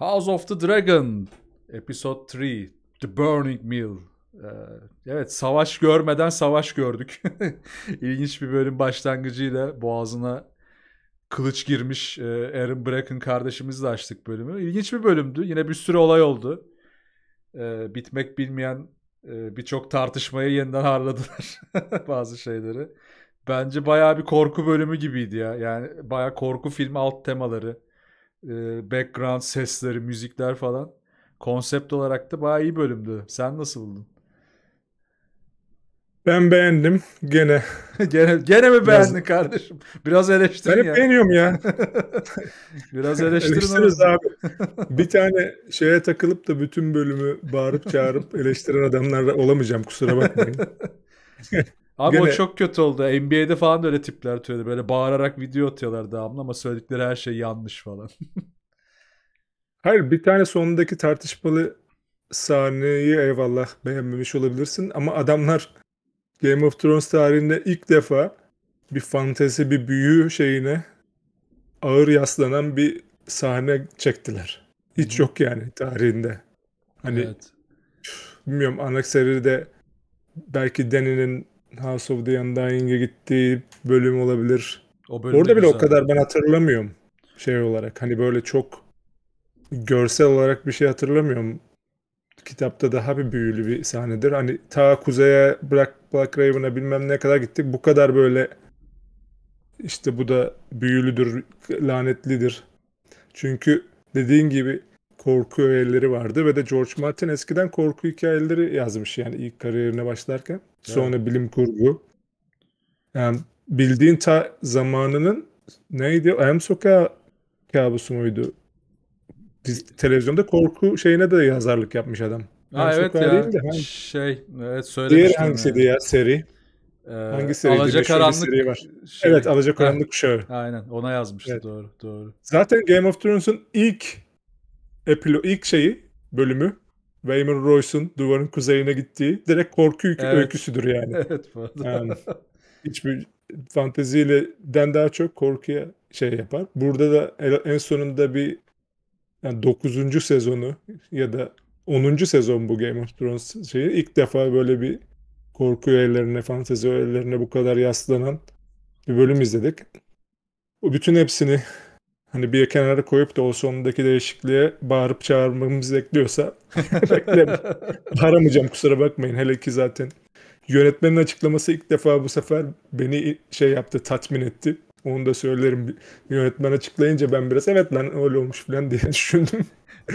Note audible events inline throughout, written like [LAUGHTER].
House of the Dragon Episode 3 The Burning Mill ee, Evet savaş görmeden savaş gördük. [LAUGHS] İlginç bir bölüm başlangıcıyla boğazına kılıç girmiş e, Aaron Bracken kardeşimizle açtık bölümü. İlginç bir bölümdü. Yine bir sürü olay oldu. Ee, bitmek bilmeyen e, birçok tartışmayı yeniden harladılar [LAUGHS] bazı şeyleri. Bence bayağı bir korku bölümü gibiydi ya. Yani bayağı korku filmi alt temaları e, background sesleri, müzikler falan konsept olarak da bayağı iyi bölümdü. Sen nasıl buldun? Ben beğendim gene. [LAUGHS] gene gene mi beğendin Biraz... kardeşim? Biraz eleştirin ben ya. Ben beğeniyorum ya. [LAUGHS] Biraz eleştirin. abi. Bir tane şeye takılıp da bütün bölümü bağırıp çağırıp eleştiren adamlar olamayacağım kusura bakmayın. [LAUGHS] Abi Gene... o çok kötü oldu. NBA'de falan da öyle tipler türedi. Böyle bağırarak video atıyorlar devamlı ama söyledikleri her şey yanlış falan. [LAUGHS] Hayır bir tane sonundaki tartışmalı sahneyi eyvallah beğenmemiş olabilirsin ama adamlar Game of Thrones tarihinde ilk defa bir fantezi bir büyü şeyine ağır yaslanan bir sahne çektiler. Hiç yok yani tarihinde. Hani evet. bilmiyorum Anaxer'i de belki Deni'nin House of the Undying'e gittiği bölüm olabilir. O bölüm Orada bile güzel. o kadar ben hatırlamıyorum şey olarak. Hani böyle çok görsel olarak bir şey hatırlamıyorum. Kitapta daha bir büyülü bir sahnedir. Hani ta kuzeye Black, Black Raven'a bilmem ne kadar gittik. Bu kadar böyle işte bu da büyülüdür, lanetlidir. Çünkü dediğin gibi korku öğeleri vardı ve de George Martin eskiden korku hikayeleri yazmış yani ilk kariyerine başlarken. Sonra evet. bilim kurgu. Yani bildiğin ta zamanının neydi? M Sokağı kabusu muydu? Biz televizyonda korku şeyine de yazarlık yapmış adam. Ha, evet ya. de, Şey, evet söylemiştim. Diğer hangisiydi ya, ya seri? Ee, Hangi seriydi? Alacakaranlık seri var. Şey, evet, Alacakaranlık kuşağı. Aynen, ona yazmıştı evet. doğru, doğru. Zaten Game of Thrones'un ilk epilo ilk şeyi bölümü Wayman Royce'un duvarın kuzeyine gittiği direkt korku evet. öyküsüdür yani. [LAUGHS] Evet bu arada. Yani hiçbir fanteziyle den daha çok korkuya şey yapar. Burada da en sonunda bir yani 9. sezonu ya da 10. sezon bu Game of Thrones şeyi ilk defa böyle bir korku yerlerine, fantezi yerlerine bu kadar yaslanan bir bölüm izledik. Bu bütün hepsini hani bir kenara koyup da o sonundaki değişikliğe bağırıp çağırmamız bekliyorsa [LAUGHS] Bağıramayacağım kusura bakmayın. Hele ki zaten yönetmenin açıklaması ilk defa bu sefer beni şey yaptı, tatmin etti. Onu da söylerim. Yönetmen açıklayınca ben biraz evet lan öyle olmuş falan diye [LAUGHS] düşündüm.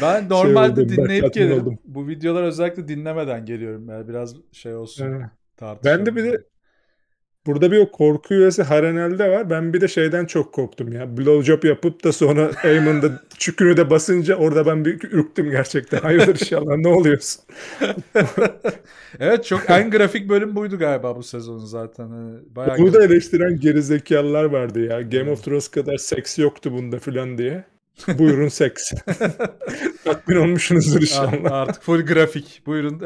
Ben şey normalde şey oldum, dinleyip gelirim. Bu videolar özellikle dinlemeden geliyorum. Yani biraz şey olsun. Ee, ben de bir de Burada bir o korku üyesi Harenel'de var. Ben bir de şeyden çok korktum ya. Blowjob yapıp da sonra [LAUGHS] Eamon'da çükünü de basınca orada ben bir ürktüm gerçekten. Hayırdır inşallah ne oluyorsun? [LAUGHS] evet çok en grafik bölüm buydu galiba bu sezon zaten. Ee, bayağı Burada da eleştiren gerizekalılar vardı ya. Game of Thrones kadar seks yoktu bunda filan diye. Buyurun seks. [LAUGHS] Tatmin olmuşsunuzdur inşallah. Ah, artık full grafik. Buyurun.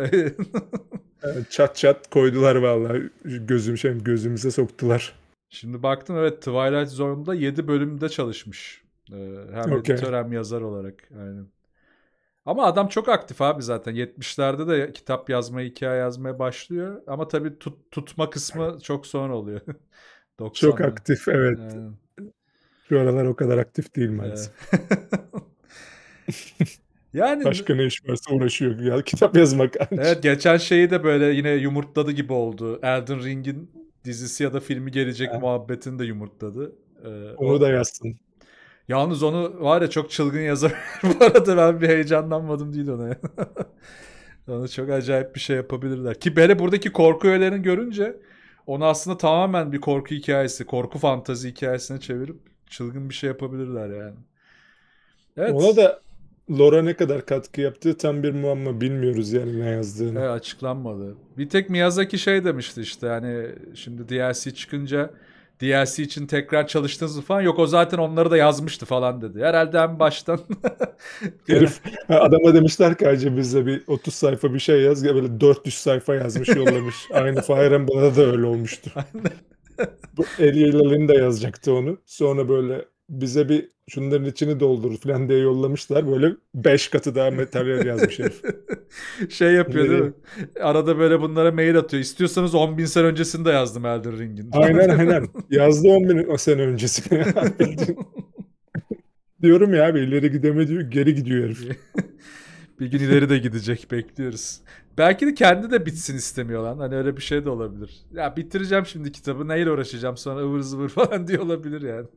[LAUGHS] çat çat koydular vallahi. Gözüm şey gözümüze soktular. Şimdi baktım evet Twilight Zone'da 7 bölümde çalışmış. Ee, hem okay. editör yazar olarak. Aynen. Ama adam çok aktif abi zaten. 70'lerde de kitap yazmaya, hikaye yazmaya başlıyor. Ama tabii tut, tutma kısmı çok sonra oluyor. [LAUGHS] çok aktif evet. Yani. Şu aralar o kadar aktif değil maalesef. [LAUGHS] yani Başka ne iş varsa uğraşıyor. Ya, kitap yazmak. Evet geçen şeyi de böyle yine yumurtladı gibi oldu. Elden Ring'in dizisi ya da filmi gelecek ha. muhabbetini de yumurtladı. Ee, onu o... da yazsın. Yalnız onu var ya çok çılgın yazar. [LAUGHS] Bu arada ben bir heyecanlanmadım değil ona. [LAUGHS] onu çok acayip bir şey yapabilirler. Ki böyle buradaki korku öğelerini görünce onu aslında tamamen bir korku hikayesi, korku fantazi hikayesine çevirip çılgın bir şey yapabilirler yani. Evet. Ona da Laura ne kadar katkı yaptığı tam bir muamma bilmiyoruz yani ne yazdığını. Evet, açıklanmadı. Bir tek Miyazaki şey demişti işte hani şimdi DLC çıkınca DLC için tekrar çalıştınız falan. Yok o zaten onları da yazmıştı falan dedi. Herhalde hem baştan. [LAUGHS] Herif, adama demişler ki acaba bize bir 30 sayfa bir şey yaz. Böyle 400 sayfa yazmış yollamış. [LAUGHS] Aynı Fire Emblem'da da öyle olmuştu. Bu Eliyelal'in de yazacaktı onu. Sonra böyle bize bir şunların içini doldur falan diye yollamışlar. Böyle beş katı daha materyal yazmış herif. [LAUGHS] şey yapıyor değil mi? Arada böyle bunlara mail atıyor. İstiyorsanız 10 bin sene öncesini de yazdım Elden Ring'in. Aynen [LAUGHS] aynen. Yazdı 10 bin sene öncesini. [LAUGHS] Diyorum ya abi ileri gidemediyor geri gidiyor herif. Bir gün ileri de gidecek bekliyoruz. Belki de kendi de bitsin istemiyor lan. Hani öyle bir şey de olabilir. Ya bitireceğim şimdi kitabı neyle uğraşacağım sonra ıvır zıvır [LAUGHS] falan diye olabilir yani.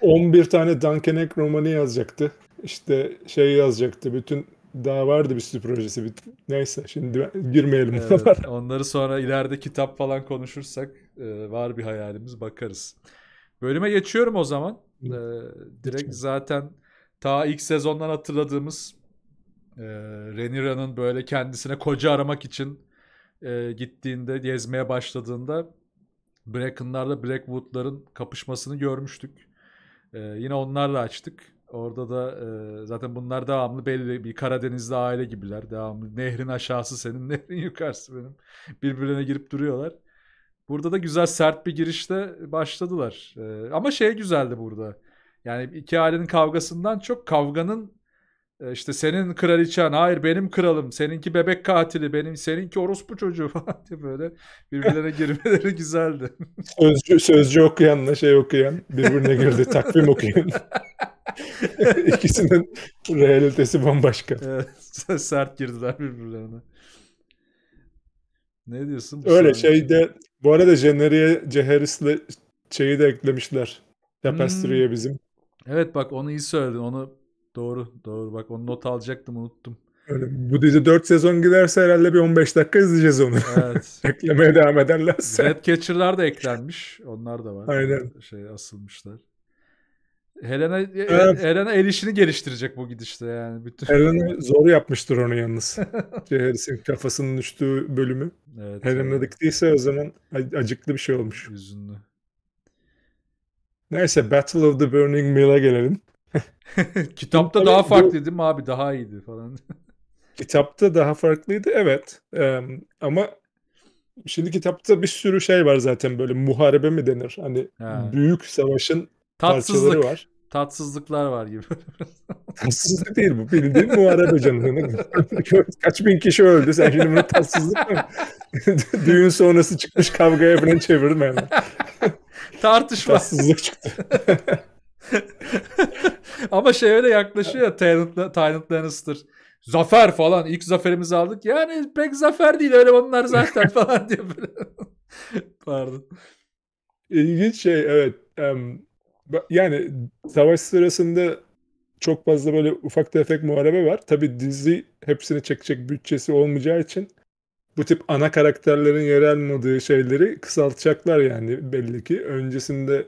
11 tane Duncan romanı yazacaktı. İşte şey yazacaktı. Bütün daha vardı bir sürü projesi. Neyse şimdi girmeyelim evet, [LAUGHS] Onları sonra ileride kitap falan konuşursak e, var bir hayalimiz bakarız. Bölüme geçiyorum o zaman. E, direkt zaten ta ilk sezondan hatırladığımız e, Renira'nın böyle kendisine koca aramak için e, gittiğinde, gezmeye başladığında Bracken'larla Blackwood'ların kapışmasını görmüştük. E, yine onlarla açtık. Orada da e, zaten bunlar devamlı belli bir Karadenizli aile gibiler. Devamlı nehrin aşağısı senin, [LAUGHS] nehrin yukarısı benim. Birbirine girip duruyorlar. Burada da güzel sert bir girişte başladılar. E, ama şey güzeldi burada. Yani iki ailenin kavgasından çok kavganın e, işte senin kraliçen, hayır benim kralım, seninki bebek katili, benim seninki orospu çocuğu [LAUGHS] falan diye böyle birbirlerine girmeleri [LAUGHS] güzeldi. sözcü, sözcü okuyanla şey okuyan birbirine girdi, [LAUGHS] takvim okuyan. İkisinin realitesi bambaşka. Evet, sert girdiler birbirlerine. Ne diyorsun? Bu Öyle saniye? şeyde bu arada jeneriye Ceheris'le şeyi de eklemişler. Tapestry'ye hmm. bizim. Evet bak onu iyi söyledin. Onu Doğru doğru bak onu not alacaktım unuttum. Öyle, bu dizi 4 sezon giderse herhalde bir 15 dakika izleyeceğiz onu. Evet. [LAUGHS] Eklemeye devam ederlerse. Redcatcher'lar da eklenmiş. Onlar da var. Aynen. Şey asılmışlar. Helena e, e, evet. Helena el işini geliştirecek bu gidişte yani. Bütün... Helena zor yapmıştır onu yalnız. [LAUGHS] Şey, Harris'in kafasının düştüğü bölümü. Evet, Helena evet. diktiyse o zaman acıklı bir şey olmuş. Üzünlü. Neyse Battle of the Burning Mill'a gelelim. [LAUGHS] Kitapta daha farklıydı bu... mi abi? Daha iyiydi falan. [LAUGHS] Kitapta daha farklıydı evet. Ee, ama şimdi kitapta bir sürü şey var zaten böyle muharebe mi denir? Hani ha. büyük savaşın Tatsızlık. parçaları var. Tatsızlıklar var gibi. [LAUGHS] tatsızlık değil bu. Bildiğin muharebe canı. Kaç bin kişi öldü. Sen şimdi bunu tatsızlık mı? Düğün sonrası çıkmış kavgaya falan çevirme. Tartışma. Tatsızlık çıktı. [LAUGHS] Ama şey öyle yaklaşıyor ya Tyrant, Tyrant Lannister. Zafer falan ilk zaferimizi aldık. Yani pek zafer değil öyle onlar zaten [LAUGHS] falan diyor böyle. [LAUGHS] Pardon. İlginç şey evet. Um, yani savaş sırasında çok fazla böyle ufak tefek muharebe var. Tabi dizi hepsini çekecek bütçesi olmayacağı için bu tip ana karakterlerin yer almadığı şeyleri kısaltacaklar yani belli ki. Öncesinde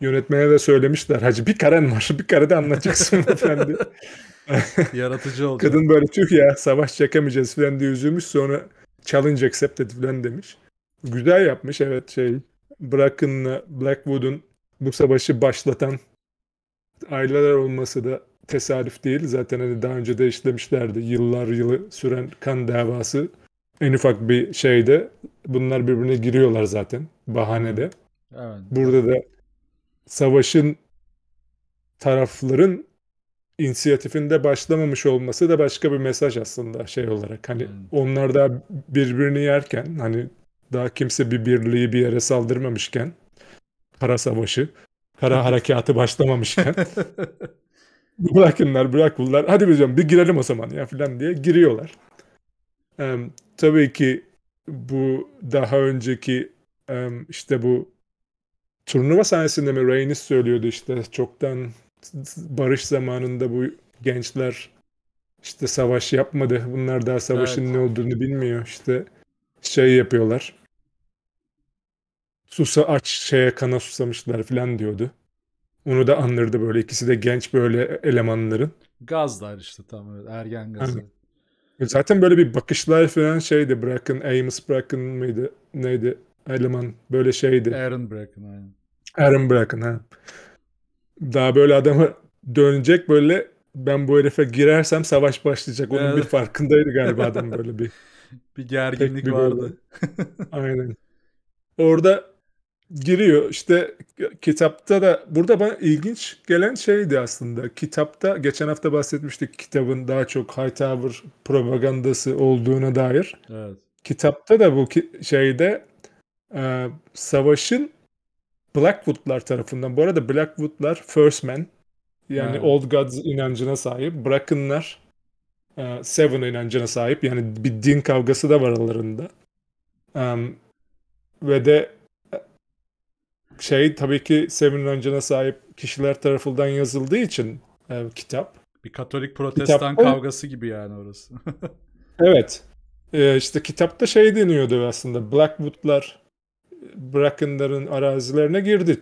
Yönetmene de söylemişler hacı bir karen var bir karede anlatacaksın [LAUGHS] efendi. Yaratıcı olacak. Kadın böyle tüh ya savaş çekemeyeceğiz falan diye üzülmüş sonra challenge accepted falan demiş. Güzel yapmış evet şey Bracken'la Blackwood'un bu savaşı başlatan aileler olması da tesadüf değil. Zaten hani daha önce de işlemişlerdi. Yıllar yılı süren kan davası. En ufak bir şeyde bunlar birbirine giriyorlar zaten bahanede. Evet. Burada da savaşın tarafların inisiyatifinde başlamamış olması da başka bir mesaj aslında şey olarak. Hani hmm. onlar da birbirini yerken hani daha kimse bir birliği bir yere saldırmamışken kara savaşı, kara [LAUGHS] harekatı başlamamışken [LAUGHS] bırakınlar bırak bunlar hadi hocam bir girelim o zaman ya filan diye giriyorlar. Um, tabii ki bu daha önceki işte bu turnuva sahnesinde mi Reigns söylüyordu işte çoktan barış zamanında bu gençler işte savaş yapmadı. Bunlar daha savaşın evet. ne olduğunu bilmiyor. İşte şey yapıyorlar. Susa aç şeye kana susamışlar falan diyordu. Onu da anlırdı böyle. ikisi de genç böyle elemanların. Gazlar işte tam öyle. Ergen gazı. Yani, e, zaten böyle bir bakışlar falan şeydi. Bırakın Amos bırakın mıydı? Neydi? eleman böyle şeydi. Aaron Bracken aynen. Aaron Bracken ha. Daha böyle adamı dönecek böyle ben bu herife girersem savaş başlayacak. Onun bir farkındaydı galiba [LAUGHS] adam böyle bir. bir gerginlik bir vardı. [LAUGHS] Aynen. Orada giriyor işte kitapta da burada bana ilginç gelen şeydi aslında. Kitapta geçen hafta bahsetmiştik kitabın daha çok Hightower propagandası olduğuna dair. Evet. Kitapta da bu ki, şeyde e, savaşın Blackwood'lar tarafından. Bu arada Blackwood'lar First Men yani evet. Old Gods inancına sahip. Bracken'lar e, Seven inancına sahip. Yani bir din kavgası da var aralarında. E, ve de e, şey tabii ki Seven inancına sahip kişiler tarafından yazıldığı için e, kitap. Bir Katolik protestan kitap, kavgası gibi yani orası. [LAUGHS] evet. E, işte kitapta şey deniyordu aslında. Blackwood'lar bırakınların arazilerine girdi.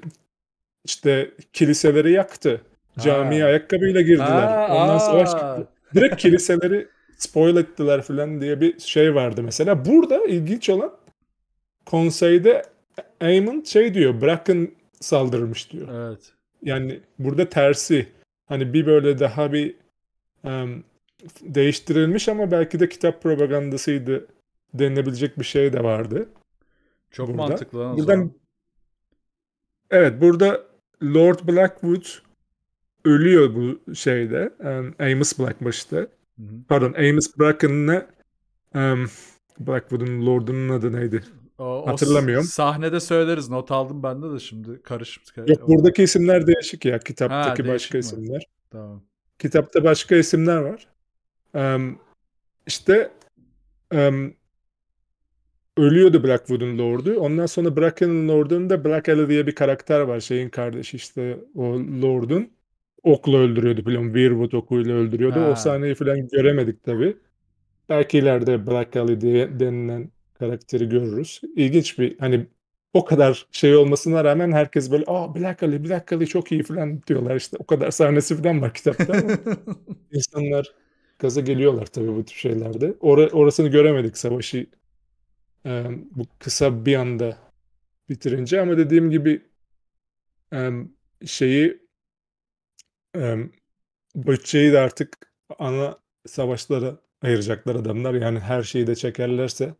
İşte kiliseleri yaktı. Camiye ha. ayakkabıyla girdiler. Ha, Ondan sonra savaş Direkt kiliseleri [LAUGHS] spoil ettiler falan diye bir şey vardı mesela. Burada ilginç olan konseyde Eamon şey diyor Bracken saldırmış diyor. Evet. Yani burada tersi. Hani bir böyle daha bir um, değiştirilmiş ama belki de kitap propagandasıydı denilebilecek bir şey de vardı. Çok burada. mantıklı lan Buradan... Zaman. Evet burada Lord Blackwood ölüyor bu şeyde. Um, Amos Blackmash'ta. Hı Pardon Amos Bracken'la um, Blackwood'un Lord'unun adı neydi? O, Hatırlamıyorum. O sahnede söyleriz. Not aldım ben de de şimdi karışmış. Yok buradaki isimler değişik ya. Kitaptaki ha, başka mi? isimler. Tamam. Kitapta başka isimler var. Um, işte um, ölüyordu Blackwood'un Lord'u. Ondan sonra Bracken'ın da Black Alley diye bir karakter var şeyin kardeşi işte o Lord'un. Okla öldürüyordu biliyorum. Weirwood okuyla öldürüyordu. Ha. O sahneyi falan göremedik tabii. Belki ileride Black Alley diye denilen karakteri görürüz. İlginç bir hani o kadar şey olmasına rağmen herkes böyle aa Black Ali Black Ali çok iyi falan diyorlar işte o kadar sahnesi falan var kitapta İnsanlar [LAUGHS] insanlar gaza geliyorlar tabii bu tür şeylerde. Or orasını göremedik savaşı e, bu kısa bir anda bitirince ama dediğim gibi e, şeyi e, bütçeyi de artık ana savaşlara ayıracaklar adamlar. Yani her şeyi de çekerlerse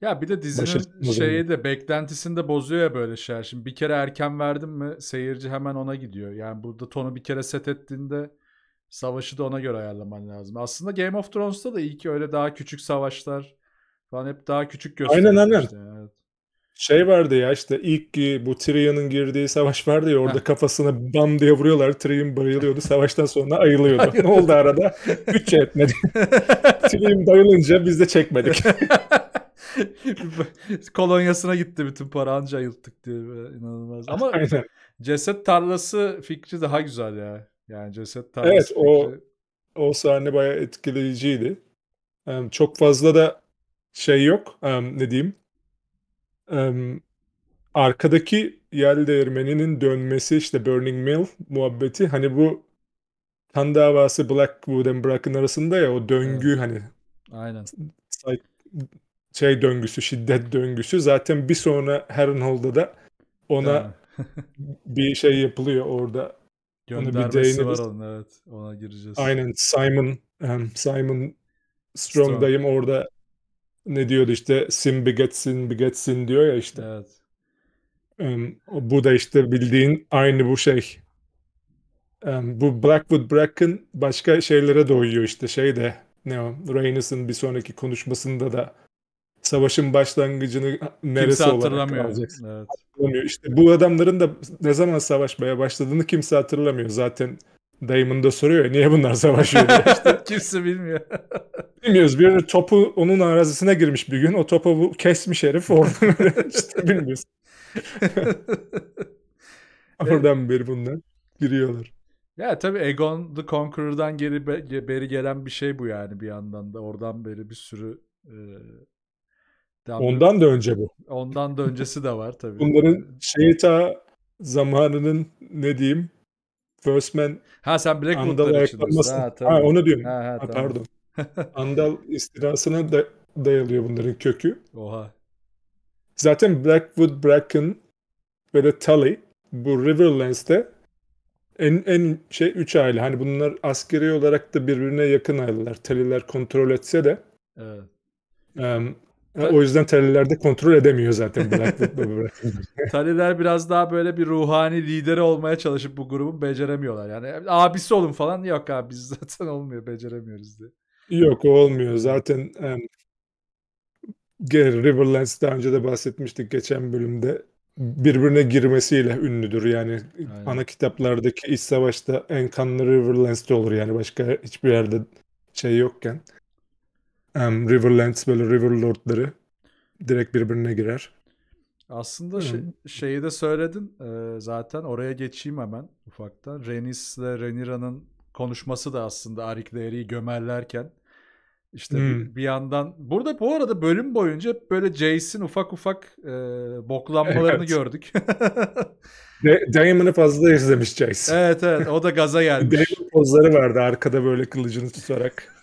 Ya bir de dizinin şeyi de beklentisini de bozuyor ya böyle şeyler. Şimdi bir kere erken verdim mi seyirci hemen ona gidiyor. Yani burada tonu bir kere set ettiğinde savaşı da ona göre ayarlaman lazım. Aslında Game of Thrones'ta da iyi ki öyle daha küçük savaşlar falan hep daha küçük gösteriyor. Aynen aynen. Işte. Evet. Şey vardı ya işte ilk bu Tyrion'un girdiği savaş vardı ya orada kafasına bam diye vuruyorlar. Tyrion bayılıyordu. [LAUGHS] Savaştan sonra ayılıyordu. ne [LAUGHS] oldu arada? Bütçe şey etmedi. [LAUGHS] Tyrion bayılınca biz de çekmedik. Kolonyasına gitti bütün para anca ayılttık diye inanılmaz. Ama Aynen. ceset tarlası fikri daha güzel ya. Yani ceset tarlası Evet fikri... o, o sahne bayağı etkileyiciydi. Yani çok fazla da şey yok. Um, ne diyeyim? Um, arkadaki yerli değirmeninin dönmesi işte Burning Mill muhabbeti hani bu kan davası Blackwood and Bracken arasında ya o döngü evet. hani Aynen. şey döngüsü, şiddet döngüsü zaten bir sonra Harrenhal'da da ona [LAUGHS] bir şey yapılıyor orada. Göndermesi var onun evet. Ona gireceğiz. Aynen Simon um, Simon Strong Strong. orada ne diyor işte sin begetsin begetsin diyor ya işte. Evet. Um, bu da işte bildiğin aynı bu şey. Um, bu Blackwood Bracken başka şeylere de uyuyor işte şey de ne o Reynolds'ın bir sonraki konuşmasında da savaşın başlangıcını neresi kimse olarak alacaksın. Evet. İşte bu adamların da ne zaman savaşmaya başladığını kimse hatırlamıyor. Zaten Dayımın da soruyor niye bunlar savaşıyor diye [LAUGHS] işte. Kimse bilmiyor. Bilmiyoruz. Bir topu onun arazisine girmiş bir gün. O topu kesmiş herif. [LAUGHS] [LAUGHS] Oradan işte bilmiyoruz. Oradan evet. beri bunlar giriyorlar. Ya tabii Egon the Conqueror'dan geri beri gelen bir şey bu yani bir yandan da. Oradan beri bir sürü e, Ondan da önce bu. Ondan da öncesi de var tabii. Bunların şey ta zamanının ne diyeyim First Man Ha sen Blackwood'ları açılıyorsun. Ha, tabii. ha, onu diyorum. Ha, ha, ha, tamam. Pardon. [LAUGHS] Andal istilasına da dayalıyor bunların kökü. Oha. Zaten Blackwood Bracken ve de Tully bu Riverlands'te en, en şey üç aile. Hani bunlar askeri olarak da birbirine yakın aileler. Tully'ler kontrol etse de evet. um, o yüzden tellerde kontrol edemiyor zaten Blackwood'da. [LAUGHS] Taliler biraz daha böyle bir ruhani lideri olmaya çalışıp bu grubun beceremiyorlar. Yani abisi olun falan yok abi biz [LAUGHS] zaten olmuyor beceremiyoruz diye. Yok olmuyor zaten um, Riverlands daha önce de bahsetmiştik geçen bölümde birbirine girmesiyle ünlüdür yani Aynen. ana kitaplardaki iç savaşta en kanlı Riverlands'te olur yani başka hiçbir yerde şey yokken um, Riverlands böyle Riverlord'ları direkt birbirine girer. Aslında hmm. şey, şeyi de söyledin e, zaten oraya geçeyim hemen ufaktan. Renis ile Renira'nın konuşması da aslında Arik Değeri'yi gömerlerken işte hmm. bir, bir yandan burada bu arada bölüm boyunca böyle Jace'in ufak ufak e, boklanmalarını evet. gördük. [LAUGHS] Damon'ı fazla izlemiş Jason. Evet evet o da gaza gelmiş. [LAUGHS] Damon pozları vardı arkada böyle kılıcını tutarak.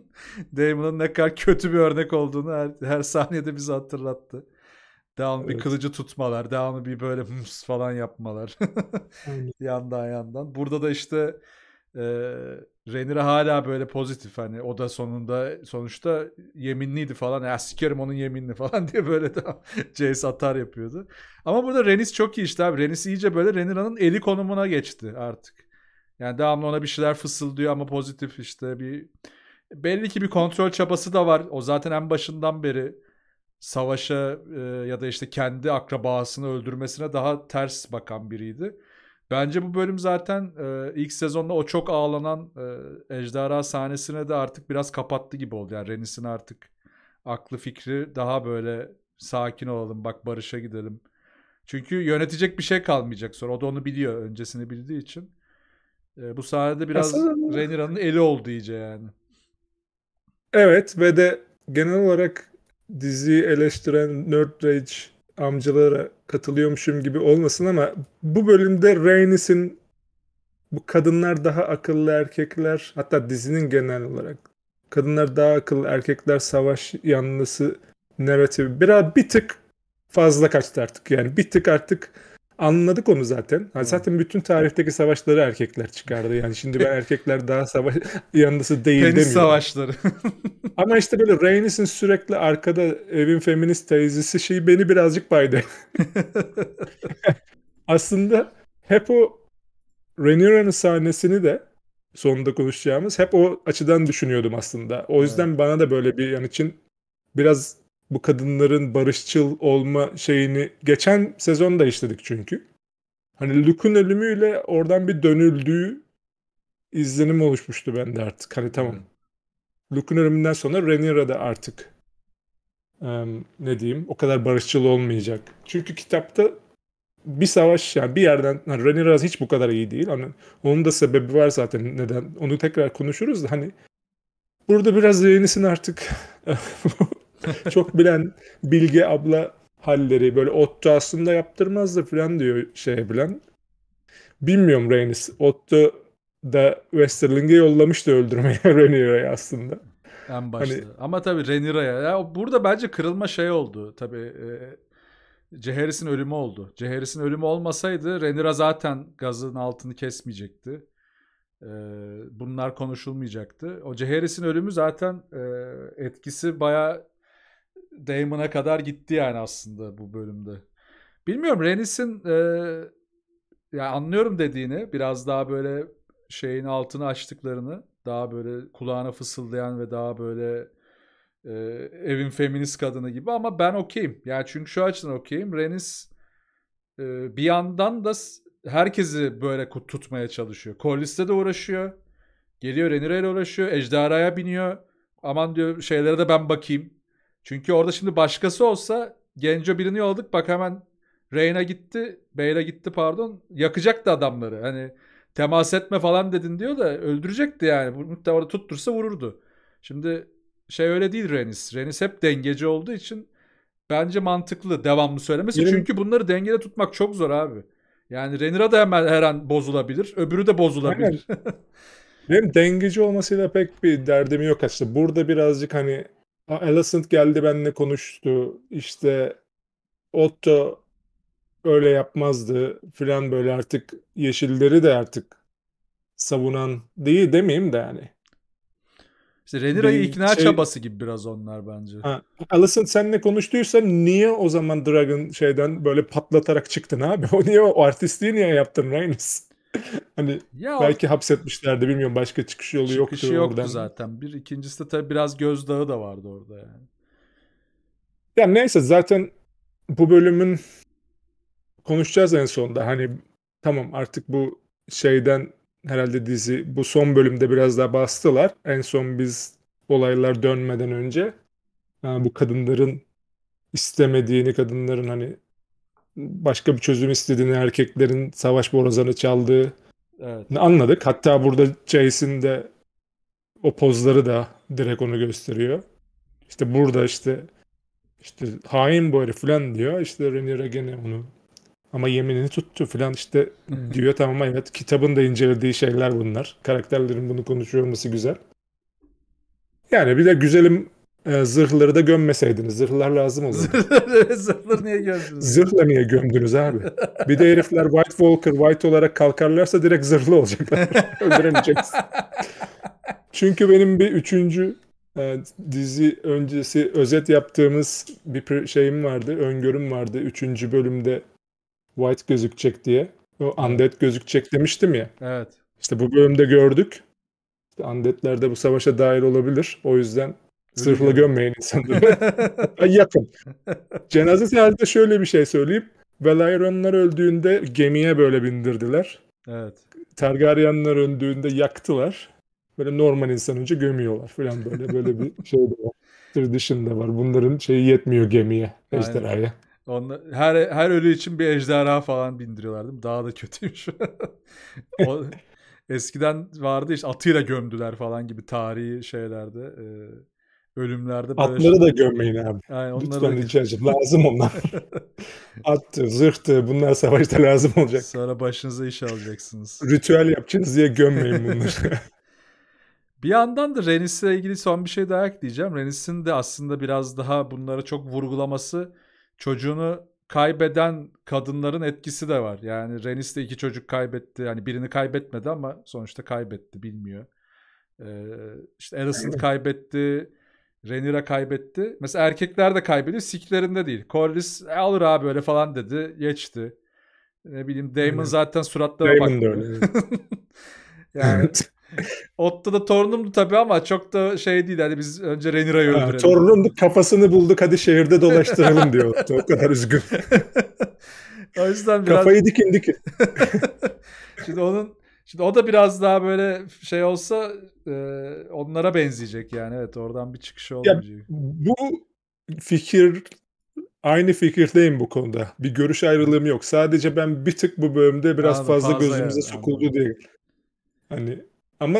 [LAUGHS] Damon'ın ne kadar kötü bir örnek olduğunu her, her sahnede bizi hatırlattı. Devamlı evet. bir kılıcı tutmalar, devamlı bir böyle hıms falan yapmalar. [LAUGHS] yandan yandan. Burada da işte e, Renira hala böyle pozitif hani o da sonunda sonuçta yeminliydi falan ya sikerim onun yeminli falan [LAUGHS] diye böyle de Jace atar yapıyordu. Ama burada Renis çok iyi işte abi. Renis iyice böyle Renira'nın eli konumuna geçti artık. Yani devamlı ona bir şeyler fısıldıyor ama pozitif işte bir belli ki bir kontrol çabası da var. O zaten en başından beri savaşa e, ya da işte kendi akrabasını öldürmesine daha ters bakan biriydi. Bence bu bölüm zaten e, ilk sezonda o çok ağlanan e, ejderha sahnesine de artık biraz kapattı gibi oldu. Yani Renis'in artık aklı fikri daha böyle sakin olalım bak barışa gidelim. Çünkü yönetecek bir şey kalmayacak sonra. O da onu biliyor öncesini bildiği için. E, bu sahnede biraz Renira'nın eli oldu iyice yani. Evet ve de genel olarak diziyi eleştiren Nerd Rage amcalara katılıyormuşum gibi olmasın ama bu bölümde Rhaenys'in bu kadınlar daha akıllı erkekler hatta dizinin genel olarak kadınlar daha akıllı erkekler savaş yanlısı narratifi biraz bir tık fazla kaçtı artık yani bir tık artık anladık onu zaten. Yani zaten bütün tarihteki savaşları erkekler çıkardı. Yani şimdi ben [LAUGHS] erkekler daha savaş yanlısı değil Penis demiyorum. savaşları. [LAUGHS] Ama işte böyle Rhaenys'in sürekli arkada evin feminist teyzesi şeyi beni birazcık baydı. [LAUGHS] Aslında hep o Rhaenyra'nın sahnesini de sonunda konuşacağımız hep o açıdan düşünüyordum aslında. O yüzden evet. bana da böyle bir yan için biraz bu kadınların barışçıl olma şeyini geçen sezonda işledik çünkü. Hani Luke'un ölümüyle oradan bir dönüldüğü izlenim oluşmuştu bende artık. Hani tamam. Hmm. Luke'un ölümünden sonra Rhaenyra da artık um, ne diyeyim o kadar barışçıl olmayacak. Çünkü kitapta bir savaş yani bir yerden hani Rhaenyra hiç bu kadar iyi değil. Hani onun da sebebi var zaten neden. Onu tekrar konuşuruz da hani burada biraz yenisini artık [LAUGHS] [LAUGHS] Çok bilen Bilge abla halleri böyle Otto aslında yaptırmazdı falan diyor şey bilen. Bilmiyorum Reynis. Otto da Westerling'e yollamıştı öldürmeye [LAUGHS] Renira'yı aslında. En hani başta. Hani... Ama tabii Renira'ya. Ya burada bence kırılma şey oldu. Tabii e, Ceheris'in ölümü oldu. Ceheris'in ölümü olmasaydı Renira zaten gazın altını kesmeyecekti. E, bunlar konuşulmayacaktı. O Ceheris'in ölümü zaten e, etkisi baya Damon'a kadar gitti yani aslında bu bölümde. Bilmiyorum Renis'in e, yani anlıyorum dediğini biraz daha böyle şeyin altını açtıklarını daha böyle kulağına fısıldayan ve daha böyle e, evin feminist kadını gibi ama ben okeyim. Yani çünkü şu açıdan okeyim. Renis e, bir yandan da herkesi böyle tutmaya çalışıyor. Kollis'te de uğraşıyor. Geliyor Renirel'e uğraşıyor. Ejderhaya biniyor. Aman diyor şeylere de ben bakayım. Çünkü orada şimdi başkası olsa Genco birini yolladık bak hemen Reyna gitti, Beyra gitti pardon. Yakacaktı adamları. Hani temas etme falan dedin diyor da öldürecekti yani. Muhtemelen orada tuttursa vururdu. Şimdi şey öyle değil Renis. Renis hep dengeci olduğu için bence mantıklı devamlı söylemesi. Benim... Çünkü bunları dengede tutmak çok zor abi. Yani Renira da hemen her an bozulabilir. Öbürü de bozulabilir. Benim dengeci olmasıyla pek bir derdim yok aslında. Burada birazcık hani Alicent geldi benimle konuştu. İşte Otto öyle yapmazdı filan böyle artık yeşilleri de artık savunan değil demeyeyim de yani. İşte Renira'yı ikna şey... çabası gibi biraz onlar bence. Ha, Alison senle konuştuysa niye o zaman Dragon şeyden böyle patlatarak çıktın abi? [LAUGHS] O niye o artistliği niye yaptın Reynolds? [LAUGHS] hani ya belki o... hapsetmişlerdi bilmiyorum başka çıkış yolu çıkışı yoktu. Çıkışı yoktu oradan. zaten. Bir ikincisi de tabii biraz gözdağı da vardı orada yani. yani neyse zaten bu bölümün konuşacağız en sonunda. Hani tamam artık bu şeyden herhalde dizi bu son bölümde biraz daha bastılar. En son biz olaylar dönmeden önce yani bu kadınların istemediğini, kadınların hani başka bir çözüm istediğini, erkeklerin savaş borazanı çaldığı evet. anladık. Hatta burada Jason de o pozları da direkt onu gösteriyor. İşte burada işte işte hain bu herif falan diyor. İşte Rhaenyra gene onu ama yeminini tuttu falan işte hmm. diyor tamam evet kitabın da incelediği şeyler bunlar. Karakterlerin bunu konuşuyor olması güzel. Yani bir de güzelim e, zırhları da gömmeseydiniz. Zırhlar lazım olur. [LAUGHS] Zırhları niye gömdünüz? Zırhla niye gömdünüz abi? Bir de herifler White Walker, White olarak kalkarlarsa direkt zırhlı olacaklar. [LAUGHS] Öldüremeyeceksin. Çünkü benim bir üçüncü e, dizi öncesi özet yaptığımız bir şeyim vardı, öngörüm vardı. Üçüncü bölümde White gözükecek diye. O Undead gözükecek demiştim ya. Evet. İşte bu bölümde gördük. İşte Undead'ler de bu savaşa dahil olabilir. O yüzden Sırfla gömmeyin insanları. [LAUGHS] Yakın. Cenaze seyahatinde şöyle bir şey söyleyip Velayronlar öldüğünde gemiye böyle bindirdiler. Evet. Targaryenler öldüğünde yaktılar. Böyle normal insan önce gömüyorlar falan böyle böyle bir [LAUGHS] şey de var. Tradition de var. Bunların şeyi yetmiyor gemiye, ejderhaya. Onlar, her, her ölü için bir ejderha falan bindiriyorlar değil mi? Daha da kötüymüş. [LAUGHS] o, eskiden vardı işte atıyla gömdüler falan gibi tarihi şeylerde. Ee, bölümlerde. Böyle Atları şey... da gömmeyin abi. Yani Lütfen da... rica edeceğim. Lazım onlar. [LAUGHS] Attı, zırhtı bunlar savaşta [LAUGHS] lazım olacak. Sonra başınıza iş alacaksınız. Ritüel yapacaksınız diye gömmeyin bunları. [LAUGHS] Bir yandan da Renis'le ilgili son bir şey daha ekleyeceğim. Renis'in de aslında biraz daha bunları çok vurgulaması çocuğunu kaybeden kadınların etkisi de var. Yani Renis de iki çocuk kaybetti. Yani birini kaybetmedi ama sonuçta kaybetti bilmiyor. Ee, işte Alison kaybetti. Renira kaybetti. Mesela erkekler de kaybediyor. Siklerinde değil. Corliss e, alır abi böyle falan dedi. Geçti. Ne bileyim Damon öyle. zaten suratlara bak. [LAUGHS] yani Otto da torunumdu tabii ama çok da şey değil. Hani biz önce Renira'yı öldürelim. Ha, torunumdu kafasını bulduk hadi şehirde [LAUGHS] dolaştıralım diyor Otto. O kadar üzgün. [LAUGHS] o yüzden biraz... Kafayı dikin dikin. Şimdi onun Şimdi o da biraz daha böyle şey olsa e, onlara benzeyecek yani. Evet oradan bir çıkış olmayacak. bu fikir aynı fikirdeyim bu konuda. Bir görüş ayrılığım yok. Sadece ben bir tık bu bölümde biraz fazla, fazla gözümüze yani. sokuldu Anladım. diye. Hani ama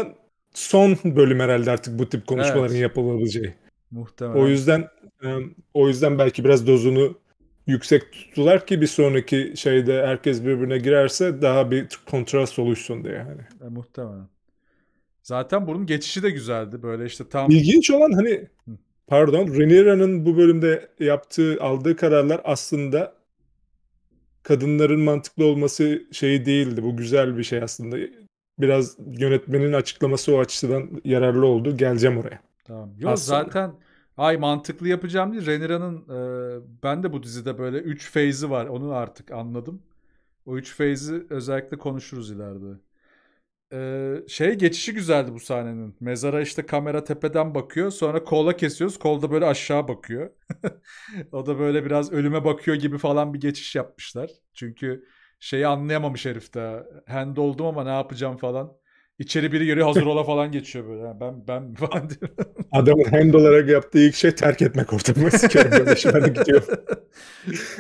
son bölüm herhalde artık bu tip konuşmaların evet. yapılabileceği. Muhtemelen. O yüzden o yüzden belki biraz dozunu yüksek tuttular ki bir sonraki şeyde herkes birbirine girerse daha bir kontrast oluşsun diye hani E, muhtemelen. Zaten bunun geçişi de güzeldi. Böyle işte tam... İlginç olan hani Hı. pardon Rhaenyra'nın bu bölümde yaptığı aldığı kararlar aslında kadınların mantıklı olması şeyi değildi. Bu güzel bir şey aslında. Biraz yönetmenin açıklaması o açıdan yararlı oldu. Geleceğim oraya. Tamam. Yok aslında. zaten Ay mantıklı yapacağım diye. Renira'nın e, ben de bu dizide böyle 3 feyzi var. Onu artık anladım. O 3 feyzi özellikle konuşuruz ileride. E, şey geçişi güzeldi bu sahnenin. Mezara işte kamera tepeden bakıyor. Sonra kola kesiyoruz. kolda böyle aşağı bakıyor. [LAUGHS] o da böyle biraz ölüme bakıyor gibi falan bir geçiş yapmışlar. Çünkü şeyi anlayamamış herif daha. Hand oldum ama ne yapacağım falan. İçeri biri yürüyor hazır ola falan geçiyor böyle. Yani ben ben [LAUGHS] falan Adamın hand olarak yaptığı ilk şey terk etmek ortamı. [LAUGHS] Sikerim böyle şimdi gidiyor.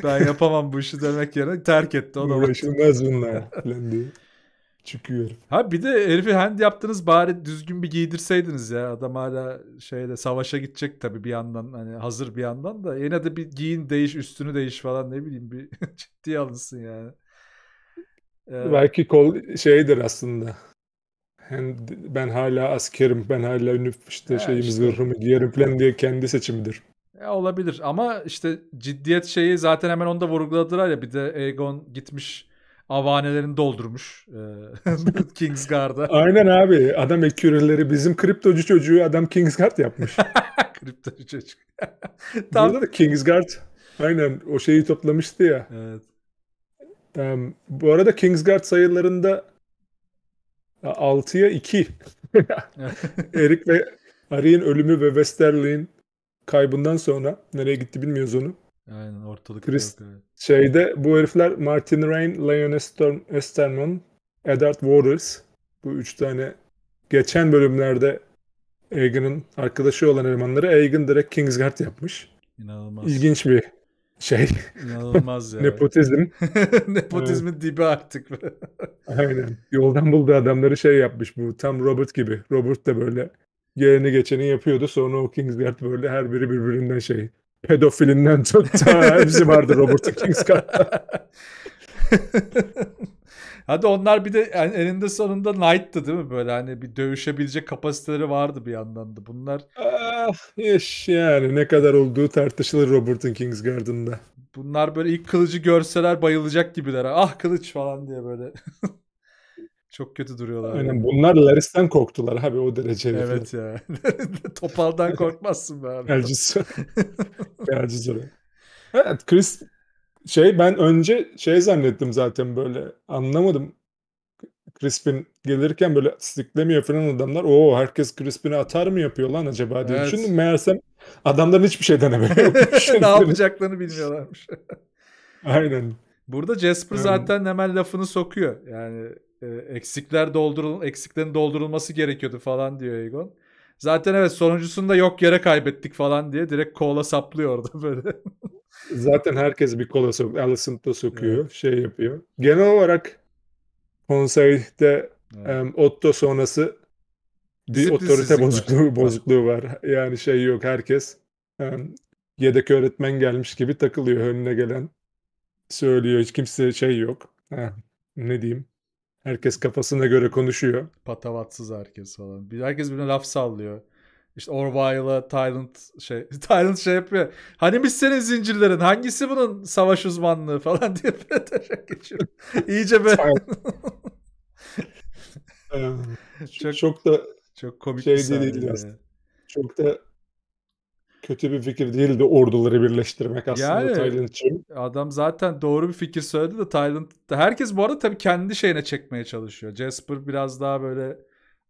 ben yapamam bu işi demek yerine terk etti. O da Uğraşılmaz bunlar. Falan Çıkıyorum. Ha bir de herifi hand yaptınız bari düzgün bir giydirseydiniz ya. Adam hala şeyde savaşa gidecek tabii bir yandan hani hazır bir yandan da yine de bir giyin değiş üstünü değiş falan ne bileyim bir [LAUGHS] ciddiye alınsın yani. Ee, Belki kol şeydir aslında ben hala askerim, ben hala işte ya şeyim işte. zırhımı giyerim falan diye kendi seçimidir. Ya olabilir ama işte ciddiyet şeyi zaten hemen onda vurguladılar ya bir de Aegon gitmiş avanelerini doldurmuş e, [LAUGHS] Kingsguard'a. Aynen abi adam ekürleri bizim kriptocu çocuğu adam Kingsguard yapmış. [LAUGHS] kriptocu çocuk. [LAUGHS] Tam... Burada da Kingsguard aynen o şeyi toplamıştı ya. Evet. Um, bu arada Kingsguard sayılarında 6'ya 2. Erik ve Ari'nin ölümü ve Westerly'in kaybından sonra nereye gitti bilmiyoruz onu. Aynen ortalık Chris, yok. Evet. Şeyde bu herifler Martin Rain, Leon Esterman, Eddard Waters. Bu üç tane geçen bölümlerde Egan'ın arkadaşı olan elemanları Egan direkt Kingsguard yapmış. İnanılmaz. İlginç bir şey. İnanılmaz [LAUGHS] ya. Nepotizm. [LAUGHS] Nepotizmin evet. dibi artık. [LAUGHS] Aynen. Yoldan buldu adamları şey yapmış bu. Tam Robert gibi. Robert da böyle geleni geçeni yapıyordu. Sonra o Kingsguard böyle her biri birbirinden şey. Pedofilinden çok ta hepsi vardı Robert Kingsguard'da. Hadi onlar bir de yani eninde sonunda Knight'tı değil mi böyle hani bir dövüşebilecek kapasiteleri vardı bir yandan da bunlar. Aa, Ah, iş yani ne kadar olduğu tartışılır Robert'ın Kingsguardında. Bunlar böyle ilk kılıcı görseler bayılacak gibiler. Ah kılıç falan diye böyle. [LAUGHS] Çok kötü duruyorlar. Aynen yani. bunlar Laris'ten korktular abi o derece. Evet ya. [LAUGHS] Topaldan korkmazsın be abi. Elciz. [LAUGHS] Elciz oraya. Evet Chris şey ben önce şey zannettim zaten böyle anlamadım. Crispin gelirken böyle stiklemiyor falan adamlar. Oo herkes Crispin'i atar mı yapıyor lan acaba diye evet. düşündüm. Meğersem adamların hiçbir şey denemiyor. [LAUGHS] ne yapacaklarını bilmiyorlarmış. [LAUGHS] Aynen. Burada Jasper Aynen. zaten hemen lafını sokuyor. Yani e, eksikler doldurul eksiklerin doldurulması gerekiyordu falan diyor Egon. Zaten evet sonuncusunda yok yere kaybettik falan diye direkt kola saplıyor orada [LAUGHS] böyle. Zaten herkes bir kola sokuyor. Allison da sokuyor. Evet. Şey yapıyor. Genel olarak konseyde evet. Otto sonrası bir otorite bozukluğu, bozukluğu var. Yani şey yok herkes yedek öğretmen gelmiş gibi takılıyor önüne gelen. Söylüyor hiç kimse şey yok. Heh, ne diyeyim? Herkes kafasına göre konuşuyor. Patavatsız herkes falan. Herkes birine laf sallıyor. İşte Orwell'a Thailand şey Thailand [LAUGHS] şey yapıyor. Hani biz senin zincirlerin hangisi bunun savaş uzmanlığı falan [LAUGHS] diye böyle geçiyor. İyice böyle. [LAUGHS] çok, çok da çok komik şey bir değildi yani. Çok da kötü bir fikir değildi orduları birleştirmek aslında yani, Tayland için. Adam zaten doğru bir fikir söyledi de Tayland herkes bu arada tabii kendi şeyine çekmeye çalışıyor. Jasper biraz daha böyle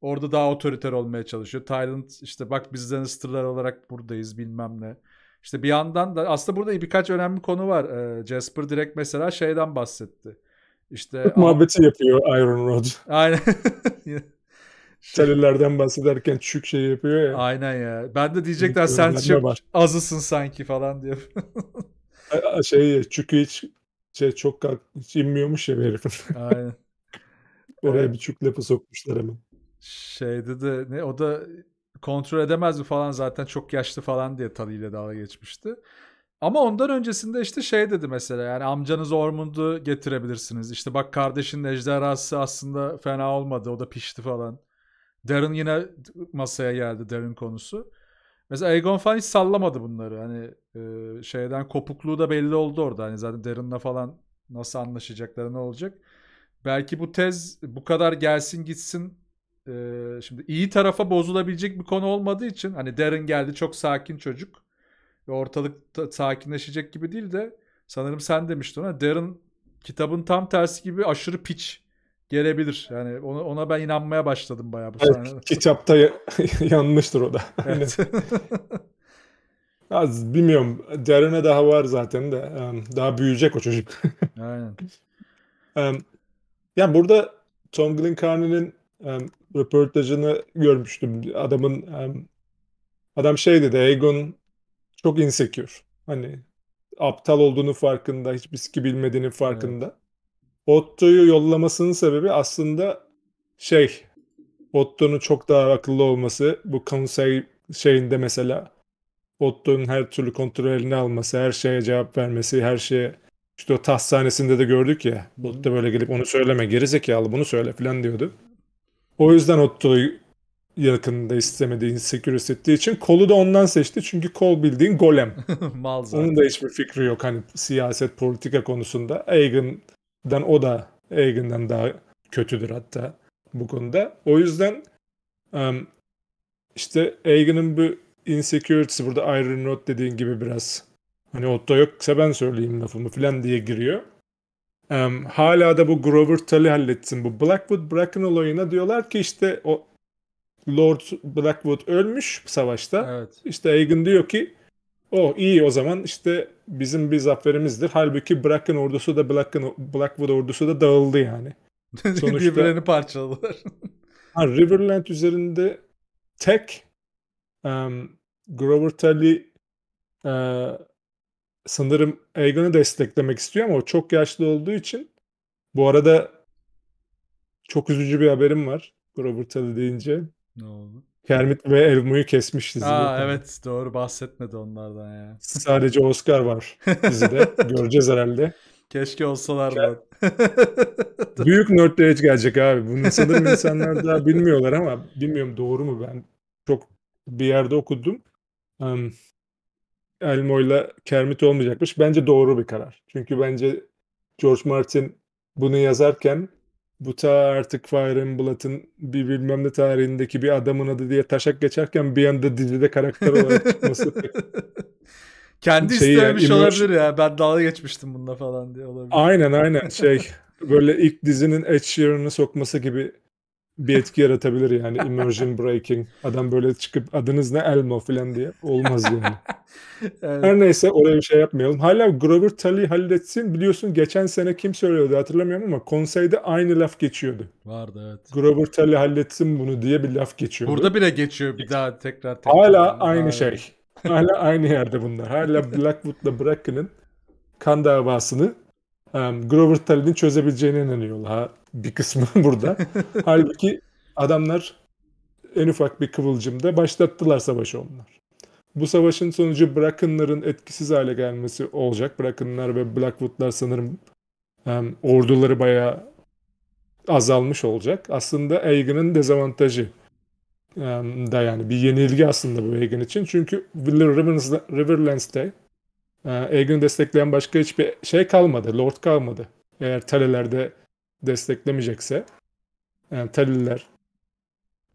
orada daha otoriter olmaya çalışıyor. Tayland işte bak bizden ıstırlar olarak buradayız bilmem ne. İşte bir yandan da aslında burada birkaç önemli konu var. Ee, Jasper direkt mesela şeyden bahsetti. İşte Çok muhabbeti yapıyor Iron Rod. [LAUGHS] Aynen. Tellerden [LAUGHS] şey bahsederken çük şey yapıyor ya. Aynen ya. Ben de diyecekler sen çok var. azısın sanki falan diyor. şey çünkü hiç şey çok kalk, hiç inmiyormuş ya herifin. Aynen. [LAUGHS] Oraya evet. bir çük lafı sokmuşlar hemen. Şey dedi ne o da kontrol edemez mi falan zaten çok yaşlı falan diye tadıyla dalga geçmişti. Ama ondan öncesinde işte şey dedi mesela yani amcanız Ormundu getirebilirsiniz. İşte bak kardeşin ejderhası aslında fena olmadı o da pişti falan. Darren yine masaya geldi Darren konusu. Mesela Aegon falan hiç sallamadı bunları. Hani e, şeyden kopukluğu da belli oldu orada. Hani zaten Darren'la falan nasıl anlaşacakları ne olacak. Belki bu tez bu kadar gelsin gitsin e, şimdi iyi tarafa bozulabilecek bir konu olmadığı için hani Darren geldi çok sakin çocuk ve ortalık sakinleşecek gibi değil de sanırım sen demiştin ona Darren kitabın tam tersi gibi aşırı piç gelebilir. Yani ona, ona ben inanmaya başladım bayağı bu evet, sahnede. [LAUGHS] Kitapta [LAUGHS] yanmıştır o da. [LAUGHS] Evet. Hani Az bilmiyorum. Darren'e daha var zaten de. Daha büyüyecek o çocuk. Aynen. yani burada Tom Glencarne'nin röportajını görmüştüm. Adamın adam şey dedi Egon çok insecure. Hani aptal olduğunu farkında, hiçbir ski bilmediğini farkında. Evet. Otto'yu yollamasının sebebi aslında şey Otto'nun çok daha akıllı olması bu konsey şeyinde mesela Otto'nun her türlü kontrolünü alması, her şeye cevap vermesi, her şeye işte o taht sahnesinde de gördük ya. Otto böyle gelip onu söyleme geri zekalı bunu söyle falan diyordu. O yüzden Otto'yu yakında istemediği insecure hissettiği için kolu da ondan seçti. Çünkü kol bildiğin golem. [LAUGHS] Mal zaten. Onun da hiçbir fikri yok hani siyaset politika konusunda. Egan'dan o da Egan'dan daha kötüdür hatta bu konuda. O yüzden işte Egan'ın bu insecurity'si burada Iron Rod dediğin gibi biraz hani otta yoksa ben söyleyeyim lafımı falan diye giriyor. Um, hala da bu Grover Tully halletsin. Bu Blackwood bırakın olayına diyorlar ki işte o Lord Blackwood ölmüş savaşta. Evet. İşte Aegon diyor ki o iyi o zaman işte bizim bir zaferimizdir. Halbuki Bracken ordusu da Blacken, Blackwood ordusu da dağıldı yani. [LAUGHS] Sonuçta, Birbirlerini parçaladılar. [LAUGHS] ha, Riverland üzerinde tek um, Grover Tully e, sanırım Aegon'u desteklemek istiyor ama o çok yaşlı olduğu için bu arada çok üzücü bir haberim var. Grover Tully deyince ne oldu? Kermit ve Elmo'yu kesmişti. Aa zaten. evet doğru bahsetmedi onlardan ya. [LAUGHS] Sadece Oscar var dizide. [LAUGHS] Göreceğiz herhalde. Keşke olsalar Ker- [LAUGHS] Büyük nerdler hiç gelecek abi. Bunu sanırım insanlar daha bilmiyorlar ama bilmiyorum doğru mu ben çok bir yerde okudum. Um, ile Kermit olmayacakmış. Bence doğru bir karar. Çünkü bence George Martin bunu yazarken bu ta artık Fire Emblem'ın bir bilmem ne tarihindeki bir adamın adı diye taşak geçerken bir anda dizide karakter olarak çıkması. [LAUGHS] [LAUGHS] Kendi şey istememiş yani, olabilir ya. Ben dalga geçmiştim bunda falan diye olabilir. Aynen aynen şey [LAUGHS] böyle ilk dizinin Ed Sheeran'ı sokması gibi bir etki yaratabilir yani immersion breaking. Adam böyle çıkıp adınız ne Elmo falan diye olmaz yani. [LAUGHS] evet. Her neyse oraya bir şey yapmayalım. Hala Grover Tully halletsin. Biliyorsun geçen sene kim söylüyordu hatırlamıyorum ama konseyde aynı laf geçiyordu. Vardı evet. Grover Tully halletsin bunu diye bir laf geçiyordu. Burada bile geçiyor bir daha tekrar. tekrar. Hala aynı şey. Hala aynı yerde bunlar. Hala Blackwood'la Bracken'ın kan davasını Grover Talent'in çözebileceğine inanıyorlar bir kısmı [LAUGHS] burada. Halbuki adamlar en ufak bir kıvılcımda başlattılar savaşı onlar. Bu savaşın sonucu Bracken'ların etkisiz hale gelmesi olacak. Bracken'lar ve Blackwood'lar sanırım um, orduları bayağı azalmış olacak. Aslında Aegon'un dezavantajı um, da yani bir yenilgi aslında bu Aegon için. Çünkü Riverlands'te Egan'ı destekleyen başka hiçbir şey kalmadı. Lord kalmadı. Eğer Taliler de desteklemeyecekse. Yani Taliler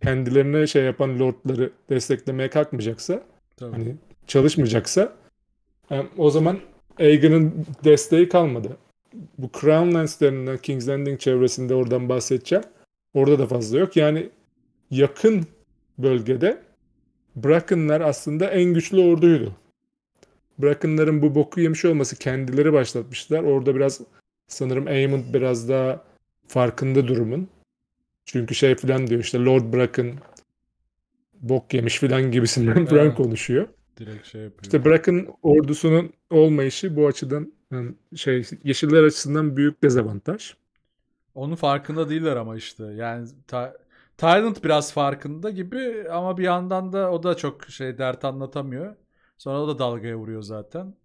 kendilerine şey yapan Lordları desteklemeye kalkmayacaksa Tabii. hani çalışmayacaksa yani o zaman Egan'ın desteği kalmadı. Bu Crownlands'lerinden King's Landing çevresinde oradan bahsedeceğim. Orada da fazla yok. Yani yakın bölgede Bracken'lar aslında en güçlü orduydu. Brackens'ların bu boku yemiş olması kendileri başlatmışlar. Orada biraz sanırım Aemond biraz daha farkında durumun. Çünkü şey falan diyor işte Lord Bracken bok yemiş falan gibisinden falan konuşuyor. Direkt şey yapıyor. İşte Bracken ordusunun olmayışı bu açıdan yani şey yeşiller açısından büyük dezavantaj. Onun farkında değiller ama işte. Yani ta, Tyrant biraz farkında gibi ama bir yandan da o da çok şey dert anlatamıyor. Sonra o da dalgaya vuruyor zaten.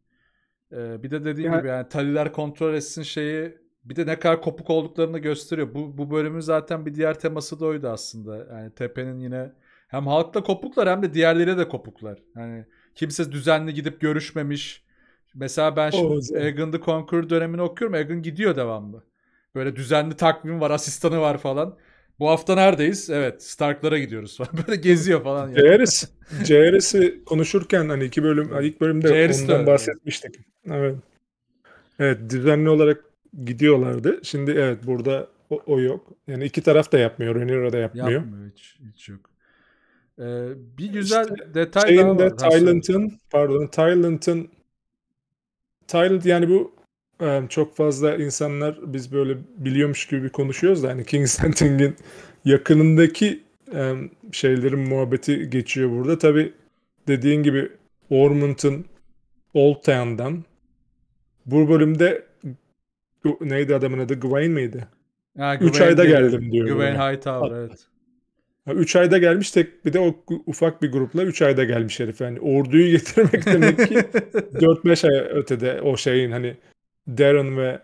Ee, bir de dediğim yani... gibi yani taliler kontrol etsin şeyi bir de ne kadar kopuk olduklarını gösteriyor. Bu, bu bölümün zaten bir diğer teması da oydu aslında. Yani Tepe'nin yine hem halkla kopuklar hem de diğerleriyle de kopuklar. Yani kimse düzenli gidip görüşmemiş. Mesela ben şimdi Egan The Conqueror dönemini okuyorum. Egan gidiyor devamlı. Böyle düzenli takvim var, asistanı var falan. Bu hafta neredeyiz? Evet Stark'lara gidiyoruz falan. [LAUGHS] Böyle geziyor falan. Yani. JRS, konuşurken hani iki bölüm, ilk bölümde JRS ondan bahsetmiştik. Evet. Evet düzenli olarak gidiyorlardı. Şimdi evet burada o, o yok. Yani iki taraf da yapmıyor. Rhaenyra da yapmıyor. Yapmıyor hiç, hiç yok. Ee, bir güzel işte, detay daha var. Tyrant'ın pardon Tyrant'ın Tyrant yani bu çok fazla insanlar biz böyle biliyormuş gibi konuşuyoruz da hani King's Hunting'in yakınındaki şeylerin muhabbeti geçiyor burada. Tabi dediğin gibi Ormond'un Old Town'dan bu bölümde neydi adamın adı? Gawain miydi? Ha, Güven, Üç ayda geldim diyor. Güven Hightower evet. Üç ayda gelmiş tek bir de o ufak bir grupla üç ayda gelmiş herif. Yani orduyu [LAUGHS] getirmek demek ki [LAUGHS] dört beş ay ötede o şeyin hani Darren ve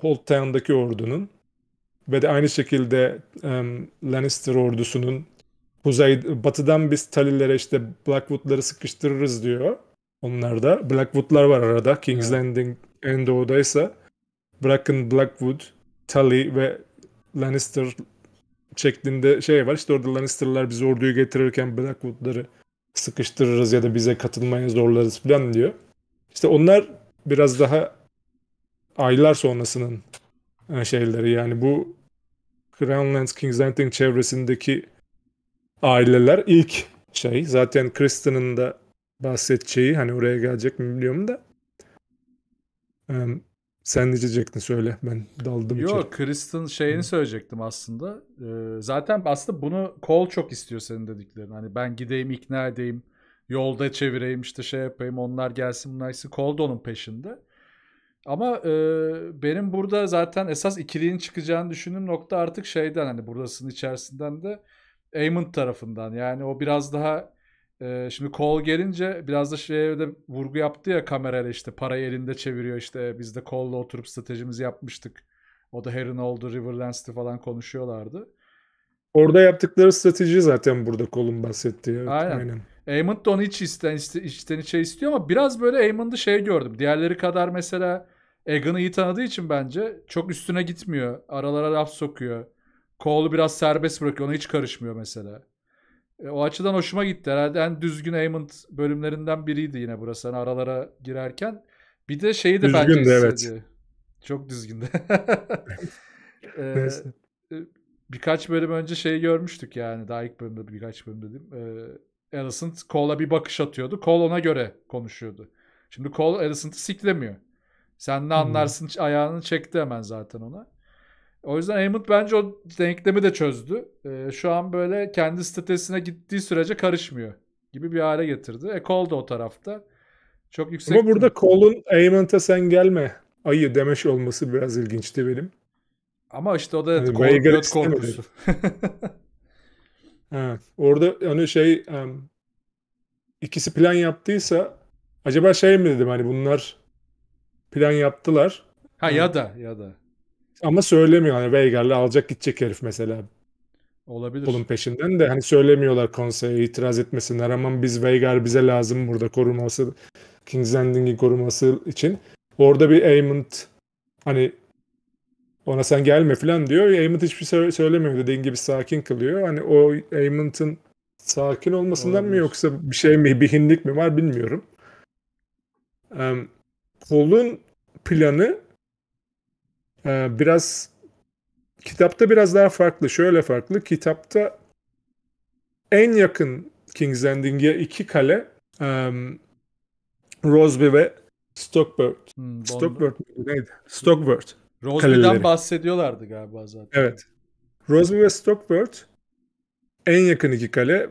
Holttown'daki ordunun ve de aynı şekilde um, Lannister ordusunun kuzey batıdan biz Talilere işte Blackwood'ları sıkıştırırız diyor. Onlarda Blackwood'lar var arada. King's evet. Landing en doğudaysa Bracken Blackwood, Tully ve Lannister şeklinde şey var. İşte orada Lannister'lar biz orduyu getirirken Blackwood'ları sıkıştırırız ya da bize katılmaya zorlarız falan diyor. İşte onlar biraz daha aylar sonrasının e, şeyleri yani bu Crownlands King's Landing çevresindeki aileler ilk şey zaten Kristen'ın da bahsedeceği hani oraya gelecek mi biliyorum da e, sen diyecektin söyle ben daldım Yok içeri. Kristen şeyini hmm. söyleyecektim aslında. E, zaten aslında bunu Cole çok istiyor senin dediklerin. Hani ben gideyim ikna edeyim. Yolda çevireyim işte şey yapayım onlar gelsin bunlar gitsin. Cole de onun peşinde. Ama e, benim burada zaten esas ikiliğin çıkacağını düşündüğüm nokta artık şeyden hani burasının içerisinden de Eamon tarafından. Yani o biraz daha e, şimdi Cole gelince biraz da şeye de vurgu yaptı ya kamerayla işte parayı elinde çeviriyor işte biz de Cole'la oturup stratejimizi yapmıştık. O da Heron oldu, Riverlands'ti falan konuşuyorlardı. Orada yaptıkları strateji zaten burada Cole'un bahsettiği. Evet, aynen. aynen. Eamon da onu hiç içten, içten içe istiyor ama biraz böyle Eamon'da şey gördüm. Diğerleri kadar mesela Egan'ı iyi tanıdığı için bence çok üstüne gitmiyor. Aralara laf sokuyor. Cole'u biraz serbest bırakıyor. Ona hiç karışmıyor mesela. E, o açıdan hoşuma gitti. Herhalde en düzgün Aymond bölümlerinden biriydi yine burası. Hani aralara girerken. Bir de şeyi de Düzgündü, bence evet. Çok düzgündü. [LAUGHS] E, e, birkaç bölüm önce şeyi görmüştük yani. Daha ilk bölümde birkaç bölüm dedim. E, Alicent Cole'a bir bakış atıyordu. Cole ona göre konuşuyordu. Şimdi Cole Alicent'ı siklemiyor. Sen ne hmm. anlarsın hmm. ayağını çekti hemen zaten ona. O yüzden Hammond bence o denklemi de çözdü. Ee, şu an böyle kendi statesine gittiği sürece karışmıyor gibi bir hale getirdi. E Cole da o tarafta. Çok yüksek. Ama burada Cole'un Hammond'a sen gelme ayı demeş olması biraz ilginçti benim. Ama işte o da yani Cole göt korkusu. evet, orada hani şey um, ikisi plan yaptıysa acaba şey mi dedim hani bunlar plan yaptılar. Ha hani ya da ya da. Ama söylemiyor hani Veigar'la alacak gidecek herif mesela. Olabilir. Bunun peşinden de hani söylemiyorlar konseye itiraz etmesinler. ama biz Veigar bize lazım burada koruması. King's Landing'i koruması için. Orada bir Aemond hani ona sen gelme falan diyor. Aemond hiçbir şey söylemiyor. Dediğin gibi sakin kılıyor. Hani o Aemond'ın sakin olmasından Olabilir. mı yoksa bir şey mi, bir hinlik mi var bilmiyorum. Um, kolun planı e, biraz kitapta biraz daha farklı. Şöyle farklı. Kitapta en yakın King's Landing'e iki kale e, Rosby ve Stockbird. Hmm, Stockbird neydi? Stockbird. Rosby'den bahsediyorlardı galiba zaten. Evet. Rosby ve Stockbird en yakın iki kale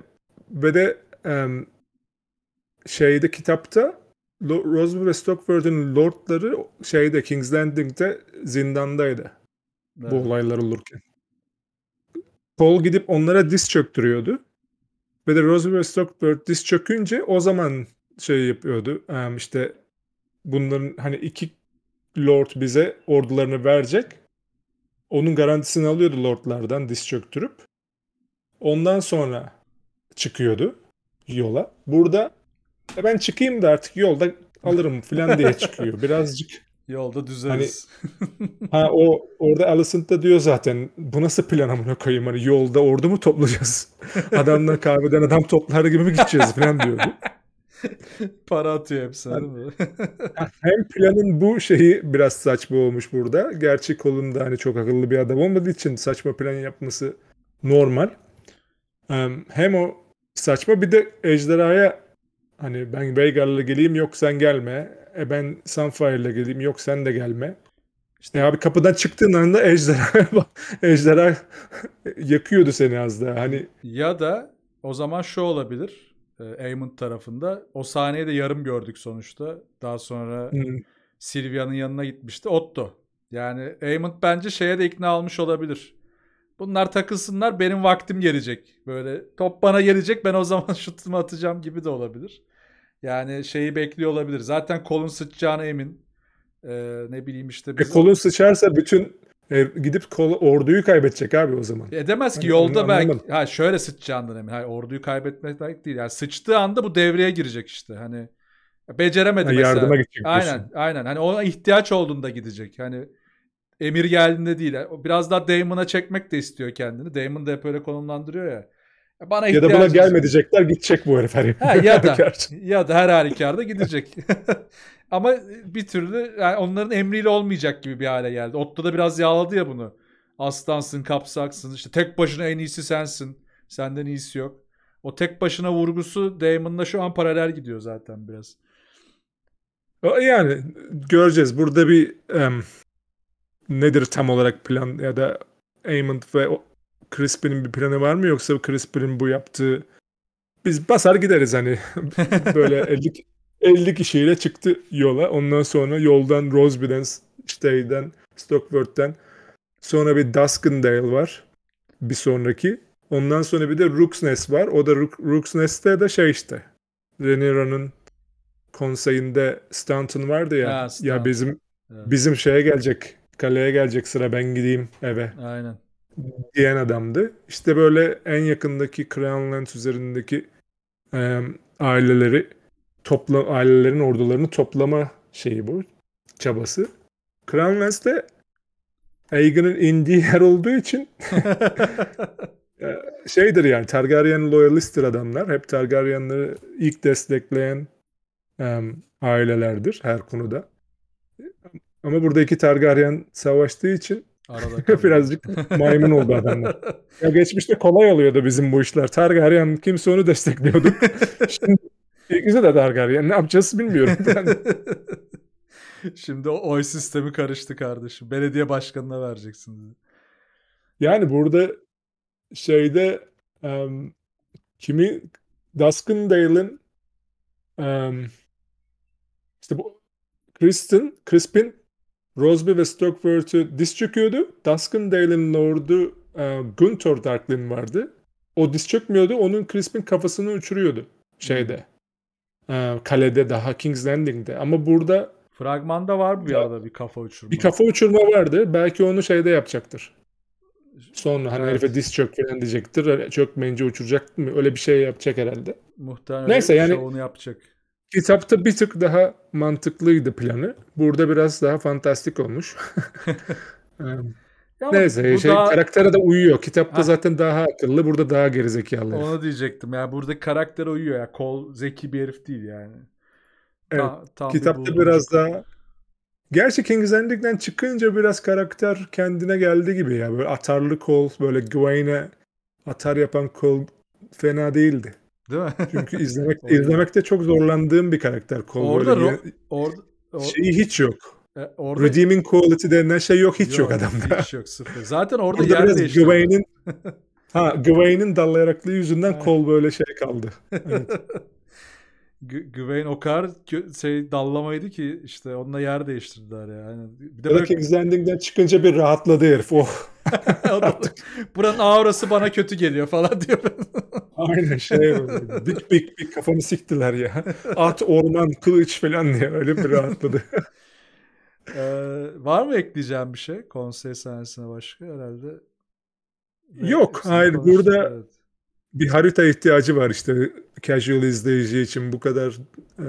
ve de um, şeyde kitapta Rosewood ve Stockford'un lordları şeyde King's Landing'de zindandaydı. Evet. Bu olaylar olurken. Paul gidip onlara diz çöktürüyordu. Ve de Rosewood ve Stockford diz çökünce o zaman şey yapıyordu. işte bunların hani iki lord bize ordularını verecek. Onun garantisini alıyordu lordlardan diz çöktürüp. Ondan sonra çıkıyordu yola. Burada e ben çıkayım da artık yolda alırım falan diye çıkıyor. Birazcık [LAUGHS] yolda düzeriz. Hani, [LAUGHS] ha o orada Alicent da diyor zaten bu nasıl plan amına koyayım hani yolda ordu mu toplayacağız? [LAUGHS] Adamla kahveden adam toplar gibi mi gideceğiz falan diyordu. Para atıyor hepsine yani, değil mi? hem planın bu şeyi biraz saçma olmuş burada. Gerçi kolunda hani çok akıllı bir adam olmadığı için saçma plan yapması normal. Hem o saçma bir de ejderhaya Hani ben Veigar'la geleyim yok sen gelme. E ben Sunfire'la geleyim yok sen de gelme. İşte abi kapıdan çıktığın anda ejderha, [LAUGHS] ejderha [LAUGHS] yakıyordu seni az daha. Hani... Ya da o zaman şu olabilir. E, Aemond tarafında. O sahneyi de yarım gördük sonuçta. Daha sonra hmm. Silvia'nın yanına gitmişti. Otto. Yani Aemond bence şeye de ikna almış olabilir. Bunlar takılsınlar benim vaktim gelecek. Böyle top bana gelecek ben o zaman [LAUGHS] şutumu atacağım gibi de olabilir. Yani şeyi bekliyor olabilir. Zaten kolun sıçacağına emin. Ee, ne bileyim işte. E, biz... E kolun sıçarsa bütün e, gidip kol, orduyu kaybedecek abi o zaman. Edemez ki hani yolda belki. Anlamadım. Ha şöyle sıçacağından emin. Hayır, orduyu kaybetmek demek değil. Yani sıçtığı anda bu devreye girecek işte. Hani beceremedi ha, mesela. Yardıma gidecek. Aynen, diyorsun. aynen. Hani ona ihtiyaç olduğunda gidecek. Hani Emir geldiğinde değil. Biraz daha Damon'a çekmek de istiyor kendini. Damon da hep öyle konumlandırıyor ya. Bana ya da buna gelme diyecekler gidecek bu herif her ha, ya da, [LAUGHS] ya da her halükarda gidecek. [LAUGHS] Ama e, bir türlü yani onların emriyle olmayacak gibi bir hale geldi. Otto da biraz yağladı ya bunu. Aslansın, kapsaksın, İşte tek başına en iyisi sensin. Senden iyisi yok. O tek başına vurgusu Damon'la şu an paralel gidiyor zaten biraz. Yani göreceğiz. Burada bir um, nedir tam olarak plan ya da Amond ve Crispin'in bir planı var mı yoksa Crispin'in bu yaptığı biz basar gideriz hani [LAUGHS] böyle 50, 50 kişiyle çıktı yola. Ondan sonra yoldan Roseby'den, Stayden, Stockworth'ten sonra bir Duskendale var bir sonraki. Ondan sonra bir de Rook's var. O da Rook, Rook's Nest'te de şey işte Rhaenyra'nın konseyinde Stanton vardı ya. Ha, Stanton. Ya bizim evet. bizim şeye gelecek kaleye gelecek sıra ben gideyim eve. Aynen. Diyen adamdı. İşte böyle en yakındaki Crownlands üzerindeki e, aileleri topla ailelerin ordularını toplama şeyi bu çabası. Crownlands'te Aegon'un indiği yer olduğu için [LAUGHS] şeydir yani Targaryen loyalisttir adamlar. Hep Targaryen'ları ilk destekleyen um, ailelerdir her konuda. Ama burada iki Targaryen savaştığı için Arada [LAUGHS] birazcık maymun oldu adamlar. [LAUGHS] Ya geçmişte kolay oluyordu bizim bu işler. Targaryen kimse onu destekliyorduk. [LAUGHS] Şimdi ikisi de Targaryen. Ne yapacağız bilmiyorum. Yani. Şimdi o oy sistemi karıştı kardeşim. Belediye başkanına vereceksin. Yani burada şeyde um, kimi Duskendale'ın um, işte bu Kristen, Crispin Rosby ve Stockworth'u diz çöküyordu. Duskendale'in Lord'u e, Gunter Darklin vardı. O diz çökmüyordu. Onun Crisp'in kafasını uçuruyordu şeyde. E, kalede daha King's Landing'de. Ama burada Fragmanda var mı bir arada bir kafa uçurma? Bir kafa uçurma vardı. Belki onu şeyde yapacaktır. Son hani evet. herife diz çök falan diyecektir. Çökmeyince uçuracak mı? Öyle bir şey yapacak herhalde. Muhtemelen Neyse, yani, şey onu yapacak. Kitapta bir tık daha mantıklıydı planı. Burada biraz daha fantastik olmuş. [LAUGHS] Ya Neyse şey, daha... karaktere de uyuyor. Kitapta ha. Ah. zaten daha akıllı, burada daha gerizekalı. Onu diyecektim ya. Yani burada karakter uyuyor ya. Kol zeki bir herif değil yani. Evet. Daha, kitapta bir biraz daha Gerçi King's Landing'den çıkınca biraz karakter kendine geldi gibi ya. Böyle atarlı kol, böyle Gawain'e atar yapan kol fena değildi. Değil mi? Çünkü [LAUGHS] izlemek izlemekte çok zorlandığım bir karakter. Cole orada ro- or- şeyi hiç yok. E, orada... Redeeming quality denilen şey yok hiç yok, yok adamda. Hiç yok sıfır. Zaten orada, orada yer Gawain'in [LAUGHS] ha Gawain'in dallayaraklığı yüzünden kol böyle şey kaldı. [LAUGHS] Evet. Gü okar şey dallamaydı ki işte onunla yer değiştirdiler ya. Yani bir de Black böyle... çıkınca bir rahatladı herif oh. [LAUGHS] o. artık [LAUGHS] Buranın aurası bana kötü geliyor falan diyor. Aynen şey dik dik dik kafamı siktiler ya. At, orman, kılıç falan diye öyle bir rahatladı. [LAUGHS] ee, var mı ekleyeceğim bir şey konsey sahnesine başka herhalde? Yok hayır burada evet bir harita ihtiyacı var işte casual izleyici için bu kadar e,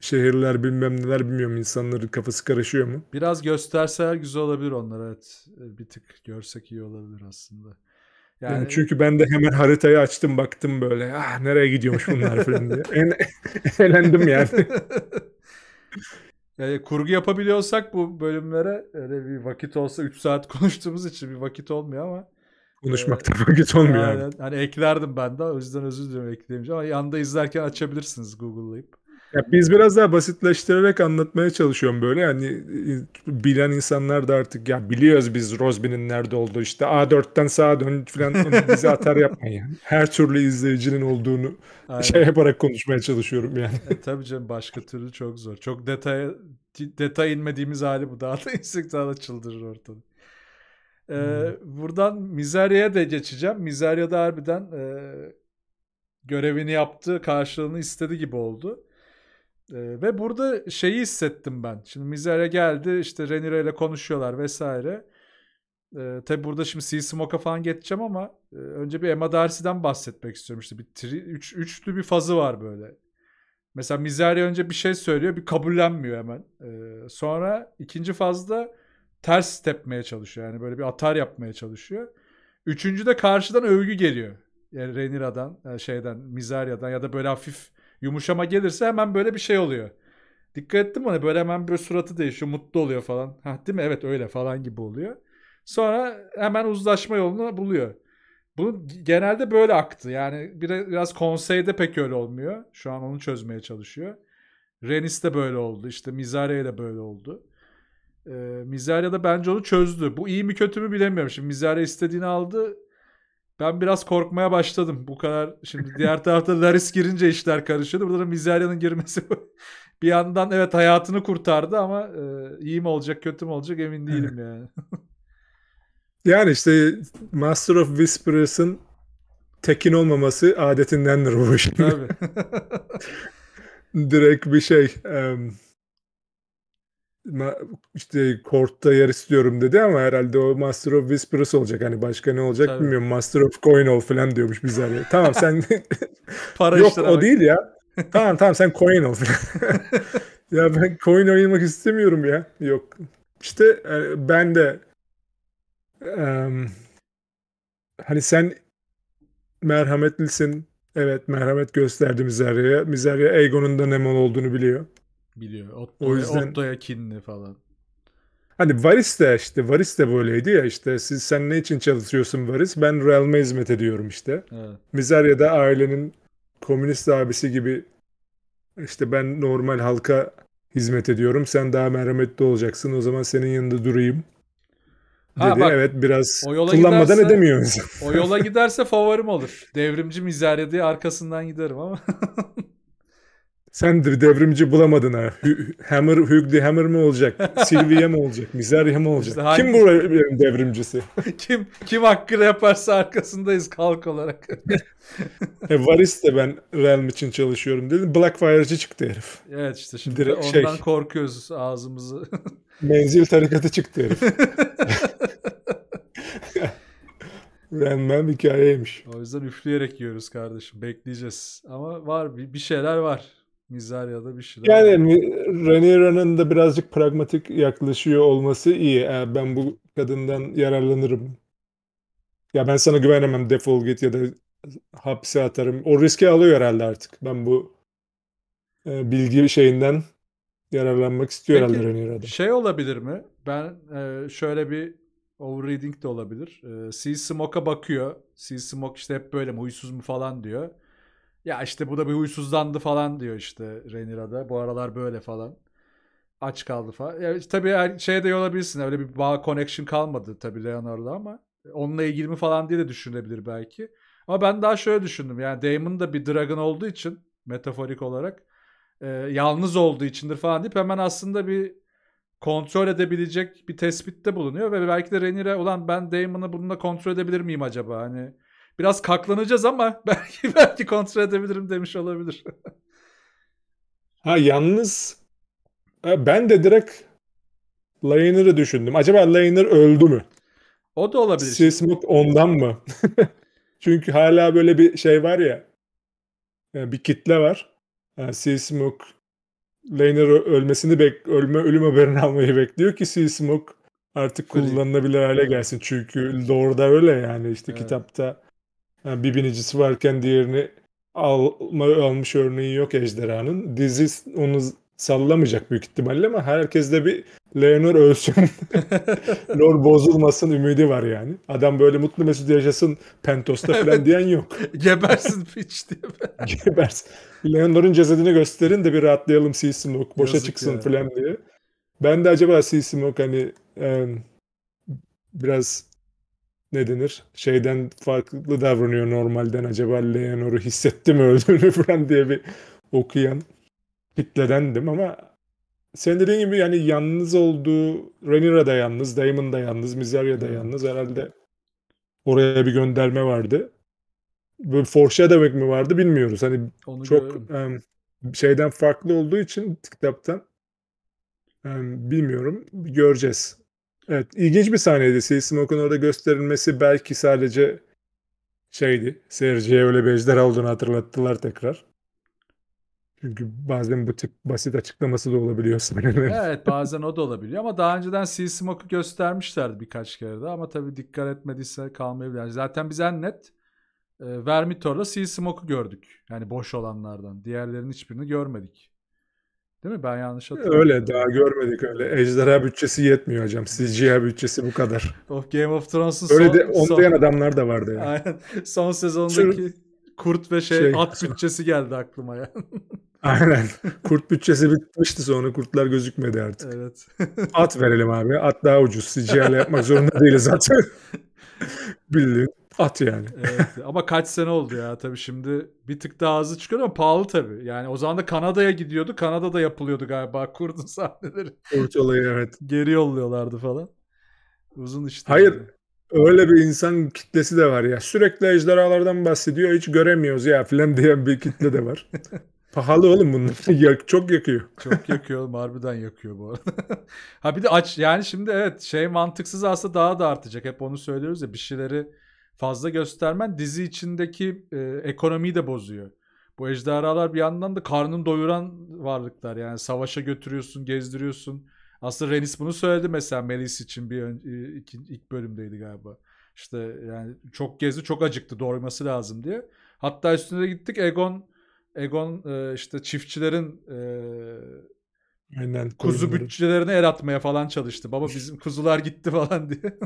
şehirler bilmem neler bilmiyorum insanların kafası karışıyor mu? Biraz gösterseler güzel olabilir onlar evet. Bir tık görsek iyi olabilir aslında. Yani... yani çünkü ben de hemen haritayı açtım baktım böyle ah nereye gidiyormuş bunlar falan diye. [LAUGHS] eğlendim yani. [LAUGHS] Yani kurgu yapabiliyorsak bu bölümlere öyle bir vakit olsa 3 saat [LAUGHS] konuştuğumuz için bir vakit olmuyor ama konuşmakta ee, e, vakit olmuyor. Yani, yani. Hani eklerdim ben de. O yüzden özür dilerim eklemeyeceğim. Ama yanda izlerken açabilirsiniz Google'layıp. Ya biz biraz daha basitleştirerek anlatmaya çalışıyorum böyle. Yani e, bilen insanlar da artık ya biliyoruz biz Rosby'nin nerede olduğu işte A4'ten sağa dön falan [LAUGHS] bize atar yapmayın. Yani. Her türlü izleyicinin olduğunu Aynen. şey yaparak konuşmaya çalışıyorum yani. E, tabii canım başka türlü çok zor. Çok detaya detay inmediğimiz hali bu. Daha da [LAUGHS] insek çıldırır ortalık. E, Buradan Mizarya'ya da geçeceğim. Mizarya da harbiden e, görevini yaptı, karşılığını istedi gibi oldu. E, ve burada şeyi hissettim ben. Şimdi Mizarya geldi, işte Renira ile konuşuyorlar vesaire. E, ee, tabi burada şimdi Sea Smoke'a falan geçeceğim ama e, önce bir Emma Darcy'den bahsetmek istiyorum. İşte bir tri, üç, üçlü bir fazı var böyle. Mesela Mizarya önce bir şey söylüyor, bir kabullenmiyor hemen. E, sonra ikinci fazda ters tepmeye çalışıyor. Yani böyle bir atar yapmaya çalışıyor. Üçüncüde karşıdan övgü geliyor. Yani Renira'dan, e, şeyden, Mizarya'dan ya da böyle hafif yumuşama gelirse hemen böyle bir şey oluyor. Dikkat ettim ona hani böyle hemen bir suratı değişiyor, mutlu oluyor falan. Ha değil mi? Evet öyle falan gibi oluyor. Sonra hemen uzlaşma yolunu buluyor. Bu genelde böyle aktı. Yani biraz konseyde pek öyle olmuyor. Şu an onu çözmeye çalışıyor. Renis de böyle oldu. İşte Mizare de böyle oldu. E, ee, Mizarya da bence onu çözdü. Bu iyi mi kötü mü bilemiyorum. Şimdi Mizarya istediğini aldı. Ben biraz korkmaya başladım. Bu kadar şimdi diğer [LAUGHS] tarafta Laris girince işler karışıyordu. Burada da Mizarya'nın girmesi [LAUGHS] bir yandan evet hayatını kurtardı ama e, iyi mi olacak kötü mü olacak emin değilim yani. [LAUGHS] yani işte Master of Whisperers'ın tekin olmaması adetindendir bu işin. Tabii. Direkt bir şey um, işte Kort'ta yer istiyorum dedi ama herhalde o Master of Whispers olacak. Hani başka ne olacak Tabii. bilmiyorum. Master of Coin ol falan diyormuş biz hani. [LAUGHS] Tamam sen [LAUGHS] Para Yok o değil ya. [LAUGHS] tamam tamam sen coin ol falan. ya ben coin oynamak istemiyorum ya. Yok. İşte e, ben de um, hani sen merhametlisin. Evet merhamet gösterdi Mizarya'ya. Mizarya Egon'un da ne mal olduğunu biliyor. Biliyor. Otto, o e, yüzden Otto'ya kinli falan. Hani Varis de işte Varis de böyleydi ya işte siz sen ne için çalışıyorsun Varis? Ben Realme hizmet ediyorum işte. Evet. Mizarya'da ailenin komünist abisi gibi işte ben normal halka hizmet ediyorum. Sen daha merhametli olacaksın. O zaman senin yanında durayım. Dedi. bak, evet biraz o yola kullanmadan giderse, edemiyoruz. o yola giderse favorim olur. Devrimci Mizarya diye arkasından giderim ama. [LAUGHS] Sen de devrimci bulamadın ha. Hammer, Hughley Hammer mi olacak? Silvia mı olacak? Miseria [LAUGHS] mı olacak? İşte kim bu devrimcisi? [LAUGHS] kim kim hakkı yaparsa arkasındayız halk olarak. [LAUGHS] e, Varis de ben Realm için çalışıyorum dedim. Blackfire'cı çıktı herif. Evet işte şimdi Direkt ondan şey, korkuyoruz ağzımızı. menzil tarikatı çıktı herif. Renmen hikayeymiş. O yüzden üfleyerek yiyoruz kardeşim. Bekleyeceğiz. Ama var bir, bir şeyler var. Mizarya'da bir şeyler. Yani Raniera'nın da birazcık pragmatik yaklaşıyor olması iyi. Ee, ben bu kadından yararlanırım. Ya ben sana güvenemem defol git ya da hapse atarım. O riski alıyor herhalde artık. Ben bu e, bilgi şeyinden yararlanmak istiyor Peki, herhalde Raniera'da. Şey olabilir mi? Ben e, şöyle bir overreading de olabilir. E, C. Smoke'a bakıyor. C. Smoke işte hep böyle mi huysuz mu falan diyor. Ya işte bu da bir huysuzlandı falan diyor işte Renira'da. Bu aralar böyle falan. Aç kaldı falan. Ya işte tabii her şeye de olabilirsin. Öyle bir bağ connection kalmadı tabii Leonard'la ama onunla ilgili mi falan diye de düşünebilir belki. Ama ben daha şöyle düşündüm. Yani Damon da bir dragon olduğu için metaforik olarak e, yalnız olduğu içindir falan deyip hemen aslında bir kontrol edebilecek bir tespitte bulunuyor ve belki de Renira ulan ben Damon'ı bununla kontrol edebilir miyim acaba? Hani Biraz kaklanacağız ama [LAUGHS] belki belki kontrol edebilirim demiş olabilir. ha yalnız ben de direkt Laner'ı düşündüm. Acaba Laner öldü mü? O da olabilir. Sismut ondan mı? [LAUGHS] Çünkü hala böyle bir şey var ya. E, bir kitle var. Yani e, Seasmook Laner ölmesini bek ölme ölüm haberini [LAUGHS] almayı bekliyor ki Seasmook artık kullanılabilir hale gelsin. Çünkü doğruda öyle yani işte evet. kitapta yani bir binicisi varken diğerini alma, almış örneği yok ejderhanın. Dizi onu sallamayacak büyük ihtimalle ama herkes de bir Leonor ölsün. [LAUGHS] Lor bozulmasın ümidi var yani. Adam böyle mutlu mesut yaşasın Pentos'ta evet. falan diyen yok. Gebersin piç diye. [LAUGHS] Gebersin. Leonor'un cesedini gösterin de bir rahatlayalım C. Smoke. Boşa Yazık çıksın ya. falan diye. Ben de acaba C. Smoke hani e, biraz ne denir şeyden farklı davranıyor normalden acaba Leonor'u hissetti mi öldüğünü [LAUGHS] falan diye bir okuyan kitledendim ama sen dediğin gibi yani yalnız olduğu Rhaenyra da yalnız, Daemon da yalnız, Miseria da hmm. yalnız herhalde oraya bir gönderme vardı. Böyle foreshadowing mi vardı bilmiyoruz. Hani Onu çok um, şeyden farklı olduğu için kitaptan um, bilmiyorum. Göreceğiz. Evet ilginç bir sahneydi. Sea Smoke'un orada gösterilmesi belki sadece şeydi. Seyirciye öyle bir ejderha olduğunu hatırlattılar tekrar. Çünkü bazen bu tip basit açıklaması da olabiliyor sahnelerin. Evet bazen o da olabiliyor ama daha önceden Sea Smoke'u göstermişlerdi birkaç kere de ama tabii dikkat etmediyse kalmayabilir. Zaten biz en net e, Vermitor'la Sea Smoke'u gördük. Yani boş olanlardan. Diğerlerinin hiçbirini görmedik. Değil mi? Ben yanlış hatırlıyorum. Öyle daha görmedik öyle. Ejderha bütçesi yetmiyor hocam. CGI bütçesi bu kadar. [LAUGHS] of Game of Thrones'un son... Öyle de onlayan son... adamlar da vardı yani. Aynen. Son sezondaki Şu... kurt ve şey, şey at bütçesi geldi aklıma ya. [LAUGHS] Aynen. Kurt bütçesi bitmişti sonra kurtlar gözükmedi artık. Evet. at verelim abi. At daha ucuz. CGI yapmak zorunda [LAUGHS] değiliz zaten. Bildiğin. At yani. evet, [LAUGHS] ama kaç sene oldu ya tabii şimdi bir tık daha hızlı çıkıyor ama pahalı tabii. Yani o zaman da Kanada'ya gidiyordu. Kanada'da yapılıyordu galiba kurdun [LAUGHS] sahneleri. Kurt olayı evet. Geri yolluyorlardı falan. Uzun işte. Hayır. Öyle bir insan kitlesi de var ya. Sürekli ejderhalardan bahsediyor. Hiç göremiyoruz ya filan diyen bir kitle de var. [LAUGHS] Pahalı oğlum bunlar. Yak, çok yakıyor. Çok yakıyor oğlum. Harbiden yakıyor bu arada. ha bir de aç yani şimdi evet şey mantıksız aslında daha da artacak. Hep onu söylüyoruz ya bir şeyleri fazla göstermen dizi içindeki e, ekonomiyi de bozuyor. Bu ejderhalar bir yandan da karnını doyuran varlıklar. Yani savaşa götürüyorsun, gezdiriyorsun. Aslında Renis bunu söyledi mesela Melis için bir ön, e, iki, ilk bölümdeydi galiba. İşte yani çok gezdi, çok acıktı, doyması lazım diye. Hatta üstüne gittik Egon Egon e, işte çiftçilerin e, Aynen, kuzu koyunları. bütçelerine el atmaya falan çalıştı. Baba bizim kuzular gitti [LAUGHS] falan diye.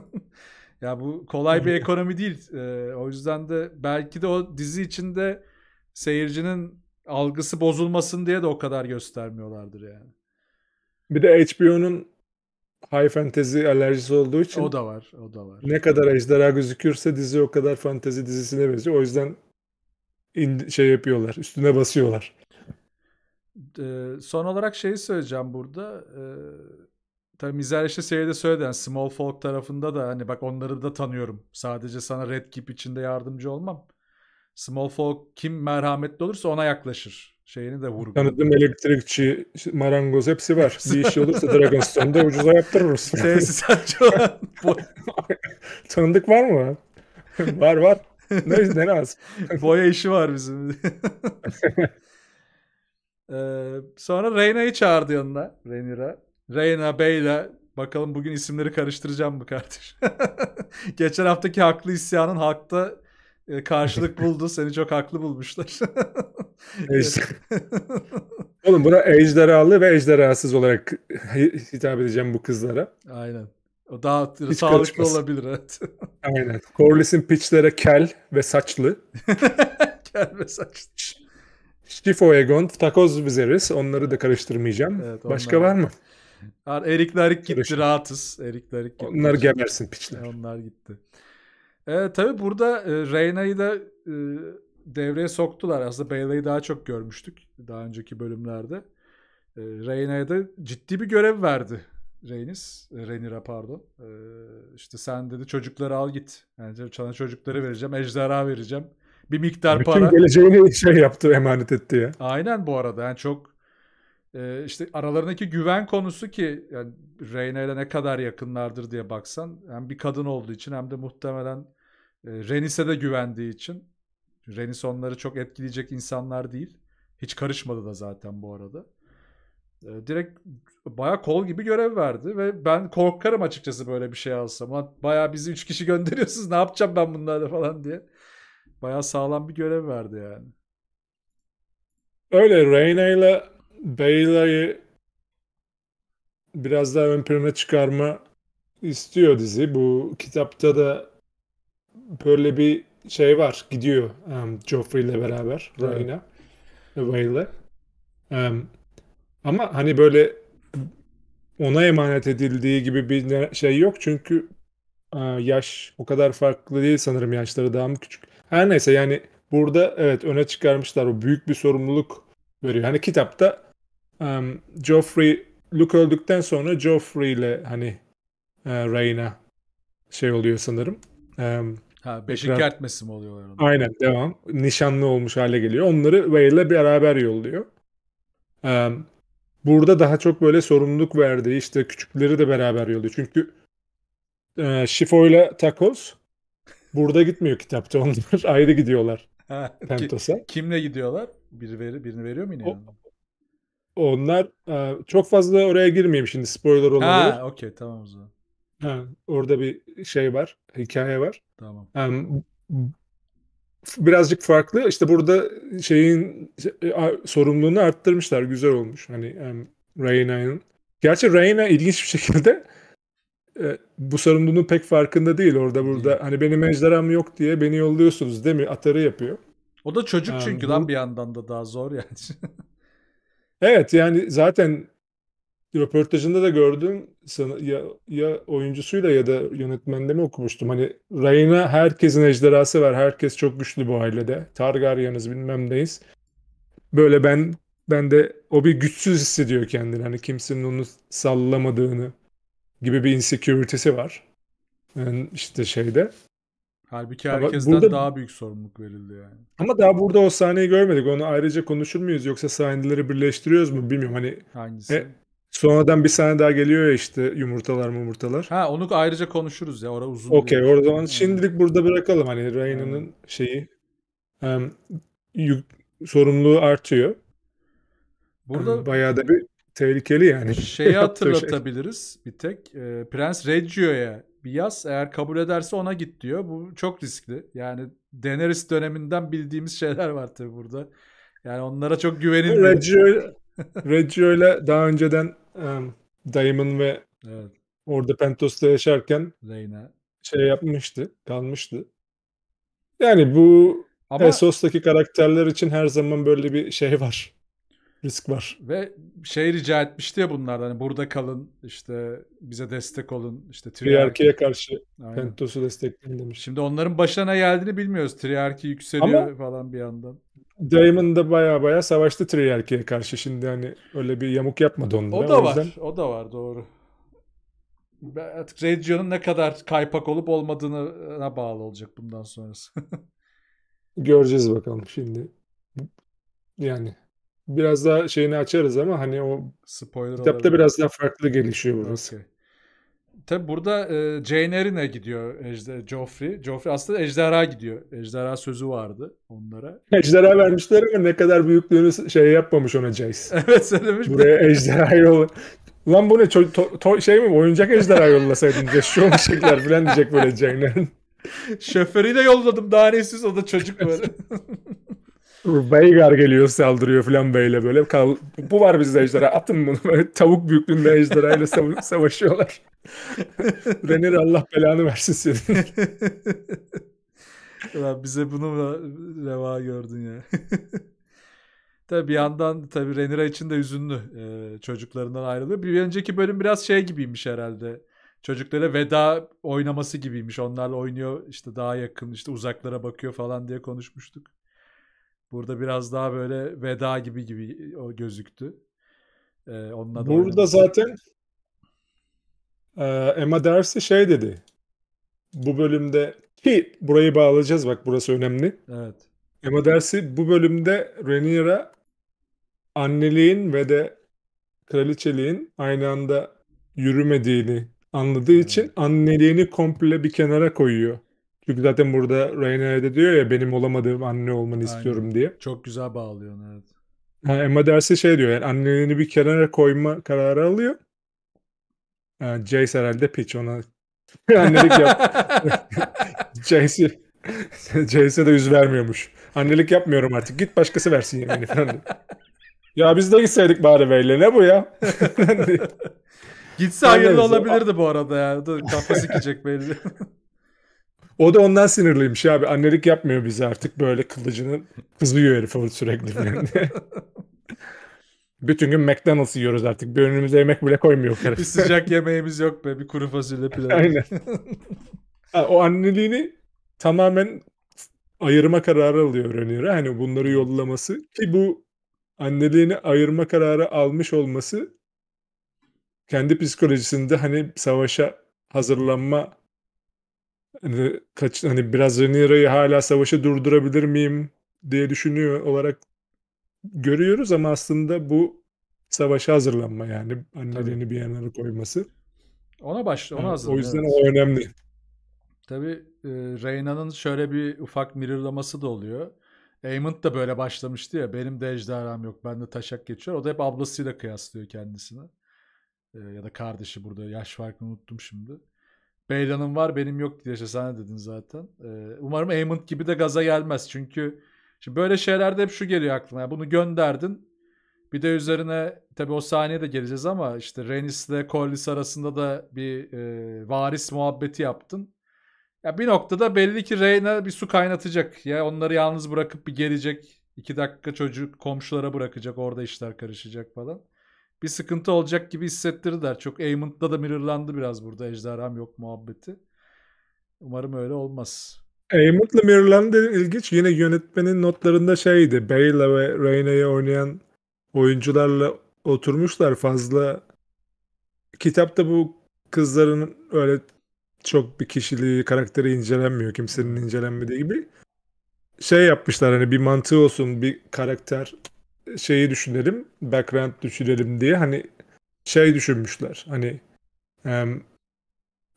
Ya bu kolay bir ekonomi değil. Ee, o yüzden de belki de o dizi içinde seyircinin algısı bozulmasın diye de o kadar göstermiyorlardır yani. Bir de HBO'nun high fantasy alerjisi olduğu için o da var, o da var. Ne kadar ejderha gözükürse dizi o kadar fantezi dizisine benziyor. O yüzden in, şey yapıyorlar, üstüne basıyorlar. Ee, son olarak şeyi söyleyeceğim burada. Ee, Tabii Mizeriş'te şeyde söyledi yani Small Folk tarafında da hani bak onları da tanıyorum. Sadece sana Red Keep içinde yardımcı olmam. Small Folk kim merhametli olursa ona yaklaşır. Şeyini de vurgu. Tanıdığım elektrikçi, marangoz hepsi var. bir işi [LAUGHS] olursa Dragonstone'da ucuza yaptırırız. Tesis [LAUGHS] olan. Şey, [LAUGHS] Tanıdık var mı? var var. Ne, ne lazım? Boya işi var bizim. ee, sonra Reyna'yı çağırdı yanına. Renira. Reyna Bey'le bakalım bugün isimleri karıştıracağım mı kardeş? [LAUGHS] Geçen haftaki haklı isyanın hakta e, karşılık [LAUGHS] buldu. Seni çok haklı bulmuşlar. [LAUGHS] Oğlum buna ejderhalı ve ejderhasız olarak hitap edeceğim bu kızlara. Aynen. O daha Hiç sağlıklı karışmasın. olabilir evet. Aynen. Corliss'in pitchlere kel ve saçlı. kel ve saçlı. Şifo Egon, Takoz Viserys onları da karıştırmayacağım. Evet, Başka var mı? Erik Narik gitti Görüşmeler. rahatız. Erik Narik gitti. Onlar gemersin piçler. Ee, onlar gitti. E, tabii burada e, Reyna'yı da e, devreye soktular. Aslında Bailey'i daha çok görmüştük daha önceki bölümlerde. E, Reyna'ya da ciddi bir görev verdi Reynis. E, Renira pardon. E, işte sen dedi çocukları al git. Yani sana çocukları vereceğim. Ejderha vereceğim. Bir miktar Bütün para. Bütün geleceğini şey yaptı emanet etti ya. Aynen bu arada. Yani çok e, işte aralarındaki güven konusu ki yani Reyna ile ne kadar yakınlardır diye baksan hem bir kadın olduğu için hem de muhtemelen e, Renis'e de güvendiği için Renis onları çok etkileyecek insanlar değil. Hiç karışmadı da zaten bu arada. E, direkt baya kol gibi görev verdi ve ben korkarım açıkçası böyle bir şey alsam. baya bizi 3 kişi gönderiyorsunuz ne yapacağım ben bunlarla falan diye. Baya sağlam bir görev verdi yani. Öyle Reyna ile Bayla'yı biraz daha ön plana çıkarma istiyor dizi. Bu kitapta da böyle bir şey var. Gidiyor um, Joffrey ile beraber evet. Rhaena ve Um, ama hani böyle ona emanet edildiği gibi bir şey yok. Çünkü uh, yaş o kadar farklı değil sanırım yaşları daha mı küçük. Her neyse yani burada evet öne çıkarmışlar. O büyük bir sorumluluk veriyor. Hani kitapta um, Joffrey Luke öldükten sonra Joffrey ile hani e, Reyna şey oluyor sanırım. Um, ha, beşik tekrar... kertmesi mi oluyor onun? Aynen devam. Nişanlı olmuş hale geliyor. Onları Vale'le beraber yolluyor. Um, burada daha çok böyle sorumluluk verdi. İşte küçükleri de beraber yolluyor. Çünkü e, Şifo ile Takos burada gitmiyor kitapta onlar. [LAUGHS] Ayrı gidiyorlar. Ha, Pentos'a. Kimle gidiyorlar? Biri veri, birini veriyor mu yine? onlar e, çok fazla oraya girmeyeyim şimdi spoiler olabilir. Ha okey tamam o zaman. Ha, orada bir şey var, hikaye var. Tamam. Um, birazcık farklı. İşte burada şeyin sorumluluğunu arttırmışlar. Güzel olmuş. Hani um, Reyna'nın. Gerçi Reyna ilginç bir şekilde e, bu sorumluluğun pek farkında değil orada burada. Hmm. Hani benim ejderham yok diye beni yolluyorsunuz değil mi? Atarı yapıyor. O da çocuk çünkü um, lan bu... bir yandan da daha zor yani. [LAUGHS] Evet yani zaten röportajında da gördüm sana, ya, ya oyuncusuyla ya da yönetmende mi okumuştum. Hani Rayna herkesin ejderhası var. Herkes çok güçlü bu ailede. Targaryen'ız bilmem neyiz. Böyle ben ben de o bir güçsüz hissediyor kendini. Hani kimsenin onu sallamadığını gibi bir insecurity'si var. Yani işte şeyde Halbuki herkesten burada... daha büyük sorumluluk verildi yani. Ama daha burada o sahneyi görmedik. Onu ayrıca konuşur muyuz yoksa sahneleri birleştiriyoruz mu bilmiyorum. Hani Hangisi? E, sonradan bir sahne daha geliyor ya işte yumurtalar yumurtalar. Ha onu ayrıca konuşuruz ya. Orada uzun. Okey o zaman yani. şimdilik burada bırakalım. Hani Reyna'nın şeyi um, yük, sorumluluğu artıyor. Burada yani bayağı da bir tehlikeli yani. Şeyi [LAUGHS] şey. hatırlatabiliriz bir tek. E, Prens Reggio'ya bir yaz. Eğer kabul ederse ona git diyor. Bu çok riskli. Yani Daenerys döneminden bildiğimiz şeyler var tabii burada. Yani onlara çok güvenilmiyor. Reggio, ile daha önceden um, Daemon ve evet. orada Pentos'ta yaşarken Reyna. şey yapmıştı, kalmıştı. Yani bu ama... Essos'taki karakterler için her zaman böyle bir şey var risk var. Ve şey rica etmişti ya bunlardan. Hani burada kalın, işte bize destek olun. işte Triyarki'ye karşı Aynen. Pentos'u destekleyin demiş. Şimdi onların başına geldiğini bilmiyoruz. Triyarki yükseliyor Ama falan bir yandan. Damon da baya baya savaştı Triyarki'ye karşı. Şimdi hani öyle bir yamuk yapmadı onlara. O da o yüzden... var. O da var doğru. Ben artık Radio'nun ne kadar kaypak olup olmadığına bağlı olacak bundan sonrası. [LAUGHS] Göreceğiz bakalım şimdi. Yani biraz daha şeyini açarız ama hani o spoiler kitapta biraz daha farklı gelişiyor burası. Okay. Tabi burada e, Jane gidiyor Ejder, Joffrey. Joffrey aslında ejderha gidiyor. Ejderha sözü vardı onlara. [LAUGHS] Ejderha vermişler ama ne kadar büyüklüğünü şey yapmamış ona Jace. [LAUGHS] evet söylemiş. Buraya ejderha yolu. Lan bu ne ço- to- to- şey mi oyuncak ejderha yollasaydın diye şu olmayacaklar falan diyecek böyle Jane'lerin. [LAUGHS] Şoförüyle yolladım daha ne istiyorsa o da çocuk böyle. Veigar geliyor saldırıyor falan böyle böyle. Kal bu var bizde ejderha atın bunu. Böyle tavuk büyüklüğünde ejderha ile sava- [LAUGHS] savaşıyorlar. Renir Allah belanı versin senin. Ulan bize bunu reva gördün ya. [LAUGHS] tabii bir yandan tabii Renira için de üzünlü ee, çocuklarından ayrılıyor. Bir önceki bölüm biraz şey gibiymiş herhalde. Çocuklara veda oynaması gibiymiş. Onlarla oynuyor işte daha yakın işte uzaklara bakıyor falan diye konuşmuştuk. Burada biraz daha böyle veda gibi gibi o gözüktü. Ee, onunla da Burada oynamıştı. zaten e, Emma Darcy şey dedi. Bu bölümde ki burayı bağlayacağız bak burası önemli. Evet. Emma Darcy bu bölümde Rhaenyra anneliğin ve de kraliçeliğin aynı anda yürümediğini anladığı için anneliğini komple bir kenara koyuyor. Çünkü zaten burada Ryanair de diyor ya benim olamadığım anne olmanı Aynen. istiyorum diye. Çok güzel bağlıyorsun evet. Ha, Emma dersi şey diyor yani anneliğini bir kenara koyma kararı alıyor. Ha, Jace herhalde piç ona [LAUGHS] annelik yap. [LAUGHS] Jace Jace'e de yüz vermiyormuş. Annelik yapmıyorum artık. Git başkası versin yemeğini falan. ya biz de gitseydik bari beyle Ne bu ya? [LAUGHS] Gitse hayırlı olabilirdi bu arada ya. Kafa sikecek belli. O da ondan sinirliymiş abi. Annelik yapmıyor bize artık böyle kılıcını kızıyor herif sürekli. [LAUGHS] Bütün gün McDonald's yiyoruz artık. Bir önümüze yemek bile koymuyor bir sıcak yemeğimiz yok be. Bir kuru fasulye pilav. Aynen. [LAUGHS] o anneliğini tamamen ayırma kararı alıyor Rhaenyra. Hani bunları yollaması ki bu anneliğini ayırma kararı almış olması kendi psikolojisinde hani savaşa hazırlanma hani kaç hani biraz Rhaenyra'yı hala savaşı durdurabilir miyim diye düşünüyor olarak görüyoruz ama aslında bu savaşa hazırlanma yani annelerini Tabii. bir yanlara koyması. Ona başla, ona hazır. O yüzden evet. o önemli. Tabii e, Reyna'nın şöyle bir ufak mirrorlaması da oluyor. Aemond da böyle başlamıştı ya. Benim de ejderham yok. Ben de taşak geçiyor. O da hep ablasıyla kıyaslıyor kendisini. E, ya da kardeşi burada. Yaş farkını unuttum şimdi. Beylan'ın var benim yok diye yaşasana dedin zaten. Ee, umarım Aymond gibi de gaza gelmez. Çünkü şimdi böyle şeylerde hep şu geliyor aklıma. Yani bunu gönderdin. Bir de üzerine tabii o sahneye de geleceğiz ama işte Renis ile Collis arasında da bir e, varis muhabbeti yaptın. Ya bir noktada belli ki Reyna bir su kaynatacak. Ya onları yalnız bırakıp bir gelecek. iki dakika çocuk komşulara bırakacak. Orada işler karışacak falan bir sıkıntı olacak gibi hissettirdiler. Çok Aimant'da da mirrorlandı biraz burada ejderham yok muhabbeti. Umarım öyle olmaz. Aimant'la mirrorlandı ilginç. Yine yönetmenin notlarında şeydi. Bale'la ve Reyna'yı oynayan oyuncularla oturmuşlar fazla. Kitapta bu kızların öyle çok bir kişiliği, karakteri incelenmiyor. Kimsenin incelenmediği gibi. Şey yapmışlar hani bir mantığı olsun, bir karakter şeyi düşünelim, background düşünelim diye hani şey düşünmüşler. Hani um,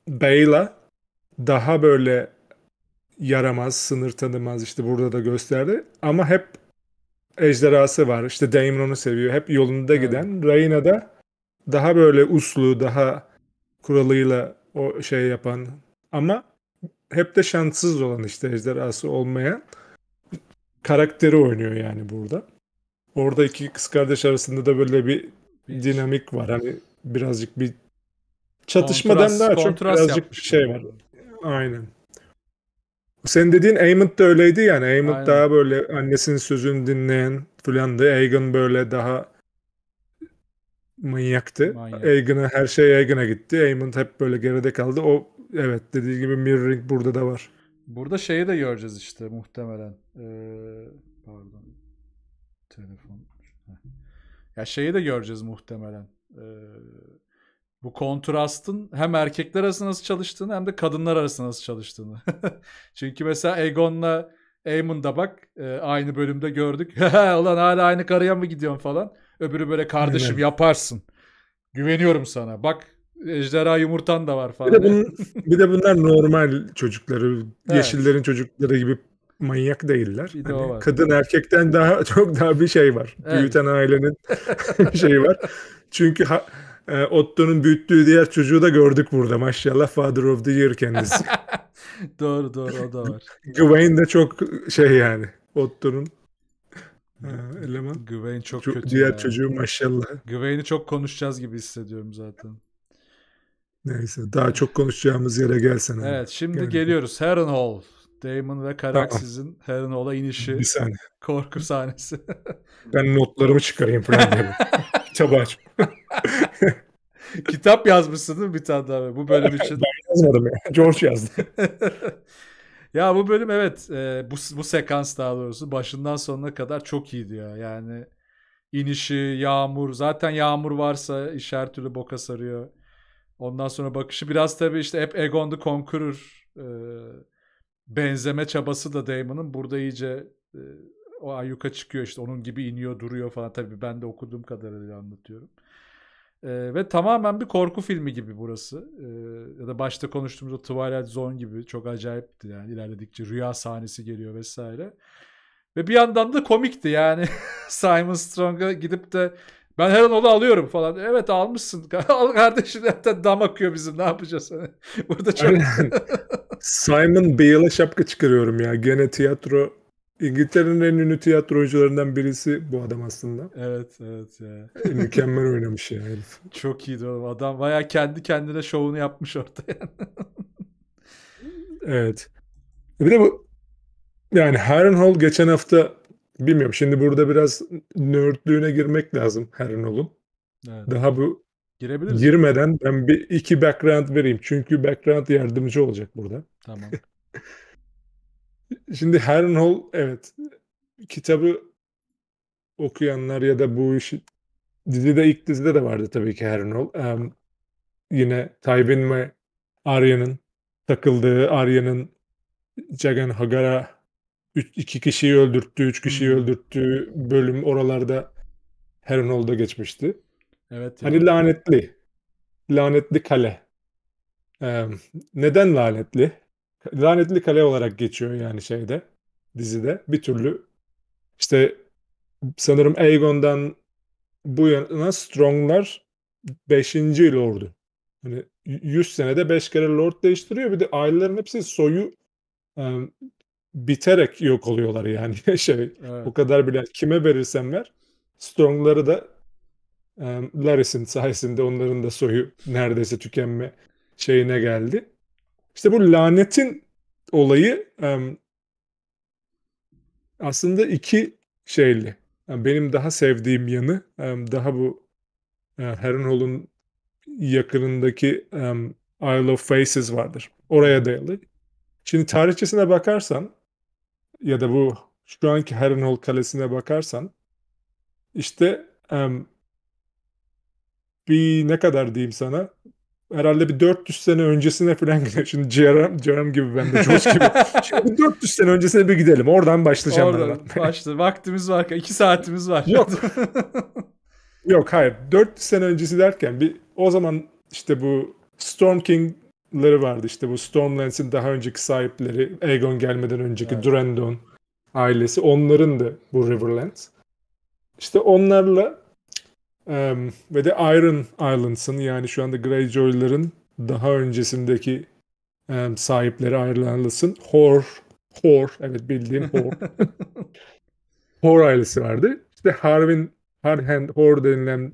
Bale'a daha böyle yaramaz, sınır tanımaz işte burada da gösterdi. Ama hep ejderhası var. İşte Daemon'u seviyor. Hep yolunda evet. giden. Reyna da daha böyle uslu, daha kuralıyla o şey yapan ama hep de şanssız olan işte ejderhası olmayan karakteri oynuyor yani burada orada iki kız kardeş arasında da böyle bir dinamik var. Hani birazcık bir çatışmadan daha çok birazcık yapmıştım. şey var. Aynen. Sen dediğin Aymond da öyleydi yani. Aymond daha böyle annesinin sözünü dinleyen da. Aegon böyle daha manyaktı. Manyak. Aegon'a her şey Aegon'a gitti. Aemond hep böyle geride kaldı. O evet dediği gibi mirroring burada da var. Burada şeyi de göreceğiz işte muhtemelen. Ee, pardon. Ya şeyi de göreceğiz muhtemelen. Ee, bu kontrastın hem erkekler arasında nasıl çalıştığını hem de kadınlar arasında nasıl çalıştığını. [LAUGHS] Çünkü mesela Egon'la Eamon'da bak e, aynı bölümde gördük. [LAUGHS] Ulan hala aynı karıya mı gidiyorsun falan. Öbürü böyle kardeşim evet. yaparsın. Güveniyorum sana. Bak ejderha yumurtan da var falan. Bir de, bunun, [LAUGHS] bir de bunlar normal çocukları. Evet. Yeşillerin çocukları gibi manyak değiller. Bir hani var. Kadın erkekten daha [LAUGHS] çok daha bir şey var. Evet. Büyüten ailenin [LAUGHS] [LAUGHS] şeyi var. Çünkü ha, e, Otto'nun büyüttüğü diğer çocuğu da gördük burada maşallah Father of the Year kendisi. doğru doğru o da var. Gwen de çok şey yani Otto'nun e, eleman. Gwen çok kötü. Diğer yani. çocuğu maşallah. Gwen'i çok konuşacağız gibi hissediyorum zaten. Neyse daha çok konuşacağımız yere gelsene. Evet şimdi yani. geliyoruz. Harrenhal Damon ve Karaksiz'in tamam. Helenola inişi. Bir saniye. Korku sahnesi. [LAUGHS] ben notlarımı çıkarayım falan diye. [LAUGHS] Kitabı aç. [LAUGHS] Kitap yazmışsın değil mi bir tane daha? Bu bölüm için. ben yazmadım ya. George yazdı. ya bu bölüm evet e, bu, bu sekans daha doğrusu başından sonuna kadar çok iyiydi ya. Yani inişi, yağmur. Zaten yağmur varsa iş türlü boka sarıyor. Ondan sonra bakışı biraz tabii işte hep Egon Conqueror e, benzeme çabası da Damon'ın burada iyice e, o ayyuka çıkıyor işte onun gibi iniyor duruyor falan tabii ben de okuduğum kadarıyla anlatıyorum. E, ve tamamen bir korku filmi gibi burası. E, ya da başta konuştuğumuz o Twilight Zone gibi çok acayipti yani ilerledikçe rüya sahnesi geliyor vesaire. Ve bir yandan da komikti yani [LAUGHS] Simon Strong'a gidip de ben her an onu alıyorum falan. Evet almışsın. [LAUGHS] Al kardeşim zaten dam akıyor bizim ne yapacağız? Hani? [LAUGHS] Burada çok... Simon Bale'a şapka çıkarıyorum ya. Gene tiyatro İngiltere'nin en ünlü oyuncularından birisi bu adam aslında. Evet evet ya. E, mükemmel oynamış ya herif. [LAUGHS] Çok iyiydi oğlum. Adam baya kendi kendine şovunu yapmış ortaya. evet. E, bir de bu yani Harrenhal geçen hafta bilmiyorum şimdi burada biraz nörtlüğüne girmek lazım her Nolan. Evet. Daha bu Girebiliriz. Girmeden ben bir iki background vereyim. Çünkü background yardımcı olacak burada. Tamam. [LAUGHS] Şimdi Hernhol evet kitabı okuyanlar ya da bu işi dizide ilk dizide de vardı tabii ki Hernhol. Um, ehm, yine Tywin ve Arya'nın takıldığı Arya'nın Jagan Hagara üç, iki kişiyi öldürttü, üç kişiyi hmm. öldürttü bölüm oralarda Hernolda geçmişti. Evet. Yani. Hani lanetli. Lanetli kale. Ee, neden lanetli? Lanetli kale olarak geçiyor yani şeyde dizide. Bir türlü işte sanırım Aegon'dan bu yana Strong'lar 5. Lord'u. Hani 100 senede 5 kere Lord değiştiriyor. Bir de ailelerin hepsi soyu biterek yok oluyorlar yani [LAUGHS] şey evet. o kadar bile kime verirsen ver Strong'ları da e, Laris'in sayesinde onların da soyu neredeyse tükenme şeyine geldi. İşte bu lanetin olayı e, aslında iki şeyli. Yani benim daha sevdiğim yanı e, daha bu e, Harrenhal'ın yakınındaki e, Isle of Faces vardır. Oraya dayalı. Şimdi tarihçesine bakarsan ya da bu şu anki Harrenhal Kalesi'ne bakarsan işte em, bir ne kadar diyeyim sana herhalde bir 400 sene öncesine falan gidelim. [LAUGHS] Şimdi Jerem, Jerem gibi ben de George gibi. [LAUGHS] Şimdi 400 sene öncesine bir gidelim. Oradan başlayacağım Oradan başla. Vaktimiz var. iki saatimiz var. Yok. [LAUGHS] Yok hayır. 400 sene öncesi derken bir o zaman işte bu Storm King ları vardı işte bu Stormlands'in daha önceki sahipleri Aegon gelmeden önceki evet. Durandon ailesi onların da bu Riverlands. İşte onlarla um, ve de Iron Islands'ın yani şu anda Greyjoy'ların daha öncesindeki um, sahipleri ayrılanlısın. Hor, Hor evet bildiğim Hor. [LAUGHS] Hor ailesi vardı. İşte Harwin, Harhand Hor denilen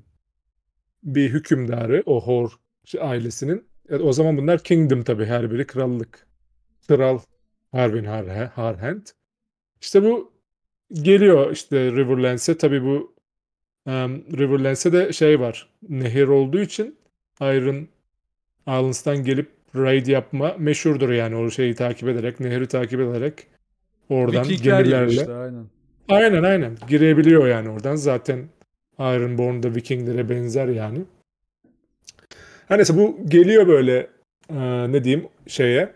bir hükümdarı o Hor ailesinin o zaman bunlar kingdom tabi her biri krallık. Kral Harvin Harhand. İşte bu geliyor işte Riverlands'e. tabi bu um, Riverlands'e de şey var. Nehir olduğu için Iron Islands'tan gelip raid yapma meşhurdur yani o şeyi takip ederek, nehri takip ederek oradan Vikingler gemilerle. Işte, aynen. aynen aynen girebiliyor yani oradan zaten Ironborn'da Vikinglere benzer yani. Her neyse bu geliyor böyle e, ne diyeyim şeye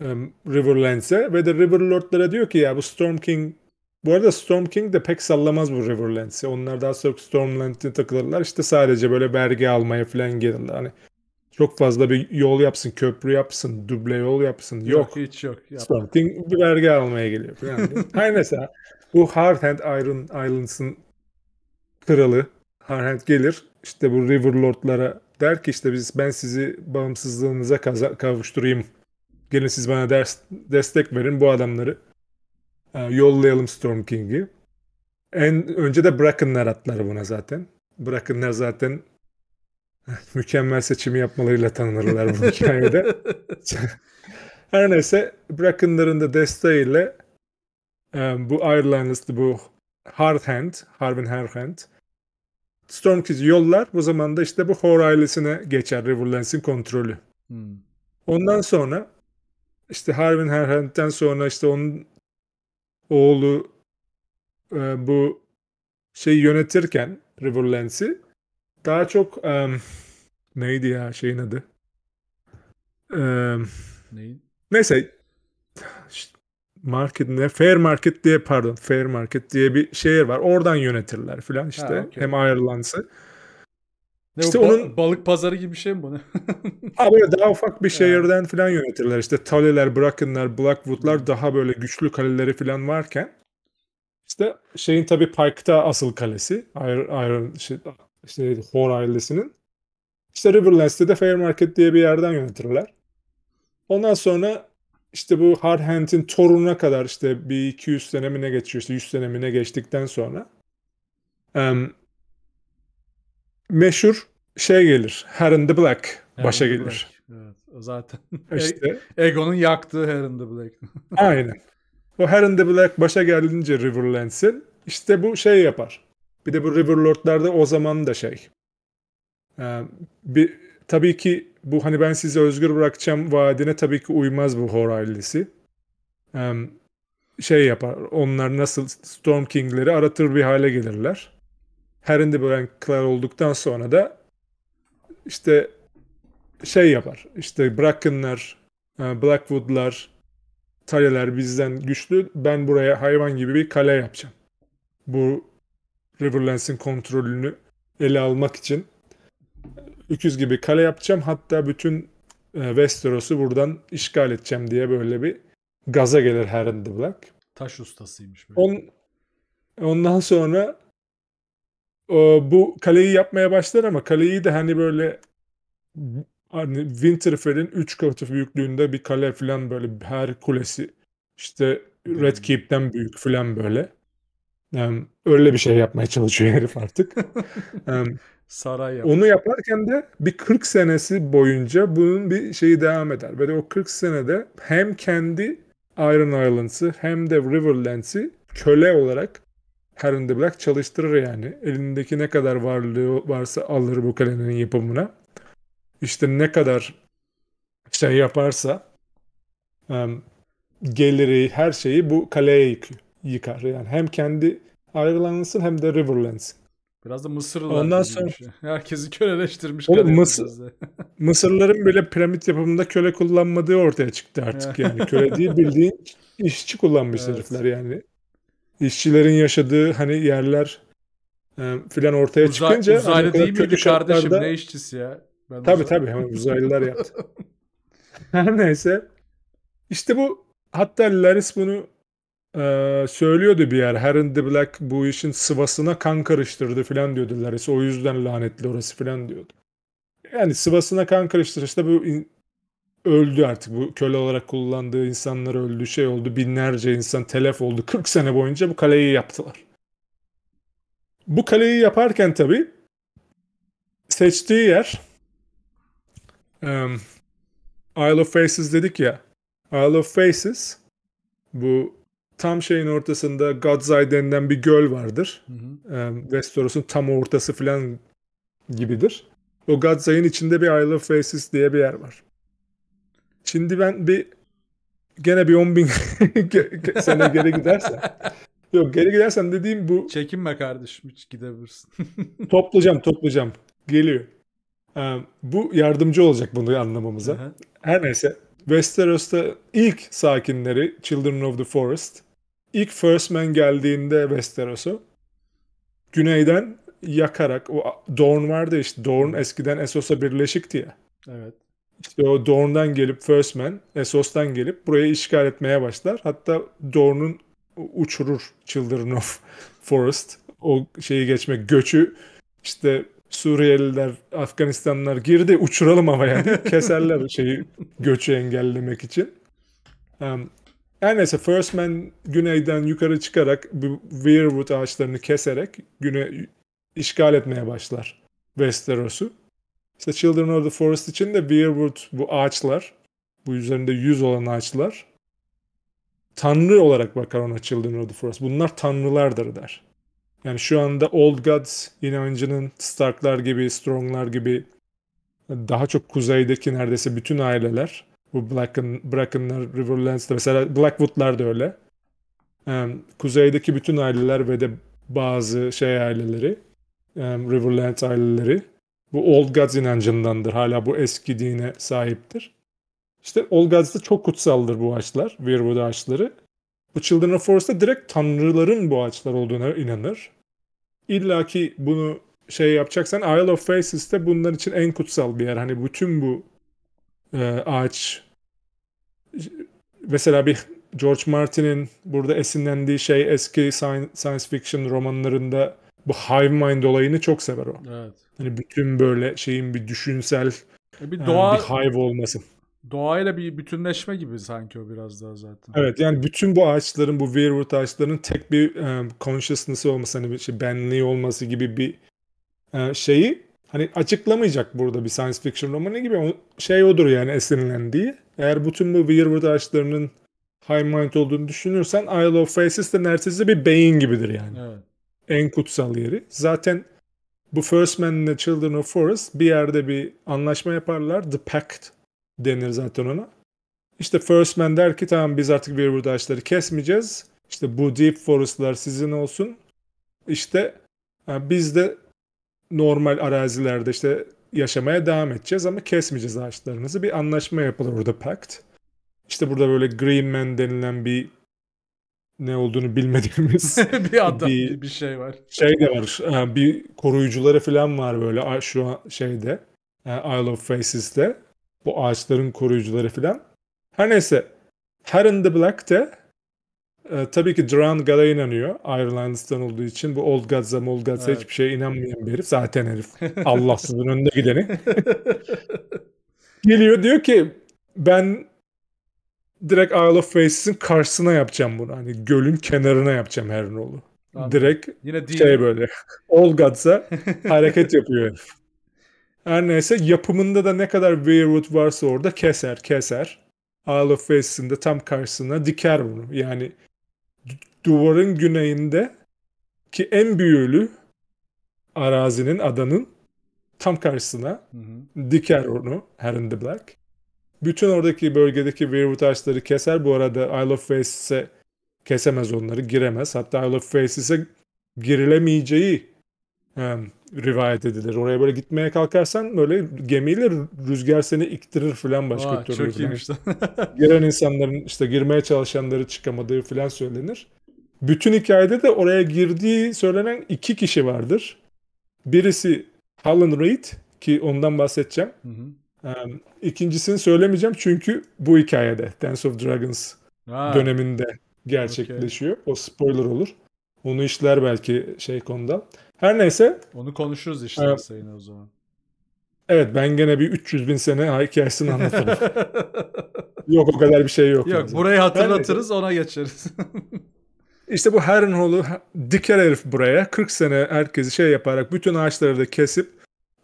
e, Riverlands'e ve de Riverlord'lara diyor ki ya bu Storm King bu arada Storm King de pek sallamaz bu Riverlands'i. Onlar daha çok Stormland'e takılırlar. İşte sadece böyle vergi almaya falan gelirler. Hani çok fazla bir yol yapsın, köprü yapsın, duble yol yapsın. Yok, yok hiç yok. Storm King bir vergi almaya geliyor. Yani. [LAUGHS] Her neyse bu Hard Hand Iron Islands'ın kralı Hard Hand gelir. İşte bu Riverlord'lara der ki işte biz ben sizi bağımsızlığınıza kavuşturayım. Gelin siz bana ders, destek verin bu adamları. Ee, yollayalım Storm King'i. En önce de Bracken'lar atlar buna zaten. Bracken'lar zaten eh, mükemmel seçimi yapmalarıyla tanınırlar bu [LAUGHS] hikayede. Her neyse Bracken'ların da desteğiyle e, bu ayrılan bu Hardhand, Harvin Hardhand Stormkiz'i yollar. Bu zaman da işte bu Hor ailesine geçer Riverlands'in kontrolü. Hmm. Ondan sonra işte Harvin Herhand'den sonra işte onun oğlu e, bu şeyi yönetirken Riverlands'i daha çok e, neydi ya şeyin adı? E, Neyin? Neyse market ne fair market diye pardon fair market diye bir şehir var. Oradan yönetirler filan işte. Ha, okay. Hem Ireland'sı. Ne işte bu, onun balık pazarı gibi bir şey mi bu ne? ha daha ufak bir [LAUGHS] şehirden yani. falan yönetirler. İşte Tully'ler, Bracken'lar, Blackwood'lar hmm. daha böyle güçlü kaleleri falan varken işte şeyin tabii Pike'ta asıl kalesi Iron şey, işte, işte Hor ailesinin. İşte Riverlands'te de Fair Market diye bir yerden yönetirler. Ondan sonra işte bu Harhent'in torununa kadar işte bir 200 sene mi ne geçiyor işte 100 sene geçtikten sonra um, meşhur şey gelir. Her the Black başa Heron gelir. Black. Evet, o zaten. [LAUGHS] E, işte. Egon'un yaktığı Her the Black. [LAUGHS] Aynen. O Her the Black başa geldiğince Riverlands'in işte bu şey yapar. Bir de bu Riverlord'larda o zaman da şey. Bir Tabii ki bu hani ben sizi özgür bırakacağım vaadine tabii ki uymaz bu Hor Ee, şey yapar. Onlar nasıl Storm King'leri aratır bir hale gelirler. Herinde böyle klar olduktan sonra da işte şey yapar. İşte Bracken'lar, e, Blackwood'lar, Taleler bizden güçlü. Ben buraya hayvan gibi bir kale yapacağım. Bu Riverlands'in kontrolünü ele almak için öküz gibi kale yapacağım. Hatta bütün e, Westeros'u buradan işgal edeceğim diye böyle bir gaza gelir Heron the Black. Taş ustasıymış. On, ondan sonra o, e, bu kaleyi yapmaya başlar ama kaleyi de hani böyle hani Winterfell'in 3 katı büyüklüğünde bir kale falan böyle her kulesi işte hmm. Red Keep'ten büyük falan böyle. Yani öyle bir şey yapmaya çalışıyor herif artık. [LAUGHS] Saray yapar. Onu yaparken de bir 40 senesi boyunca bunun bir şeyi devam eder. Ve de o 40 senede hem kendi Iron Islands'ı hem de Riverlands'ı köle olarak Heron the Black çalıştırır yani. Elindeki ne kadar varlığı varsa alır bu kalenin yapımına. İşte ne kadar şey yaparsa um, geliri her şeyi bu kaleye yıkıyor, yıkar. Yani hem kendi Iron Islands'ın hem de Riverlands'ın. Biraz da Mısırlılar. Ondan sonra [LAUGHS] herkesi köleleştirmiş. O Mısır, Mısırların böyle piramit yapımında köle kullanmadığı ortaya çıktı artık yani. köle değil [LAUGHS] bildiğin işçi kullanmış evet. herifler yani. İşçilerin yaşadığı hani yerler e, filan ortaya Uza, çıkınca. Hani uzaylı değil miydi şartlarda... kardeşim ne işçisi ya? Ben tabii tabii hemen uzaylılar [LAUGHS] yaptı. Her neyse. İşte bu hatta Laris bunu e, söylüyordu bir yer. Heron the Black bu işin sıvasına kan karıştırdı falan diyordu Larry'si. O yüzden lanetli orası falan diyordu. Yani sıvasına kan karıştırdı karıştırışta bu in, öldü artık. Bu köle olarak kullandığı insanlar öldü, şey oldu. Binlerce insan telef oldu. 40 sene boyunca bu kaleyi yaptılar. Bu kaleyi yaparken tabii seçtiği yer um, Isle of Faces dedik ya. Isle of Faces bu tam şeyin ortasında Godzai denilen bir göl vardır. Hı hı. Westeros'un tam ortası falan gibidir. O Godzai'nin içinde bir Isle of Faces diye bir yer var. Şimdi ben bir gene bir 10 bin [LAUGHS] sene geri gidersen [LAUGHS] yok geri gidersen dediğim bu çekinme kardeşim hiç gidebilirsin. [LAUGHS] toplayacağım toplayacağım. Geliyor. bu yardımcı olacak bunu anlamamıza. Her neyse. Westeros'ta ilk sakinleri Children of the Forest ilk First Man geldiğinde Westeros'u güneyden yakarak o Dorn vardı işte Dorn eskiden Essos'la birleşikti ya. Evet. İşte o Dorn'dan gelip First Man, Essos'tan gelip burayı işgal etmeye başlar. Hatta Dorn'un uçurur Children of [LAUGHS] Forest. O şeyi geçmek, göçü işte Suriyeliler, Afganistanlılar girdi uçuralım havaya yani. keserler şeyi göçü engellemek için. Um, her neyse First Man güneyden yukarı çıkarak Weirwood ağaçlarını keserek güne işgal etmeye başlar Westeros'u. İşte Children of the Forest için de Weirwood bu ağaçlar, bu üzerinde yüz olan ağaçlar tanrı olarak bakar ona Children of the Forest. Bunlar tanrılardır der. Yani şu anda Old Gods inancının Starklar gibi, Stronglar gibi daha çok kuzeydeki neredeyse bütün aileler bu Blacken, Bracken'lar, Riverlands'da mesela Blackwood'lar da öyle. kuzeydeki bütün aileler ve de bazı şey aileleri, Riverlands aileleri bu Old Gods inancındandır. Hala bu eski dine sahiptir. İşte Old Gods'da çok kutsaldır bu ağaçlar, Weirwood ağaçları. Bu Children of Forest'ta direkt tanrıların bu ağaçlar olduğuna inanır. İlla ki bunu şey yapacaksan Isle of Faces'te bunlar için en kutsal bir yer. Hani bütün bu e, ağaç mesela bir George Martin'in burada esinlendiği şey eski science fiction romanlarında bu hive mind olayını çok sever o. Evet. Hani bütün böyle şeyin bir düşünsel e, e, bir doğa yani bir hive olmasın. Doğayla bir bütünleşme gibi sanki o biraz daha zaten. Evet yani bütün bu ağaçların bu weirwood ağaçlarının tek bir um, consciousness'ı olması hani bir şey benliği olması gibi bir uh, şeyi hani açıklamayacak burada bir science fiction romanı gibi şey odur yani esinlendiği. Eğer bütün bu Weirwood ağaçlarının high mind olduğunu düşünürsen Isle of Faces de neredeyse bir beyin gibidir yani. Evet. En kutsal yeri. Zaten bu First Man ile Children of Forest bir yerde bir anlaşma yaparlar. The Pact denir zaten ona. İşte First Man der ki tamam biz artık Weirwood ağaçları kesmeyeceğiz. İşte bu Deep Forest'lar sizin olsun. İşte biz de normal arazilerde işte yaşamaya devam edeceğiz ama kesmeyeceğiz ağaçlarımızı. Bir anlaşma yapılır orada pact. İşte burada böyle Green Man denilen bir ne olduğunu bilmediğimiz [LAUGHS] bir adam bir, bir şey var. Şey de var. Ee, bir koruyucuları falan var böyle şu şeyde. E, Isle of Faces'te. Bu ağaçların koruyucuları falan. Her neyse. Her in the Black'te e, tabii ki Duran God'a inanıyor. Ireland'dan olduğu için bu Old Gods'a Old Gods'a evet. hiçbir şeye inanmayan bir herif. Zaten herif Allahsızın önünde gideni. [LAUGHS] Geliyor diyor ki ben direkt Isle of Faces'in karşısına yapacağım bunu. Hani gölün kenarına yapacağım her rolu. Abi, direkt yine değil. şey böyle [LAUGHS] Old Gods'a hareket yapıyor herif. Her neyse yapımında da ne kadar Weirwood varsa orada keser keser. Isle of Faces'in de tam karşısına diker bunu. Yani duvarın güneyinde ki en büyüğülü arazinin, adanın tam karşısına hı hı. diker onu Heron the Black. Bütün oradaki bölgedeki Weirwood ağaçları keser. Bu arada Isle of Faces'e kesemez onları, giremez. Hatta Isle of Faces'e girilemeyeceği um, rivayet edilir. Oraya böyle gitmeye kalkarsan böyle gemiyle rüzgar seni iktirir falan başka Aa, türlü. Çok iyiymiş. Giren [LAUGHS] insanların işte girmeye çalışanları çıkamadığı falan söylenir. Bütün hikayede de oraya girdiği söylenen iki kişi vardır. Birisi Alan Reed ki ondan bahsedeceğim. Hı hı. Um, söylemeyeceğim çünkü bu hikayede Dance of Dragons ha. döneminde gerçekleşiyor. Okay. O spoiler olur. Onu işler belki şey konuda. Her neyse. Onu konuşuruz işte ee, sayını o zaman. Evet ben gene bir 300 bin sene hikayesini anlatırım. [LAUGHS] yok o kadar bir şey yok. Yok burayı hatırlatırız ona geçeriz. [LAUGHS] İşte bu Herrenhol'u diker herif buraya 40 sene herkesi şey yaparak bütün ağaçları da kesip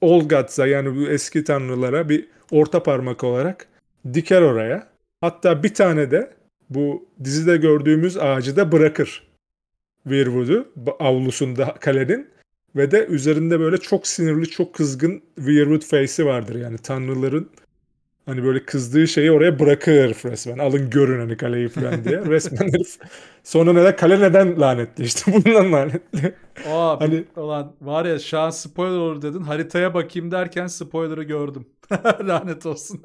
Olgatz'a yani bu eski tanrılara bir orta parmak olarak diker oraya. Hatta bir tane de bu dizide gördüğümüz ağacı da bırakır. Weirwood'u avlusunda kalenin. Ve de üzerinde böyle çok sinirli, çok kızgın Weirwood face'i vardır yani tanrıların hani böyle kızdığı şeyi oraya bırakır herif resmen. Alın görün hani kaleyi falan diye. [LAUGHS] resmen herif. Sonra neden kale neden lanetli işte bundan lanetli. Aa, hani olan var ya şu an spoiler olur dedin. Haritaya bakayım derken spoiler'ı gördüm. [LAUGHS] Lanet olsun.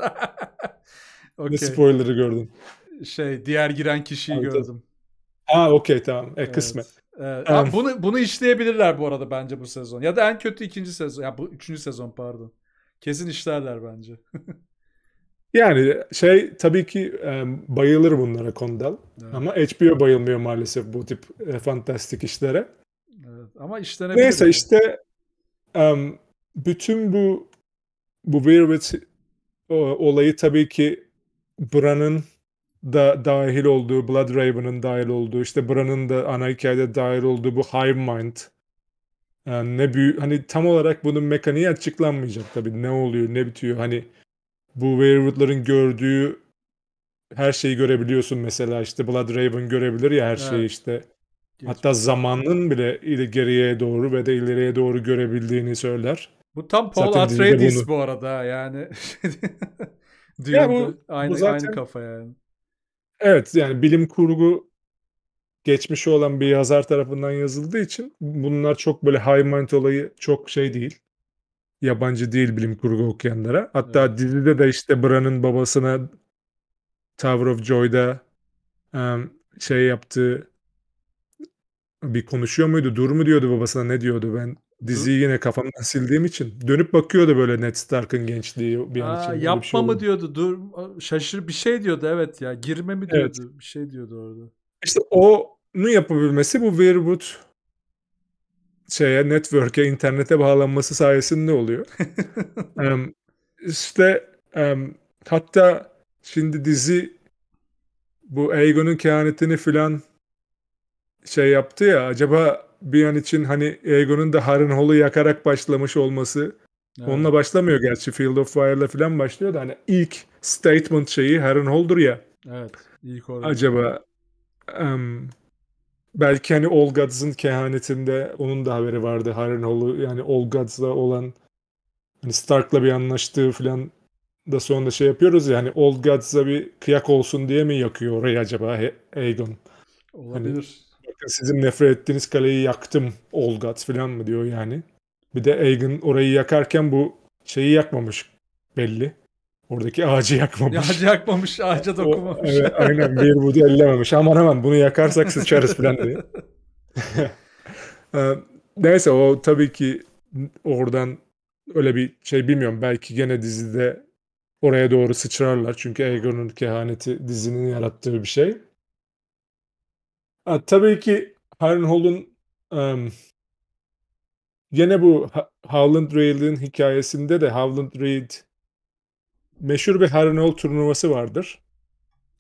okay. [LAUGHS] Ne spoiler'ı gördün? Şey diğer giren kişiyi Harita. gördüm. Ha okey tamam. E, evet. kısmet. Evet. evet. Bunu bunu işleyebilirler bu arada bence bu sezon. Ya da en kötü ikinci sezon. Ya bu üçüncü sezon pardon. Kesin işlerler bence. [LAUGHS] yani şey tabii ki e, bayılır bunlara Kondal. Evet. Ama HBO bayılmıyor maalesef bu tip e, fantastik işlere. Evet. Ama işlenebilir. Neyse yani. işte um, bütün bu bu Weirwood olayı tabii ki Bran'ın da dahil olduğu, Blood Raven'ın dahil olduğu, işte Bran'ın da ana hikayede dahil olduğu bu Hive Mind. Yani ne büyük, hani tam olarak bunun mekaniği açıklanmayacak tabii. Ne oluyor, ne bitiyor. Hani bu Weirwood'ların gördüğü her şeyi görebiliyorsun mesela işte Blood Raven görebilir ya her şeyi evet. işte. Hatta zamanın bile geriye doğru ve de ileriye doğru görebildiğini söyler. Bu tam Paul zaten Atreides bunu... bu arada yani. Diyor [LAUGHS] ya bu, aynı bu zaten... aynı kafa yani. Evet, yani bilim kurgu geçmişi olan bir yazar tarafından yazıldığı için bunlar çok böyle high mind olayı çok şey değil. Yabancı değil bilim kurgu okuyanlara. Hatta Evet. dizide de işte Bran'ın babasına Tower of Joy'da şey yaptığı bir konuşuyor muydu? Dur mu diyordu babasına ne diyordu ben Diziyi yine kafamdan sildiğim için. Dönüp bakıyordu böyle Ned Stark'ın gençliği bir an için. Böyle şey yapma şey mı diyordu, dur şaşır bir şey diyordu evet ya. Girme mi Evet. diyordu, bir şey diyordu orada. İşte onu yapabilmesi bu Weirwood şeye, network'e, internete bağlanması sayesinde oluyor. [LAUGHS] Em, işte em, hatta şimdi dizi bu Aegon'un kehanetini filan şey yaptı ya acaba bir an için hani Egon'un da Harrenhal'ı yakarak başlamış olması. Evet. Onunla başlamıyor gerçi Field of Fire'la falan başlıyor da hani ilk statement şeyi Harrenhal'dur ya. Evet. İlk Acaba um, belki hani All Gods'ın kehanetinde onun da haberi vardı Harrenhal'ı yani All Gods'la olan hani Stark'la bir anlaştığı falan da sonra şey yapıyoruz ya hani Old Gods'a bir kıyak olsun diye mi yakıyor orayı acaba Aegon? Hani Olabilir özellikle sizin nefret ettiğiniz kaleyi yaktım Olgat falan mı diyor yani. Bir de Aegon orayı yakarken bu şeyi yakmamış belli. Oradaki ağacı yakmamış. Ağacı yakmamış, ağaca dokunmamış. O, evet, aynen bir budu ellememiş. Aman aman bunu yakarsak sıçarız falan diye. [LAUGHS] [LAUGHS] Ee, neyse o tabii ki oradan öyle bir şey bilmiyorum. Belki gene dizide oraya doğru sıçrarlar. Çünkü Aegon'un kehaneti dizinin yarattığı bir şey. Ha, tabii ki Harren Hall'un um, gene bu ha- Howland Reed'in hikayesinde de Howland Reed meşhur bir Harren Hall turnuvası vardır.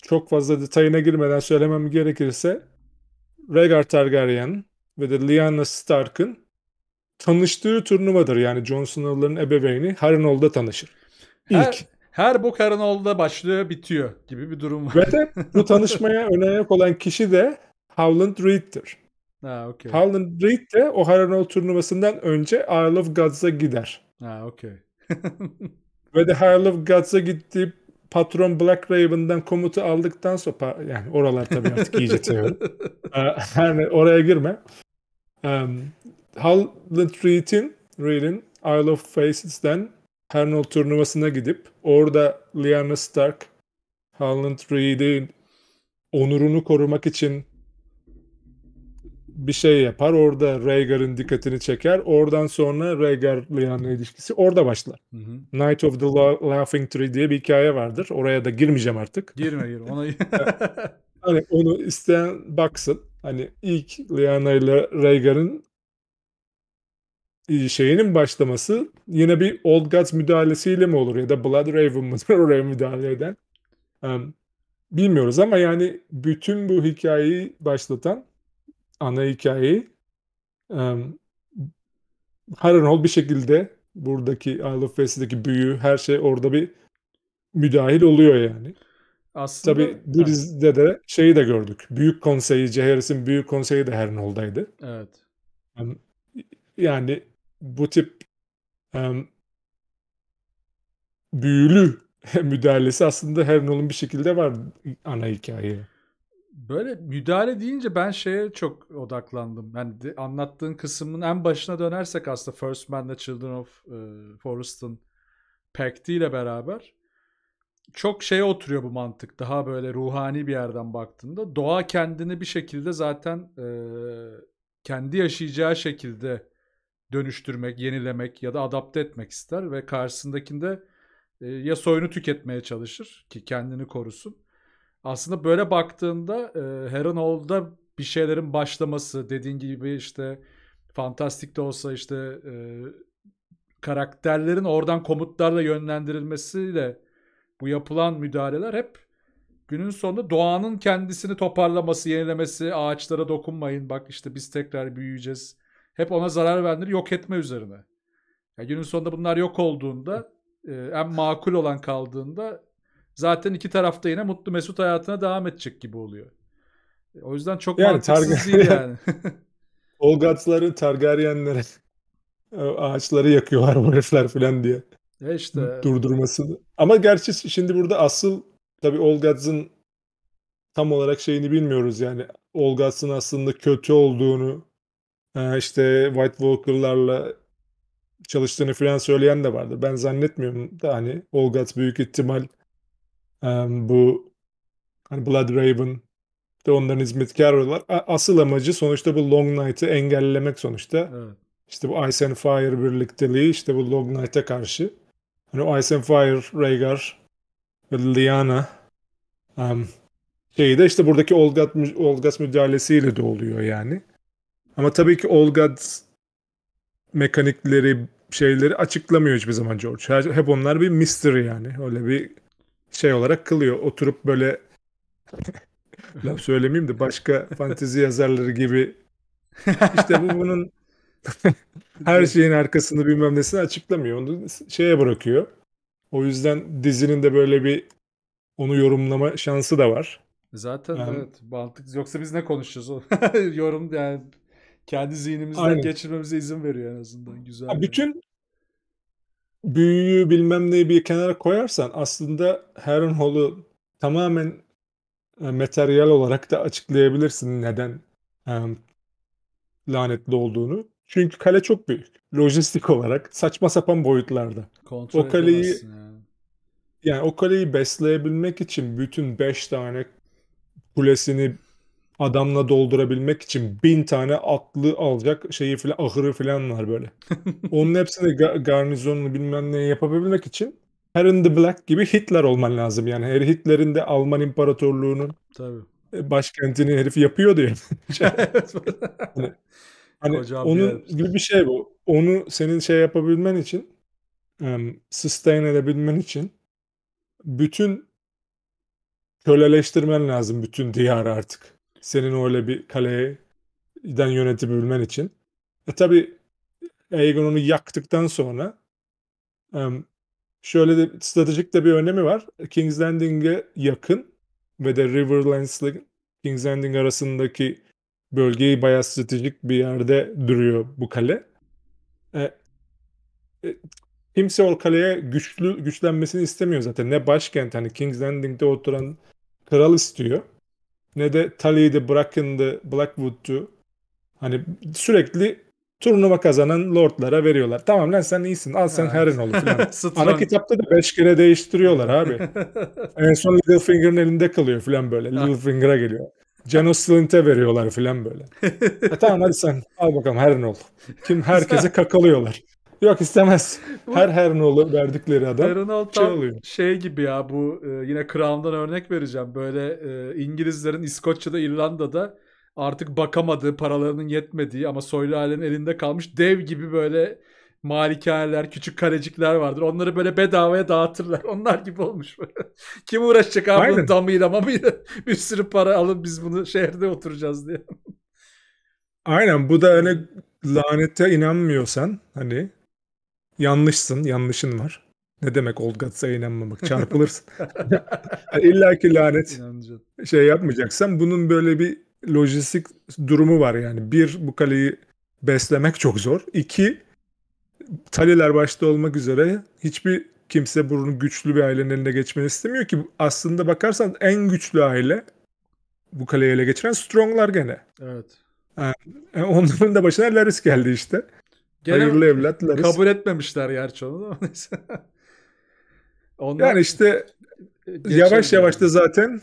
Çok fazla detayına girmeden söylemem gerekirse Rhaegar Targaryen ve de Lyanna Stark'ın tanıştığı turnuvadır. Yani Jon Snow'ların ebeveyni Harren Hall'da tanışır. İlk. Her, her bok Harren başlıyor bitiyor gibi bir durum var. Ve de bu tanışmaya [LAUGHS] önemli olan kişi de Howland Reed'tir. Ha, okay. Howland Reed de o Harrenhal turnuvasından önce Isle of Gods'a gider. Ha, okay. [LAUGHS] Ve de Isle of Gods'a gitti patron Black Raven'dan komutu aldıktan sonra yani oralar tabii artık iyice teori. [LAUGHS] Ee, yani oraya girme. Um, Howland Reed'in Reed'in Isle of Faces'den Hernol turnuvasına gidip orada Lyanna Stark Howland Reed'in onurunu korumak için bir şey yapar. Orada Rhaegar'ın dikkatini çeker. Oradan sonra Rhaegar'la yani ilişkisi orada başlar. Hı hı. Night of the La- Laughing Tree diye bir hikaye vardır. Oraya da girmeyeceğim artık. Girme girme. Ona... [LAUGHS] hani onu isteyen baksın. Hani ilk Lyanna ile Rhaegar'ın şeyinin başlaması yine bir Old Gods müdahalesiyle mi olur ya da Blood Raven mıdır [LAUGHS] oraya müdahale eden? Um, bilmiyoruz ama yani bütün bu hikayeyi başlatan ana hikayeyi um, Harrenhal bir şekilde buradaki Isle of West'deki büyü her şey orada bir müdahil oluyor yani. Aslında tabii bu dizide de şeyi de gördük. Büyük Konseyi, Ceheris'in Büyük Konseyi de Hernol'daydı. Evet. Um, yani bu tip um, büyülü [LAUGHS] müdahalesi aslında Hernol'un bir şekilde var ana hikayeye böyle müdahale deyince ben şeye çok odaklandım. Yani anlattığın kısmın en başına dönersek aslında First Man'le Children of e, Forest'ın Pact ile beraber çok şeye oturuyor bu mantık. Daha böyle ruhani bir yerden baktığında doğa kendini bir şekilde zaten e, kendi yaşayacağı şekilde dönüştürmek, yenilemek ya da adapte etmek ister ve karşısındakinde e, ya soyunu tüketmeye çalışır ki kendini korusun aslında böyle baktığında e, Harrenhal'da bir şeylerin başlaması dediğin gibi işte fantastik de olsa işte e, karakterlerin oradan komutlarla yönlendirilmesiyle bu yapılan müdahaleler hep günün sonunda doğanın kendisini toparlaması, yenilemesi, ağaçlara dokunmayın bak işte biz tekrar büyüyeceğiz. Hep ona zarar verenleri yok etme üzerine. Yani günün sonunda bunlar yok olduğunda e, en makul olan kaldığında zaten iki tarafta yine mutlu mesut hayatına devam edecek gibi oluyor. E, o yüzden çok yani mantıksız Targaryen, değil yani. [LAUGHS] [LAUGHS] Olgatların Targaryenlere [LAUGHS] ağaçları yakıyorlar bu herifler falan diye. E işte. Durdurması. Ama gerçi şimdi burada asıl tabii Olgats'ın tam olarak şeyini bilmiyoruz yani. Olgats'ın aslında kötü olduğunu e, işte White Walker'larla çalıştığını falan söyleyen de vardı. Ben zannetmiyorum da hani Olgat büyük ihtimal Um, bu hani Blood Raven de onların hizmetkarı var. Asıl amacı sonuçta bu Long Night'ı engellemek sonuçta. Evet. İşte bu Ice and Fire birlikteliği işte bu Long Night'a karşı. Hani o Ice and Fire, Rhaegar ve Lyanna um, şeyi de işte buradaki Olgat, Olgat müdahalesiyle de oluyor yani. Ama tabii ki Olgat mekanikleri şeyleri açıklamıyor hiçbir zaman George. Her, hep onlar bir mystery yani. Öyle bir şey olarak kılıyor. Oturup böyle [LAUGHS] laf söylemeyeyim de başka fantezi yazarları gibi işte bu bunun [LAUGHS] her şeyin arkasını bilmem nesini açıklamıyor. Onu şeye bırakıyor. O yüzden dizinin de böyle bir onu yorumlama şansı da var. Zaten yani, evet mantık yoksa biz ne konuşacağız? [LAUGHS] Yorum yani kendi zihnimizden Aynen. geçirmemize izin veriyor en azından güzel. Ya, bütün büyüyü bilmem neyi bir kenara koyarsan aslında Heron Hall'u tamamen e, materyal olarak da açıklayabilirsin neden e, lanetli olduğunu. Çünkü kale çok büyük. Lojistik olarak saçma sapan boyutlarda. Kontrol o kaleyi yani. yani o kaleyi besleyebilmek için bütün 5 tane kulesini adamla doldurabilmek için bin tane atlı alacak şeyi filan ahırı filan var böyle. [LAUGHS] Onun hepsini ga- garnizonunu bilmem ne yapabilmek için Harry the Black gibi Hitler olman lazım yani. Her Hitler'in de Alman İmparatorluğu'nun Tabii. E, başkentini herif yapıyor yani. [LAUGHS] hani, hani onun ya. gibi bir şey bu. Onu senin şey yapabilmen için um, sustain edebilmen için bütün köleleştirmen lazım bütün diyar artık. Senin öyle bir kaleden yönetebilmen için. E tabi Aegon onu yaktıktan sonra şöyle de stratejik de bir önemi var. King's Landing'e yakın ve de Riverlands'la King's Landing arasındaki bölgeyi bayağı stratejik bir yerde duruyor bu kale. E, e, kimse o kaleye güçlü güçlenmesini istemiyor zaten. Ne başkent hani King's Landing'de oturan kral istiyor ne de Tully'di, Bracken'dı, Blackwood'du. Hani sürekli turnuva kazanan lordlara veriyorlar. Tamam lan sen iyisin al sen evet. Heron ol [LAUGHS] hani Ana kitapta da beş kere değiştiriyorlar abi. [LAUGHS] en son Littlefinger'ın elinde kalıyor falan böyle. Ah. Littlefinger'a geliyor. Cano Slint'e veriyorlar falan böyle. [LAUGHS] e tamam hadi sen al bakalım Heron ol. Kim herkese kakalıyorlar. Yok istemez. Her her nolu verdikleri adam Aaron şey oluyor. Şey gibi ya bu e, yine Crown'dan örnek vereceğim. Böyle e, İngilizlerin İskoçya'da İrlanda'da artık bakamadığı, paralarının yetmediği ama soylu ailenin elinde kalmış dev gibi böyle malikaneler, küçük kalecikler vardır. Onları böyle bedavaya dağıtırlar. [LAUGHS] Onlar gibi olmuş. [LAUGHS] Kim uğraşacak abi bunun damıyla mamıyla? [LAUGHS] Bir sürü para alıp biz bunu şehirde oturacağız diye. Aynen bu da öyle lanete inanmıyorsan hani yanlışsın, yanlışın var. Ne demek old gods'a inanmamak? Çarpılırsın. [LAUGHS] İlla ki lanet. İnanacağım. Şey yapmayacaksan bunun böyle bir lojistik durumu var yani. Bir, bu kaleyi beslemek çok zor. İki, Taliler başta olmak üzere hiçbir kimse bunun güçlü bir ailenin eline geçmeni istemiyor ki. Aslında bakarsan en güçlü aile bu kaleyi ele geçiren Strong'lar gene. Evet. Yani e, onların da başına Laris geldi işte. Hayırlı evlatleriz. Kabul etmemişler gerçi onu ama [LAUGHS] neyse. Onlar yani işte yavaş yavaş yani. da zaten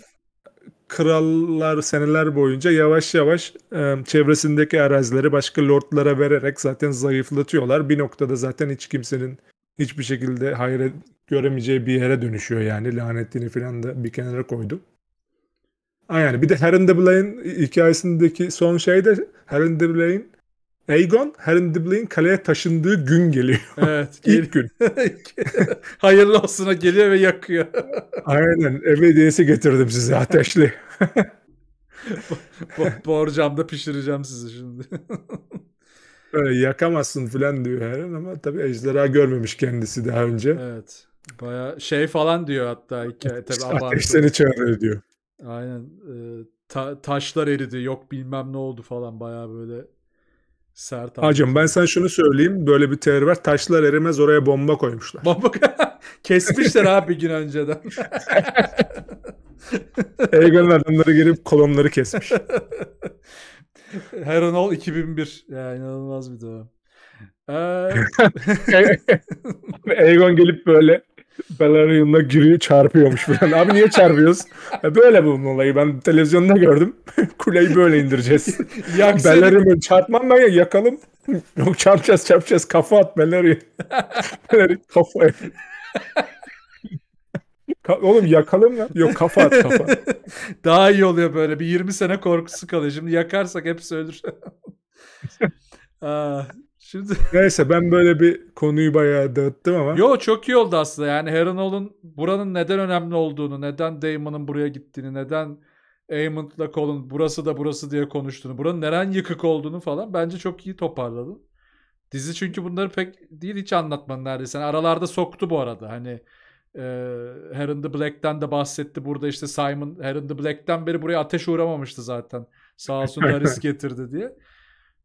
krallar seneler boyunca yavaş yavaş e, çevresindeki arazileri başka lordlara vererek zaten zayıflatıyorlar. Bir noktada zaten hiç kimsenin hiçbir şekilde hayret göremeyeceği bir yere dönüşüyor yani. lanetini falan da bir kenara koydum. yani Bir de Heron de Blaine hikayesindeki son şey de Heron de Blaine Aegon Harren Dibley'in kaleye taşındığı gün geliyor. [LAUGHS] Evet. İlk gün. [LAUGHS] Hayırlı olsuna geliyor ve yakıyor. [LAUGHS] Aynen. Ev hediyesi getirdim size ateşli. Bo- borcamda pişireceğim sizi şimdi. Böyle yakamazsın falan diyor Harren ama tabii ejderha görmemiş kendisi daha önce. Evet. Baya şey falan diyor hatta hikaye tabii abartı. Ateş seni çağırıyor diyor. Aynen. Ee, ta- taşlar eridi yok bilmem ne oldu falan baya böyle Sert Hacım ben sana şunu söyleyeyim. Böyle bir teori var. Taşlar erimez oraya bomba koymuşlar. Bomba [LAUGHS] kesmişler abi gün önceden. [LAUGHS] Egon adamları gelip kolonları kesmiş. [LAUGHS] Heronol 2001. Ya inanılmaz bir dönem. Ee... Egon gelip böyle Bellarium'la giriyor çarpıyormuş falan. Abi niye çarpıyoruz? böyle bunun olayı. Ben televizyonda gördüm. [LAUGHS] Kuleyi böyle indireceğiz. [LAUGHS] Bellarium'u çarpmam ben ya yakalım. Yok çarpacağız çarpacağız. Kafa at Bellarium. [LAUGHS] Bellarium kafaya. Ka- Oğlum yakalım ya. Yok kafa at kafa. Daha iyi oluyor böyle. Bir 20 sene korkusu kalıyor. Şimdi yakarsak hepsi ölür. Aa, ah. Şimdi... [LAUGHS] Neyse ben böyle bir konuyu bayağı dağıttım ama. Yo çok iyi oldu aslında yani Harry Nolan buranın neden önemli olduğunu, neden Damon'ın buraya gittiğini, neden Amon'la Colin burası da burası diye konuştuğunu, buranın neren yıkık olduğunu falan bence çok iyi toparladın. Dizi çünkü bunları pek değil hiç anlatman neredeyse. Yani aralarda soktu bu arada hani e, Heron the Black'ten de bahsetti burada işte Simon Heron the Black'ten beri buraya ateş uğramamıştı zaten. Sağ olsun Daris [LAUGHS] getirdi diye.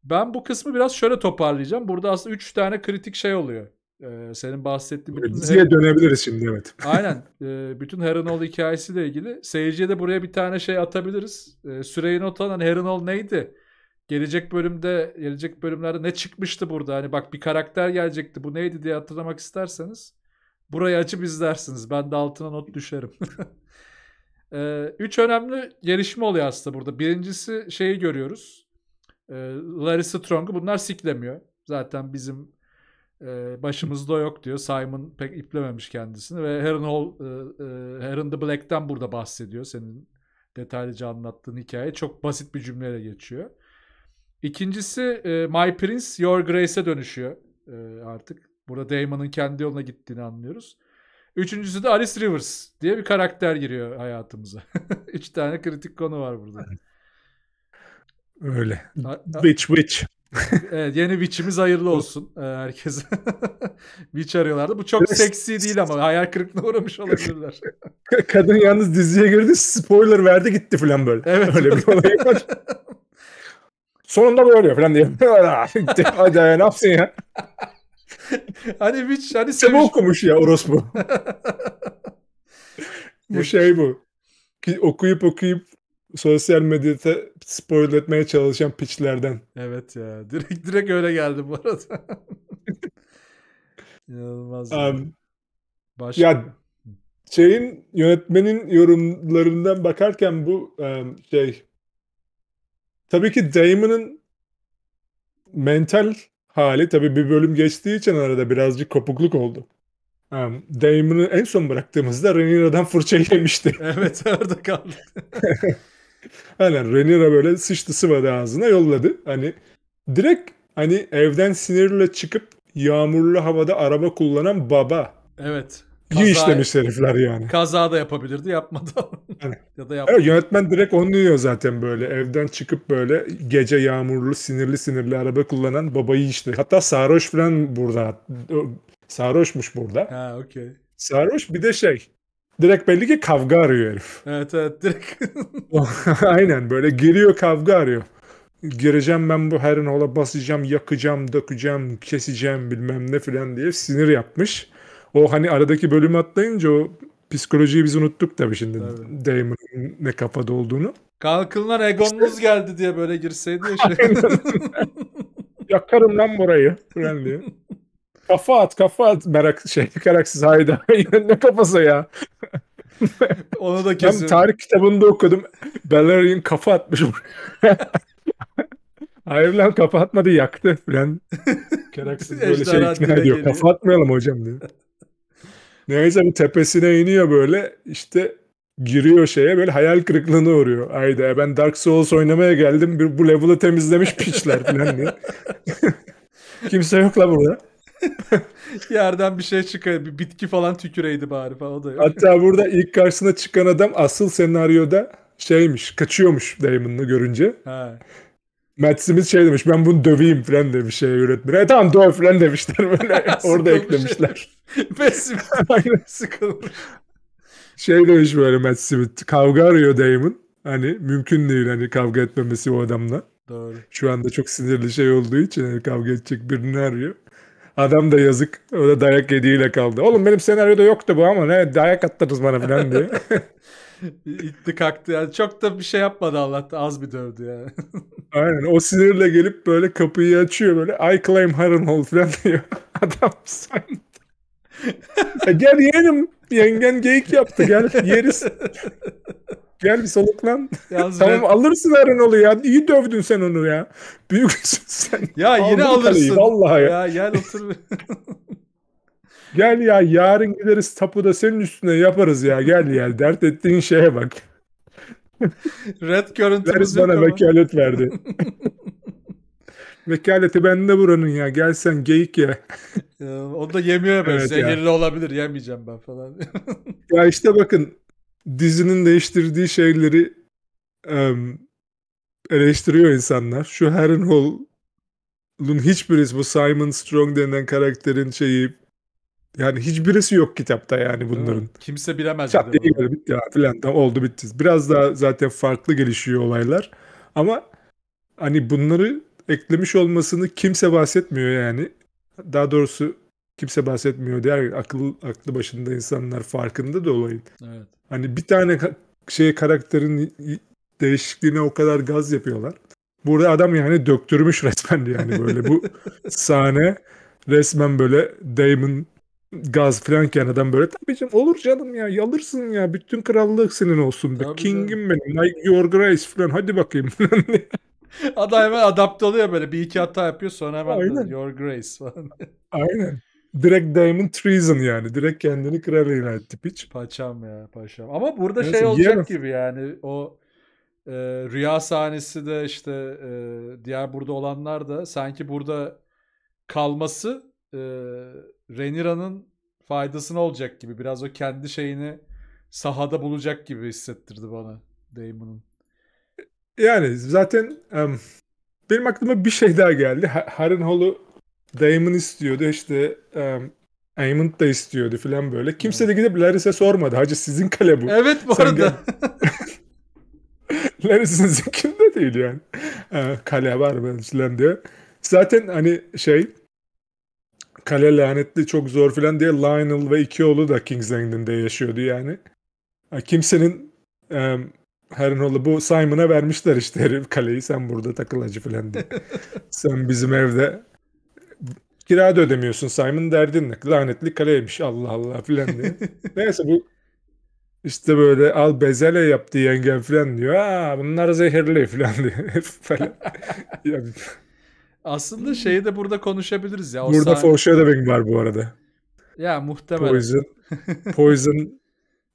Ben bu kısmı biraz şöyle toparlayacağım. Burada aslında 3 tane kritik şey oluyor. Ee, senin bahsettiğin... bütün diziye her... dönebiliriz şimdi evet. [LAUGHS] Aynen. E, bütün Harrenhal hikayesiyle ilgili. Seyirciye de buraya bir tane şey atabiliriz. E, süreyi not alan hani Harrenhal neydi? Gelecek bölümde, gelecek bölümlerde ne çıkmıştı burada? Hani bak bir karakter gelecekti. Bu neydi diye hatırlamak isterseniz burayı açıp izlersiniz. Ben de altına not düşerim. [LAUGHS] e, üç önemli gelişme oluyor aslında burada. Birincisi şeyi görüyoruz. E, Larry Strong'u bunlar siklemiyor. Zaten bizim e, başımızda yok diyor. Simon pek iplememiş kendisini ve Heron, Hall, e, e, Heron the Black'ten burada bahsediyor. Senin detaylıca anlattığın hikaye çok basit bir cümleyle geçiyor. İkincisi e, My Prince Your Grace'e dönüşüyor artık. Burada Damon'ın kendi yoluna gittiğini anlıyoruz. Üçüncüsü de Alice Rivers diye bir karakter giriyor hayatımıza. [LAUGHS] Üç tane kritik konu var burada. Öyle. Witch witch. [LAUGHS] evet, yeni Witch'imiz hayırlı olsun e, herkese. [LAUGHS] Witch arıyorlardı. Bu çok seksi değil ama hayal kırıklığına uğramış olabilirler. [LAUGHS] Kadın yalnız diziye girdi spoiler verdi gitti falan böyle. Evet. Öyle bir olay var. Sonunda böyle falan diye. Hadi ya, ne yapsın ya? hani Witch hani seviş... Kim okumuş ya orospu? bu şey bu. Ki okuyup okuyup sosyal medyada spoil etmeye çalışan piçlerden. Evet ya. Direkt direkt öyle geldi bu arada. [LAUGHS] İnanılmaz. Um, Başka... Ya şeyin yönetmenin yorumlarından bakarken bu um, şey tabii ki Damon'ın mental hali tabii bir bölüm geçtiği için arada birazcık kopukluk oldu. Um, Damon'ı en son bıraktığımızda Renira'dan fırça yemişti. evet [LAUGHS] orada kaldı. [LAUGHS] Aynen Rhaenyra böyle sıçtı sıvadı ağzına yolladı. Hani direkt hani evden sinirle çıkıp yağmurlu havada araba kullanan baba. Evet. Kaza, İyi işlemiş herifler yani. Kaza da yapabilirdi yapmadı. yani. [LAUGHS] ya da yapmadı. Evet, yönetmen direkt onu diyor zaten böyle evden çıkıp böyle gece yağmurlu sinirli sinirli araba kullanan babayı işte. Hatta sarhoş falan burada. Sarhoşmuş burada. Ha okey. Sarhoş bir de şey Direkt belli ki kavga arıyor herif. [LAUGHS] Evet evet direkt. [LAUGHS] Aynen böyle giriyor kavga arıyor. Gireceğim ben bu herin hola basacağım, yakacağım, dökeceğim, keseceğim bilmem ne filan diye sinir yapmış. O hani aradaki bölümü atlayınca o psikolojiyi biz unuttuk tabii şimdi Damon'un ne kafada olduğunu. Kalkınlar egonunuz işte... geldi diye böyle girseydi [LAUGHS] şey. Yakarım lan burayı. Falan diye kafa at kafa at merak şey [LAUGHS] karaksız hayda. [LAUGHS] ne kafası ya? [LAUGHS] Onu da kesin. Ben tarih kitabında okudum. Bellerin kafa atmış buraya. Hayır lan kafa atmadı yaktı filan. Karaksız böyle şey ikna ediyor. Kafa atmayalım hocam diyor. Neyse bu tepesine iniyor böyle işte giriyor şeye böyle hayal kırıklığına uğruyor. Ayda e, ben Dark Souls oynamaya geldim bir bu level'ı temizlemiş piçler falan diye. Kimse yok la burada. [LAUGHS] Yerden bir şey çıkıyor, Bir bitki falan tüküreydi bari falan. da Hatta burada ilk karşısına çıkan adam asıl senaryoda şeymiş. Kaçıyormuş Damon'ı görünce. Ha. Matt Smith şey demiş ben bunu döveyim falan bir şey öğretmen. E tamam döv falan demişler böyle. [LAUGHS] orada eklemişler. [LAUGHS] Matt Smith sıkılmış. Şey demiş böyle Matt Smith kavga arıyor Damon. Hani mümkün değil hani kavga etmemesi o adamla. Doğru. Şu anda çok sinirli şey olduğu için hani kavga edecek birini arıyor. Adam da yazık. O da dayak yediğiyle kaldı. Oğlum benim senaryoda yoktu bu ama ne dayak attınız bana falan diye. [LAUGHS] İtti kalktı yani. Çok da bir şey yapmadı Allah'ta. Az bir dövdü yani. [LAUGHS] Aynen. O sinirle gelip böyle kapıyı açıyor böyle. I claim Harrenhal falan diyor. [LAUGHS] Adam sanki. gel yeğenim Yengen geyik yaptı gel yeriz. [LAUGHS] Gel bir soluklan. tamam ben... alırsın Arenol'u ya. İyi dövdün sen onu ya. Büyüksün [LAUGHS] sen. Ya Aldın yine alırsın. Kaleyi, vallahi ya. Ya gel otur. [LAUGHS] gel ya yarın gideriz tapuda senin üstüne yaparız ya. Gel ya dert ettiğin şeye bak. Red görüntümüz Deriz bana ama. vekalet verdi. Vekaleti bende buranın ya. Gelsen geyik ya. Ee, onu da yemiyor ben. Evet Zehirli ya. olabilir. Yemeyeceğim ben falan. [LAUGHS] ya işte bakın dizinin değiştirdiği şeyleri um, eleştiriyor insanlar. Şu Harrenhal'ın hiçbirisi bu Simon Strong denen karakterin şeyi yani hiçbirisi yok kitapta yani bunların. Evet, kimse bilemez. Çat diye bitti ya filan da oldu bitti. Biraz daha zaten farklı gelişiyor olaylar. Ama hani bunları eklemiş olmasını kimse bahsetmiyor yani. Daha doğrusu kimse bahsetmiyor. Diğer akıl aklı başında insanlar farkında da olayın. Evet. Hani bir tane şey karakterin değişikliğine o kadar gaz yapıyorlar. Burada adam yani döktürmüş [LAUGHS] resmen yani böyle bu sahne resmen böyle Damon gaz filanken adam böyle tabii canım olur canım ya yalırsın ya bütün krallık senin olsun be. Tabii King'im canım. benim. Like your grace falan hadi bakayım [LAUGHS] [LAUGHS] Adam hemen adapte oluyor böyle. Bir iki hata yapıyor sonra hemen Aynen. your grace falan. [LAUGHS] Aynen. Direkt Damon Treason yani. Direkt kendini kral ilan etti piç. Paçam ya paçam. Ama burada Neyse, şey olacak yerim. gibi yani o e, rüya sahnesi de işte e, diğer burada olanlar da sanki burada kalması e, Renira'nın faydasına olacak gibi. Biraz o kendi şeyini sahada bulacak gibi hissettirdi bana Damon'un. Yani zaten um, benim aklıma bir şey daha geldi. Harren Damon istiyordu işte um, Aymond da istiyordu falan böyle. Kimse de gidip Laris'e sormadı. Hacı sizin kale bu. Evet bu Sen arada. [LAUGHS] Laris'in zikinde değil yani. Ee, kale var mı falan diyor. Zaten hani şey kale lanetli çok zor falan diye Lionel ve iki oğlu da King's Landing'de yaşıyordu yani. Kimsenin um, Hernhol'u bu Simon'a vermişler işte herif kaleyi sen burada takıl hacı falan diye. [LAUGHS] sen bizim evde kira da ödemiyorsun Simon derdin ne? Lanetli kaleymiş Allah Allah falan diye. [LAUGHS] Neyse bu işte böyle al bezele yaptı yengen falan diyor. Aa bunlar zehirli [LAUGHS] falan diyor. falan. Aslında şeyi de burada konuşabiliriz ya. O burada sahne... foreshadowing var bu arada. Ya muhtemelen. Poison, Poison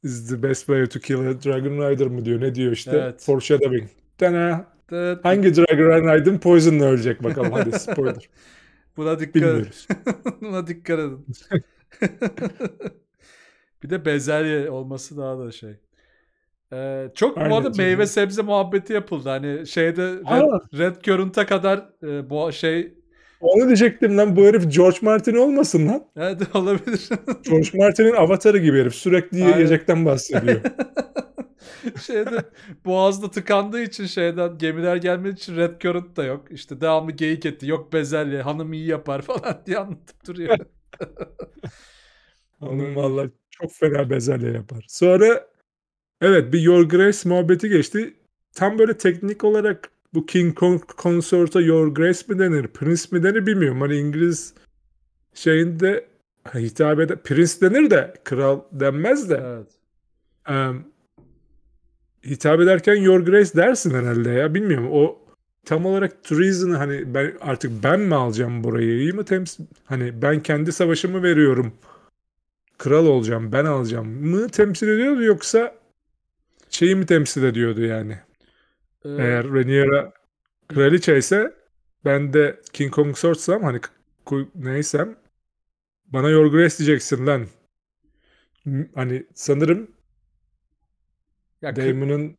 is the best way to kill a Dragon Rider mı diyor. Ne diyor işte? Evet. Foreshadowing. Dana. Hangi Dragon Rider'ın Poison'la ölecek bakalım hadi [LAUGHS] spoiler. Buna dikkat Bilmiyoruz. [LAUGHS] Buna dikkat edin. [LAUGHS] bir de bezelye olması daha da şey. Ee, çok Aynen, bu arada meyve sebze muhabbeti yapıldı. Hani şeyde Red, Red Current'a kadar e, bu şey onu diyecektim lan bu herif George Martin olmasın lan. Evet [LAUGHS] olabilir. George Martin'in avatarı gibi herif sürekli Aynen. yiyecekten bahsediyor. [LAUGHS] şeyde boğazda tıkandığı için şeyden gemiler gelmediği için Red Current da yok. İşte devamlı geyik etti. Yok bezelye hanım iyi yapar [LAUGHS] falan diye anlatıp duruyor. hanım valla çok fena bezelye yapar. Sonra evet bir Your Grace muhabbeti geçti. Tam böyle teknik olarak bu King Kong konsorta Your Grace mi denir, Prince mi denir bilmiyorum. Hani İngiliz şeyinde hitap eden Prince denir de kral denmez de. Evet. Um, hitap ederken Your Grace dersin herhalde ya bilmiyorum. O tam olarak treason hani ben artık ben mi alacağım burayı iyi mi temsil hani ben kendi savaşımı veriyorum kral olacağım ben alacağım mı temsil ediyordu yoksa şeyi mi temsil ediyordu yani ee, Eğer Rhaenyra kraliçe ise ben de King Kong Swords'sam hani neysem bana Your Grace diyeceksin lan. Hani sanırım ya Damon'ın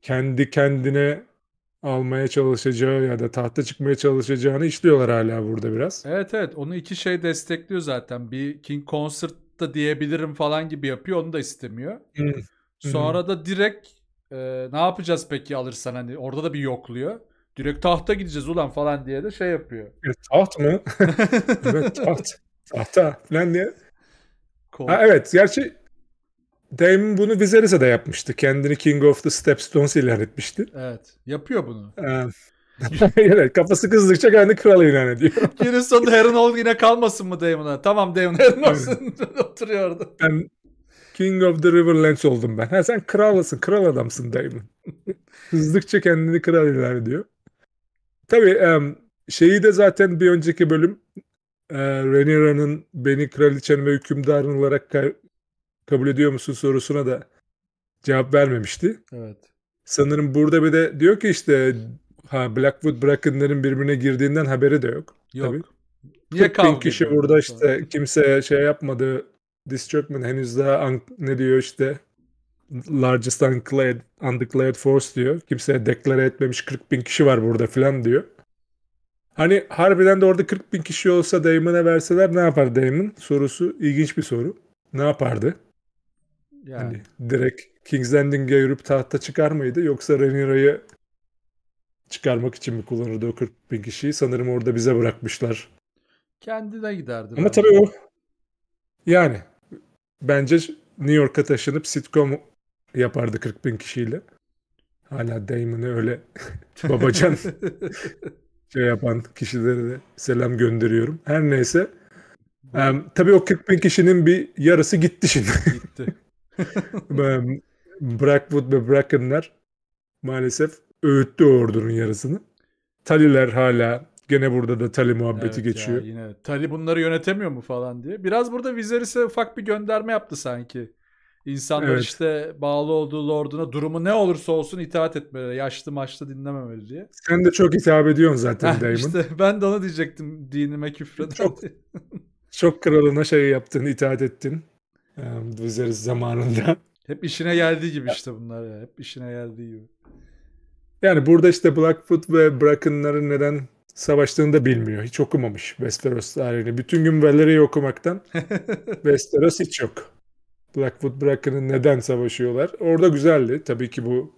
kendi kendine almaya çalışacağı ya da tahta çıkmaya çalışacağını işliyorlar hala burada biraz. Evet evet onu iki şey destekliyor zaten. Bir King concert da diyebilirim falan gibi yapıyor onu da istemiyor. Sonra da direkt ee, ne yapacağız peki alırsan hani orada da bir yokluyor. Direkt tahta gideceğiz ulan falan diye de şey yapıyor. E, taht mı? [LAUGHS] evet taht. Tahta falan diye. Cool. Ha, evet gerçi Damon bunu Viserys'e de yapmıştı. Kendini King of the Stepstones ilan etmişti. Evet. Yapıyor bunu. Evet. [LAUGHS] evet kafası kızdıkça kendi kralı ilan ediyor. Günün sonunda Harrenhal yine kalmasın mı Damon'a? Tamam Damon [LAUGHS] Harrenhal'sın. Oturuyordu. Ben King of the Riverlands oldum ben. Ha sen kralısın, kral adamsın dayımın. [LAUGHS] Hızlıkça kendini kral iler diyor. Tabii şeyi de zaten bir önceki bölüm e, Rhaenyra'nın beni kraliçen ve hükümdarın olarak kabul ediyor musun sorusuna da cevap vermemişti. Evet. Sanırım burada bir de diyor ki işte ha Blackwood Bracken'ların birbirine girdiğinden haberi de yok. Yok. Tabii. Niye 40 kişi burada işte kimse şey yapmadı This Chapman henüz daha ne diyor işte largest undeclared, undeclared force diyor. Kimseye deklare etmemiş 40 bin kişi var burada filan diyor. Hani harbiden de orada 40 bin kişi olsa Damon'a verseler ne yapar Damon? Sorusu ilginç bir soru. Ne yapardı? Yani. Hani direkt King's Landing'e yürüp tahta çıkar mıydı? Yoksa Rhaenyra'yı çıkarmak için mi kullanırdı o 40 bin kişiyi? Sanırım orada bize bırakmışlar. Kendine giderdi. Ama tabii o yani bence New York'a taşınıp sitcom yapardı 40 bin kişiyle. Hala Damon'ı öyle [LAUGHS] babacan [LAUGHS] şey yapan kişilere de selam gönderiyorum. Her neyse. Um, tabii o 40 bin kişinin bir yarısı gitti şimdi. [LAUGHS] Gitti. Blackwood ve Bracken'ler maalesef öğüttü ordunun yarısını. Taliler hala Gene burada da Tali muhabbeti evet geçiyor. Ya, yine Tali bunları yönetemiyor mu falan diye. Biraz burada Viserys'e ufak bir gönderme yaptı sanki. İnsanlar evet. işte bağlı olduğu lorduna durumu ne olursa olsun itaat etmeli. Yaşlı maçlı dinlememeli diye. Sen de çok hitap ediyorsun zaten [LAUGHS] Damon. İşte ben de onu diyecektim dinime küfreden. Çok, çok kralına şey yaptın, itaat ettin. Um, Viserys zamanında. [LAUGHS] Hep işine geldiği gibi işte bunlar ya. Hep işine geldiği gibi. Yani burada işte Blackfoot ve Bracken'ların neden savaştığını da bilmiyor. Hiç okumamış Westeros tarihini. Bütün gün Valeria'yı okumaktan [LAUGHS] Westeros hiç yok. Blackwood Bracken'ın neden savaşıyorlar. Orada güzeldi. Tabii ki bu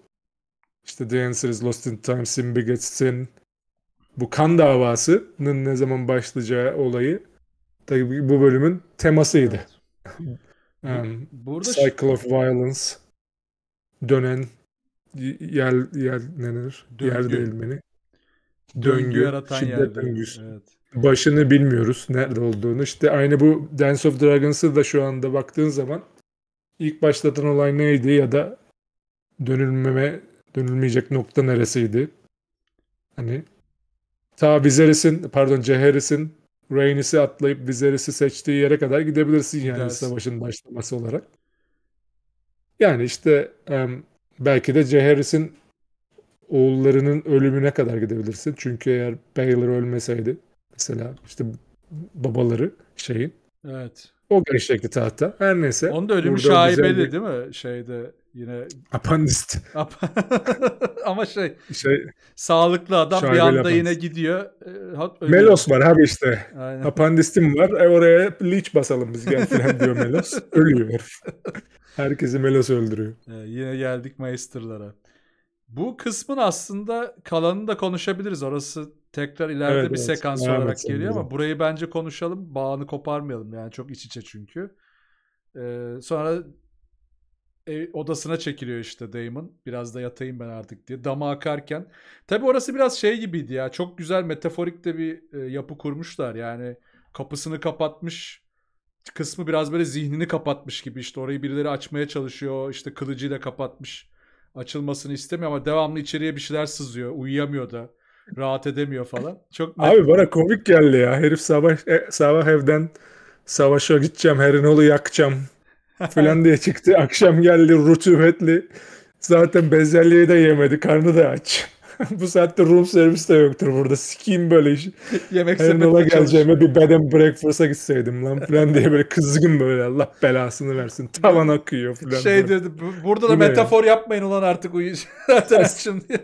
işte The Answer is Lost in Time, Sin Begets Sin bu kan davasının ne zaman başlayacağı olayı tabii bu bölümün temasıydı. Evet. [LAUGHS] um, Burada Cycle of Violence dönen yer yer ne denir? Döngü. Yer değilmeni döngü, yaratan şiddet yerde. döngüsü. Evet. Başını bilmiyoruz nerede olduğunu. İşte aynı bu Dance of Dragons'ı da şu anda baktığın zaman ilk başlatan olay neydi ya da dönülmeme dönülmeyecek nokta neresiydi? Hani ta Viserys'in pardon Ceheris'in Rhaenys'i atlayıp Viserys'i seçtiği yere kadar gidebilirsin yani Gidersin. savaşın başlaması olarak. Yani işte belki de Ceheris'in oğullarının ölümüne kadar gidebilirsin. Çünkü eğer Baylor ölmeseydi mesela işte babaları şeyin. Evet. O gerçekti tahta. Her neyse. Onun da ölümü şaibeli bir... değil mi? Şeyde yine apandist. [LAUGHS] Ama şey, şey sağlıklı adam bir anda apandist. yine gidiyor. E, Melos var abi işte. Aynen. Apandistim var. E oraya leech basalım biz gel falan diyor Melos. [LAUGHS] Ölüyor. Herkesi Melos öldürüyor. E, yine geldik Maester'lara. Bu kısmın aslında kalanını da konuşabiliriz. Orası tekrar ileride evet, bir evet. sekans evet, olarak evet, geliyor ama burayı bence konuşalım. Bağını koparmayalım yani çok iç içe çünkü. Ee, sonra ev, odasına çekiliyor işte Damon. Biraz da yatayım ben artık diye. Dama akarken. Tabi orası biraz şey gibiydi ya. Çok güzel metaforik de bir e, yapı kurmuşlar. Yani kapısını kapatmış kısmı biraz böyle zihnini kapatmış gibi. işte orayı birileri açmaya çalışıyor. işte kılıcıyla kapatmış açılmasını istemiyor ama devamlı içeriye bir şeyler sızıyor. Uyuyamıyor da. Rahat edemiyor falan. Çok Abi bana komik geldi ya. Herif sabah e, sabah evden savaşa gideceğim, Herinol'u yakacağım falan diye çıktı. [LAUGHS] Akşam geldi rutubetli. Zaten bezelyeyi de yemedi. Karnı da aç. [LAUGHS] bu saatte room servis de yoktur burada. Sikiyim böyle iş. Yemek nola geleceğime bir bed and breakfast'a gitseydim lan falan diye böyle kızgın böyle Allah belasını versin. Tavan akıyor falan. Şey dedi burada da bu metafor ya? yapmayın ulan artık uyu. [LAUGHS] Zaten açım diye.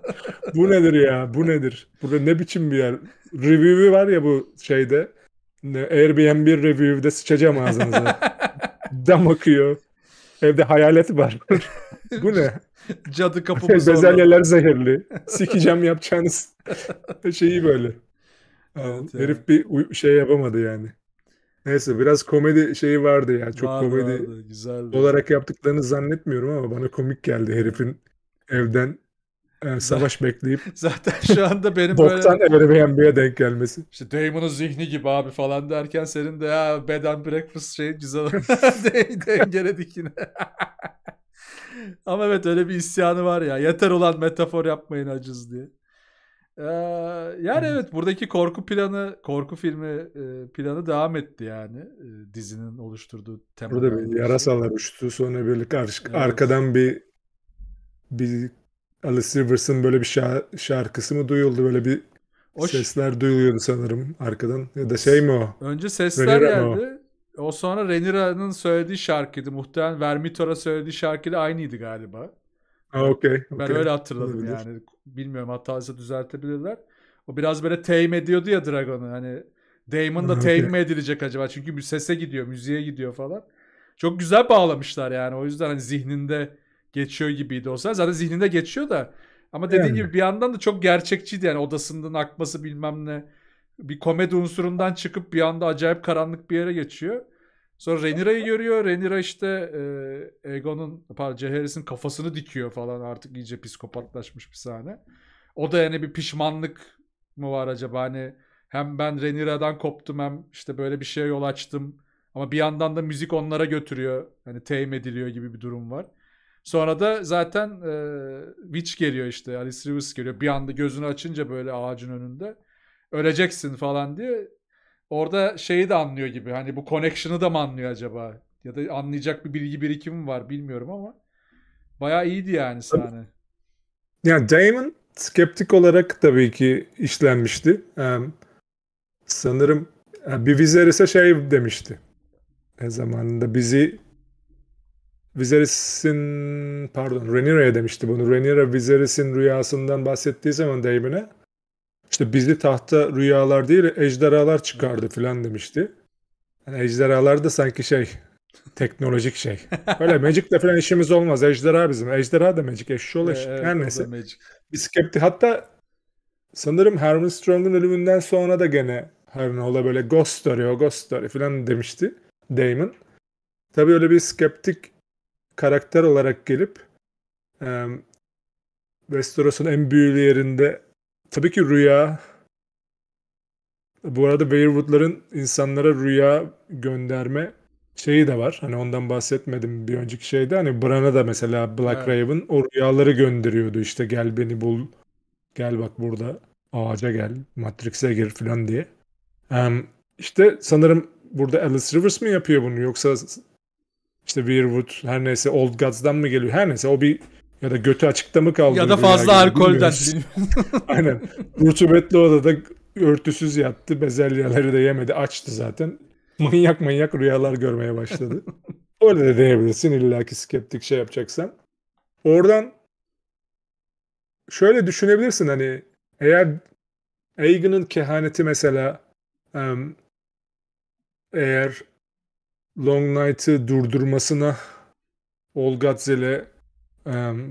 [LAUGHS] bu nedir ya? Bu nedir? Burada ne biçim bir yer? Review'u var ya bu şeyde. Airbnb review'de sıçacağım ağzınıza. Dam akıyor. Evde hayalet var. Bu ne? [LAUGHS] Cadı kapımı [LAUGHS] sonra. Bezelyeler zehirli. Sikeceğim yapacağınız [LAUGHS] şeyi böyle. Evet, Herif bir şey yapamadı yani. Neyse biraz komedi şeyi vardı ya. Çok vardı, komedi vardı, güzeldi. olarak yaptıklarını zannetmiyorum ama bana komik geldi herifin evden yani e, savaş bekleyip zaten şu anda benim boktan böyle Airbnb'ye denk gelmesi. İşte Damon'un zihni gibi abi falan derken senin de ya bed and breakfast şeyin güzel Dengeledik yine. Ama evet öyle bir isyanı var ya. Yeter olan metafor yapmayın acız diye. Ee, yani evet buradaki korku planı, korku filmi e, planı devam etti yani e, dizinin oluşturduğu tema. Burada bir yarasalar uçtu sonra birlik ar- evet. arkadan bir bir Alice Rivers'ın böyle bir şa- şarkısı mı duyuldu böyle bir o sesler duyuluyordu sanırım arkadan ya da şey mi o? Önce sesler Venera geldi. O. O sonra Renira'nın söylediği şarkıydı. Muhtemelen Vermitor'a söylediği şarkıyla aynıydı galiba. Ha, okay, okay. Ben öyle hatırladım Olabilir. yani. Bilmiyorum hataysa düzeltebilirler. O biraz böyle tame ediyordu ya Dragon'u. Hani Damon da okay. tame mi edilecek acaba? Çünkü bir sese gidiyor, müziğe gidiyor falan. Çok güzel bağlamışlar yani. O yüzden hani zihninde geçiyor gibiydi o olsa. Zaten zihninde geçiyor da. Ama dediğim yani. gibi bir yandan da çok gerçekçiydi yani odasından akması bilmem ne bir komedi unsurundan çıkıp bir anda acayip karanlık bir yere geçiyor. Sonra Renira'yı görüyor. Renira işte e, Egon'un pardon Ceheris'in kafasını dikiyor falan artık iyice psikopatlaşmış bir sahne. O da yani bir pişmanlık mı var acaba hani hem ben Renira'dan koptum hem işte böyle bir şeye yol açtım. Ama bir yandan da müzik onlara götürüyor. Hani teyim ediliyor gibi bir durum var. Sonra da zaten e, Witch geliyor işte. Alice Rivers geliyor. Bir anda gözünü açınca böyle ağacın önünde öleceksin falan diye orada şeyi de anlıyor gibi. Hani bu connection'ı da mı anlıyor acaba? Ya da anlayacak bir bilgi birikimi var bilmiyorum ama bayağı iyiydi yani sahne. Yani Damon skeptik olarak tabii ki işlenmişti. Ee, sanırım bir Viserys'e şey demişti. E zamanında bizi Viserys'in pardon Rhaenyra'ya demişti bunu. Rhaenyra Viserys'in rüyasından bahsettiği zaman Damon'a işte bizi tahta rüyalar değil ejderhalar çıkardı filan demişti. Yani ejderhalar da sanki şey teknolojik şey. Böyle [LAUGHS] Magic de filan işimiz olmaz. Ejderha bizim. Ejderha da Magic. Eşşoğlu eşi. Evet, Her neyse. Bir skepti. Hatta sanırım Herman Strong'un ölümünden sonra da gene Herman'a böyle ghost story o ghost story filan demişti Damon. Tabii öyle bir skeptik karakter olarak gelip e, Westeros'un en büyülü yerinde tabii ki rüya. Bu arada Weirwood'ların insanlara rüya gönderme şeyi de var. Hani ondan bahsetmedim bir önceki şeyde. Hani Bran'a da mesela Black evet. Raven o rüyaları gönderiyordu. İşte gel beni bul. Gel bak burada. Ağaca gel. Matrix'e gir falan diye. Um, işte sanırım burada Alice Rivers mi yapıyor bunu yoksa işte Weirwood her neyse Old Gods'dan mı geliyor? Her neyse o bir ya da götü açıkta mı kaldı? Ya da fazla alkolden. [LAUGHS] Aynen. Rutubetli odada örtüsüz yattı. Bezelyeleri de yemedi. Açtı zaten. Manyak manyak rüyalar görmeye başladı. [LAUGHS] Öyle de diyebilirsin illaki skeptik şey yapacaksan. Oradan şöyle düşünebilirsin hani eğer Egan'ın kehaneti mesela eğer Long Night'ı durdurmasına Olgatzel'e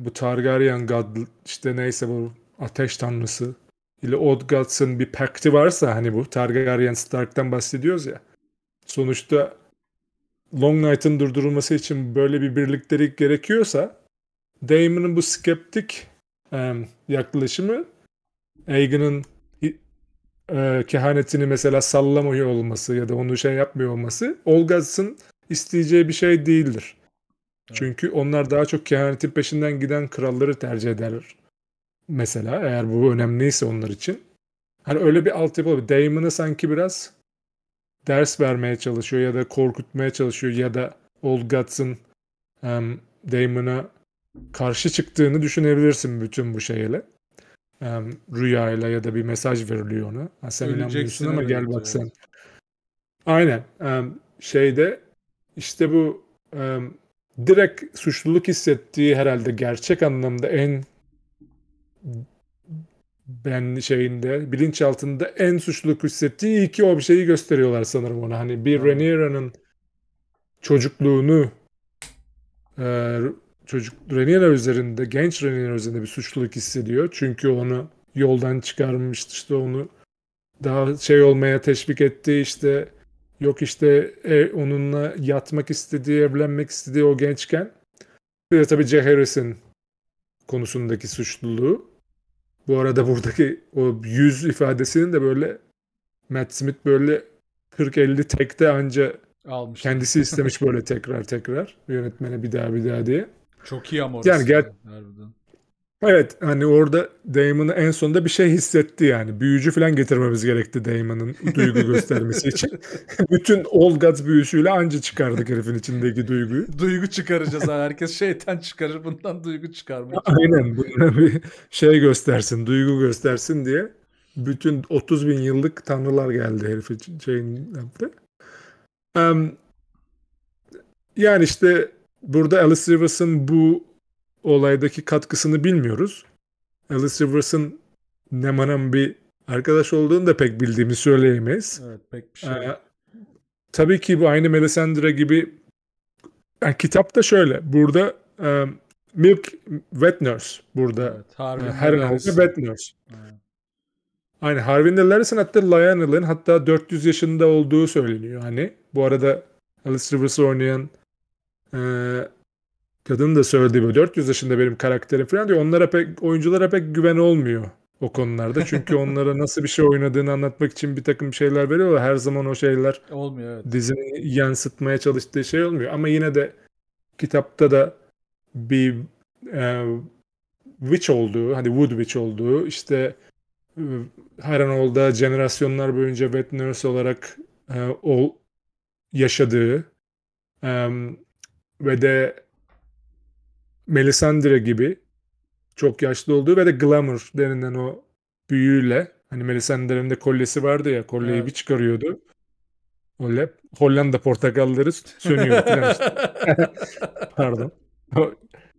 bu Targaryen God işte neyse bu ateş tanrısı ile Odgats'ın bir pakti varsa hani bu Targaryen Stark'tan bahsediyoruz ya. Sonuçta Long Night'ın durdurulması için böyle bir birliktelik gerekiyorsa Damon'ın bu skeptik um, yaklaşımı Aegon'un e, kehanetini mesela sallamıyor olması ya da onu şey yapmıyor olması Olgaz'ın isteyeceği bir şey değildir. Çünkü onlar daha çok kehanetin peşinden giden kralları tercih ederler. Mesela eğer bu önemliyse onlar için. Hani öyle bir altyapı. Damon'a sanki biraz ders vermeye çalışıyor ya da korkutmaya çalışıyor ya da Old Gods'ın um, Damon'a karşı çıktığını düşünebilirsin bütün bu şeyle. Um, rüyayla ya da bir mesaj veriliyor ona. Ha, sen inanmıyorsun ama gel bak sen. Aynen. Um, şeyde işte bu um, direkt suçluluk hissettiği herhalde gerçek anlamda en ben şeyinde bilinç altında en suçluluk hissettiği iyi ki o bir şeyi gösteriyorlar sanırım ona. Hani bir Rhaenyra'nın çocukluğunu e, çocuk Rhaenyra üzerinde genç Rhaenyra üzerinde bir suçluluk hissediyor. Çünkü onu yoldan çıkarmıştı işte onu daha şey olmaya teşvik etti işte Yok işte e, onunla yatmak istediği, evlenmek istediği o gençken. Bir de tabii Ceheres'in konusundaki suçluluğu. Bu arada buradaki o yüz ifadesinin de böyle Matt Smith böyle 40-50 tekte anca almış. Kendisi istemiş böyle tekrar tekrar yönetmene bir daha bir daha diye. Çok iyi ama orası. Yani ger- harbiden. Evet hani orada Damon'ı en sonunda bir şey hissetti yani. Büyücü falan getirmemiz gerekti Damon'ın duygu [LAUGHS] göstermesi için. Bütün Olgat büyüsüyle anca çıkardık herifin içindeki duyguyu. Duygu çıkaracağız ha. Herkes şeytan çıkarır bundan duygu çıkarmıyor. Aynen buna bir şey göstersin, duygu göstersin diye. Bütün 30 bin yıllık tanrılar geldi herif için şeyin yaptı. Um, yani işte burada Alice Rivers'ın bu olaydaki katkısını bilmiyoruz. Alice Rivers'ın Neman'ın bir arkadaş olduğunu da pek bildiğimi söyleyemeyiz. Evet pek bir şey. Ee, tabii ki bu aynı Melisandre gibi yani da şöyle burada e, Milk Wet Nurse burada. Evet, Harvey e, her halde Wet Nurse. Evet. Aynı Harvey Larson hatta Lionel'ın hatta 400 yaşında olduğu söyleniyor. Hani bu arada Alice Rivers oynayan e, kadın da söylediği böyle 400 yaşında benim karakterim falan diyor. Onlara pek oyunculara pek güven olmuyor o konularda. Çünkü [LAUGHS] onlara nasıl bir şey oynadığını anlatmak için bir takım şeyler veriyorlar. Her zaman o şeyler olmuyor. Evet. Dizini yansıtmaya çalıştığı şey olmuyor. Ama yine de kitapta da bir e, witch olduğu, hani wood witch olduğu, işte e, Haranoğlu'da jenerasyonlar boyunca wet nurse olarak e, o yaşadığı e, ve de Melisandre gibi çok yaşlı olduğu ve de glamour denilen o büyüyle hani Melisandre'nin de kolyesi vardı ya kolyeyi evet. bir çıkarıyordu. O Hollanda portakalları sönüyor. [LAUGHS] Pardon.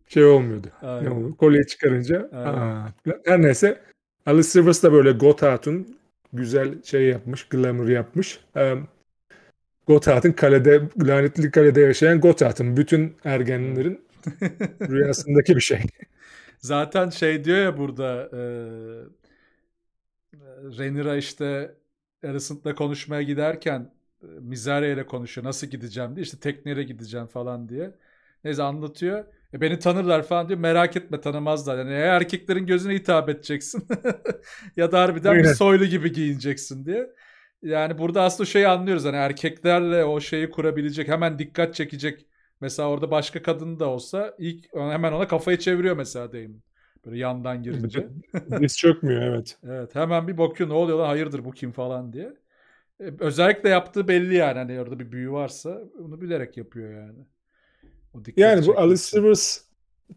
Şey olmuyordu. Aynen. Ne olur? Kolyeyi çıkarınca. Aa. Her neyse. Alice Silvers da böyle Gotthard'ın güzel şey yapmış. Glamour yapmış. Um, Gotthard'ın kalede, lanetli kalede yaşayan Gotthard'ın bütün ergenlerin [LAUGHS] Rüyasındaki bir şey. Zaten şey diyor ya burada e, Renira işte Alicent'la konuşmaya giderken e, Mizaria ile konuşuyor. Nasıl gideceğim diye. işte tekneyle gideceğim falan diye. Neyse anlatıyor. E beni tanırlar falan diyor. Merak etme tanımazlar. Yani Eğer erkeklerin gözüne hitap edeceksin [LAUGHS] ya da harbiden Aynen. bir soylu gibi giyineceksin diye. Yani burada aslında şeyi anlıyoruz. Hani erkeklerle o şeyi kurabilecek, hemen dikkat çekecek Mesela orada başka kadın da olsa ilk hemen ona kafayı çeviriyor mesela Damon. Böyle yandan girince. Diz çökmüyor evet. [LAUGHS] evet hemen bir bakıyor ne oluyor lan hayırdır bu kim falan diye. Ee, özellikle yaptığı belli yani hani orada bir büyü varsa onu bilerek yapıyor yani. O yani bu Alice Rivers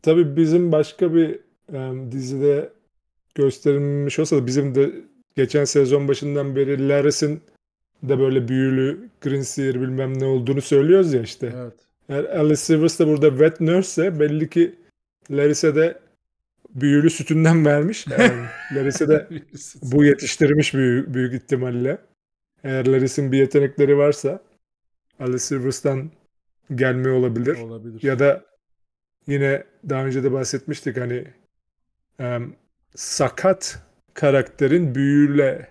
tabii bizim başka bir um, dizide gösterilmiş olsa da bizim de geçen sezon başından beri Laris'in de böyle büyülü Green Seer bilmem ne olduğunu söylüyoruz ya işte. Evet. Eğer Alice Silvers de burada wet nurse ise belli ki Larissa de büyülü sütünden vermiş. Yani Larissa de [LAUGHS] bu yetiştirmiş büyük, büyük ihtimalle. Eğer Larissa'nın bir yetenekleri varsa Alice Silvers'tan gelme olabilir. olabilir. Ya da yine daha önce de bahsetmiştik hani um, sakat karakterin büyüyle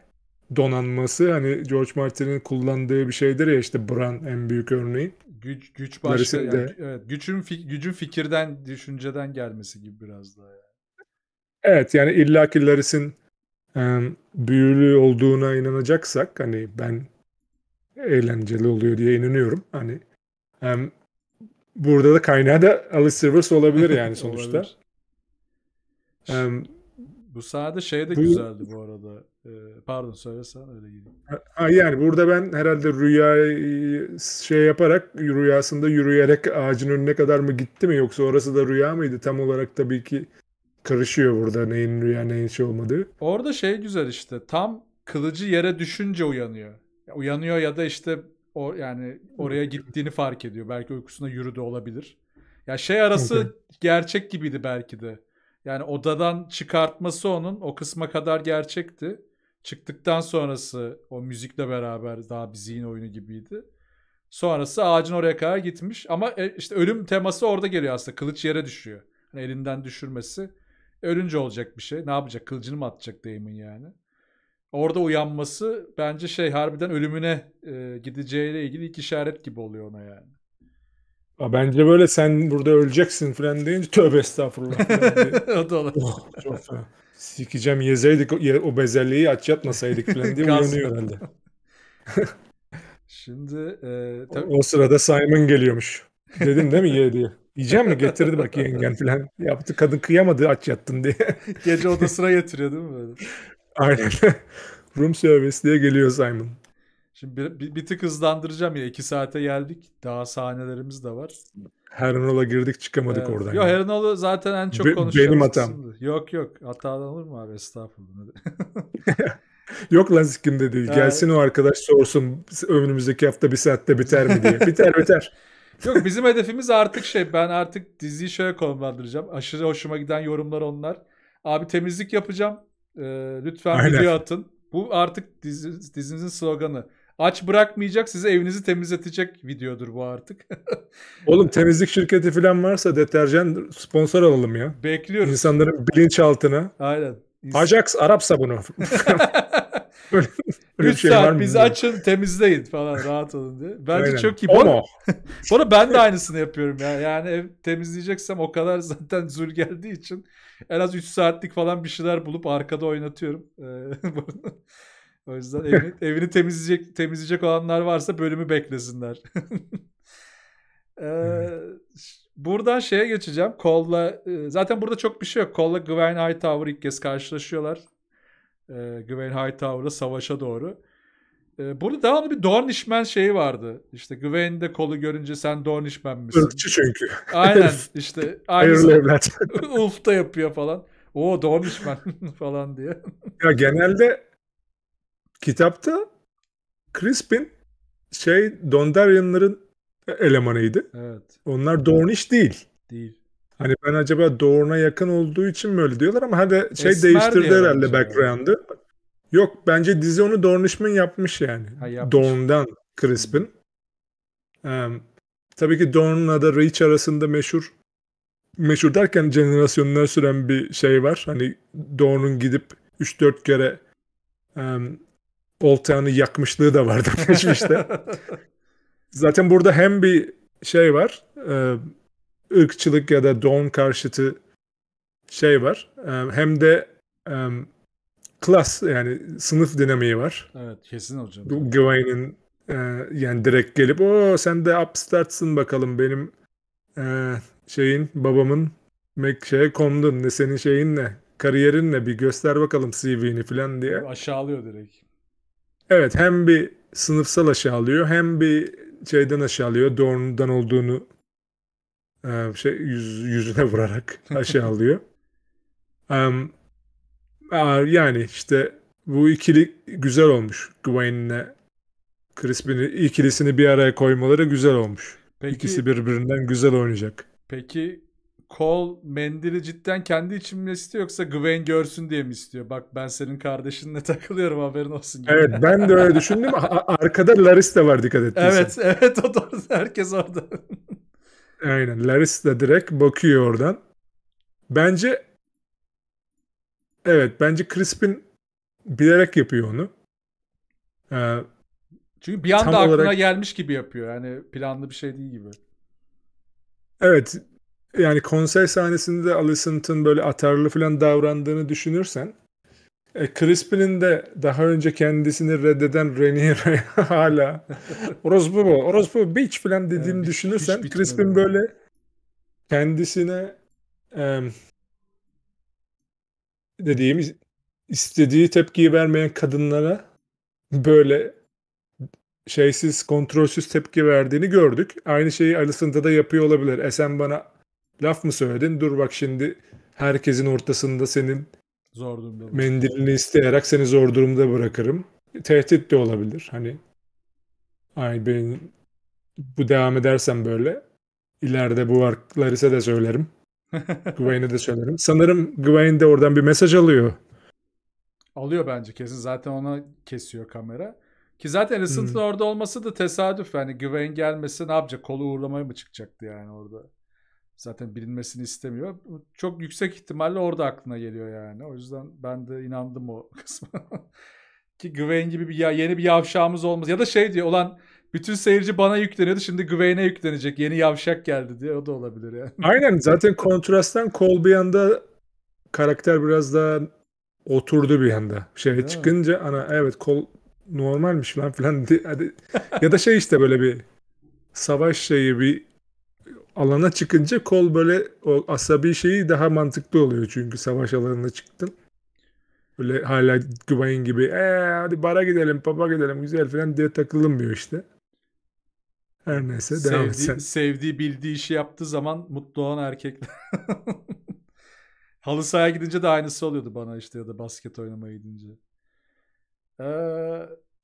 donanması hani George Martin'in kullandığı bir şeydir ya işte Bran en büyük örneği. Güç güç başka yani, evet gücün gücün fikirden düşünceden gelmesi gibi biraz daha. Yani. Evet yani illaki Laris'in e, büyülü olduğuna inanacaksak hani ben eğlenceli oluyor diye inanıyorum. Hani hem burada da kaynağı da Alice Rivers olabilir yani [LAUGHS] sonuçta. olabilir. Um, bu sahne şey de güzeldi bu arada. Ee, pardon söylesen öyle gireyim. Ha, yani burada ben herhalde rüya şey yaparak rüyasında yürüyerek ağacın önüne kadar mı gitti mi yoksa orası da rüya mıydı? Tam olarak tabii ki karışıyor burada neyin rüya neyin şey olmadığı. Orada şey güzel işte tam kılıcı yere düşünce uyanıyor. Uyanıyor ya da işte o yani oraya gittiğini fark ediyor. Belki uykusunda yürüdü olabilir. Ya şey arası okay. gerçek gibiydi belki de. Yani odadan çıkartması onun o kısma kadar gerçekti. Çıktıktan sonrası o müzikle beraber daha bir zihin oyunu gibiydi. Sonrası ağacın oraya kadar gitmiş ama e, işte ölüm teması orada geliyor aslında. Kılıç yere düşüyor. Yani elinden düşürmesi ölünce olacak bir şey. Ne yapacak? Kılıcını mı atacak Damon yani? Orada uyanması bence şey harbiden ölümüne e, gideceğiyle ilgili ilk işaret gibi oluyor ona yani. Bence böyle sen burada öleceksin falan deyince tövbe estağfurullah. [LAUGHS] o da olabilir. Oh, çok fena. Sikeceğim yezeydik o bezelyeyi aç yatmasaydık falan diye uyanıyor herhalde. [LAUGHS] Şimdi e, tabii... o, o sırada Simon geliyormuş. Dedim değil mi ye diye. Yiyeceğim mi? Getirdi bak yengen falan. Yaptı kadın kıyamadı aç yattın diye. Gece odasına getiriyor değil mi böyle? [LAUGHS] Aynen. Room service diye geliyor Simon. Şimdi bir, bir, bir tık hızlandıracağım ya. iki saate geldik. Daha sahnelerimiz de var. Hernola girdik çıkamadık evet. oradan. Yok yani. zaten en çok Be, konuşuyoruz. Benim hatam. Yok yok. Hatadan olur mu abi? Estağfurullah. [LAUGHS] Yok lan sikimde değil. Gelsin o arkadaş sorsun önümüzdeki hafta bir saatte biter mi diye. [LAUGHS] Biter biter. Yok bizim hedefimiz artık şey ben artık diziyi şöyle konumlandıracağım. Aşırı hoşuma giden yorumlar onlar. Abi temizlik yapacağım. Ee, lütfen Aynen. video atın. Bu artık dizi, dizinizin sloganı aç bırakmayacak size evinizi temizletecek videodur bu artık. [LAUGHS] Oğlum temizlik şirketi falan varsa deterjan sponsor alalım ya. Bekliyoruz. İnsanların bilinçaltına. Aynen. Ajax Arap sabunu. [LAUGHS] [LAUGHS] Öyle, öyle 3 şey saat bizi açın temizleyin falan rahat olun diye. Bence Aynen. çok iyi. Onu. sonra ben de aynısını yapıyorum ya. Yani ev temizleyeceksem o kadar zaten zul geldiği için en az 3 saatlik falan bir şeyler bulup arkada oynatıyorum. Ee, o yüzden evini, [LAUGHS] evini temizleyecek temizleyecek olanlar varsa bölümü beklesinler. [LAUGHS] ee, buradan şeye geçeceğim. Kolla e, zaten burada çok bir şey yok. Kolla Gwen Hightower ilk kez karşılaşıyorlar. Ee, Gwen Hightower'la savaşa doğru. Ee, burada devamlı bir Dornishman şeyi vardı. İşte Gwen de kolu görünce sen Dornishman misin? Irkçı çünkü. Aynen [LAUGHS] işte. Hayırlı evlat. Ulf da yapıyor falan. O Dornishman falan diye. Ya genelde kitapta Crispin şey Dondarrion'ların elemanıydı. Evet. Onlar Dornish değil. Değil. Hani ben acaba Dorne'a yakın olduğu için mi öyle diyorlar ama hani şey Esmer değiştirdi herhalde şey background'ı. Yok bence dizi onu Dornishman yapmış yani. Ha, Crispin. Um, tabii ki Dorn'la da Reach arasında meşhur meşhur derken jenerasyonlar süren bir şey var. Hani Dorn'un gidip 3-4 kere um, oltağını yakmışlığı da vardı [LAUGHS] geçmişte. Zaten burada hem bir şey var, e, ırkçılık ya da don karşıtı şey var. E, hem de e, klas yani sınıf dinamiği var. Evet kesin hocam. Bu Gawain'in e, yani direkt gelip o sen de upstartsın bakalım benim e, şeyin babamın Mac şeye kondun ne senin şeyin ne kariyerin ne bir göster bakalım CV'ni falan diye. Aşağılıyor direkt. Evet hem bir sınıfsal alıyor, hem bir şeyden alıyor. Dorn'dan olduğunu e, şey yüz, yüzüne vurarak [LAUGHS] aşağılıyor. um, yani işte bu ikili güzel olmuş. Gwen'le Crispin'i ikilisini bir araya koymaları güzel olmuş. Peki, İkisi birbirinden güzel oynayacak. Peki Kol mendili cidden kendi için mi istiyor yoksa Gwen görsün diye mi istiyor? Bak ben senin kardeşinle [LAUGHS] takılıyorum haberin olsun. Gibi. Evet ben de öyle düşündüm. Arkada Laris de var dikkat ettiysen. Evet [LAUGHS] evet o da herkes orada. [LAUGHS] Aynen Laris de direkt bakıyor oradan. Bence evet bence Crispin bilerek yapıyor onu. Ee, Çünkü bir anda aklına olarak... gelmiş gibi yapıyor. Yani planlı bir şey değil gibi. Evet yani konser sahnesinde Alicent'ın böyle atarlı falan davrandığını düşünürsen e, Crispin'in de daha önce kendisini reddeden Renier'e [LAUGHS] hala orospu bu, orospu bitch falan dediğini yani, düşünürsen hiç, Crispin böyle kendisine e, dediğimiz istediği tepkiyi vermeyen kadınlara böyle şeysiz, kontrolsüz tepki verdiğini gördük. Aynı şeyi Alison'da da yapıyor olabilir. Esen bana laf mı söyledin? Dur bak şimdi herkesin ortasında senin zor durumda mendilini isteyerek seni zor durumda bırakırım. Tehdit de olabilir. Hani ay ben bu devam edersen böyle ileride bu var Laris'e de söylerim. [LAUGHS] Gwen'e de söylerim. Sanırım Gwen de oradan bir mesaj alıyor. Alıyor bence kesin. Zaten ona kesiyor kamera. Ki zaten Alicent'ın hmm. orada olması da tesadüf. Yani Gwen gelmesi ne yapacak? Kolu uğurlamaya mı çıkacaktı yani orada? zaten bilinmesini istemiyor. Çok yüksek ihtimalle orada aklına geliyor yani. O yüzden ben de inandım o [LAUGHS] kısmı Ki Gwain gibi bir ya, yeni bir yavşağımız olmaz. Ya da şey diyor olan bütün seyirci bana yükleniyordu şimdi Gwain'e yüklenecek. Yeni yavşak geldi diye o da olabilir yani. [LAUGHS] Aynen zaten kontrasttan Colby'anda karakter biraz daha oturdu bir anda. Şeye çıkınca mi? ana evet kol normalmiş lan filan. Hadi. ya da şey işte böyle bir savaş şeyi bir alana çıkınca kol böyle o asabi şeyi daha mantıklı oluyor çünkü savaş alanına çıktın. Böyle hala Güvayn gibi ee, hadi bara gidelim, papa gidelim güzel falan diye takılınmıyor işte. Her neyse sevdiği, devam sevdiği, etsen. Sevdiği bildiği işi yaptığı zaman mutlu olan erkekler. [LAUGHS] Halı sahaya gidince de aynısı oluyordu bana işte ya da basket oynamaya gidince. Ee,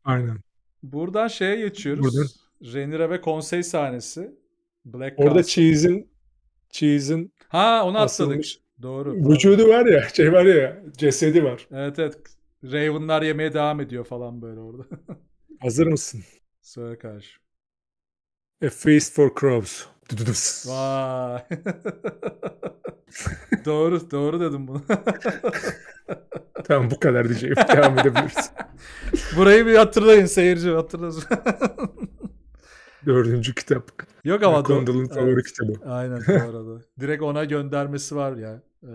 Aynen. Buradan şeye geçiyoruz. Buradan. Renira ve konsey sahnesi. Black Orada Castle. Cheese'in Cheese'in Ha onu atladık. Doğru. Vücudu doğru. var ya, şey var ya, cesedi var. Evet evet. Raven'lar yemeye devam ediyor falan böyle orada. [LAUGHS] Hazır mısın? Söyle karşı. A Feast for Crows. Vay. [LAUGHS] doğru, doğru dedim bunu. [LAUGHS] tamam bu kadar diyeceğim. Devam edebiliriz. Burayı bir hatırlayın seyirci hatırlasın. Dördüncü kitap. Yok ama Condell'ın favori evet, kitabı. Aynen bu [LAUGHS] Direkt ona göndermesi var ya. Ee,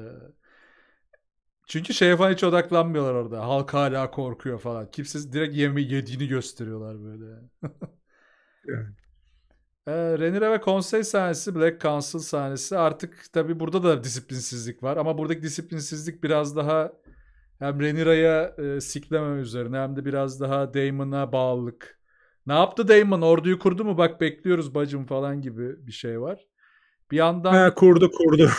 çünkü şeye falan hiç odaklanmıyorlar orada. Halk hala korkuyor falan. Kimsiz direkt yemi yediğini gösteriyorlar böyle. yani. [LAUGHS] Ee, Renire ve konsey sahnesi, Black Council sahnesi artık tabi burada da disiplinsizlik var ama buradaki disiplinsizlik biraz daha hem Renira'ya e, sikleme üzerine hem de biraz daha Damon'a bağlılık ne yaptı Damon? Orduyu kurdu mu? Bak bekliyoruz bacım falan gibi bir şey var. Bir yandan... Ha, kurdu kurdu.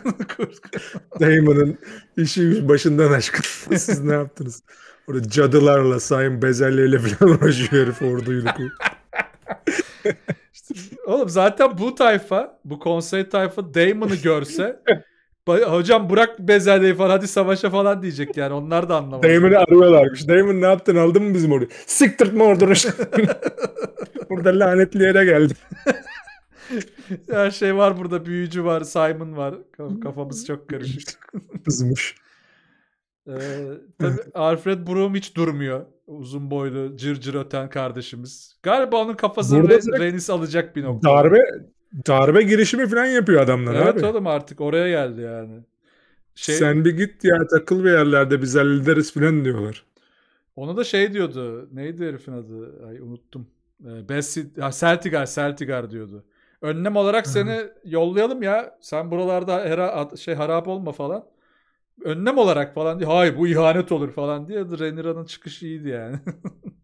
[LAUGHS] [LAUGHS] Damon'ın işi başından aşkın. [LAUGHS] Siz ne yaptınız? Orada cadılarla, Sayın Bezelye'yle falan uğraşıyor herif orduyla. işte, oğlum zaten bu tayfa, bu konsey tayfa Damon'ı görse Hocam bırak bezelyeyi falan hadi savaşa falan diyecek yani onlar da anlamaz. Damon'ı arıyorlarmış. Damon ne yaptın aldın mı bizim orayı? Siktirtme ordunu. [LAUGHS] burada lanetli yere geldi. [LAUGHS] Her şey var burada. Büyücü var, Simon var. Kafamız çok karışık. [LAUGHS] Kızmış. ee, Alfred Broom hiç durmuyor. Uzun boylu, cırcır cır öten kardeşimiz. Galiba onun kafasını Renis alacak bir nokta. Darbe darbe girişimi falan yapıyor adamlar evet abi. Evet oğlum artık oraya geldi yani. Şey... Sen bir git ya takıl bir yerlerde biz hallederiz falan diyorlar. Ona da şey diyordu. Neydi herifin adı? Ay unuttum. Ee, Bessi, Seltigar, Seltigar diyordu. Önlem olarak seni Hı. yollayalım ya. Sen buralarda hera, şey harap olma falan. Önlem olarak falan diye. Hayır bu ihanet olur falan diye. Renira'nın çıkışı iyiydi yani.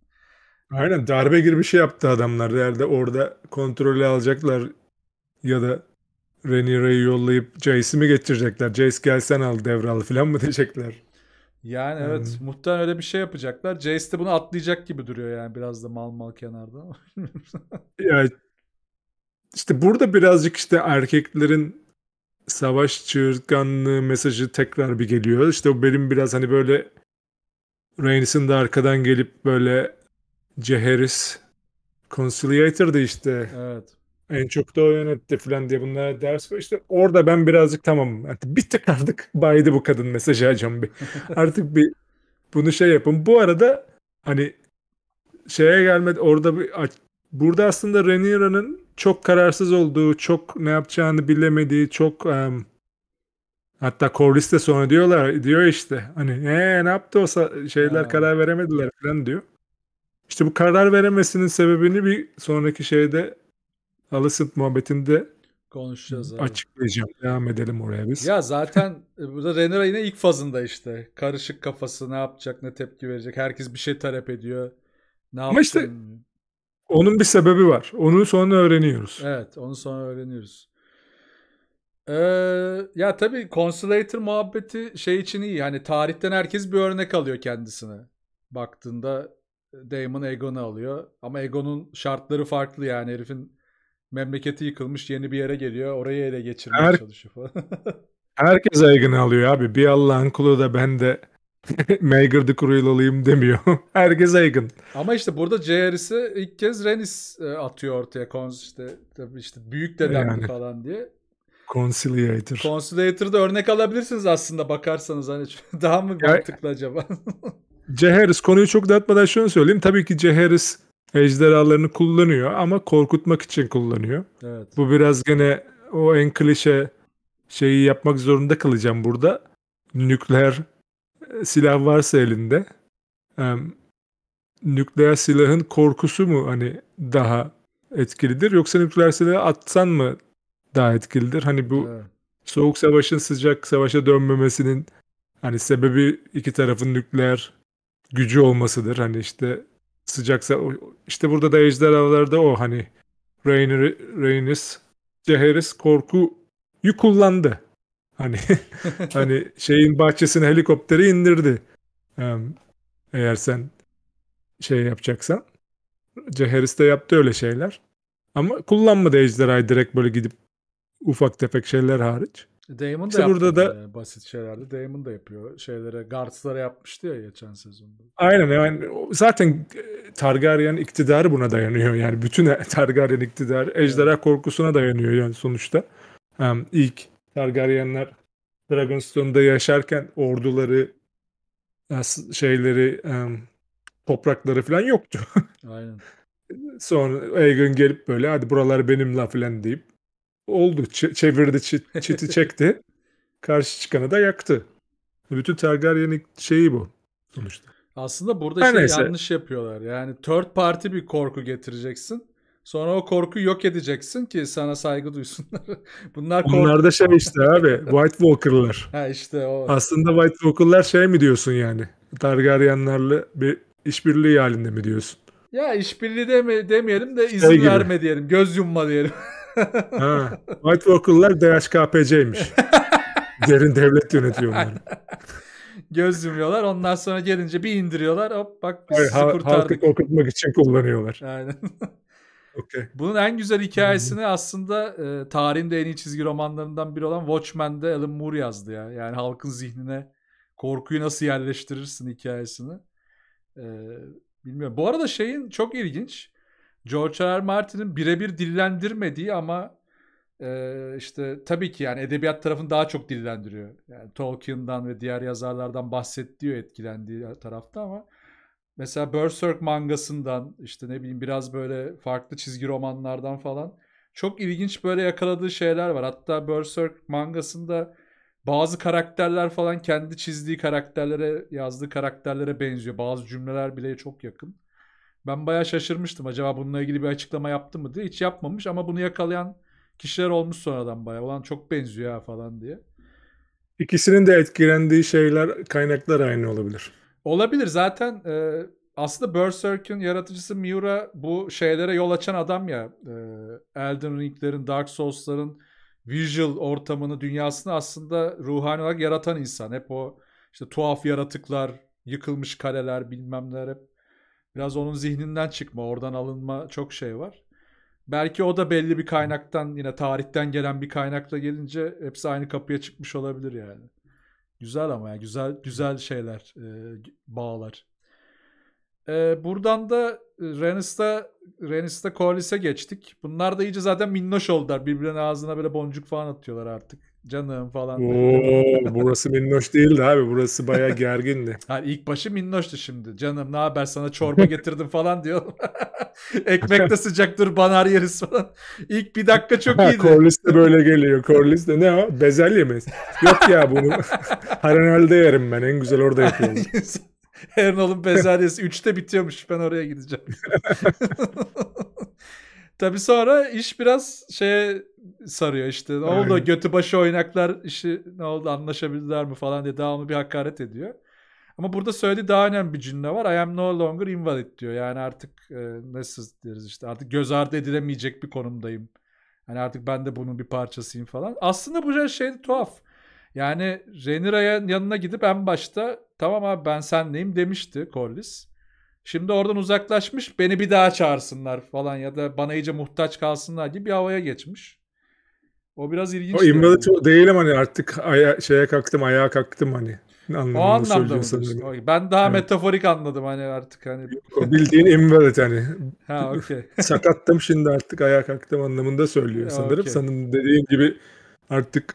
[LAUGHS] Aynen darbe gibi bir şey yaptı adamlar. Yerde orada kontrolü alacaklar ya da Rhaenyra'yı yollayıp Jace'i mi getirecekler? Jace gelsen al devral falan mı [LAUGHS] diyecekler? Yani hmm. evet muhtemelen öyle bir şey yapacaklar. Jace de bunu atlayacak gibi duruyor yani biraz da mal mal kenarda. [LAUGHS] ya işte burada birazcık işte erkeklerin savaş çığırtkanlığı mesajı tekrar bir geliyor. İşte o benim biraz hani böyle Rhaenys'in de arkadan gelip böyle Ceheris Conciliator'dı işte. Evet. En çok da o yönetti falan diye bunlara ders var. İşte orada ben birazcık tamam artık bir tık artık [LAUGHS] baydı bu kadın mesajı hacım bir. [LAUGHS] artık bir bunu şey yapın. Bu arada hani şeye gelmedi orada bir burada aslında Renira'nın çok kararsız olduğu, çok ne yapacağını bilemediği, çok um, hatta Corliss de sonra diyorlar diyor işte hani ee, ne yaptı o şeyler ha. karar veremediler falan diyor. İşte bu karar veremesinin sebebini bir sonraki şeyde Alicent muhabbetinde konuşacağız. Abi. Açıklayacağım. Devam edelim oraya biz. Ya zaten e, burada Renera yine ilk fazında işte. Karışık kafası ne yapacak ne tepki verecek. Herkes bir şey talep ediyor. Ne Ama işte onun bir sebebi var. Onu sonra öğreniyoruz. Evet onu sonra öğreniyoruz. Ee, ya tabii Consolator muhabbeti şey için iyi. Hani tarihten herkes bir örnek alıyor kendisine. Baktığında Damon Egon'u alıyor. Ama Egon'un şartları farklı yani herifin memleketi yıkılmış yeni bir yere geliyor. Orayı ele geçirmeye Her, çalışıyor falan. [LAUGHS] herkes aygını alıyor abi. Bir Allah'ın kulu da ben de Mager the Cruel olayım demiyor. [LAUGHS] herkes aygın. Ama işte burada JR'si ilk kez Renis e, atıyor ortaya. Kons işte, tabii işte büyük dedem yani. falan diye. Conciliator. Conciliator'da örnek alabilirsiniz aslında bakarsanız hani [LAUGHS] daha mı mantıklı acaba? Ceheris konuyu çok dağıtmadan şunu söyleyeyim. Tabii ki Ceheris ejderhalarını kullanıyor ama korkutmak için kullanıyor. Evet. Bu biraz gene o en klişe şeyi yapmak zorunda kalacağım burada. Nükleer e, silah varsa elinde. nükleer silahın korkusu mu hani daha etkilidir yoksa nükleer silahı atsan mı daha etkilidir? Hani bu evet. soğuk savaşın sıcak savaşa dönmemesinin hani sebebi iki tarafın nükleer gücü olmasıdır. Hani işte sıcaksa işte burada da ejderhalarda o hani Rhaenys, Jaehaerys korkuyu kullandı. Hani [LAUGHS] hani şeyin bahçesine helikopteri indirdi. eğer sen şey yapacaksan. Jaehaerys de yaptı öyle şeyler. Ama kullanmadı ejderhayı direkt böyle gidip ufak tefek şeyler hariç. Damon da burada da basit şeylerde. Damon da yapıyor. Şeylere, guardslara yapmıştı ya geçen sezonda. Aynen yani zaten e, Targaryen iktidarı buna dayanıyor. Yani bütün [LAUGHS] Targaryen iktidar ejderha evet. korkusuna dayanıyor yani sonuçta. Um, ilk Targaryenler Dragonstone'da yaşarken orduları şeyleri um, toprakları falan yoktu. [LAUGHS] Aynen. Sonra Aegon gelip böyle hadi buralar benimle falan deyip oldu. Ç- çevirdi, ç- [LAUGHS] çiti çekti. Karşı çıkanı da yaktı. Bütün Targaryen'in şeyi bu sonuçta. Aslında burada Her şey neyse. yanlış yapıyorlar. Yani third party bir korku getireceksin. Sonra o korku yok edeceksin ki sana saygı duysunlar. [LAUGHS] Bunlar korku... Onlar da şey işte abi [LAUGHS] White Walker'lar. ha işte o. Aslında White Walker'lar şey mi diyorsun yani? Targaryenlerle bir işbirliği halinde mi diyorsun? Ya işbirliği de demeyelim de şey izin şey verme diyelim. Göz yumma diyelim ha, White Walker'lar DHKPC'ymiş. [LAUGHS] Derin devlet yönetiyor onları. Göz yumuyorlar. Ondan sonra gelince bir indiriyorlar. Hop bak biz Hayır, sizi ha, kurtardık. Halkı okutmak için kullanıyorlar. Aynen. [LAUGHS] okay. Bunun en güzel hikayesini hmm. aslında e, tarihin de en iyi çizgi romanlarından biri olan Watchmen'de Alan Moore yazdı ya. Yani halkın zihnine korkuyu nasıl yerleştirirsin hikayesini. E, bilmiyorum. Bu arada şeyin çok ilginç. George R. R. Martin'in birebir dillendirmediği ama e, işte tabii ki yani edebiyat tarafını daha çok dillendiriyor. Yani Tolkien'dan ve diğer yazarlardan bahsediyor etkilendiği tarafta ama mesela Berserk mangasından işte ne bileyim biraz böyle farklı çizgi romanlardan falan çok ilginç böyle yakaladığı şeyler var. Hatta Berserk mangasında bazı karakterler falan kendi çizdiği karakterlere, yazdığı karakterlere benziyor. Bazı cümleler bile çok yakın. Ben bayağı şaşırmıştım acaba bununla ilgili bir açıklama yaptı mı diye. Hiç yapmamış ama bunu yakalayan kişiler olmuş sonradan bayağı. Ulan çok benziyor ya falan diye. İkisinin de etkilendiği şeyler, kaynaklar aynı olabilir. Olabilir zaten e, aslında Berserk'ün yaratıcısı Miura bu şeylere yol açan adam ya. E, Elden Ring'lerin, Dark Souls'ların visual ortamını, dünyasını aslında ruhani olarak yaratan insan. Hep o işte tuhaf yaratıklar, yıkılmış kaleler bilmem neler hep Biraz onun zihninden çıkma, oradan alınma çok şey var. Belki o da belli bir kaynaktan yine tarihten gelen bir kaynakla gelince hepsi aynı kapıya çıkmış olabilir yani. Güzel ama yani güzel güzel şeyler, e, bağlar. E, buradan da e, Renis'te Renis'te Corliss'e geçtik. Bunlar da iyice zaten minnoş oldular. Birbirinin ağzına böyle boncuk falan atıyorlar artık canım falan. Oo, burası minnoş değildi abi. Burası baya gergindi. [LAUGHS] Yani ilk başı minnoştu şimdi. Canım ne haber sana çorba getirdim falan diyor. [LAUGHS] Ekmek de sıcak dur banar yeriz falan. İlk bir dakika çok iyiydi. Korlis de böyle geliyor. Korlis de ne o? Bezelye mi? Yok ya bunu [LAUGHS] Haranel'de yerim ben. En güzel orada yapıyorum. Ernol'un bezelyesi 3'te bitiyormuş. Ben oraya gideceğim. Tabii sonra iş biraz şeye sarıyor işte. Ne oldu Aynen. götü başı oynaklar işi ne oldu anlaşabildiler mi falan diye devamlı bir hakaret ediyor. Ama burada söylediği daha önemli bir cümle var. I am no longer invalid diyor. Yani artık e, nasıl deriz işte artık göz ardı edilemeyecek bir konumdayım. Yani artık ben de bunun bir parçasıyım falan. Aslında bu şey tuhaf. Yani Renira'ya yanına gidip en başta tamam abi ben sen neyim demişti Corliss. Şimdi oradan uzaklaşmış beni bir daha çağırsınlar falan ya da bana iyice muhtaç kalsınlar gibi bir havaya geçmiş. O biraz ilginç. O İmralı çok değilim hani artık aya, şeye kalktım ayağa kalktım hani. Anladım, o anlamda mı? Ben daha evet. metaforik anladım hani artık hani. O bildiğin invalid hani. [LAUGHS] ha okey. [LAUGHS] Sakattım şimdi artık ayağa kalktım anlamında söylüyor sanırım. Okay. Sanırım dediğim gibi artık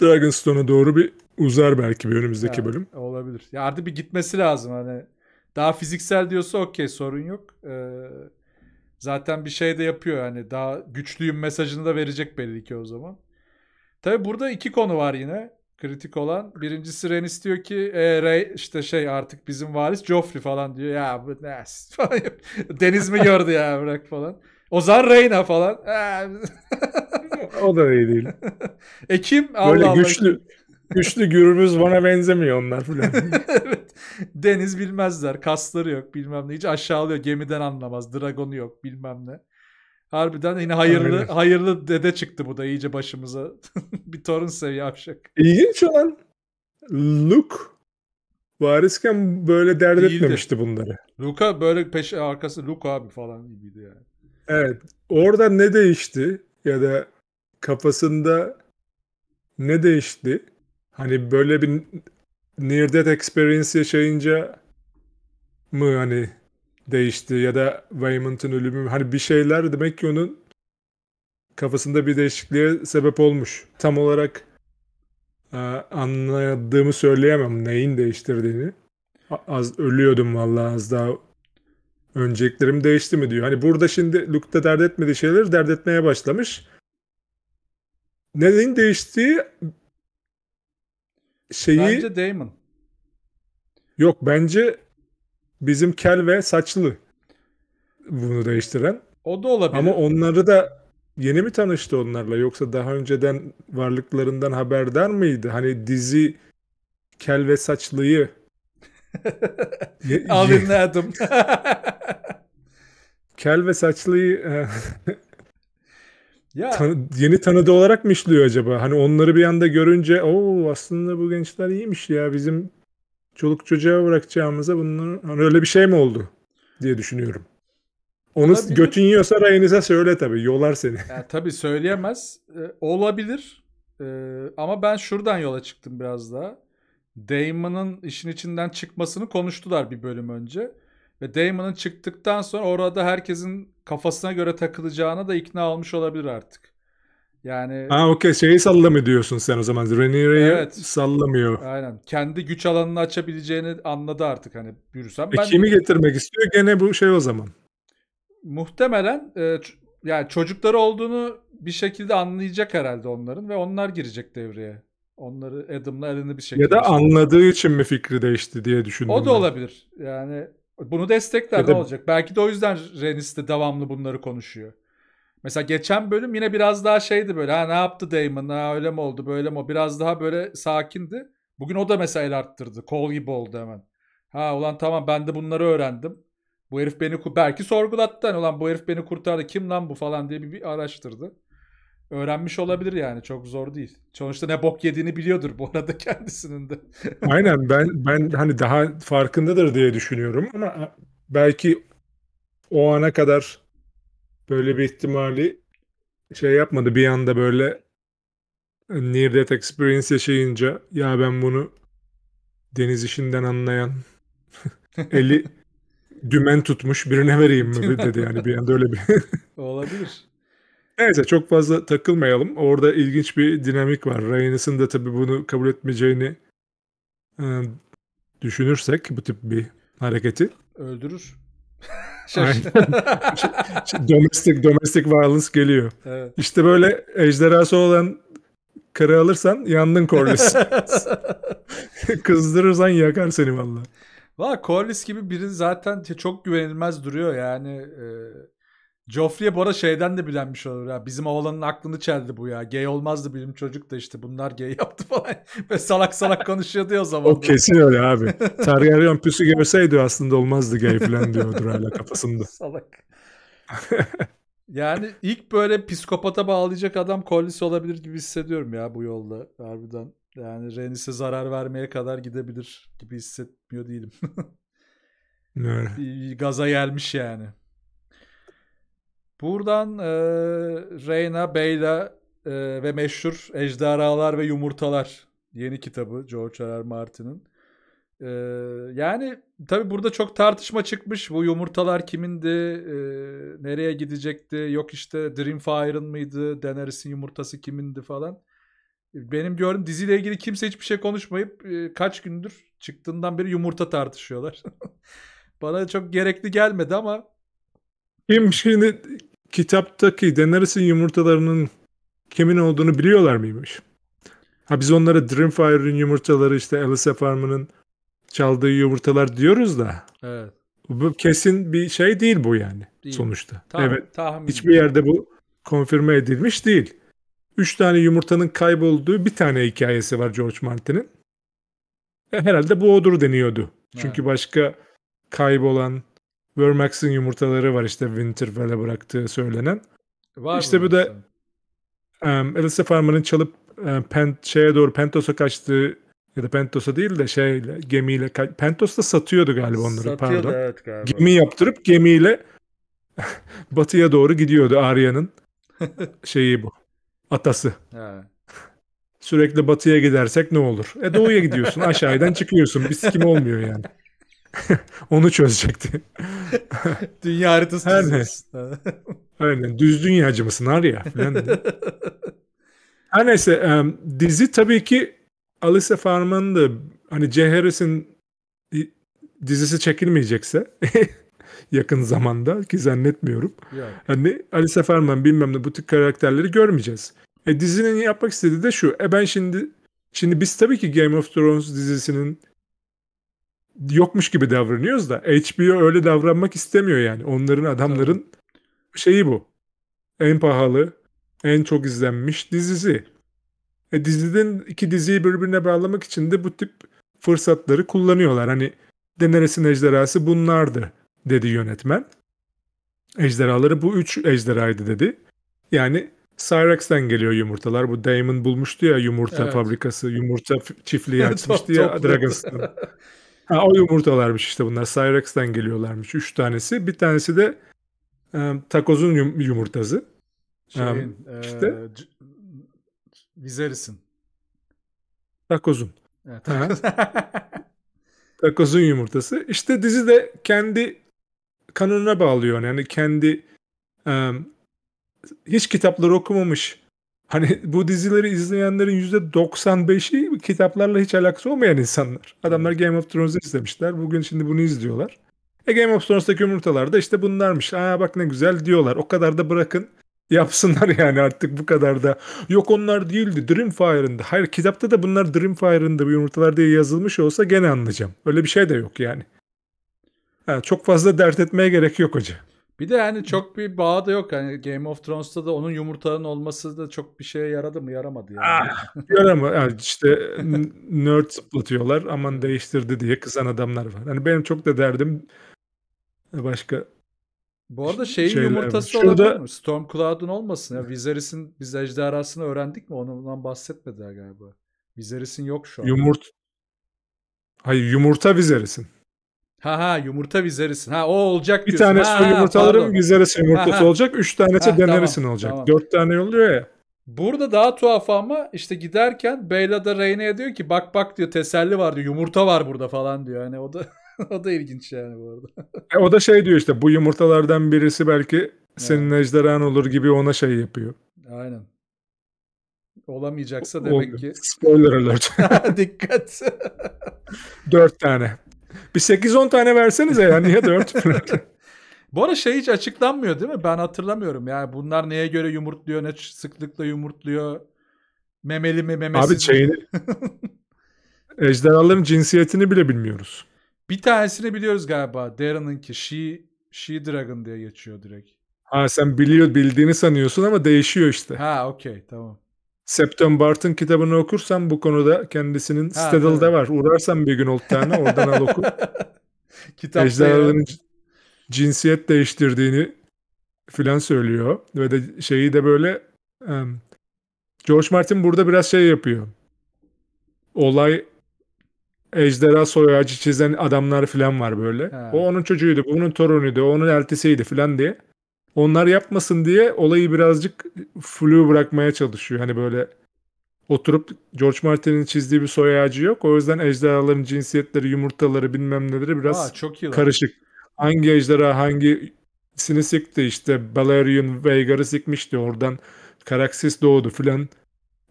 Dragonstone'a doğru bir uzar belki bir önümüzdeki ha, bölüm. Olabilir. Ya artık bir gitmesi lazım hani. Daha fiziksel diyorsa okey sorun yok. Ee, zaten bir şey de yapıyor yani daha güçlüyüm mesajını da verecek belli ki o zaman. Tabi burada iki konu var yine kritik olan. Birincisi Ren istiyor ki e, ee, Rey işte şey artık bizim varis Joffrey falan diyor. Ya bu ne [LAUGHS] Deniz mi gördü ya bırak falan. Ozan Reyna falan. Ee. o da iyi değil. [LAUGHS] Ekim Allah Böyle güçlü Allah. Güçlü gürümüz bana benzemiyor onlar filan. [LAUGHS] evet. Deniz bilmezler. Kasları yok bilmem ne. Hiç aşağılıyor. Gemiden anlamaz. Dragonu yok bilmem ne. Harbiden yine hayırlı Aynen. hayırlı dede çıktı bu da iyice başımıza. [LAUGHS] bir torun seviye avşak. İlginç olan Luke varisken böyle dert Değildi. etmemişti bunları. Luca böyle peş arkası Luke abi falan gibiydi yani. Evet. Orada ne değişti ya da kafasında ne değişti? Hani böyle bir near death experience yaşayınca mı hani değişti ya da Waymouth'un ölümü hani bir şeyler demek ki onun kafasında bir değişikliğe sebep olmuş. Tam olarak e, anladığımı söyleyemem neyin değiştirdiğini. Az ölüyordum vallahi az daha önceliklerim değişti mi diyor. Hani burada şimdi Luke'da dert etmediği şeyleri dert etmeye başlamış. Neyin değiştiği şeyi... Bence Damon. Yok bence bizim kel ve saçlı bunu değiştiren. O da olabilir. Ama onları da yeni mi tanıştı onlarla yoksa daha önceden varlıklarından haberdar mıydı? Hani dizi kel ve saçlıyı Alvin [LAUGHS] Adam. [LAUGHS] kel ve saçlıyı [LAUGHS] Ya. Tan- yeni tanıdığı olarak mı işliyor acaba? Hani onları bir anda görünce o aslında bu gençler iyiymiş ya bizim çoluk çocuğa bırakacağımıza bunlar hani öyle bir şey mi oldu diye düşünüyorum. Onu olabilir. götün yiyorsa rayınıza söyle tabii. Yolar seni. Yani tabii söyleyemez. Ee, olabilir. Ee, ama ben şuradan yola çıktım biraz daha. Damon'ın işin içinden çıkmasını konuştular bir bölüm önce. Ve Damon'ın çıktıktan sonra orada herkesin kafasına göre takılacağına da ikna olmuş olabilir artık. Yani Ha okey şeyi sallamıyor diyorsun sen o zaman. Rhaenyra'yı evet. sallamıyor. Aynen. Kendi güç alanını açabileceğini anladı artık hani yürüsem. E, kimi de... getirmek istiyor gene bu şey o zaman. Muhtemelen e, yani çocukları olduğunu bir şekilde anlayacak herhalde onların ve onlar girecek devreye. Onları Adam'la elini bir şekilde. Ya da şey anladığı için mi fikri değişti diye düşündüm. O da ben. olabilir. Yani bunu destekler ne de... olacak? Belki de o yüzden Renis de devamlı bunları konuşuyor. Mesela geçen bölüm yine biraz daha şeydi böyle ha ne yaptı Damon ha öyle mi oldu böyle mi biraz daha böyle sakindi. Bugün o da mesela el arttırdı. Kol gibi oldu hemen. Ha ulan tamam ben de bunları öğrendim. Bu herif beni belki sorgulattı. Hani, ulan bu herif beni kurtardı. Kim lan bu falan diye bir, bir araştırdı öğrenmiş olabilir yani çok zor değil. Sonuçta ne bok yediğini biliyordur bu arada [LAUGHS] kendisinin de. Aynen ben ben hani daha farkındadır diye düşünüyorum ama belki o ana kadar böyle bir ihtimali şey yapmadı bir anda böyle near death experience yaşayınca ya ben bunu deniz işinden anlayan [LAUGHS] eli dümen tutmuş birine vereyim mi [LAUGHS] dedi yani bir anda öyle bir. Olabilir. Neyse çok fazla takılmayalım. Orada ilginç bir dinamik var. Reynes'in de tabii bunu kabul etmeyeceğini e, düşünürsek bu tip bir hareketi. Öldürür. [LAUGHS] [LAUGHS] domestic, domestic violence geliyor. Evet. İşte böyle ejderhası olan karı alırsan yandın Corliss. [LAUGHS] Kızdırırsan yakar seni valla. Valla Corliss gibi biri zaten çok güvenilmez duruyor yani. E Joffrey bu arada şeyden de bilenmiş olur ya. Bizim oğlanın aklını çeldi bu ya. Gay olmazdı bizim çocuk da işte bunlar gay [LAUGHS] yaptı falan. Ve salak salak konuşuyordu ya o zaman. o kesin öyle abi. Targaryen püsü görseydi aslında olmazdı gay falan diyordur hala kafasında. [LAUGHS] salak. yani ilk böyle psikopata bağlayacak adam kolisi olabilir gibi hissediyorum ya bu yolda. Harbiden yani Renis'e zarar vermeye kadar gidebilir gibi hissetmiyor değilim. [LAUGHS] Gaza gelmiş yani. Buradan e, Reyna, Beyla e, ve meşhur Ejderhalar ve Yumurtalar yeni kitabı George R. R. Martin'in. E, yani tabi burada çok tartışma çıkmış. Bu yumurtalar kimindi? E, nereye gidecekti? Yok işte Dreamfire'ın mıydı? Daenerys'in yumurtası kimindi falan. Benim gördüğüm diziyle ilgili kimse hiçbir şey konuşmayıp kaç gündür çıktığından beri yumurta tartışıyorlar. [LAUGHS] Bana çok gerekli gelmedi ama kim şimdi kitaptaki Daenerys'in yumurtalarının kimin olduğunu biliyorlar mıymış? Ha biz onlara Dreamfire'ın yumurtaları işte Alice Farm'ın çaldığı yumurtalar diyoruz da. Evet. Bu kesin bir şey değil bu yani değil. sonuçta. Tah- evet. Tahmin hiçbir yerde bu konfirme edilmiş değil. Üç tane yumurtanın kaybolduğu bir tane hikayesi var George Martin'in. E, herhalde bu odur deniyordu. Çünkü başka kaybolan Vermax'ın yumurtaları var işte Winterfell'e bıraktığı söylenen. Var işte bu da um, Elisa Farmer'ın çalıp um, Pent şeye doğru Pentos'a kaçtığı ya da Pentos'a değil de şeyle gemiyle Pentos'ta satıyordu galiba onları satıyordu, pardon. Evet, galiba. Gemi yaptırıp gemiyle [LAUGHS] batıya doğru gidiyordu Arya'nın [LAUGHS] şeyi bu. Atası. Sürekli batıya gidersek ne olur? E doğuya gidiyorsun aşağıdan çıkıyorsun. Bir sikim olmuyor yani. [LAUGHS] [LAUGHS] Onu çözecekti. [LAUGHS] dünya haritası Her ne. Aynen. Düz dünyacı mısın Arya? [LAUGHS] Her neyse um, dizi tabii ki Alice Farman'ın da hani J. Harris'in dizisi çekilmeyecekse yakın zamanda ki zannetmiyorum. Yani. Hani Alice Farman bilmem ne bu tip karakterleri görmeyeceğiz. E, dizinin yapmak istediği de şu. E ben şimdi şimdi biz tabii ki Game of Thrones dizisinin yokmuş gibi davranıyoruz da HBO öyle davranmak istemiyor yani. Onların adamların Tabii. şeyi bu. En pahalı, en çok izlenmiş dizisi. E diziden iki diziyi birbirine bağlamak için de bu tip fırsatları kullanıyorlar. Hani Daenerys'in ejderhası bunlardı dedi yönetmen. Ejderhaları bu üç ejderhaydı dedi. Yani Cyrax'ten geliyor yumurtalar. Bu Damon bulmuştu ya yumurta evet. fabrikası, yumurta çiftliği [LAUGHS] açmıştı ya Dragonstone. [LAUGHS] Ha, o yumurtalarmış işte bunlar. Cyrex'ten geliyorlarmış. Üç tanesi. Bir tanesi de e, takozun yum- yumurtası. Şeyin, e, işte. E, c- Vizeris'in. Takozun. Evet, [LAUGHS] takozun yumurtası. İşte dizi de kendi kanununa bağlıyor. Yani kendi e, hiç kitapları okumamış Hani bu dizileri izleyenlerin %95'i kitaplarla hiç alakası olmayan insanlar. Adamlar Game of Thrones'u izlemişler. Bugün şimdi bunu izliyorlar. E Game of Thrones'taki yumurtalar da işte bunlarmış. Aa bak ne güzel diyorlar. O kadar da bırakın [LAUGHS] yapsınlar yani artık bu kadar da. Yok onlar değildi Dreamfire'ında. Hayır kitapta da bunlar Dreamfire'ında bu yumurtalar diye yazılmış olsa gene anlayacağım. Öyle bir şey de yok yani. Ha, çok fazla dert etmeye gerek yok hocam. Bir de yani çok bir bağ da yok. Yani Game of Thrones'ta da onun yumurtanın olması da çok bir şeye yaradı mı? Yaramadı yani. Ah, [LAUGHS] yaramadı. Yani işte nerd zıplatıyorlar aman değiştirdi diye kızan adamlar var. Hani benim çok da derdim başka bu arada şeyin şeyler yumurtası Şurada... olabilir mi? Storm olmasın ya. Viserys'in biz ejderhasını öğrendik mi? Ondan bahsetmediler galiba. Viserys'in yok şu an. Yumurt Hayır yumurta Viserys'in. Ha ha yumurta vizarısın. Ha o olacak diyorsun. Bir tane su yumurta alırım vizarısın yumurtası ha, olacak. Üç tanesi ha, denerisin tamam, olacak. Tamam. Dört tane oluyor ya. Burada daha tuhaf ama işte giderken Beyla da Reyna'ya diyor ki bak bak diyor teselli var diyor yumurta var burada falan diyor. Hani o da [LAUGHS] o da ilginç yani bu arada. e, o da şey diyor işte bu yumurtalardan birisi belki senin yani. ejderhan olur gibi ona şey yapıyor. Aynen. Olamayacaksa demek Olmuyor. ki. Spoiler alert. [LAUGHS] Dikkat. Dört tane. [LAUGHS] Bir 8-10 tane versenize ya niye 4? [LAUGHS] [LAUGHS] Bu ara şey hiç açıklanmıyor değil mi? Ben hatırlamıyorum yani bunlar neye göre yumurtluyor, ne sıklıkla yumurtluyor. Memeli mi memesiz Abi şeyini... Ejderhaların cinsiyetini bile bilmiyoruz. Bir tanesini biliyoruz galiba. ki She, She Dragon diye geçiyor direkt. Ha sen biliyor bildiğini sanıyorsun ama değişiyor işte. Ha okey tamam. Septon Bart'ın kitabını okursam bu konuda kendisinin ha, Stedal'da var. Uğrarsan bir gün Oldtown'a oradan al oku. [LAUGHS] Kitapta Ejderhaların ya. cinsiyet değiştirdiğini filan söylüyor. Ve de şeyi de böyle um, George Martin burada biraz şey yapıyor. Olay ejderha soy ağacı çizen adamlar filan var böyle. Ha. O onun çocuğuydu, bunun torunuydu, onun eltisiydi filan diye onlar yapmasın diye olayı birazcık flu bırakmaya çalışıyor. Hani böyle oturup George Martin'in çizdiği bir soy ağacı yok. O yüzden ejderhaların cinsiyetleri, yumurtaları bilmem neleri biraz Aa, çok karışık. Hangi ejderha hangi sikti işte Balerion Veigar'ı sikmişti oradan karaksis doğdu filan.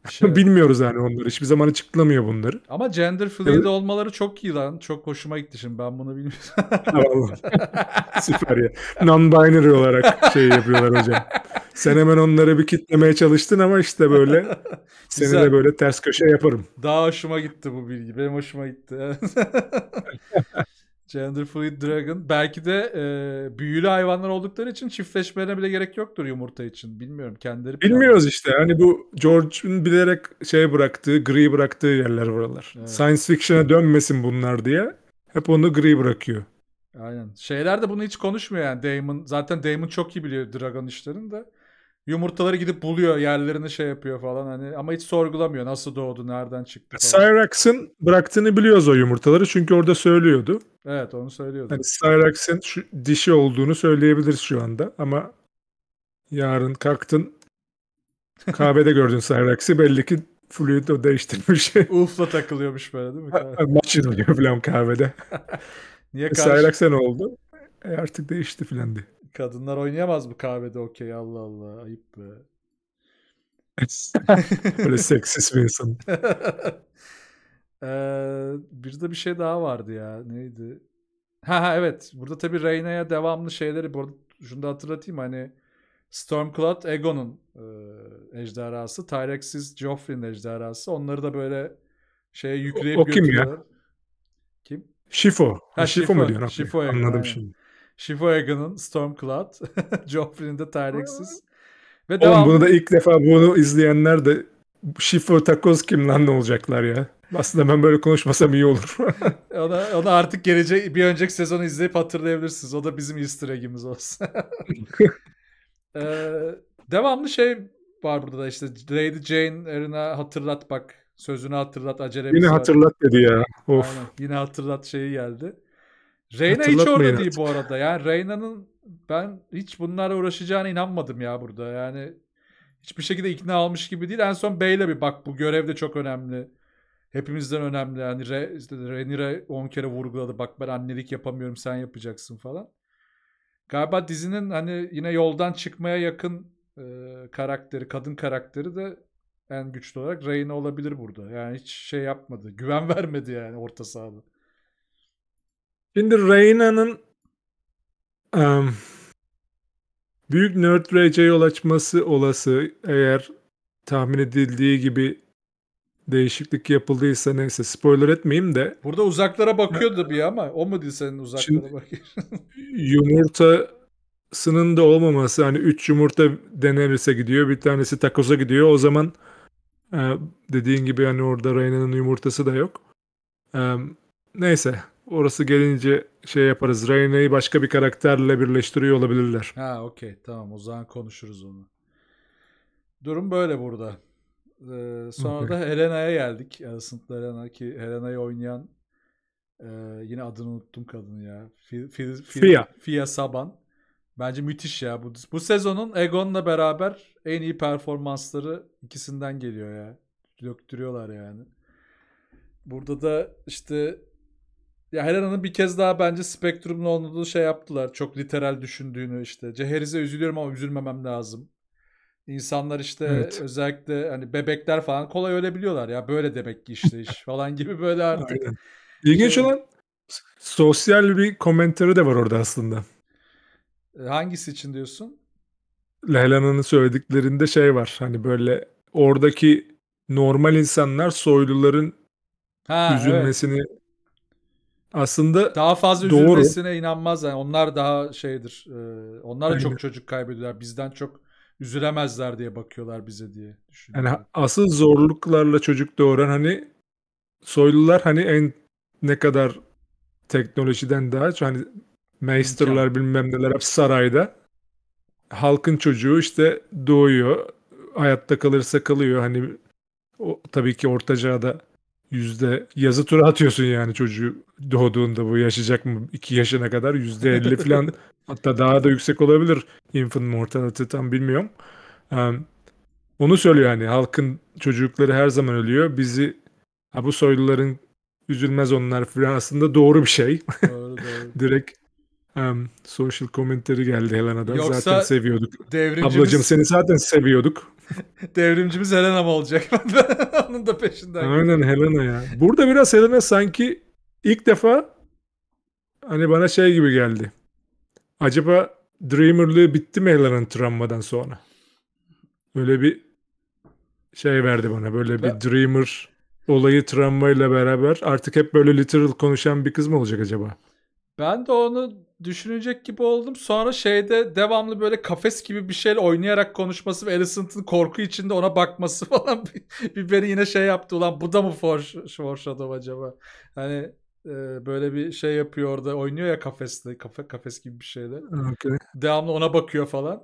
Şey. [LAUGHS] Bilmiyoruz yani onları. Hiçbir zaman açıklamıyor bunları. Ama gender fluid evet. olmaları çok iyi lan. Çok hoşuma gitti şimdi. Ben bunu bilmiyorum. [LAUGHS] [LAUGHS] Süper ya. Non-binary olarak şey yapıyorlar hocam. Sen hemen onları bir kitlemeye çalıştın ama işte böyle seni de böyle ters köşe yaparım. Daha hoşuma gitti bu bilgi. Benim hoşuma gitti. Gender Fluid Dragon. Belki de e, büyülü hayvanlar oldukları için çiftleşmelerine bile gerek yoktur yumurta için. Bilmiyorum kendileri. Bilmiyoruz plan... işte. Hani bu George'un bilerek şey bıraktığı, gri bıraktığı yerler buralar. Evet. Science fiction'a dönmesin bunlar diye hep onu gri bırakıyor. Aynen. Şeyler de bunu hiç konuşmuyor yani Damon. Zaten Damon çok iyi biliyor Dragon işlerini de yumurtaları gidip buluyor yerlerini şey yapıyor falan hani ama hiç sorgulamıyor nasıl doğdu nereden çıktı falan. Cyrax'ın bıraktığını biliyoruz o yumurtaları çünkü orada söylüyordu. Evet onu söylüyordu. Yani Cyrax'ın şu dişi olduğunu söyleyebiliriz şu anda ama yarın kalktın kahvede gördün Cyrax'ı belli ki fluido değiştirmiş. [LAUGHS] Ufla takılıyormuş böyle değil mi? Maç oluyor falan kahvede. [LAUGHS] Niye e, karşı... Cyrax'a ne oldu? E artık değişti filan diye. Kadınlar oynayamaz mı kahvede okey Allah Allah ayıp be. [LAUGHS] Böyle [LAUGHS] seksis bir insan. [LAUGHS] ee, bir de bir şey daha vardı ya. Neydi? Ha ha evet. Burada tabii Reyna'ya devamlı şeyleri burada şunu da hatırlatayım hani Stormcloud Egon'un e, ejderhası, Tyrexiz Joffrey'nin ejderhası. Onları da böyle şeye yükleyip o, o kim götürüyorlar. Ya? Kim? Şifo. Ha, Şifo, Şifo mu diyorsun? Şifo Egon, Anladım aynen. şimdi. Shiv Wagon'ın Stormcloud, [LAUGHS] Joffrey'nin de Tyrexiz. Ve Oğlum devamlı... bunu da ilk defa bunu izleyenler de Shifu takoz kim lan ne olacaklar ya? Aslında ben böyle konuşmasam iyi olur. [LAUGHS] [LAUGHS] ona, ona artık gelecek bir önceki sezonu izleyip hatırlayabilirsiniz. O da bizim easter egg'imiz olsun. ee, devamlı şey var burada da işte Lady Jane erine hatırlat bak. Sözünü hatırlat acele. Yine hatırlat dedi ya. Of. Aynen. Yine hatırlat şeyi geldi. Reyna hiç orada artık. değil bu arada. Yani Reyna'nın ben hiç bunlarla uğraşacağına inanmadım ya burada. Yani hiçbir şekilde ikna almış gibi değil. En son Bey'le bir bak bu görev de çok önemli. Hepimizden önemli. Yani Re, işte Renire 10 kere vurguladı. Bak ben annelik yapamıyorum sen yapacaksın falan. Galiba dizinin hani yine yoldan çıkmaya yakın e, karakteri, kadın karakteri de en güçlü olarak Reyna olabilir burada. Yani hiç şey yapmadı. Güven [LAUGHS] vermedi yani orta sahada. Şimdi Reyna'nın um, büyük nerd rage'e yol açması olası eğer tahmin edildiği gibi değişiklik yapıldıysa neyse spoiler etmeyeyim de. Burada uzaklara bakıyordu bir ama o mu değil senin uzaklara Şimdi, bakıyorsun? [LAUGHS] yumurtasının da olmaması hani 3 yumurta denirse gidiyor bir tanesi takosa gidiyor o zaman dediğin gibi hani orada Reyna'nın yumurtası da yok. Neyse orası gelince şey yaparız. Reyna'yı başka bir karakterle birleştiriyor olabilirler. Ha okey tamam o zaman konuşuruz onu. Durum böyle burada. Ee, sonra okay. da Helena'ya geldik. Alicent Helena ki Helena'yı oynayan e, yine adını unuttum kadını ya. Fil, fil, Fia. Fia Saban. Bence müthiş ya. Bu, bu sezonun Egon'la beraber en iyi performansları ikisinden geliyor ya. Döktürüyorlar yani. Burada da işte ya her anı bir kez daha bence Spectrum'un olduğu şey yaptılar. Çok literal düşündüğünü işte. Ceherize üzülüyorum ama üzülmemem lazım. İnsanlar işte evet. özellikle hani bebekler falan kolay ölebiliyorlar ya. Böyle demek ki işte iş [LAUGHS] falan gibi böyle artık. İlginç olan sosyal bir komentarı da var orada aslında. E, hangisi için diyorsun? Leyla'nın söylediklerinde şey var. Hani böyle oradaki normal insanlar soyluların ha, üzülmesini evet. Aslında daha fazla üzülmesine Doğru. inanmaz. Yani onlar daha şeydir. E, onlar da çok çocuk kaybediyorlar. Bizden çok üzülemezler diye bakıyorlar bize diye düşünüyorum. Yani asıl zorluklarla çocuk doğuran hani soylular hani en ne kadar teknolojiden daha çok hani meisterlar bilmem neler hep sarayda. Halkın çocuğu işte doğuyor. Hayatta kalırsa kalıyor. Hani o, tabii ki orta da. Yüzde yazı tura atıyorsun yani çocuğu doğduğunda bu yaşayacak mı iki yaşına kadar yüzde elli [LAUGHS] falan hatta daha da yüksek olabilir infant mortality tam bilmiyorum. Um, onu söylüyor yani halkın çocukları her zaman ölüyor. Bizi ha bu soyluların üzülmez onlar falan aslında doğru bir şey. Doğru, doğru. [LAUGHS] Direkt um, social commentary geldi Helena'dan. zaten seviyorduk. Devrimcimiz... Ablacığım seni zaten seviyorduk. [LAUGHS] Devrimcimiz Helena mı olacak? [LAUGHS] Onun da peşinden. Aynen Helena ya. Burada biraz Helena sanki ilk defa hani bana şey gibi geldi. Acaba Dreamer'lığı bitti mi Helena'nın travmadan sonra? Böyle bir şey verdi bana. Böyle ben... bir Dreamer olayı travmayla beraber artık hep böyle literal konuşan bir kız mı olacak acaba? Ben de onu düşünecek gibi oldum. Sonra şeyde devamlı böyle kafes gibi bir şeyle oynayarak konuşması ve Alicent'ın korku içinde ona bakması [LAUGHS] falan bir, bir beni yine şey yaptı. Ulan bu da mı Foreshadow acaba? Hani e, böyle bir şey yapıyor orada oynuyor ya kafeste kafe, kafes gibi bir şeyle. Okay. Devamlı ona bakıyor falan.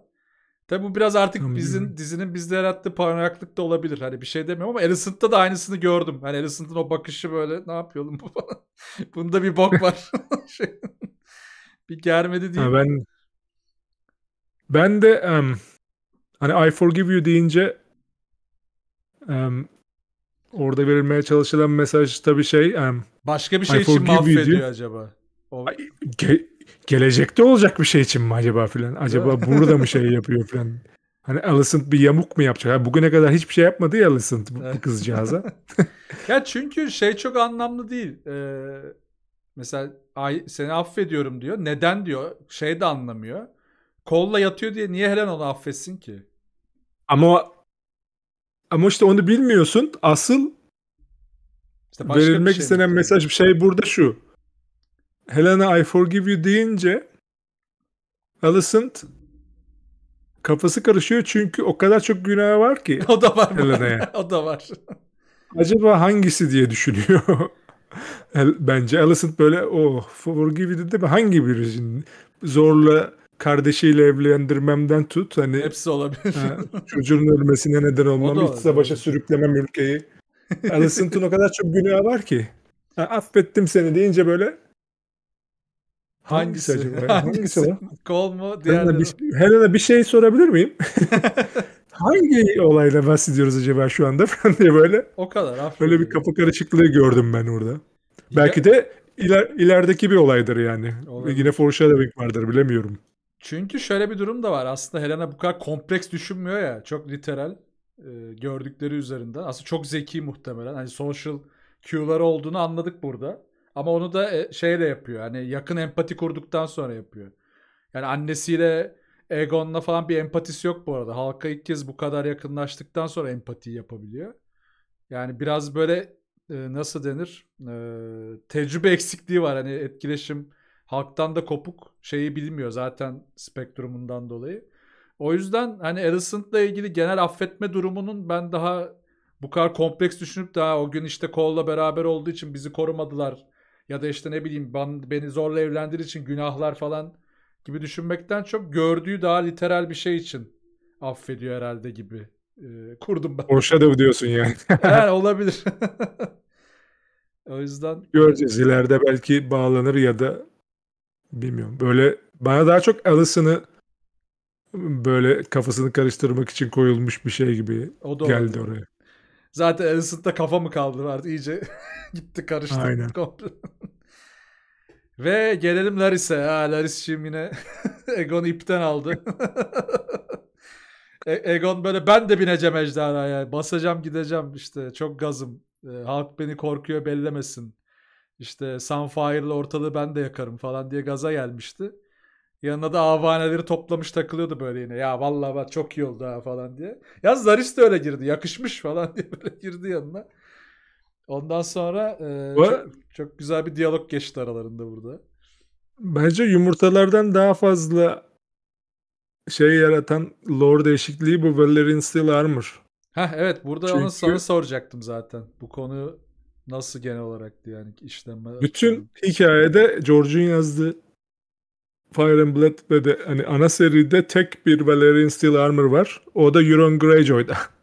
Tabi bu biraz artık Anladım. bizim dizinin bizde yarattığı paranoyaklık da olabilir. Hani bir şey demiyorum ama Alicent'ta da aynısını gördüm. Hani Alicent'ın o bakışı böyle ne yapıyorum bu falan. [LAUGHS] Bunda bir bok var. [LAUGHS] Şey- bir germedi diye. ben ben de um, hani I forgive you deyince um, orada verilmeye çalışılan mesaj tabii şey um, başka bir şey I için mi affediyor acaba? O... Ge- gelecekte olacak bir şey için mi acaba filan? Acaba burada mı [LAUGHS] şey yapıyor filan? Hani Alicent bir yamuk mu yapacak? Yani bugüne kadar hiçbir şey yapmadı ya Alicent bu, bu kızcağıza. [LAUGHS] ya çünkü şey çok anlamlı değil. Ee, Mesela ay, seni affediyorum diyor. Neden diyor. Şey de anlamıyor. Kolla yatıyor diye niye Helen onu affetsin ki? Ama ama işte onu bilmiyorsun. Asıl işte verilmek şey istenen mesaj bir şey burada şu. Helena I forgive you deyince Alicent kafası karışıyor çünkü o kadar çok günah var ki. [LAUGHS] O da var. Helena'ya. [LAUGHS] o da var. Acaba hangisi diye düşünüyor. [LAUGHS] Bence Alicent böyle oh for gibi Forgived'i mi? hangi birisini zorla kardeşiyle evlendirmemden tut hani hepsi olabilir. Ha, çocuğun ölmesine neden olmam, iç savaşa sürüklemem ülkeyi. Alicent'ın o kadar çok günahı var ki. Ha, affettim seni deyince böyle Hangisi, hangisi acaba? Hangisi, hangisi o? Kol mu? Diğerleri... Helena bir, şey- Helena bir şey sorabilir miyim? [LAUGHS] hangi olayla bahsediyoruz acaba şu anda [LAUGHS] falan diye böyle. O kadar. Böyle bir kafa karışıklığı gördüm ben orada. Belki de iler, ilerideki bir olaydır yani. Olabilir. Yine foreshadowing vardır bilemiyorum. Çünkü şöyle bir durum da var. Aslında Helena bu kadar kompleks düşünmüyor ya. Çok literal e, gördükleri üzerinde. Aslında çok zeki muhtemelen. Hani social cue'ları olduğunu anladık burada. Ama onu da e, şeyle yapıyor. Hani yakın empati kurduktan sonra yapıyor. Yani annesiyle Egon'la falan bir empatisi yok bu arada. Halka ilk kez bu kadar yakınlaştıktan sonra empati yapabiliyor. Yani biraz böyle e, nasıl denir? E, tecrübe [LAUGHS] eksikliği var. Hani etkileşim halktan da kopuk şeyi bilmiyor zaten spektrumundan dolayı. O yüzden hani Alicent'la ilgili genel affetme durumunun ben daha bu kadar kompleks düşünüp daha o gün işte Cole'la beraber olduğu için bizi korumadılar ya da işte ne bileyim ben, beni zorla evlendiği için günahlar falan gibi düşünmekten çok gördüğü daha literal bir şey için affediyor herhalde gibi e, kurdum ben. Foreshadow diyorsun yani. [LAUGHS] yani [LAUGHS] olabilir. [LAUGHS] o yüzden. Göreceğiz ileride belki bağlanır ya da bilmiyorum. Böyle bana daha çok Alice'ını böyle kafasını karıştırmak için koyulmuş bir şey gibi o da geldi oraya. Zaten Alice'ın kafa mı kaldı artık iyice gitti karıştı. Aynen. Ve gelelim Laris'e. Ha yine [LAUGHS] Egon ipten aldı. [LAUGHS] e Egon böyle ben de bineceğim ejderhaya. Basacağım gideceğim işte çok gazım. E, halk beni korkuyor bellemesin. İşte Sunfire'la ortalığı ben de yakarım falan diye gaza gelmişti. Yanına da avaneleri toplamış takılıyordu böyle yine. Ya vallahi bak çok iyi oldu ha falan diye. Yaz Laris de öyle girdi. Yakışmış falan [LAUGHS] diye böyle girdi yanına. Ondan sonra e, çok, çok güzel bir diyalog geçti aralarında burada. Bence yumurtalardan daha fazla şey yaratan lore değişikliği bu Valerian Steel Armor. Ha evet burada Çünkü... onu sana soracaktım zaten. Bu konu nasıl genel olarak yani işlenme. Bütün hikayede George'un yazdığı Fire and Blood ve de hani ana seride tek bir Valerian Steel Armor var. O da Euron Greyjoy'da. [LAUGHS]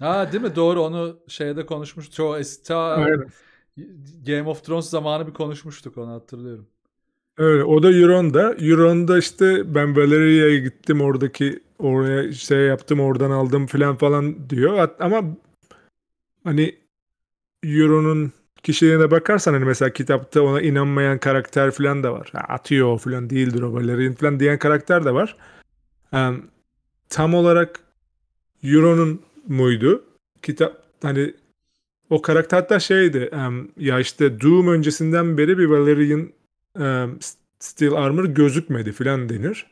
Ha değil mi? Doğru onu şeyde konuşmuş Çoğu ta evet. Game of Thrones zamanı bir konuşmuştuk onu hatırlıyorum. Evet o da Euron'da. Euron'da işte ben Valeria'ya gittim oradaki oraya şey yaptım oradan aldım falan falan diyor. Ama hani Euron'un kişiliğine bakarsan hani mesela kitapta ona inanmayan karakter falan da var. atıyor o falan değildir o Valerian falan diyen karakter de var. Um, tam olarak Euron'un muydu? Kitap hani o karakter hatta şeydi ya işte Doom öncesinden beri bir Valerian um, Steel Armor gözükmedi filan denir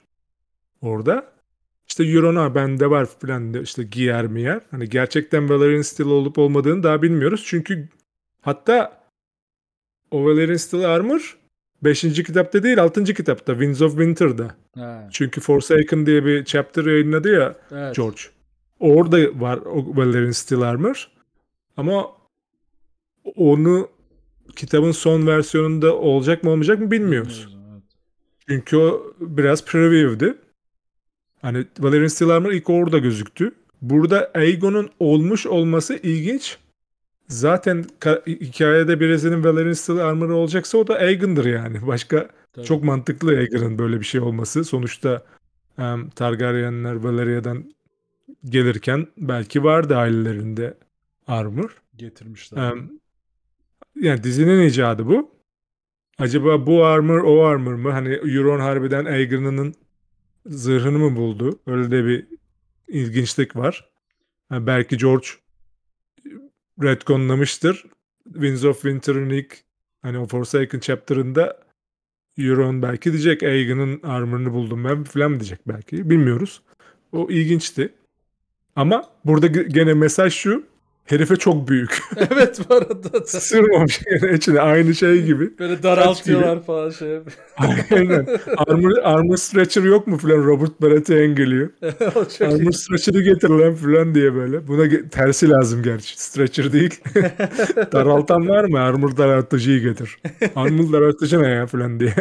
orada. İşte Eurona bende var filan işte giyer mi yer. Hani gerçekten Valerian Steel olup olmadığını daha bilmiyoruz. Çünkü hatta o Valerian Steel Armor 5. kitapta değil 6. kitapta Winds of Winter'da. He. Çünkü Forsaken diye bir chapter yayınladı ya evet. George orada var Valerian Steel Armor. Ama onu kitabın son versiyonunda olacak mı olmayacak mı bilmiyoruz. Çünkü o biraz preview'di. Hani Valerian Steel Armor ilk orada gözüktü. Burada Aegon'un olmuş olması ilginç. Zaten hikayede birisinin Valerian Steel Armor'ı olacaksa o da Aegon'dur yani. Başka Tabii. çok mantıklı Aegon'un böyle bir şey olması. Sonuçta um, Targaryenler Valeria'dan gelirken belki vardı ailelerinde armor. Getirmişler. Ee, yani dizinin icadı bu. Acaba bu armor o armor mı? Hani Euron harbiden Aegrin'in zırhını mı buldu? Öyle de bir ilginçlik var. Yani belki George redconlamıştır. Winds of Winter'ın ilk hani o Forsaken chapter'ında Euron belki diyecek Aegon'un armor'ını buldum ben falan diyecek belki. Bilmiyoruz. O ilginçti. Ama burada gene mesaj şu. Herife çok büyük. [LAUGHS] evet bu arada. [LAUGHS] Sırmamış gene içine aynı şey gibi. Böyle daraltıyorlar falan şey. [LAUGHS] Aynen. Armor, armor stretcher yok mu falan Robert Barrett'i engeliyor. armor stretcher'ı getir lan falan diye böyle. Buna tersi lazım gerçi. Stretcher değil. Daraltan var mı? Armor daraltıcıyı getir. Armor daraltıcı ne ya falan diye.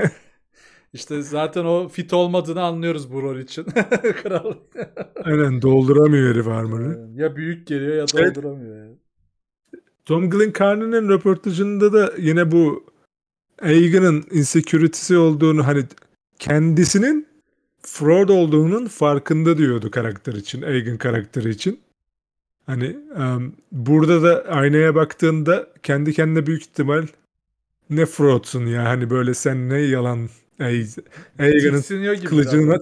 İşte zaten o fit olmadığını anlıyoruz bu rol için. [LAUGHS] Kral. Aynen dolduramıyor herif armor'ı. Ya büyük geliyor ya dolduramıyor. Evet. Yani. Tom Glencairn'in röportajında da yine bu Egan'ın insecurity'si olduğunu hani kendisinin fraud olduğunun farkında diyordu karakter için. Egan karakteri için. Hani um, burada da aynaya baktığında kendi kendine büyük ihtimal ne fraudsun ya hani böyle sen ne yalan Aegon'un kılıcını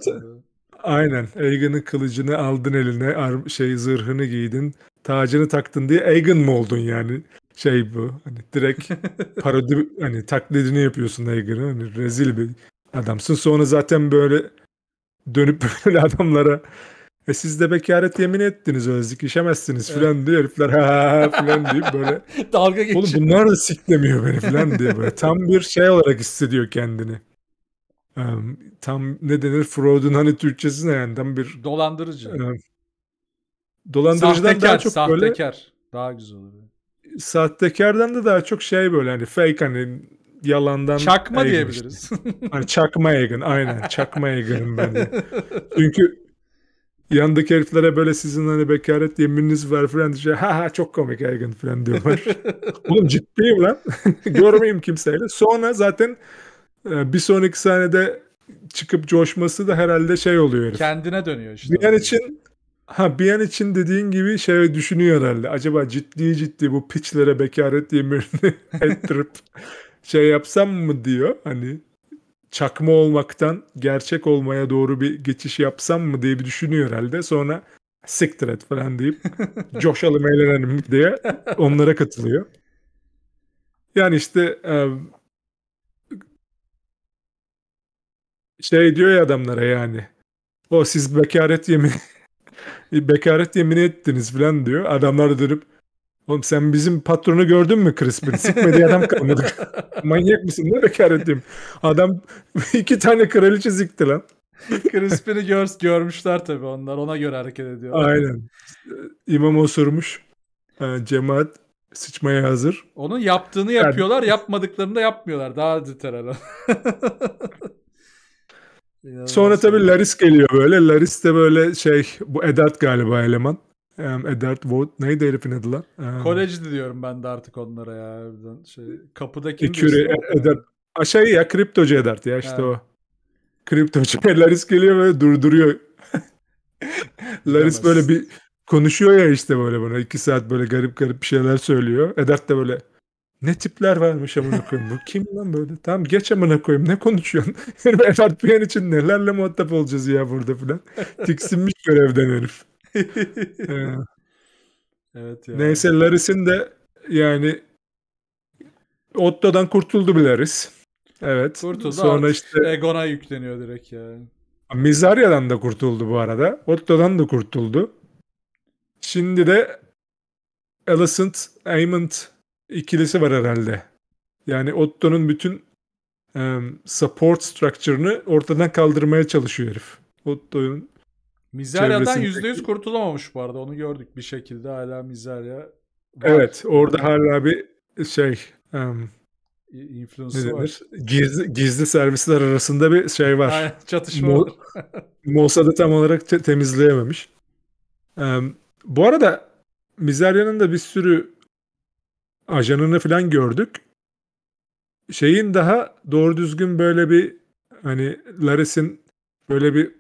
Aynen. Aegon'un kılıcını aldın eline, ar- şey zırhını giydin, tacını taktın diye Aegon mu oldun yani? Şey bu. Hani direkt [LAUGHS] parodi hani taklidini yapıyorsun Aegon'ı. Hani rezil bir adamsın. Sonra zaten böyle dönüp [LAUGHS] böyle adamlara e siz de bekaret yemin ettiniz özlük işemezsiniz evet. filan diyor herifler ha filan deyip böyle [LAUGHS] dalga geçiyor. Oğlum bunlar da siklemiyor beni filan diye böyle tam bir şey olarak hissediyor kendini tam ne denir Freud'un hani Türkçesi ne yani tam bir dolandırıcı. E, dolandırıcıdan sahtekar, daha çok sahtekar. böyle sahtekar daha güzel olur. Sahtekardan da daha çok şey böyle hani fake hani yalandan çakma Egan diyebiliriz. [LAUGHS] hani çakma yaygın, aynen çakma Egan'ım ben de. Çünkü yandaki heriflere böyle sizin hani bekaret yemininiz var falan diye şey, ha ha çok komik yaygın falan diyorlar. [LAUGHS] Oğlum ciddiyim lan. [LAUGHS] Görmeyeyim kimseyle. Sonra zaten ee, bir sonraki sahnede çıkıp coşması da herhalde şey oluyor herif. Kendine dönüyor işte. Bir an için ha bir an için dediğin gibi şey düşünüyor herhalde. Acaba ciddi ciddi bu piçlere bekaret yemirini [LAUGHS] ettirip şey yapsam mı diyor. Hani çakma olmaktan gerçek olmaya doğru bir geçiş yapsam mı diye bir düşünüyor herhalde. Sonra siktir et falan deyip [LAUGHS] coşalım eğlenelim diye onlara katılıyor. Yani işte e, şey diyor ya adamlara yani. O siz bekaret yemin, [LAUGHS] bekaret yemin ettiniz falan diyor. Adamlar da dönüp Oğlum sen bizim patronu gördün mü CRISPR? Sikmedi adam kalmadı. [LAUGHS] Manyak mısın? Ne bekaret diyeyim. Adam [LAUGHS] iki tane kraliçe zikti lan. CRISPR'i gör, görmüşler tabii onlar. Ona göre hareket ediyor. Aynen. İmam osurmuş. Yani cemaat sıçmaya hazır. Onun yaptığını yapıyorlar. Yani... Yapmadıklarını da yapmıyorlar. Daha literal. Sonra tabii Laris geliyor böyle. Laris de böyle şey bu Edert galiba eleman. Um, Edert Wood neydi herifin adı lan? Um, Kolejdi diyorum ben de artık onlara ya. Şey, kapıda kim e, Edert. Şey Aşağı ya kriptocu Edert ya işte evet. o. Kriptocu. [LAUGHS] Laris geliyor böyle durduruyor. [LAUGHS] Laris böyle bir konuşuyor ya işte böyle bana. iki saat böyle garip garip bir şeyler söylüyor. Edert de böyle ne tipler varmış amına koyayım. Bu kim lan böyle? Tamam geç amına koyayım. Ne konuşuyorsun? [LAUGHS] Herif Erdoğan için nelerle muhatap olacağız ya burada falan. [LAUGHS] Tiksinmiş görevden herif. ee, [LAUGHS] evet ya. Neyse Laris'in de yani Otto'dan kurtuldu bir Laris. Evet. Kurtuldu. Sonra işte Egon'a yükleniyor direkt ya. Mizarya'dan da kurtuldu bu arada. Otto'dan da kurtuldu. Şimdi de Alicent Aymond ikilisi var herhalde. Yani Otto'nun bütün e, support structure'ını ortadan kaldırmaya çalışıyor herif. Otto'nun Mizarya'dan %100 kurtulamamış bu arada. Onu gördük bir şekilde. Hala Mizarya Evet. Orada hala bir şey um, influence'ı var. Gizli, gizli servisler arasında bir şey var. Aynen, çatışma Mo- [LAUGHS] Mossad'ı tam olarak te- temizleyememiş. Um, bu arada Mizarya'nın da bir sürü ajanını falan gördük. Şeyin daha doğru düzgün böyle bir hani Laris'in böyle bir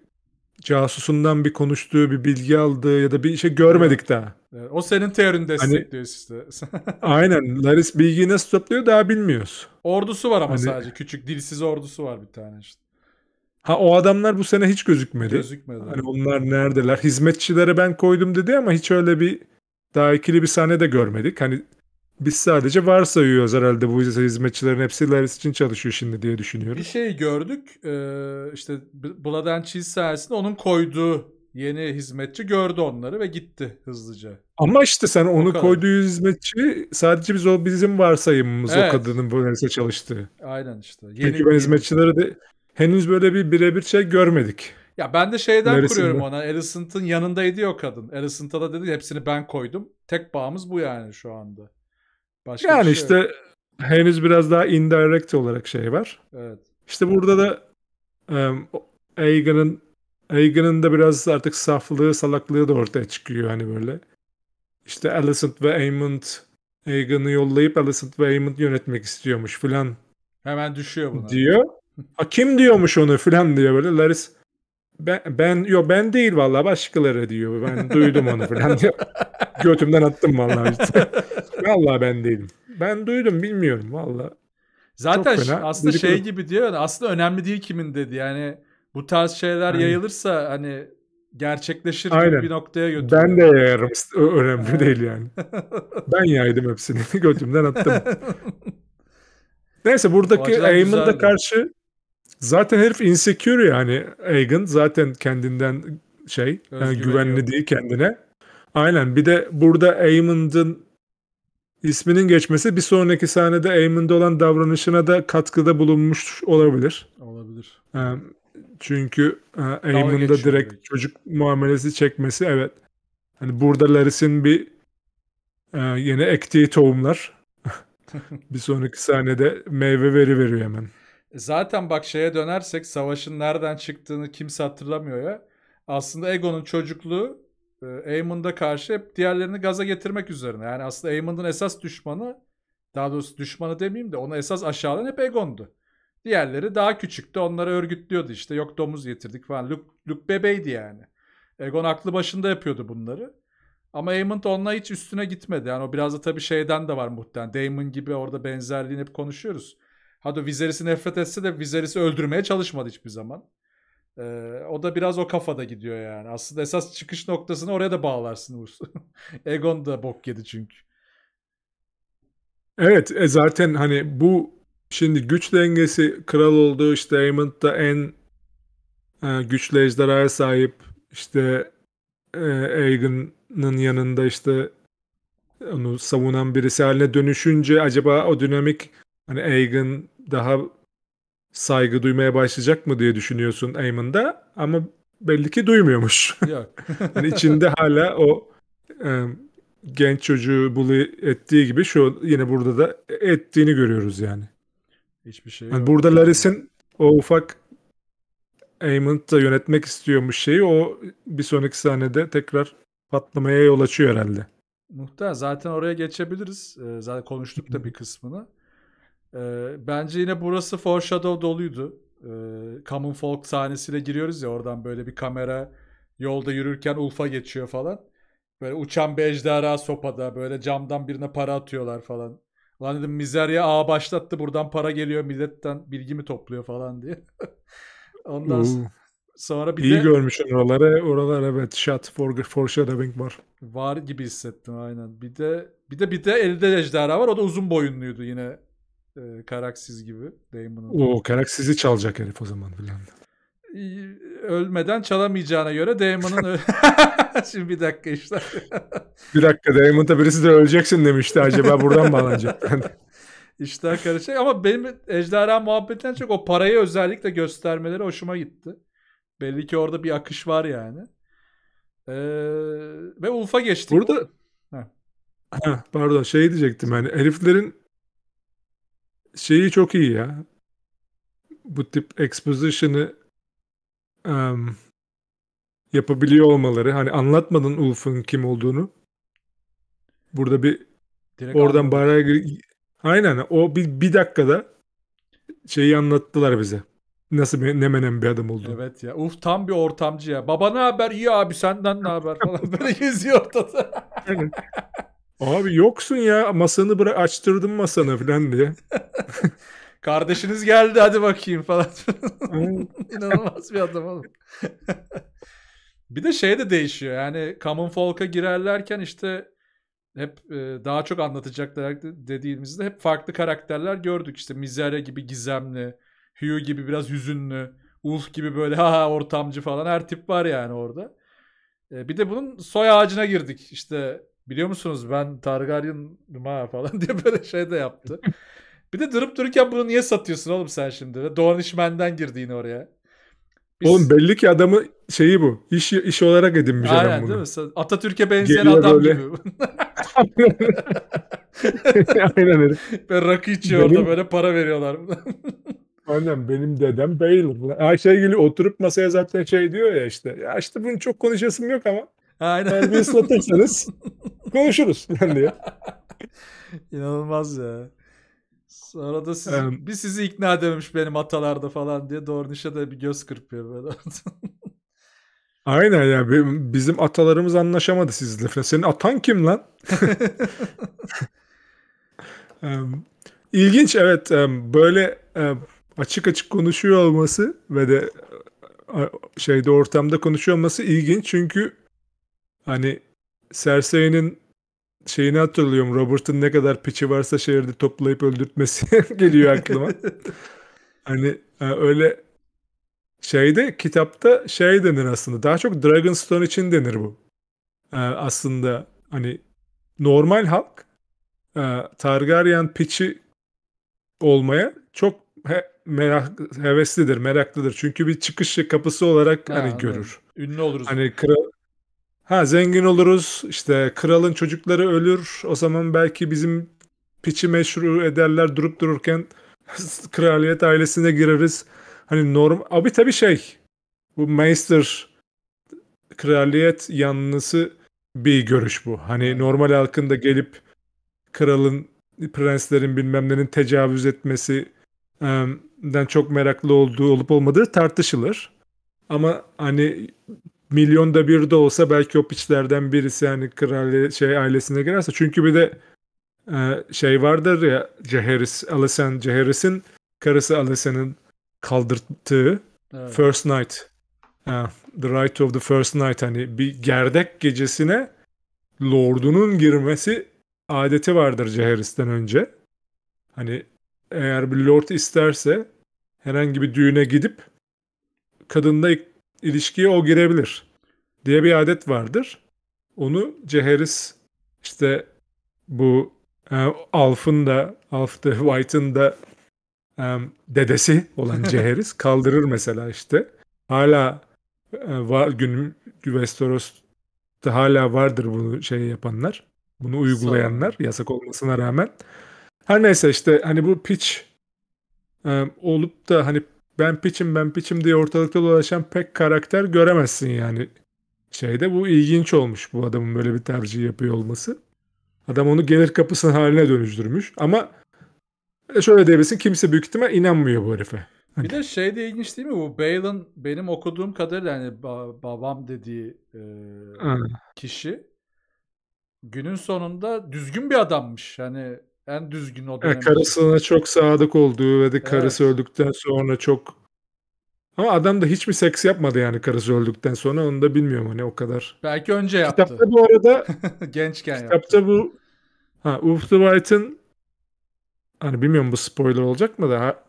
casusundan bir konuştuğu, bir bilgi aldığı ya da bir şey görmedik daha. Evet, o senin teorini hani destekliyor hani, işte. [LAUGHS] aynen. Laris bilgiyi nasıl topluyor daha bilmiyoruz. Ordusu var ama hani, sadece. Küçük dilsiz ordusu var bir tane işte. Ha o adamlar bu sene hiç gözükmedi. Gözükmedi. Hani onlar neredeler? Hizmetçilere ben koydum dedi ama hiç öyle bir daha ikili bir sahne de görmedik. Hani biz sadece varsayıyoruz herhalde bu hizmetçilerin hepsi Laris için çalışıyor şimdi diye düşünüyorum. Bir şey gördük ee, işte Blood and Cheese sayesinde onun koyduğu yeni hizmetçi gördü onları ve gitti hızlıca. Ama işte sen onu o kadar. koyduğu hizmetçi sadece biz o bizim varsayımımız evet. o kadının Laris'e çalıştığı. Aynen işte. Yeni, Çünkü ben hizmetçileri de henüz böyle bir birebir şey görmedik. Ya ben de şeyden Neresinde? kuruyorum ona. Alicent'ın yanındaydı o kadın. Alicent'a da dedi hepsini ben koydum. Tek bağımız bu yani şu anda. Başka yani şey işte yok. henüz biraz daha indirect olarak şey var. Evet. İşte burada da um, Egan'ın Egan'ın da biraz artık saflığı, salaklığı da ortaya çıkıyor hani böyle. İşte Alicent ve Aymond Egan'ı yollayıp Alicent ve Aymond yönetmek istiyormuş filan. Hemen düşüyor buna. Diyor. Ha kim diyormuş onu filan diyor böyle. Laris ben, ben yo ben değil vallahi başkaları diyor. Ben duydum onu falan diyor. [LAUGHS] Götümden attım vallahi işte. vallahi ben değilim. Ben duydum bilmiyorum vallahi. Zaten fena. aslında Dedikodu. şey gibi diyor aslında önemli değil kimin dedi. Yani bu tarz şeyler Aynen. yayılırsa hani gerçekleşir Aynen. bir noktaya götürüyor. Ben de yayarım. Önemli Aynen. değil yani. [LAUGHS] ben yaydım hepsini. [LAUGHS] Götümden attım. Neyse buradaki Eamon da karşı Zaten herif insecure yani Egan. Zaten kendinden şey yani e, güvenli değil kendine. Aynen bir de burada Amon'ın isminin geçmesi bir sonraki sahnede Amon'da olan davranışına da katkıda bulunmuş olabilir. Olabilir. E, çünkü e, Amon'da direkt belki. çocuk muamelesi çekmesi evet. Hani burada Laris'in bir yeni ektiği tohumlar [LAUGHS] bir sonraki sahnede meyve veri veriyor hemen. Zaten bak şeye dönersek savaşın nereden çıktığını kimse hatırlamıyor ya. Aslında Egon'un çocukluğu Eamon'da karşı hep diğerlerini gaza getirmek üzerine. Yani aslında Eamon'un esas düşmanı daha doğrusu düşmanı demeyeyim de ona esas aşağılayan hep Egon'du. Diğerleri daha küçüktü. Onları örgütlüyordu işte. Yok domuz getirdik falan. Luke, Luke bebeydi yani. Egon aklı başında yapıyordu bunları. Ama Eamon da onunla hiç üstüne gitmedi. Yani o biraz da tabii şeyden de var muhtemelen. Damon gibi orada benzerliğini hep konuşuyoruz. Hadi Viserys'i nefret etse de Viserys'i öldürmeye çalışmadı hiçbir zaman. Ee, o da biraz o kafada gidiyor yani. Aslında esas çıkış noktasını oraya da bağlarsın Uğur. [LAUGHS] Egon da bok yedi çünkü. Evet e zaten hani bu şimdi güç dengesi kral olduğu işte Aemond da en e, güçlü ejderhaya sahip işte e, yanında işte onu savunan birisi haline dönüşünce acaba o dinamik hani Aegon daha saygı duymaya başlayacak mı diye düşünüyorsun Eamon'da ama belli ki duymuyormuş. [LAUGHS] Yok. yani [LAUGHS] içinde hala o e, genç çocuğu bully ettiği gibi şu yine burada da ettiğini görüyoruz yani. Hiçbir şey. Yani burada Laris'in o ufak Aymond da yönetmek istiyormuş şeyi o bir sonraki sahnede tekrar patlamaya yol açıyor herhalde. Muhtemelen zaten oraya geçebiliriz. E, zaten konuştuk da bir kısmını. Ee, bence yine burası foreshadow doluydu. Ee, Common Folk sahnesiyle giriyoruz ya oradan böyle bir kamera yolda yürürken Ulf'a geçiyor falan. Böyle uçan bir ejderha sopada böyle camdan birine para atıyorlar falan. Lan dedim Mizerya ağ başlattı buradan para geliyor milletten bilgi mi topluyor falan diye. [LAUGHS] Ondan sonra bir İyi de... görmüşsün oraları. Oralar evet shot for, for var. Var gibi hissettim aynen. Bir de bir de bir de elde ejderha var. O da uzun boyunluydu yine e, Karaksiz gibi Damon'un. O Karaksiz'i çalacak herif o zaman filan. Ölmeden çalamayacağına göre Damon'un [LAUGHS] Şimdi bir dakika işte. bir dakika Damon'da birisi de öleceksin demişti. Acaba buradan bağlanacak. [LAUGHS] [LAUGHS] İşler karışık ama benim ejderha muhabbetinden çok o parayı özellikle göstermeleri hoşuma gitti. Belli ki orada bir akış var yani. Ee, ve Ulf'a geçtik. Burada Heh, pardon şey diyecektim yani heriflerin şeyi çok iyi ya. Bu tip exposition'ı um, yapabiliyor olmaları. Hani anlatmadın Ulf'un kim olduğunu. Burada bir Direkt oradan baraya Aynen o bir, bir dakikada şeyi anlattılar bize. Nasıl bir nemenem bir adam oldu. Evet ya. Uf tam bir ortamcı ya. Baba ne haber? İyi abi senden ne haber falan. [LAUGHS] Böyle geziyor ortada. Abi yoksun ya masanı bırak açtırdım masanı falan diye. [LAUGHS] Kardeşiniz geldi hadi bakayım falan. [LAUGHS] İnanılmaz bir adam oğlum. bir de şey de değişiyor yani Common Folk'a girerlerken işte hep e, daha çok anlatacaklar dediğimizde hep farklı karakterler gördük. işte Mizere gibi gizemli, Hugh gibi biraz hüzünlü, Ulf gibi böyle [LAUGHS] ha ortamcı falan her tip var yani orada. E, bir de bunun soy ağacına girdik. işte. Biliyor musunuz ben Targaryen'ım ha [LAUGHS] falan diye böyle şey de yaptı. bir de durup dururken bunu niye satıyorsun oğlum sen şimdi? Doğan İşmen'den girdi oraya. Biz... Oğlum belli ki adamı şeyi bu. İş, iş olarak edinmiş Aynen, adam bunu. Değil mi? Atatürk'e benzeyen Geliyor adam böyle. gibi. [LAUGHS] Aynen öyle. Ben rakı içiyor benim... orada böyle para veriyorlar. [LAUGHS] Aynen benim dedem Bale. Her şey geliyor oturup masaya zaten şey diyor ya işte. Ya işte bunu çok konuşasım yok ama Aynen. Eğer bir ıslatırsanız [LAUGHS] konuşuruz falan diye. İnanılmaz ya. Sonra da sizi, evet. bir sizi ikna edememiş benim atalarda falan diye Dorniş'e de bir göz kırpıyor böyle. [LAUGHS] Aynen ya bizim atalarımız anlaşamadı sizle. Senin atan kim lan? [LAUGHS] İlginç evet böyle açık açık konuşuyor olması ve de şeyde ortamda konuşuyor olması ilginç çünkü Hani Cersei'nin şeyini hatırlıyorum. Robert'ın ne kadar piçi varsa şehirde toplayıp öldürtmesi [LAUGHS] geliyor aklıma. [LAUGHS] hani e, öyle şeyde kitapta şey denir aslında. Daha çok Dragonstone için denir bu. E, aslında hani normal halk e, Targaryen piçi olmaya çok he, merak heveslidir, meraklıdır. Çünkü bir çıkış kapısı olarak ha, hani evet. görür. Ünlü oluruz. Hani kral Ha zengin oluruz işte kralın çocukları ölür o zaman belki bizim piçi meşru ederler durup dururken [LAUGHS] kraliyet ailesine gireriz. Hani norm abi tabi şey bu Meister kraliyet yanlısı bir görüş bu. Hani normal halkında gelip kralın prenslerin bilmem nenin tecavüz den çok meraklı olduğu olup olmadığı tartışılır. Ama hani milyonda bir de olsa belki o piçlerden birisi yani kral şey ailesine girerse. Çünkü bir de e, şey vardır ya Ceheris, Alisen Ceheris'in karısı Alisen'in kaldırttığı evet. First Night. Ha, the Right of the First Night hani bir gerdek gecesine Lord'unun girmesi adeti vardır Ceheris'ten önce. Hani eğer bir Lord isterse herhangi bir düğüne gidip kadında ilk ilişkiye o girebilir diye bir adet vardır. Onu Ceheris işte bu e, Alf'ın da Alf de White'ın da e, dedesi olan [LAUGHS] Ceheris kaldırır mesela işte. Hala e, var günüm Westeros'ta hala vardır bunu şey yapanlar. Bunu uygulayanlar yasak olmasına rağmen. Her neyse işte hani bu pitch e, olup da hani ben piçim ben piçim diye ortalıkta dolaşan pek karakter göremezsin yani. Şeyde bu ilginç olmuş bu adamın böyle bir tercih yapıyor olması. Adam onu gelir kapısının haline dönüştürmüş ama e, şöyle diyebilirsin kimse büyük ihtimal inanmıyor bu herife. Bir de şey de ilginç değil mi bu Bale'ın benim okuduğum kadarıyla yani babam dediği e, kişi günün sonunda düzgün bir adammış. hani en düzgün o dönem. Yani karısına çok sadık olduğu ve de evet. karısı öldükten sonra çok ama adam da hiç mi seks yapmadı yani karısı öldükten sonra onu da bilmiyorum hani o kadar. Belki önce yaptı. Kitapta bu arada [LAUGHS] gençken kitapta yaptı. Kitapta bu ha Ulf White'ın hani bilmiyorum bu spoiler olacak mı da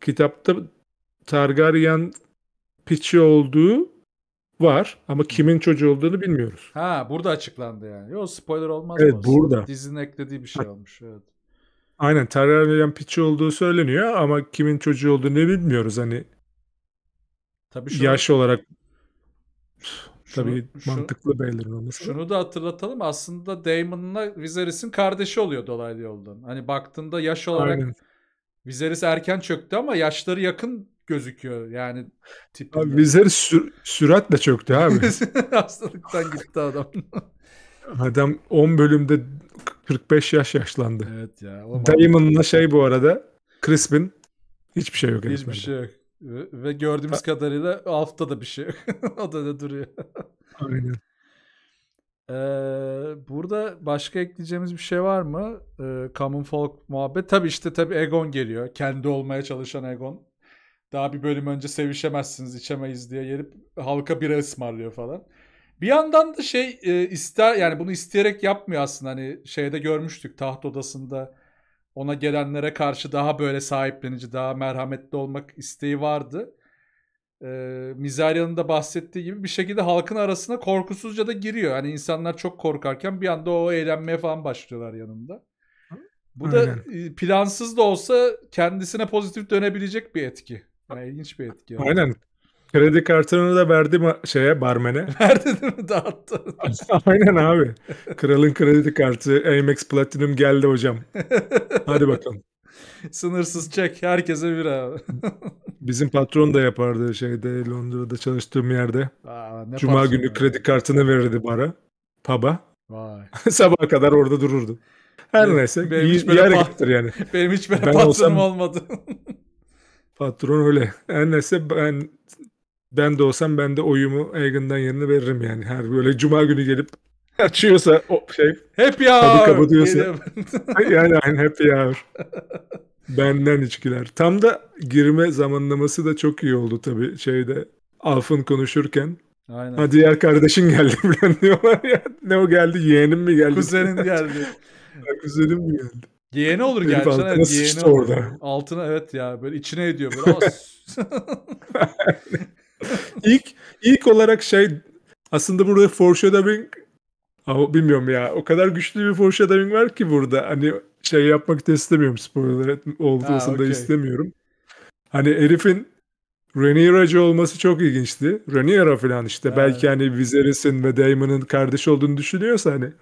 kitapta Targaryen piçi olduğu var ama kimin çocuğu olduğunu bilmiyoruz. Ha burada açıklandı yani. Yok spoiler olmaz. Evet mı? burada. Dizinin eklediği bir şey olmuş. Evet. Aynen Terrarya'nın piçi olduğu söyleniyor ama kimin çocuğu olduğunu bilmiyoruz hani. Tabii şu. yaş olarak şunu, tabii şunu, mantıklı belirli olmuş. Şunu da hatırlatalım aslında Damon'la Viserys'in kardeşi oluyor dolaylı yoldan. Hani baktığında yaş olarak Aynen. Viserys erken çöktü ama yaşları yakın gözüküyor yani tipinde. Abi Viserys sür- süratle çöktü abi. [LAUGHS] Hastalıktan gitti adam. adam 10 bölümde 45 yaş yaşlandı. Evet ya. Damon'la şey bu arada Crispin hiçbir şey yok. Hiçbir şey yok. Ve, gördüğümüz ha. kadarıyla hafta da bir şey yok. [LAUGHS] o da, da duruyor. Aynen. Ee, burada başka ekleyeceğimiz bir şey var mı? Ee, Common Folk muhabbet. Tabi işte tabi Egon geliyor. Kendi olmaya çalışan Egon. Daha bir bölüm önce sevişemezsiniz, içemeyiz diye gelip halka bira ısmarlıyor falan. Bir yandan da şey e, ister yani bunu isteyerek yapmıyor aslında hani şeyde görmüştük taht odasında ona gelenlere karşı daha böyle sahiplenici daha merhametli olmak isteği vardı. E, Mizarya'nın da bahsettiği gibi bir şekilde halkın arasına korkusuzca da giriyor. Hani insanlar çok korkarken bir anda o eğlenmeye falan başlıyorlar yanında. Bu Aynen. da e, plansız da olsa kendisine pozitif dönebilecek bir etki. Yani ilginç bir etki. Yani. Aynen. Kredi kartını da verdi şeye barmene. [LAUGHS] Verdi değil mi? Dağıttı. [LAUGHS] Aynen abi. Kralın kredi kartı Amex Platinum geldi hocam. Hadi bakalım. Sınırsız çek. Herkese bir abi. [LAUGHS] Bizim patron da yapardı şeyde Londra'da çalıştığım yerde. Aa, ne Cuma günü ya. kredi kartını verirdi bara. Paba. Vay. Sabaha kadar orada dururdu. Her benim, neyse. Benim iyi, hiç böyle yer yani. Benim hiç böyle ben patronum olsam... olmadı. patron öyle. Her neyse ben ben de olsam ben de oyumu Egan'dan yerine veririm yani. Her böyle cuma günü gelip [LAUGHS] açıyorsa o şey hep ya. Tabii kapatıyorsa. [LAUGHS] yani aynı hep ya. Benden içkiler. Tam da girme zamanlaması da çok iyi oldu tabii şeyde. Alf'ın konuşurken. Aynen. Ha diğer kardeşin geldi [LAUGHS] falan diyorlar ya. Ne o geldi? Yeğenim mi geldi? Kuzenin geldi. kuzenim mi geldi? Yeğeni olur gerçi. Altına evet, orada. Altına evet ya böyle içine ediyor böyle. [LAUGHS] İlk ilk olarak şey aslında burada foreshadowing ama bilmiyorum ya. O kadar güçlü bir foreshadowing var ki burada. Hani şey yapmak da istemiyorum. Spoiler olmasını okay. istemiyorum. Hani Elif'in Rhaenyra'cı olması çok ilginçti. Rhaenyra falan işte. Evet. Belki hani Viserys'in ve Daemon'ın kardeş olduğunu düşünüyorsa hani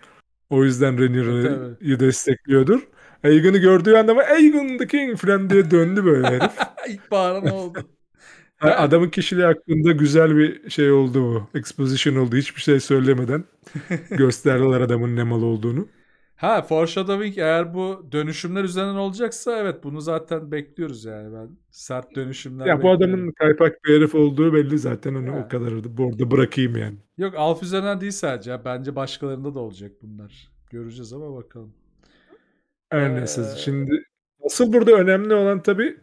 o yüzden Rhaenyra'yı e, destekliyordur. Aegon'u gördüğü anda ama Aegon the King falan diye döndü böyle herif. [LAUGHS] İlk bağıran oldu adamın kişiliği hakkında güzel bir şey oldu bu. Exposition oldu. Hiçbir şey söylemeden [LAUGHS] gösterdiler adamın ne mal olduğunu. Ha foreshadowing eğer bu dönüşümler üzerinden olacaksa evet bunu zaten bekliyoruz yani ben sert dönüşümler. Ya bu adamın kaypak bir herif olduğu belli zaten onu yani. o kadar burada bırakayım yani. Yok Alf üzerinden değil sadece bence başkalarında da olacak bunlar. Göreceğiz ama bakalım. Her neyse ee... şimdi asıl burada önemli olan tabii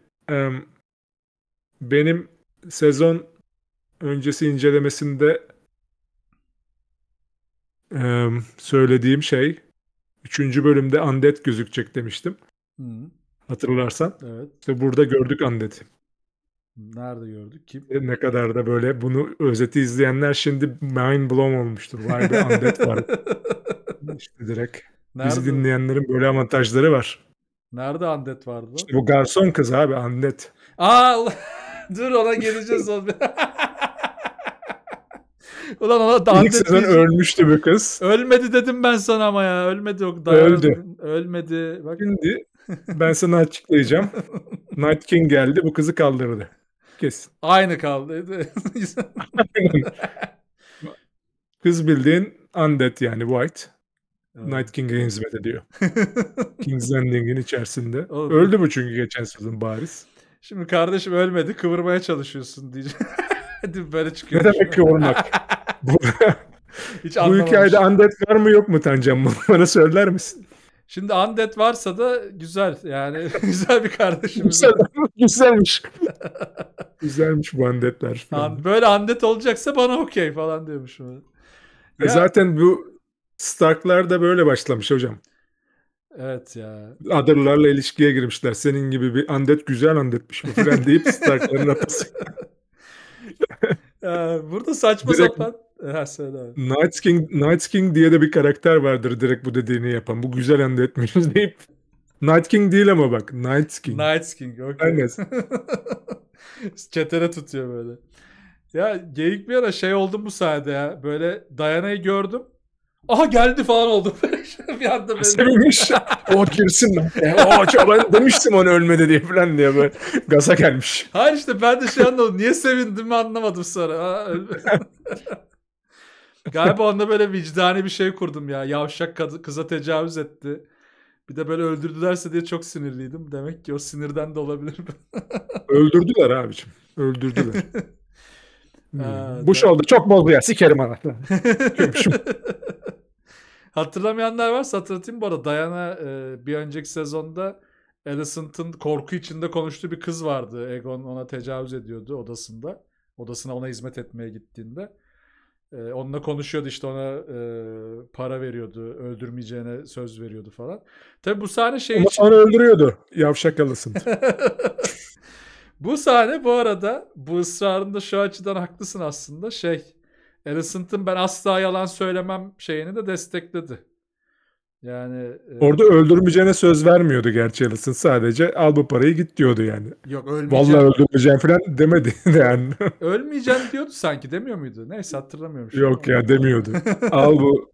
benim sezon öncesi incelemesinde e, söylediğim şey 3. bölümde Undead gözükecek demiştim. Hı. Hatırlarsan. Evet. İşte burada gördük Undead'i. Nerede gördük? Kim? E, ne kadar da böyle bunu özeti izleyenler şimdi mind blown olmuştur. Vay be Undead var. [LAUGHS] işte direkt. Nerede? Bizi dinleyenlerin böyle avantajları var. Nerede andet vardı? İşte bu garson kız abi andet. Aa [LAUGHS] Dur ona geleceğiz son. [LAUGHS] Ulan ona Dante İlk sezon ölmüştü bu kız. Ölmedi dedim ben sana ama ya. Ölmedi yok. kadar. Öldü. Ölmedi. Bak. Şimdi [LAUGHS] ben sana açıklayacağım. Night King geldi bu kızı kaldırdı. Kesin. Aynı kaldı. [LAUGHS] Kız bildiğin undead yani white. Night King'e hizmet ediyor. King's Landing'in içerisinde. Oğlum. Öldü bu çünkü geçen sezon bariz. Şimdi kardeşim ölmedi kıvırmaya çalışıyorsun diyeceğim. [LAUGHS] Böyle çıkıyor. Ne demek kıvırmak? [LAUGHS] Hiç Bu hikayede undead var mı yok mu Tancan? Bana söyler misin? Şimdi undead varsa da güzel yani [LAUGHS] güzel bir kardeşimiz. güzelmiş. güzelmiş bu undeadler. Falan. Böyle undead olacaksa bana okey falan diyormuş. E ya. E zaten bu Starklar da böyle başlamış hocam. Evet ya. Adalılarla ilişkiye girmişler. Senin gibi bir andet güzel andetmiş bu falan deyip [LAUGHS] Stark'ların atası. Ee, burada saçma Direkt... sapan Ha, söyle abi. Night King, Night King diye de bir karakter vardır direkt bu dediğini yapan. Bu güzel anda [LAUGHS] deyip. Night King değil ama bak. Night King. Night King. Okay. [LAUGHS] Çetere tutuyor böyle. Ya geyik bir ara şey oldum bu sahnede ya. Böyle Dayana'yı gördüm aha geldi falan oldu. [LAUGHS] bir anda böyle. Sevinmiş. [LAUGHS] o girsin lan. E, o ben demiştim onu ölmedi diye falan diye böyle gaza gelmiş. Hayır işte ben de şey anladım. Niye sevindim anlamadım sonra. [LAUGHS] Galiba onda böyle vicdani bir şey kurdum ya. Yavşak kıza tecavüz etti. Bir de böyle öldürdülerse diye çok sinirliydim. Demek ki o sinirden de olabilir. öldürdüler abicim. Öldürdüler. Ha, oldu. Çok bozdu ya. Sikerim ana. [LAUGHS] Hatırlamayanlar varsa hatırlatayım bu arada. Diana e, bir önceki sezonda Alicent'ın korku içinde konuştuğu bir kız vardı. Egon ona tecavüz ediyordu odasında. Odasına ona hizmet etmeye gittiğinde. E, onunla konuşuyordu işte ona e, para veriyordu. Öldürmeyeceğine söz veriyordu falan. Tabi bu sahne şey Ama için... sonra öldürüyordu. Yavşak Alicent. [LAUGHS] Bu sahne bu arada bu ısrarında şu açıdan haklısın aslında. Şey Alicent'ın ben asla yalan söylemem şeyini de destekledi. Yani e, Orada e, öldürmeyeceğine söz vermiyordu gerçi Alison. Sadece al bu parayı git diyordu yani. Yok ölmeyeceğim. Vallahi öldürmeyeceğim falan demedi [LAUGHS] yani. ölmeyeceğim diyordu sanki demiyor muydu? Neyse hatırlamıyorum. Şimdi. Yok ya demiyordu. al bu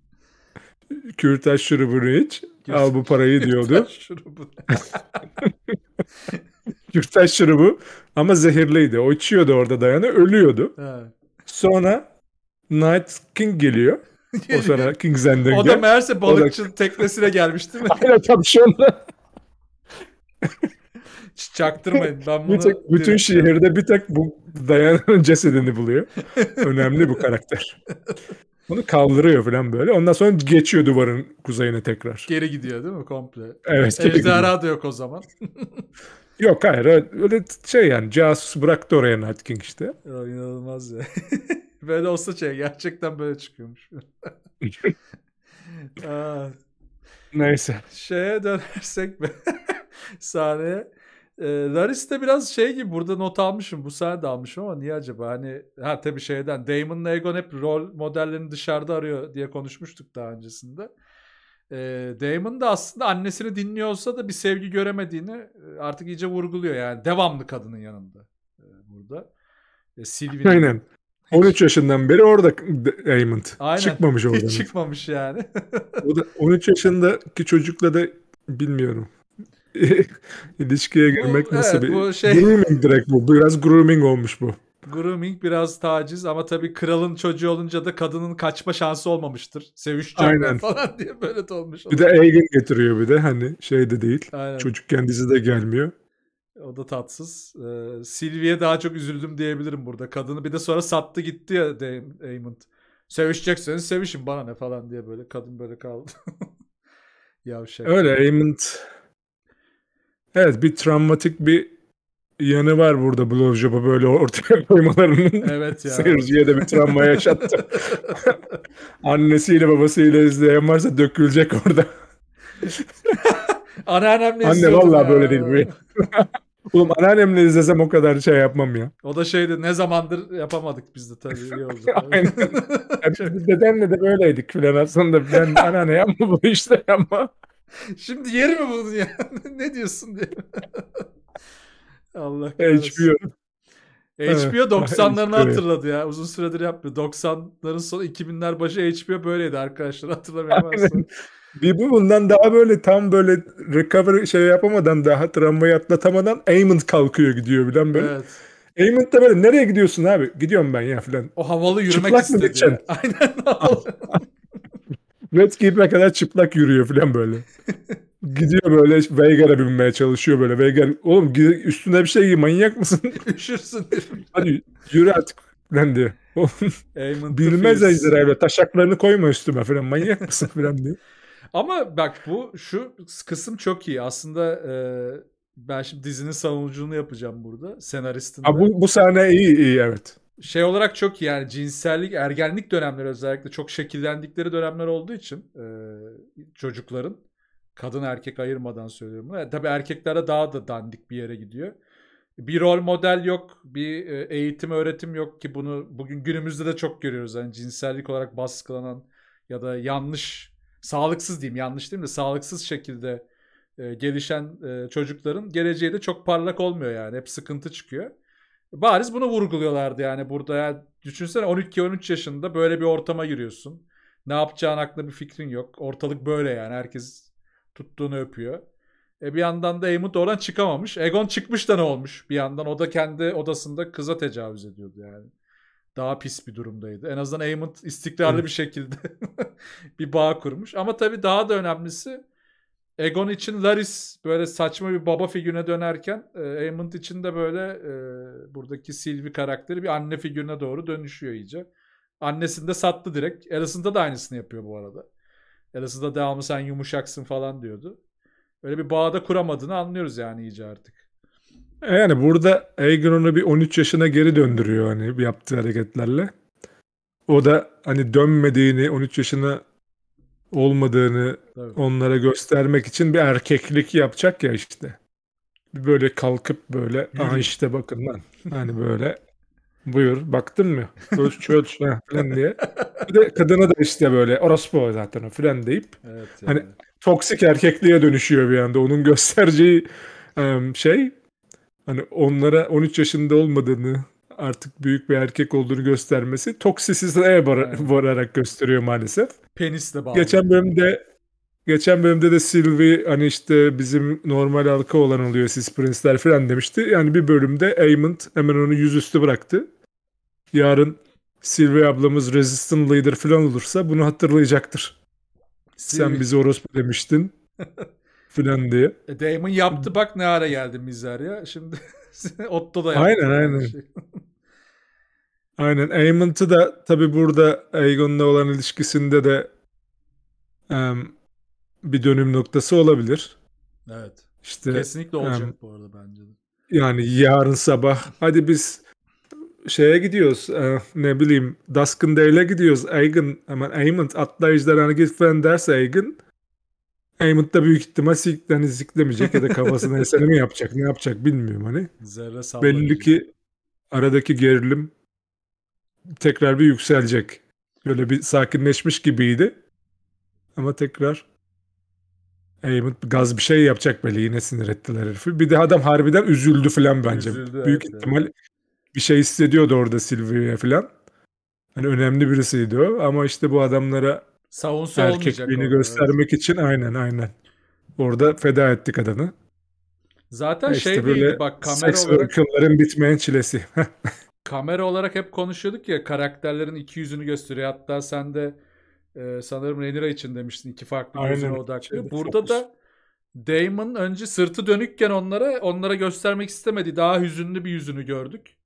kürtaj şurubunu iç. Al bu parayı diyordu. [LAUGHS] Yurttaş şurubu ama zehirliydi. O içiyordu orada dayanı ölüyordu. Evet. Sonra Night King geliyor. O sonra [LAUGHS] King Zenden O da meğerse balıkçı da... teknesine gelmiş değil mi? [LAUGHS] Aynen tavşanla. [LAUGHS] Çaktırmayın. Ben bunu bir tek, bütün şey şehirde bir tek bu dayanın cesedini buluyor. Önemli bu karakter. Bunu kaldırıyor falan böyle. Ondan sonra geçiyor duvarın kuzeyine tekrar. Geri gidiyor değil mi komple? Evet. Ejderha da yok o zaman. Yok hayır öyle, şey yani casus bıraktı oraya Night King işte. Ya, inanılmaz ya. [LAUGHS] böyle olsa şey gerçekten böyle çıkıyormuş. [LAUGHS] Neyse. Şeye dönersek be. [LAUGHS] sahneye. E, ee, de biraz şey gibi burada not almışım. Bu sahne de almışım ama niye acaba? Hani ha tabii şeyden Damon Egon hep rol modellerini dışarıda arıyor diye konuşmuştuk daha öncesinde. E, ee, Damon da aslında annesini dinliyorsa da bir sevgi göremediğini e, artık iyice vurguluyor yani. Devamlı kadının yanında e, burada. E, Sylvie'nin... Aynen. 13 yaşından beri orada Damon. Aynen. Çıkmamış oradan. Hiç çıkmamış yani. o da 13 yaşındaki çocukla da bilmiyorum. [LAUGHS] İlişkiye girmek bu, nasıl evet, bir... Bu şey... Grooming direkt bu. Biraz grooming olmuş bu grooming biraz taciz ama tabii kralın çocuğu olunca da kadının kaçma şansı olmamıştır. Sevişecek falan [LAUGHS] diye böyle olmuş. Bir de Aegon getiriyor bir de hani şey de değil. Aynen. Çocuk kendisi de gelmiyor. O da tatsız. Ee, Sylvie'ye daha çok üzüldüm diyebilirim burada. Kadını bir de sonra sattı gitti ya Damon. Sevişecekseniz sevişin bana ne falan diye böyle kadın böyle kaldı. [LAUGHS] Yavşak. Öyle Aemond Evet bir travmatik bir yanı var burada blowjob'u böyle ortaya [LAUGHS] koymalarının. Evet ya. Seyirciye de bir travma yaşattı. [LAUGHS] Annesiyle babasıyla izleyen varsa dökülecek orada. [LAUGHS] Anneannemle Anne valla böyle değil bu. Oğlum anneannemle izlesem o kadar şey yapmam ya. O da şeydi ne zamandır yapamadık biz de tabii iyi oldu. Aynen. Yani biz dedemle de böyleydik filan aslında. Ben anneanne yapma bu işte yapma. Şimdi yeri mi buldun ya? ne diyorsun diye. Allah kahretsin. HBO. HBO 90'larını hatırladı ya. Uzun süredir yapmıyor. 90'ların sonu 2000'ler başı HBO böyleydi arkadaşlar. Hatırlamayamazsın. başladım. Bir bu bundan daha böyle tam böyle recover şey yapamadan daha travmayı atlatamadan Eamon kalkıyor gidiyor bilen böyle. Evet. Eamon da böyle nereye gidiyorsun abi? Gidiyorum ben ya filan. O havalı yürümek çıplak istedi. Mı gideceksin? [LAUGHS] Aynen havalı. [LAUGHS] Red Keep'e kadar çıplak yürüyor filan böyle. [LAUGHS] Gidiyor böyle Veigar'a binmeye çalışıyor böyle. Veigar oğlum üstüne bir şey giy manyak mısın? [LAUGHS] Üşürsün. Hadi yürü artık falan diyor. Bilmez ejderha taşaklarını koyma üstüme falan manyak mısın [LAUGHS] falan diyor. Ama bak bu şu kısım çok iyi. Aslında e, ben şimdi dizinin savunucunu yapacağım burada. senaristin Bu, bu sahne iyi iyi evet. Şey olarak çok iyi yani cinsellik, ergenlik dönemleri özellikle çok şekillendikleri dönemler olduğu için e, çocukların Kadın erkek ayırmadan söylüyorum bunu. E, tabii erkeklere daha da dandik bir yere gidiyor. Bir rol model yok, bir e, eğitim öğretim yok ki bunu bugün günümüzde de çok görüyoruz. Yani cinsellik olarak baskılanan ya da yanlış, sağlıksız diyeyim yanlış değil mi? Sağlıksız şekilde e, gelişen çocukların geleceği de çok parlak olmuyor yani. Hep sıkıntı çıkıyor. Bariz bunu vurguluyorlardı yani burada. Yani düşünsene 12-13 yaşında böyle bir ortama giriyorsun. Ne yapacağın hakkında bir fikrin yok. Ortalık böyle yani. Herkes tuttuğunu öpüyor. E bir yandan da Aemond oradan çıkamamış. Egon çıkmış da ne olmuş bir yandan. O da kendi odasında kıza tecavüz ediyordu yani. Daha pis bir durumdaydı. En azından Aemond istikrarlı evet. bir şekilde [LAUGHS] bir bağ kurmuş. Ama tabii daha da önemlisi Egon için Laris böyle saçma bir baba figürüne dönerken e, için de böyle e, buradaki Sylvie karakteri bir anne figürüne doğru dönüşüyor iyice. Annesini de sattı direkt. Alice'ın da aynısını yapıyor bu arada. Yarası'da devamı sen yumuşaksın falan diyordu. Öyle bir bağda kuramadığını anlıyoruz yani iyice artık. E yani burada Aegon'u bir 13 yaşına geri döndürüyor hani yaptığı hareketlerle. O da hani dönmediğini, 13 yaşına olmadığını Tabii. onlara göstermek için bir erkeklik yapacak ya işte. Böyle kalkıp böyle ah işte bakın lan hani böyle Buyur baktın mı? Göz çöl falan diye. Bir de kadına da işte böyle orospu zaten o falan deyip evet hani yani. hani toksik erkekliğe dönüşüyor bir anda. Onun göstereceği şey hani onlara 13 yaşında olmadığını artık büyük bir erkek olduğunu göstermesi toksisizliğe var, vararak gösteriyor maalesef. Penisle bağlı. Geçen bölümde Geçen bölümde de Sylvie hani işte bizim normal halka olan oluyor siz prensler falan demişti. Yani bir bölümde Aemond hemen onu yüzüstü bıraktı. Yarın Sylvie ablamız Resistant Leader falan olursa bunu hatırlayacaktır. Sylvie. Sen bizi orospu demiştin. [LAUGHS] falan diye. E, Damon yaptı bak ne ara geldi Mizarya. Şimdi [LAUGHS] Otto da yaptı. Aynen aynen. Şey. [LAUGHS] aynen. Aemont'u da tabi burada Aegon'la olan ilişkisinde de um, bir dönüm noktası olabilir. Evet. İşte kesinlikle olacak yani, bu arada bence de. Yani yarın sabah hadi biz şeye gidiyoruz e, ne bileyim Dusk'ın Dale'e gidiyoruz Aegon hemen Aemond atla ejderhanı git falan derse Aegon Aemond da büyük ihtimal siklerini siklemeyecek ya da kafasına [LAUGHS] eseri mi yapacak ne yapacak bilmiyorum hani. Zerre Belli ki aradaki gerilim tekrar bir yükselecek. Böyle bir sakinleşmiş gibiydi. Ama tekrar Hammond gaz bir şey yapacak böyle yine sinir ettiler herifi. Bir de adam harbiden üzüldü falan bence. Üzüldü, Büyük evet, ihtimal bir şey hissediyordu orada Silvia'ya falan. Hani önemli birisiydi o ama işte bu adamlara Savunsa erkekliğini göstermek evet. için aynen aynen. Orada feda ettik adamı. Zaten e, şey işte şey böyle değildi bak kamera seks olarak... bitmeyen çilesi. [LAUGHS] kamera olarak hep konuşuyorduk ya karakterlerin iki yüzünü gösteriyor. Hatta sen de ee, sanırım Renira için demiştin iki farklı Aynen. gözüne odaklı. Şeyde, Burada da Damon önce sırtı dönükken onlara onlara göstermek istemedi. Daha hüzünlü bir yüzünü gördük.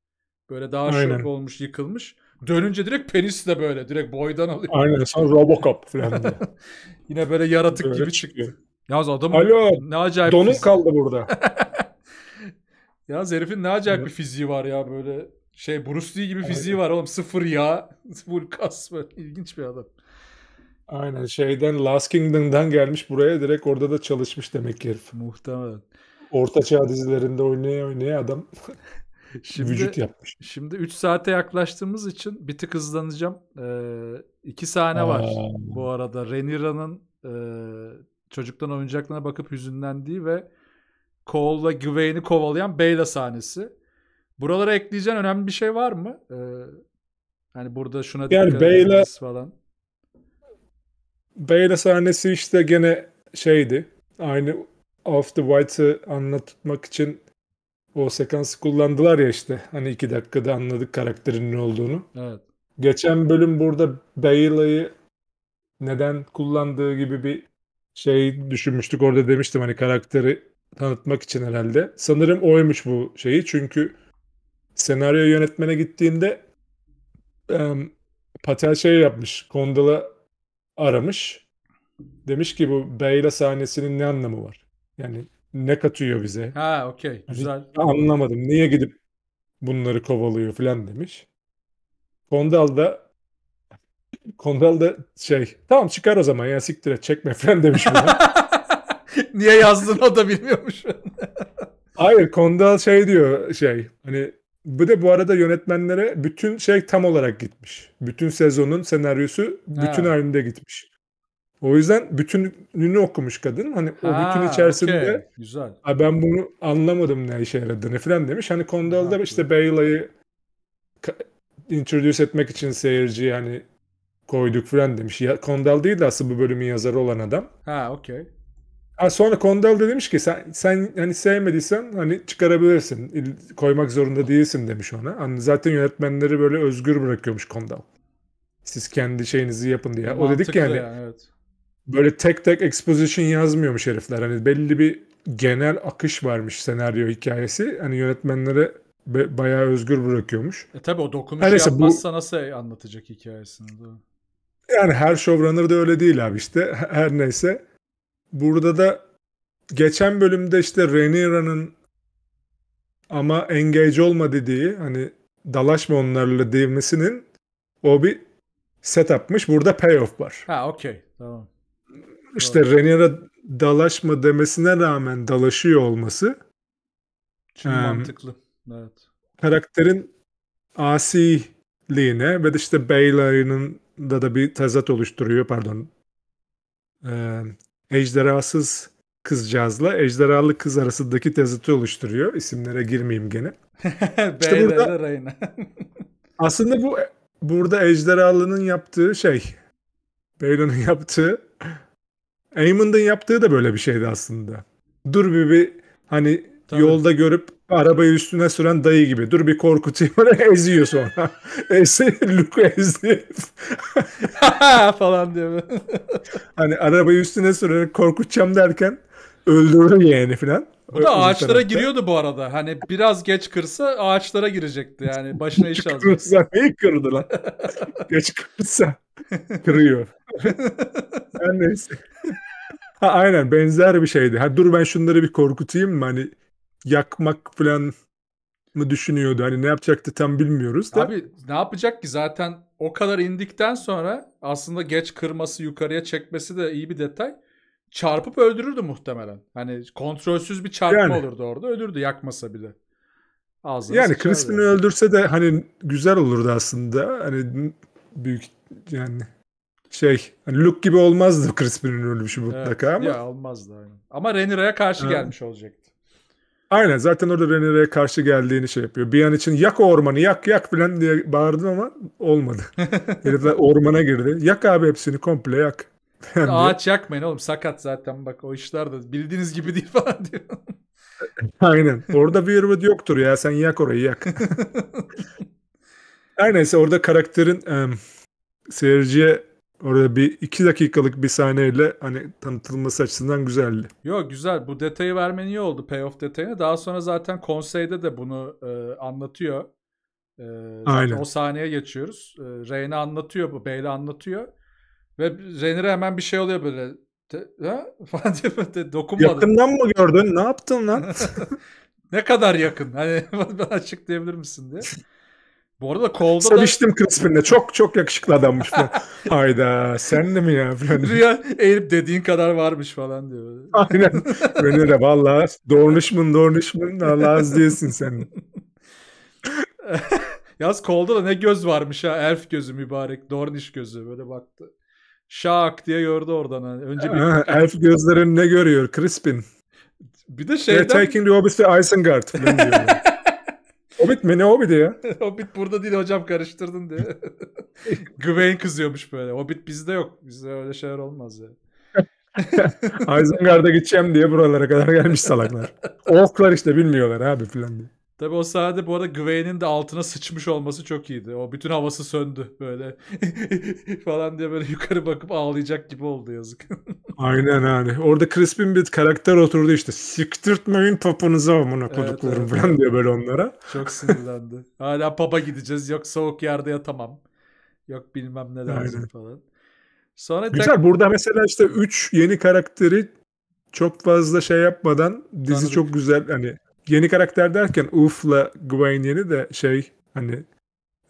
Böyle daha şok olmuş, yıkılmış. Dönünce direkt penis de böyle direkt boydan alıyor. Aynen sen Robocop falan [LAUGHS] Yine böyle yaratık böyle gibi çıkıyor. çıktı. Yalnız adam Alo, ne acayip donum fiziği. kaldı burada. [LAUGHS] ya herifin ne acayip evet. bir fiziği var ya böyle şey Bruce Lee gibi fiziği Aynen. var oğlum sıfır yağ [LAUGHS] full kas böyle ilginç bir adam. Aynen şeyden Last Kingdom'dan gelmiş buraya direkt orada da çalışmış demek ki herif. Muhtemelen. Orta çağ dizilerinde oynaya oynaya adam [LAUGHS] şimdi, vücut yapmış. Şimdi 3 saate yaklaştığımız için bir tık hızlanacağım. 2 ee, sahne Aa. var bu arada. Renira'nın e, çocuktan oyuncaklarına bakıp hüzünlendiği ve Cole'la Gwain'i kovalayan Beyla sahnesi. Buralara ekleyeceğin önemli bir şey var mı? Ee, hani burada şuna yani dikkat Beyla, falan. Bale sahnesi işte gene şeydi. Aynı Off the White'ı anlatmak için o sekansı kullandılar ya işte. Hani iki dakikada anladık karakterin ne olduğunu. Evet. Geçen bölüm burada Bayla'yı neden kullandığı gibi bir şey düşünmüştük. Orada demiştim hani karakteri tanıtmak için herhalde. Sanırım oymuş bu şeyi. Çünkü senaryo yönetmene gittiğinde um, Patel şey yapmış. Gondola aramış. Demiş ki bu Beyla sahnesinin ne anlamı var? Yani ne katıyor bize? Ha okey hani güzel. Yani, anlamadım. Niye gidip bunları kovalıyor falan demiş. Kondal da Kondal da şey tamam çıkar o zaman ya siktir et çekme [LAUGHS] falan demiş buna. [LAUGHS] Niye yazdın o da bilmiyormuş. Hayır Kondal şey diyor şey hani bu da bu arada yönetmenlere bütün şey tam olarak gitmiş. Bütün sezonun senaryosu bütün ha. halinde gitmiş. O yüzden bütününü okumuş kadın. Hani o bütün içerisinde okay. güzel. ben bunu anlamadım ne işe yaradığını falan demiş. Hani Condell'da işte Bayla'yı introduce etmek için seyirci hani koyduk falan demiş. Ya, Condell değil de aslında bu bölümün yazarı olan adam. Ha okey. Ha, sonra Kondal da demiş ki sen, sen hani sevmediysen hani çıkarabilirsin. koymak zorunda değilsin demiş ona. Hani zaten yönetmenleri böyle özgür bırakıyormuş Kondal. Siz kendi şeyinizi yapın diye. Mantıklı o dedik yani, yani evet. böyle tek tek exposition yazmıyormuş herifler. Hani belli bir genel akış varmış senaryo hikayesi. Hani yönetmenlere be, bayağı özgür bırakıyormuş. E tabi o dokunuşu Neyse, yapmazsa bu... nasıl anlatacak hikayesini? Değil Yani her showrunner da öyle değil abi işte. Her neyse. Burada da geçen bölümde işte Rhaenyra'nın ama engage olma dediği hani dalaşma onlarla demesinin o bir setup'mış. Burada payoff var. Ha okey. Tamam. İşte tamam. Rhaenyra dalaşma demesine rağmen dalaşıyor olması. Çok um, mantıklı. Evet. Karakterin asiliğine ve de işte Baylor'ın da da bir tezat oluşturuyor. Pardon. Ee, ejderhasız kızcağızla ejderhalı kız arasındaki tezatı oluşturuyor. İsimlere girmeyeyim gene. [LAUGHS] İşte burada, [LAUGHS] aslında bu burada ejderhalının yaptığı şey Beylon'un yaptığı Amon'un yaptığı da böyle bir şeydi aslında. Dur bir, bir hani Tabii. yolda görüp Arabayı üstüne süren dayı gibi. Dur bir korkutayım. [LAUGHS] Eziyor sonra. Ezdi. Luke ezdi. [LAUGHS] falan diyor. [LAUGHS] hani arabayı üstüne sürerek korkutacağım derken öldürür yeğeni falan. Bu da ağaçlara tarafta. giriyordu bu arada. Hani biraz geç kırsa ağaçlara girecekti yani. Başına iş Geç kırsa neyi kırdı lan? geç kırsa kırıyor. Her neyse. Ha, aynen benzer bir şeydi. Ha, dur ben şunları bir korkutayım mı? Hani yakmak falan mı düşünüyordu? Hani ne yapacaktı tam bilmiyoruz da. Abi ne yapacak ki zaten o kadar indikten sonra aslında geç kırması yukarıya çekmesi de iyi bir detay. Çarpıp öldürürdü muhtemelen. Hani kontrolsüz bir çarpma yani, olurdu orada. Ölürdü yakmasa bile. Ağzını yani Crispin'i yani. öldürse de hani güzel olurdu aslında. Hani büyük yani şey hani Luke gibi olmazdı Crispin'in ölmüşü mutlaka evet, ama. Ya olmazdı aynen. Ama Renira'ya karşı ha. gelmiş olacaktı. Aynen zaten orada Rhaenyra'ya karşı geldiğini şey yapıyor. Bir an için yak ormanı yak yak falan diye bağırdım ama olmadı. [LAUGHS] Herifler ormana girdi. Yak abi hepsini komple yak. Ağaç yakmayın oğlum sakat zaten bak o işler de bildiğiniz gibi değil [LAUGHS] falan diyor. [LAUGHS] Aynen. Orada bir ırvıd yoktur ya. Sen yak orayı yak. Her neyse orada karakterin um, seyirciye Orada bir iki dakikalık bir sahneyle hani tanıtılması açısından güzeldi. Yo güzel bu detayı vermen iyi oldu payoff detayı. Daha sonra zaten konseyde de bunu e, anlatıyor. E, Aynen. O sahneye geçiyoruz. E, Reyne anlatıyor bu Bey'le anlatıyor. Ve Reyne'e hemen bir şey oluyor böyle. ha? [LAUGHS] Falan diye dokunmadı. Yakından mı gördün? Ne yaptın lan? [LAUGHS] ne kadar yakın? Hani [LAUGHS] açıklayabilir misin diye. Bu arada kolda da... Saviştim Crispin'le. Çok çok yakışıklı adammış. [LAUGHS] Hayda sen de mi ya? Falan. Rüya eğilip dediğin kadar varmış falan diyor. Aynen. [LAUGHS] Beni de valla doğrunuşmun doğrunuşmun Allah az diyesin sen. [LAUGHS] Yaz kolda da ne göz varmış ha. Elf gözü mübarek. Dorniş gözü böyle baktı. Şak diye gördü oradan. Hani. Önce bir... Ha, elf gözlerin ne görüyor? Crispin. Bir de şeyden... They're taking the obviously ve Isengard. Hobbit mi? Ne Hobbit'i ya? [LAUGHS] Hobbit burada değil hocam karıştırdın diye. [LAUGHS] Güven kızıyormuş böyle. Hobbit bizde yok. Bizde öyle şeyler olmaz ya. [LAUGHS] Isengard'a gideceğim diye buralara kadar gelmiş salaklar. Orklar işte bilmiyorlar abi filan diye. Tabi o sahnede bu arada Gwen'in de altına sıçmış olması çok iyiydi. O bütün havası söndü böyle [LAUGHS] falan diye böyle yukarı bakıp ağlayacak gibi oldu yazık. [LAUGHS] Aynen hani. Orada Crispin bir karakter oturdu işte. Siktirtmeyin topunuza amına koduklarım evet, evet. falan diyor böyle onlara. Çok sinirlendi. Hala baba gideceğiz. Yok soğuk yerde yatamam. Yok bilmem ne lazım Aynen. falan. Sonra Güzel tek... burada mesela işte 3 yeni karakteri çok fazla şey yapmadan dizi Tanıdık. çok güzel hani yeni karakter derken Uf'la Gwen yeni de şey hani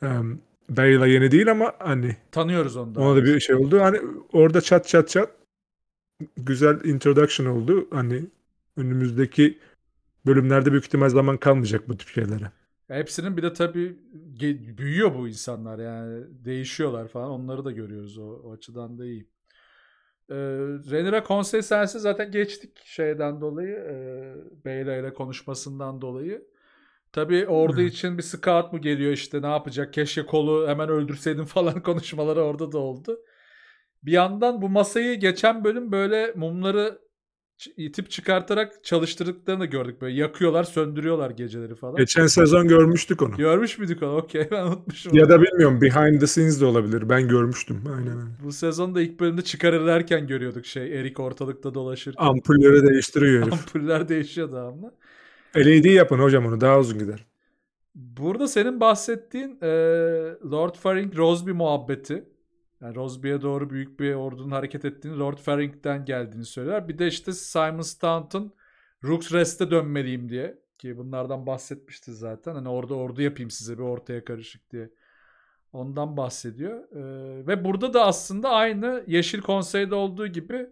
um, Bey'la yeni değil ama hani tanıyoruz onu da. Ona da bir şey oldu. Hani orada çat çat çat güzel introduction oldu. Hani önümüzdeki bölümlerde büyük ihtimal zaman kalmayacak bu tip şeylere. Hepsinin bir de tabii büyüyor bu insanlar yani değişiyorlar falan onları da görüyoruz o, o açıdan da iyi. E, ee, Renira konsey sensin zaten geçtik şeyden dolayı. E, Beyla ile konuşmasından dolayı. Tabii ordu için bir scout mı geliyor işte ne yapacak? Keşke kolu hemen öldürseydin [LAUGHS] falan konuşmaları orada da oldu. Bir yandan bu masayı geçen bölüm böyle mumları itip çıkartarak çalıştırdıklarını gördük. Böyle yakıyorlar, söndürüyorlar geceleri falan. Geçen sezon görmüştük onu. Görmüş müydük onu? Okey ben unutmuşum. Ya onu. da bilmiyorum. Behind the scenes de olabilir. Ben görmüştüm. Aynen öyle. Bu sezon da ilk bölümde çıkarırlarken görüyorduk şey. Erik ortalıkta dolaşırken. Ampulleri değiştiriyor herif. Ampuller değişiyor ama. LED yapın hocam onu. Daha uzun gider. Burada senin bahsettiğin e, Lord Faring Rosby muhabbeti yani Rosby'e doğru büyük bir ordunun hareket ettiğini Lord Farring'den geldiğini söyler. Bir de işte Simon Stanton, Rook's Rest'e dönmeliyim diye ki bunlardan bahsetmişti zaten. Hani orada ordu yapayım size bir ortaya karışık diye. Ondan bahsediyor. Ee, ve burada da aslında aynı Yeşil Konsey'de olduğu gibi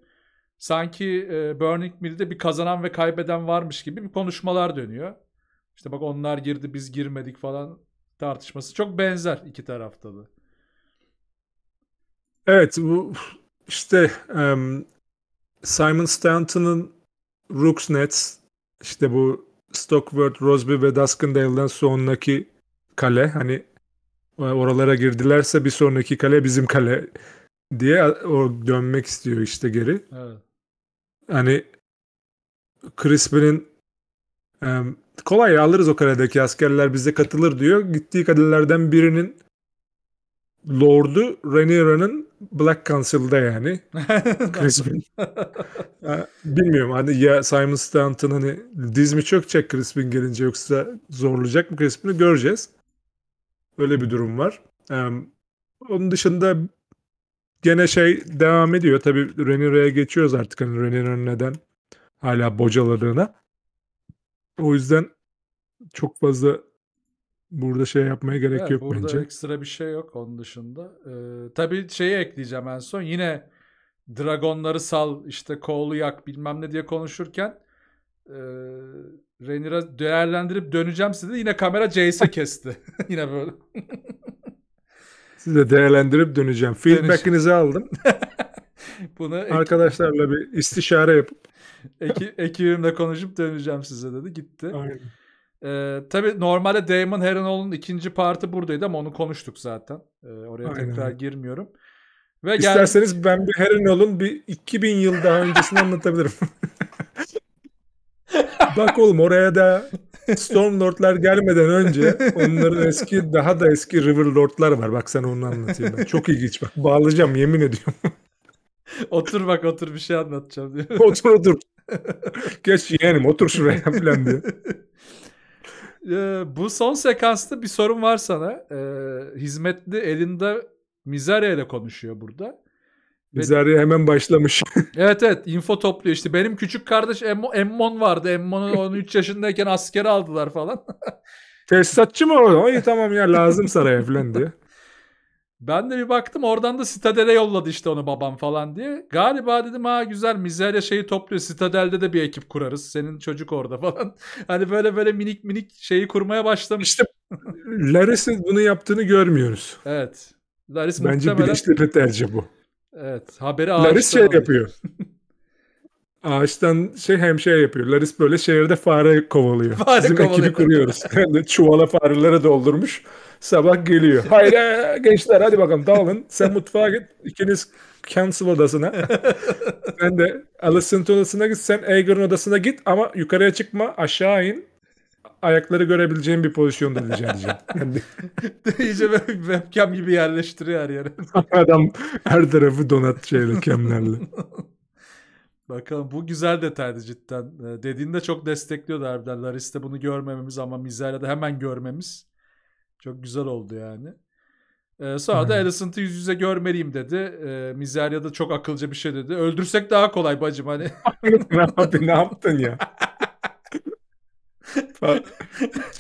sanki e, Burning Mill'de bir kazanan ve kaybeden varmış gibi bir konuşmalar dönüyor. İşte bak onlar girdi biz girmedik falan tartışması çok benzer iki tarafta da. Evet bu işte um, Simon Stanton'ın Rooks Nets işte bu Stockworth, Rosby ve Duskendale'den sonraki kale hani e, oralara girdilerse bir sonraki kale bizim kale diye o dönmek istiyor işte geri. Evet. Hani Crispin'in um, kolay alırız o kaledeki askerler bize katılır diyor. Gittiği kalelerden birinin Lord'u Rhaenyra'nın Black Council'da yani. [LAUGHS] Chris Bing. Bilmiyorum hani ya Simon Stanton hani diz mi çökecek Chris Bing gelince yoksa zorlayacak mı Chris Bing'i göreceğiz. Öyle bir durum var. Um, onun dışında gene şey devam ediyor. Tabii Renire'ye geçiyoruz artık hani Renire'nin neden hala bocaladığına. O yüzden çok fazla Burada şey yapmaya gerek evet, yok burada bence. Burada ekstra bir şey yok onun dışında. Ee, tabii şeyi ekleyeceğim en son. Yine dragonları sal, işte koğlu yak bilmem ne diye konuşurken e, Rhaenyra değerlendirip döneceğim size yine kamera Jace'e kesti. [LAUGHS] yine böyle. [LAUGHS] Size değerlendirip döneceğim. Feedback'inizi aldım. [LAUGHS] Bunu arkadaşlarla bir istişare yapıp ekibimle konuşup döneceğim size dedi. Gitti. Aynen. Ee, tabii normalde Damon Harrel'ın ikinci parti buradaydı ama onu konuştuk zaten. Ee, oraya Aynen. tekrar girmiyorum. Ve İsterseniz gel... ben bir Harrel'ın bir 2000 yıl daha öncesini anlatabilirim. [LAUGHS] Bak oğlum oraya da Stormlord'lar gelmeden önce onların eski daha da eski Riverlord'lar var. Bak sen onu anlatayım ben. Çok ilginç bak. Bağlayacağım yemin ediyorum. otur bak otur bir şey anlatacağım diyor. Otur otur. Geç yeğenim otur şuraya falan diyor. [LAUGHS] Ee, bu son sekansta bir sorun var sana. Ee, hizmetli elinde Mizaria ile konuşuyor burada. Mizaria hemen başlamış. [LAUGHS] evet evet info topluyor işte. Benim küçük kardeş Em- Emmon vardı. Emmon'u 13 [LAUGHS] yaşındayken askere aldılar falan. [LAUGHS] Tesisatçı mı o? İyi tamam ya lazım saraya falan diye. Ben de bir baktım oradan da Citadel'e yolladı işte onu babam falan diye. Galiba dedim ha güzel Mizerya şeyi topluyor. Citadel'de de bir ekip kurarız. Senin çocuk orada [LAUGHS] falan. Hani böyle böyle minik minik şeyi kurmaya başlamış. İşte Laris'in bunu yaptığını görmüyoruz. Evet. Laris Bence muhtemelen... bilinçli bir tercih bu. Evet. Haberi Laris şey yapıyor. [LAUGHS] ağaçtan şey hemşire yapıyor. Laris böyle şehirde fare kovalıyor. [LAUGHS] Fare Bizim kovalıyor. ekibi kuruyoruz. [LAUGHS] çuvala fareleri doldurmuş. Sabah geliyor. [LAUGHS] Haydi gençler hadi bakalım dağılın. Sen mutfağa git. İkiniz cancel odasına. Ben de Alicent odasına git. Sen Aegon odasına git ama yukarıya çıkma aşağı in. Ayakları görebileceğin bir pozisyonda rica edeceğim. İyice webcam gibi yerleştiriyor her yere. Adam her tarafı donat şeyle kemlerle. Bakalım bu güzel detaydı cidden. Ee, dediğinde çok destekliyordu harbiden. Laris'te bunu görmememiz ama Mizer'de hemen görmemiz çok güzel oldu yani. Ee, sonra Aynen. da Alicent'ı yüz yüze görmeliyim dedi. Ee, Mizerya da çok akılcı bir şey dedi. Öldürsek daha kolay bacım hani. [LAUGHS] Ne Abi ne yaptın ya?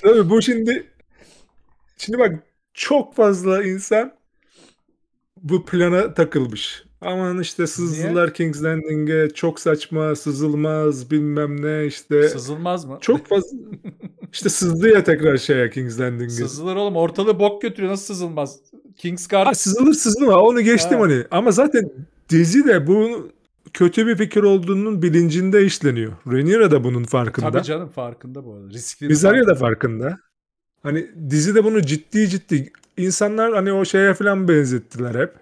Tabii bu şimdi şimdi bak çok fazla insan bu plana takılmış. Aman işte sızdılar Niye? King's Landing'e çok saçma sızılmaz bilmem ne işte. Sızılmaz mı? Çok fazla [LAUGHS] işte sızdı ya tekrar şeye King's Landing'e. Sızılır oğlum ortalığı bok götürüyor nasıl sızılmaz? King's Guard. Ha, sızılır sızılma onu geçtim ha. hani ama zaten dizi de bu kötü bir fikir olduğunun bilincinde işleniyor. Rhaenyra da bunun farkında. Tabii canım farkında bu arada. Riskli. Vizarya da farkında. Hani dizi de bunu ciddi ciddi insanlar hani o şeye falan benzettiler hep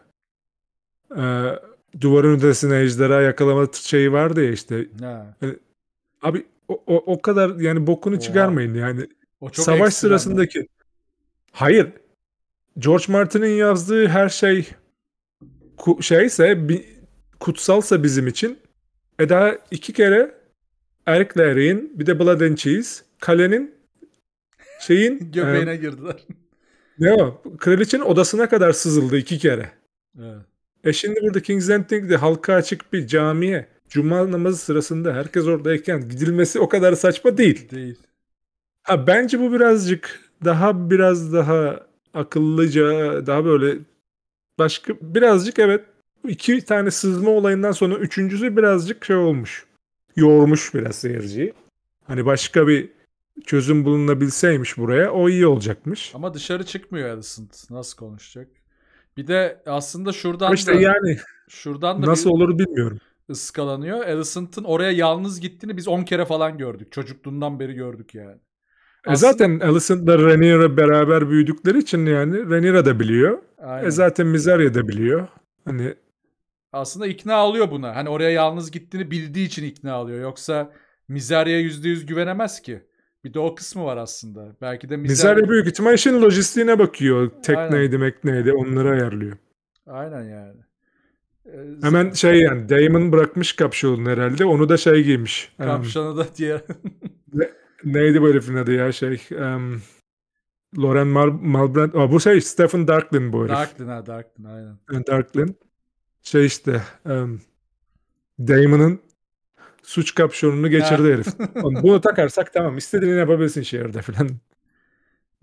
e, duvarın ötesine ejderha yakalama şeyi vardı ya işte. Yani, ee, abi o, o, o kadar yani bokunu çıkarmayın yani. O çok Savaş sırasındaki mi? Hayır. George Martin'in yazdığı her şey ku, şeyse bi, kutsalsa bizim için e daha iki kere Eric Larry'in bir de Blood and Cheese Kale'nin şeyin [LAUGHS] göbeğine e, girdiler. Ne o? Kraliçenin odasına kadar sızıldı iki kere. Evet. E şimdi burada King's de halka açık bir camiye cuma namazı sırasında herkes oradayken gidilmesi o kadar saçma değil. Değil. Ha bence bu birazcık daha biraz daha akıllıca daha böyle başka birazcık evet iki tane sızma olayından sonra üçüncüsü birazcık şey olmuş. Yormuş biraz seyirciyi. Hani başka bir çözüm bulunabilseymiş buraya o iyi olacakmış. Ama dışarı çıkmıyor Alicent. Nasıl konuşacak? Bir de aslında şuradan Ama da, yani şuradan da nasıl olur bilmiyorum. Iskalanıyor. Alicent'ın oraya yalnız gittiğini biz 10 kere falan gördük. Çocukluğundan beri gördük yani. E aslında... E zaten Alicent'la Rhaenyra beraber büyüdükleri için yani Rhaenyra da biliyor. E Aynen. E zaten Mizaria da biliyor. Hani aslında ikna alıyor buna. Hani oraya yalnız gittiğini bildiği için ikna alıyor. Yoksa Mizaria'ya %100 güvenemez ki. Bir de o kısmı var aslında. Belki de Mizar... Mizar büyük ihtimal işin lojistiğine bakıyor. Tekneydi, mekneydi onları ayarlıyor. Aynen yani. Ee, Hemen zaten... şey yani Damon bırakmış kapşonunu herhalde. Onu da şey giymiş. Kapşonu um, da diğer. [LAUGHS] ne, neydi bu herifin adı ya şey? Um, Loren Mal Malbrand. Aa, bu şey Stephen Darklin bu herif. Darklin ha Darklin aynen. Darklin. Şey işte um, Damon'ın suç kapşonunu geçirdi herif. [LAUGHS] Bunu takarsak tamam istediğini yapabilirsin şehirde falan.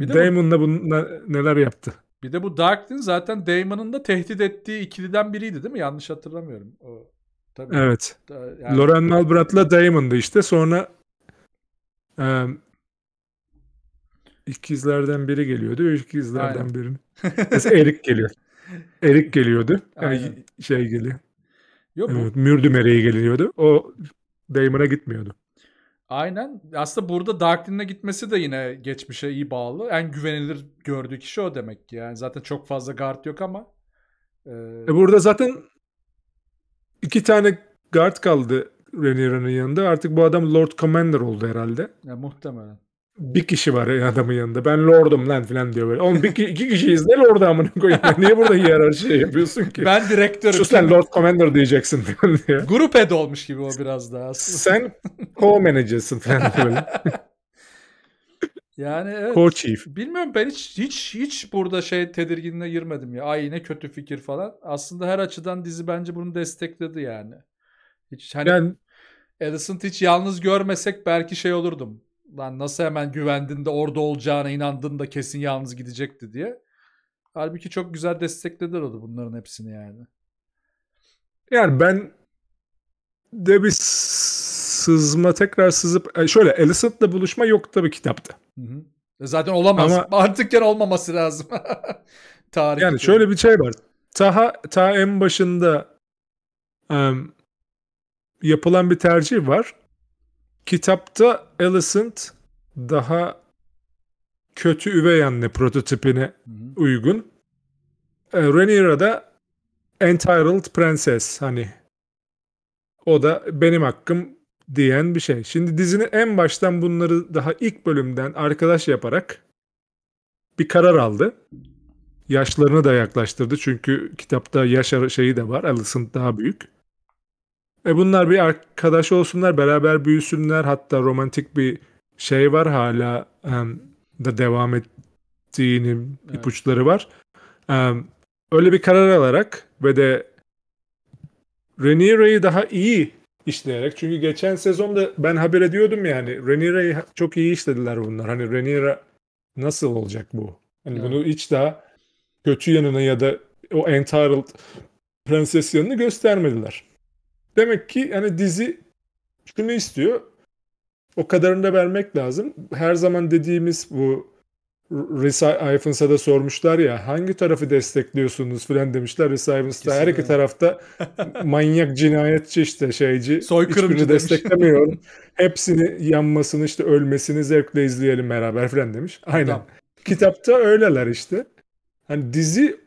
Bir de Damon'la bu... bununla neler yaptı. Bir de bu Dark'ın zaten Damon'ın da tehdit ettiği ikiliden biriydi değil mi? Yanlış hatırlamıyorum. O, tabii. Evet. Yani... Loren Malbrat'la Damon'dı işte. Sonra e, ikizlerden biri geliyordu. İkizlerden Aynen. birini. [LAUGHS] Mesela Erik geliyor. Erik geliyordu. Yani şey geliyor. Yok, evet, Mürdümere'ye geliyordu. O Damon'a gitmiyordu. Aynen. Aslında burada Darklin'e gitmesi de yine geçmişe iyi bağlı. En güvenilir gördüğü kişi o demek ki. Yani zaten çok fazla guard yok ama. E... e burada zaten iki tane guard kaldı Rhaenyra'nın yanında. Artık bu adam Lord Commander oldu herhalde. Ya, muhtemelen bir kişi var adamın yanında. Ben lordum lan filan diyor böyle. Oğlum bir, iki kişiyiz ne lordu amına koyayım. Niye burada hiyerarşi yapıyorsun ki? Ben direktörüm. Şu sen Lord Commander diyeceksin falan diyor. Grup head olmuş gibi o biraz daha. Sen co-manager'sın falan böyle. [LAUGHS] Yani evet. Co-chief. Bilmiyorum ben hiç hiç hiç burada şey tedirginliğe girmedim ya. Ay ne kötü fikir falan. Aslında her açıdan dizi bence bunu destekledi yani. Hiç hani yani, Alicent'ı hiç yalnız görmesek belki şey olurdum lan nasıl hemen güvendin de orada olacağına inandın da kesin yalnız gidecekti diye. Halbuki çok güzel desteklediler oldu bunların hepsini yani. Yani ben de bir sızma tekrar sızıp e, şöyle Alicent'la buluşma yok tabii kitapta. Hı hı. E zaten olamaz. Ama, [LAUGHS] artık yer olmaması lazım. [LAUGHS] Tarih yani gibi. şöyle bir şey var. Taha ta en başında um, yapılan bir tercih var. Kitapta Alicent daha kötü üvey anne prototipine Hı-hı. uygun. E, Rhaenyra da Entitled Princess hani o da benim hakkım diyen bir şey. Şimdi dizinin en baştan bunları daha ilk bölümden arkadaş yaparak bir karar aldı. Yaşlarını da yaklaştırdı çünkü kitapta yaş şeyi de var. Alicent daha büyük. E bunlar bir arkadaş olsunlar, beraber büyüsünler. Hatta romantik bir şey var hala um, da devam ettiğini evet. ipuçları var. Um, öyle bir karar alarak ve de Rhaenyra'yı daha iyi işleyerek. Çünkü geçen sezonda ben haber ediyordum yani. Rhaenyra'yı çok iyi işlediler bunlar. Hani Rhaenyra nasıl olacak bu? Hani evet. bunu hiç daha kötü yanına ya da o entitled prenses yanını göstermediler. Demek ki hani dizi şunu istiyor. O kadarını da vermek lazım. Her zaman dediğimiz bu Risa Evans'a da sormuşlar ya hangi tarafı destekliyorsunuz filan demişler. Risa Evans da her iki tarafta [LAUGHS] manyak cinayetçi işte şeyci. Soykırımcı demiş. desteklemiyor. [LAUGHS] Hepsini yanmasını işte ölmesini zevkle izleyelim beraber filan demiş. Aynen. Tamam. Kitapta öyleler işte. Hani dizi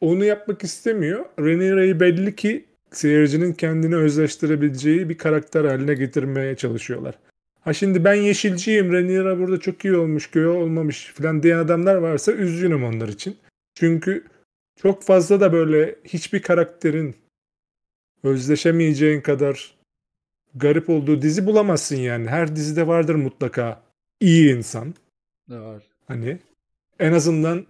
onu yapmak istemiyor. Rene belli ki seyircinin kendini özleştirebileceği bir karakter haline getirmeye çalışıyorlar. Ha şimdi ben yeşilciyim, Renira burada çok iyi olmuş, köy olmamış falan diyen adamlar varsa üzgünüm onlar için. Çünkü çok fazla da böyle hiçbir karakterin özleşemeyeceğin kadar garip olduğu dizi bulamazsın yani. Her dizide vardır mutlaka iyi insan. Ne var? Hani en azından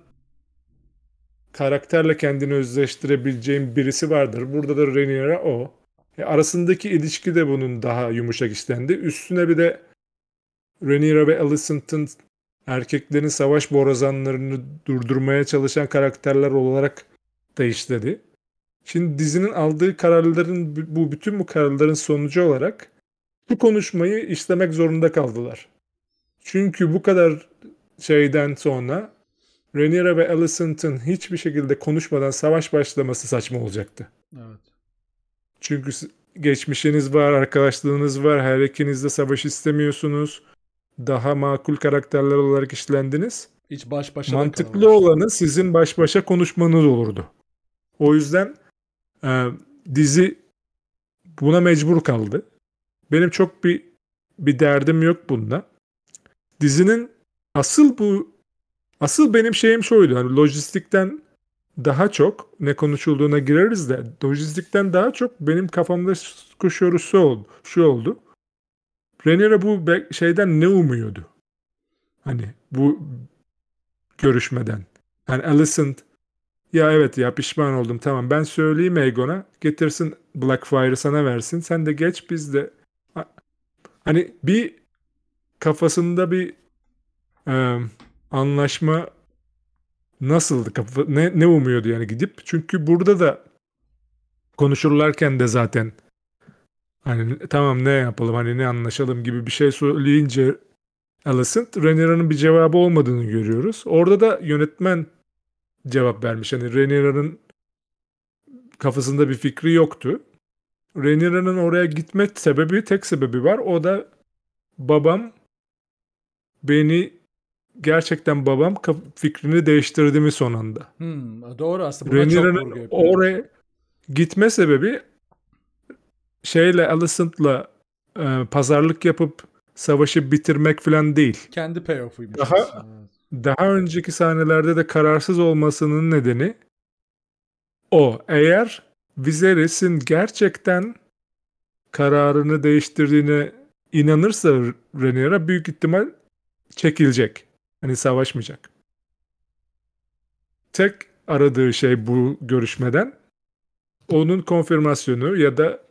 karakterle kendini özleştirebileceğin birisi vardır. Burada da Rhaenyra o. E, arasındaki ilişki de bunun daha yumuşak işlendi. Üstüne bir de Rhaenyra ve Alicent'ın erkeklerin savaş borazanlarını durdurmaya çalışan karakterler olarak da işledi. Şimdi dizinin aldığı kararların bu bütün bu kararların sonucu olarak bu konuşmayı işlemek zorunda kaldılar. Çünkü bu kadar şeyden sonra Rhaenyra ve Alicent'ın hiçbir şekilde konuşmadan savaş başlaması saçma olacaktı. Evet. Çünkü geçmişiniz var, arkadaşlığınız var, her ikiniz de savaş istemiyorsunuz. Daha makul karakterler olarak işlendiniz. Hiç baş başa Mantıklı olanı sizin baş başa konuşmanız olurdu. O yüzden e, dizi buna mecbur kaldı. Benim çok bir bir derdim yok bunda. Dizinin asıl bu Asıl benim şeyim şuydu. Hani lojistikten daha çok ne konuşulduğuna gireriz de lojistikten daha çok benim kafamda kuşyorusu oldu. Şu oldu. Reniere bu şeyden ne umuyordu? Hani bu görüşmeden. Yani Alicent ya evet ya pişman oldum tamam ben söyleyeyim Egon'a getirsin Blackfire'ı sana versin sen de geç biz de hani bir kafasında bir anlaşma nasıldı? ne, ne umuyordu yani gidip? Çünkü burada da konuşurlarken de zaten hani tamam ne yapalım hani ne anlaşalım gibi bir şey söyleyince Alicent Rhaenyra'nın bir cevabı olmadığını görüyoruz. Orada da yönetmen cevap vermiş. Hani Rhaenyra'nın kafasında bir fikri yoktu. Rhaenyra'nın oraya gitme sebebi tek sebebi var. O da babam beni gerçekten babam fikrini değiştirdi mi son anda. Hmm, doğru aslında. Rhaenyra'nın oraya gitme sebebi şeyle Alicent'la e, pazarlık yapıp savaşı bitirmek falan değil. Kendi payoff'uymuş. Daha, daha önceki sahnelerde de kararsız olmasının nedeni o. Eğer Viserys'in gerçekten kararını değiştirdiğine inanırsa Rhaenyra büyük ihtimal çekilecek. Hani savaşmayacak. Tek aradığı şey bu görüşmeden onun konfirmasyonu ya da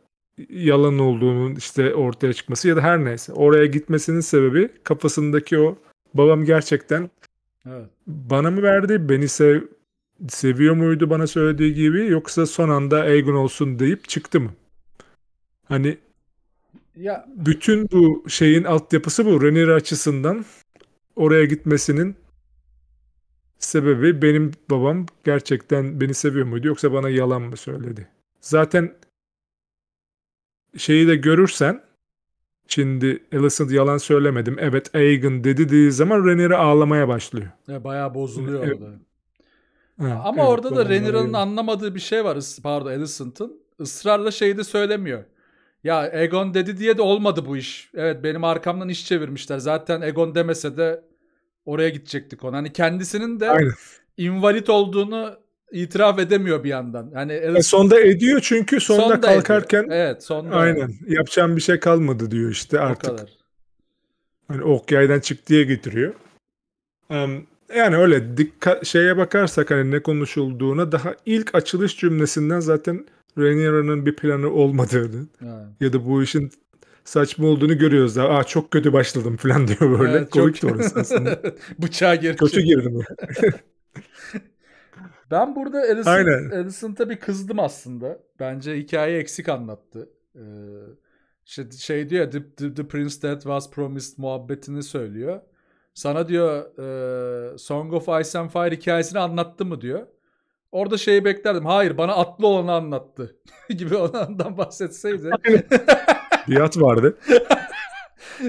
yalan olduğunun işte ortaya çıkması ya da her neyse. Oraya gitmesinin sebebi kafasındaki o babam gerçekten evet. bana mı verdi, beni sev seviyor muydu bana söylediği gibi yoksa son anda Egon olsun deyip çıktı mı? Hani ya bütün bu şeyin altyapısı bu Renier açısından oraya gitmesinin sebebi benim babam gerçekten beni seviyor muydu yoksa bana yalan mı söyledi? Zaten şeyi de görürsen Şimdi Alicent yalan söylemedim. Evet Aegon diye zaman Renira ağlamaya başlıyor. Ya, bayağı bozuluyor evet. orada. Ha, Ama evet, orada da Renira'nın anlamadığı bir şey var. Pardon Alicent'ın. ısrarla şeyi de söylemiyor. Ya Egon dedi diye de olmadı bu iş. Evet benim arkamdan iş çevirmişler. Zaten Egon demese de oraya gidecektik onu. Hani kendisinin de Aynen. invalit olduğunu itiraf edemiyor bir yandan. Hani e, sonda ediyor çünkü sonda, sonda kalkarken ediyor. Evet, sonda. Aynen. Yapacağım bir şey kalmadı diyor işte artık. O kadar. Hani ok yaydan çık diye getiriyor. Um, yani öyle dikkat şeye bakarsak hani ne konuşulduğuna daha ilk açılış cümlesinden zaten Rhaenyra'nın bir planı olmadığını evet. ya da bu işin saçma olduğunu görüyoruz da. Aa çok kötü başladım falan diyor böyle. Evet, Komik çok... orası aslında. [LAUGHS] Bıçağa girdi. Kötü girdim. [LAUGHS] ben burada Alison, Aynen. Alison kızdım aslında. Bence hikaye eksik anlattı. Ee, şey diyor the, the, the Prince That Was Promised muhabbetini söylüyor. Sana diyor e, Song of Ice and Fire hikayesini anlattı mı diyor. Orada şeyi beklerdim. Hayır bana atlı olanı anlattı [LAUGHS] gibi ondan bahsetseydi. [LAUGHS] Bir at vardı.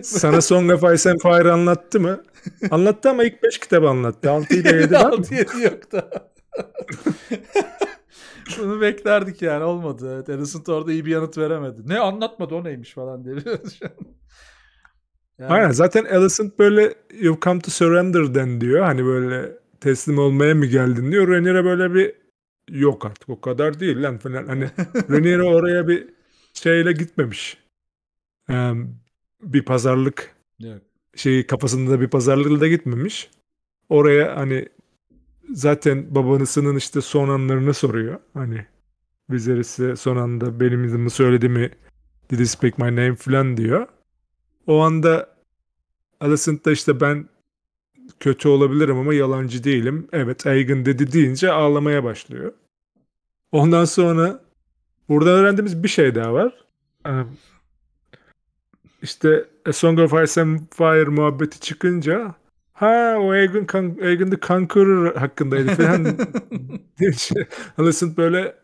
Sana son defa Sam Fire anlattı mı? Anlattı ama ilk 5 kitabı anlattı. 6'yı da 7 var 6 yoktu. [LAUGHS] Bunu beklerdik yani olmadı. Evet, Alicent orada iyi bir yanıt veremedi. Ne anlatmadı o neymiş falan diye. yani. Aynen zaten Alicent böyle you've come to surrender den diyor. Hani böyle teslim olmaya mı geldin diyor. Reniere böyle bir yok artık o kadar değil lan falan. Hani [LAUGHS] Reniere oraya bir şeyle gitmemiş. Ee, bir pazarlık evet. şeyi kafasında bir pazarlıkla da gitmemiş. Oraya hani zaten babanısının işte son anlarını soruyor. Hani Viserys'e son anda benim izimi söyledi mi Did you speak my name falan diyor. O anda Alicent da işte ben kötü olabilirim ama yalancı değilim. Evet Aegon dedi deyince ağlamaya başlıyor. Ondan sonra buradan öğrendiğimiz bir şey daha var. Ee, işte A Song of Ice and Fire muhabbeti çıkınca ha o Aegon, Aegon the Conqueror hakkındaydı falan. Alicent [LAUGHS] böyle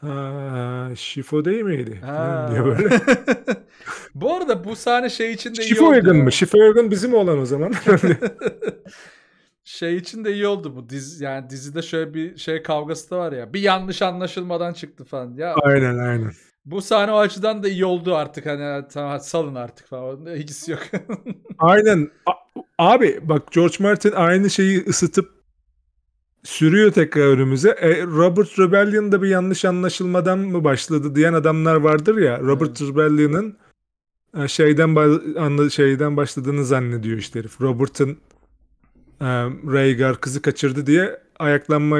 Ha, şifo değil miydi? Ha. diye böyle. [LAUGHS] bu arada bu sahne şey için de iyi oldu. Şifo mı? Şifo Egan bizim olan o zaman. [LAUGHS] şey için de iyi oldu bu. Diz, yani dizide şöyle bir şey kavgası da var ya. Bir yanlış anlaşılmadan çıktı falan. Ya, aynen aynen. Bu sahne o açıdan da iyi oldu artık. Hani tamam salın artık falan. Ilgisi yok. aynen. A- abi bak George Martin aynı şeyi ısıtıp sürüyor tekrar önümüze. E, Robert Rebellion'da bir yanlış anlaşılmadan mı başladı diyen adamlar vardır ya. Robert evet. Rebellion'ın e, şeyden anla, şeyden başladığını zannediyor işte herif. Robert'ın e, Rhaegar kızı kaçırdı diye ayaklanma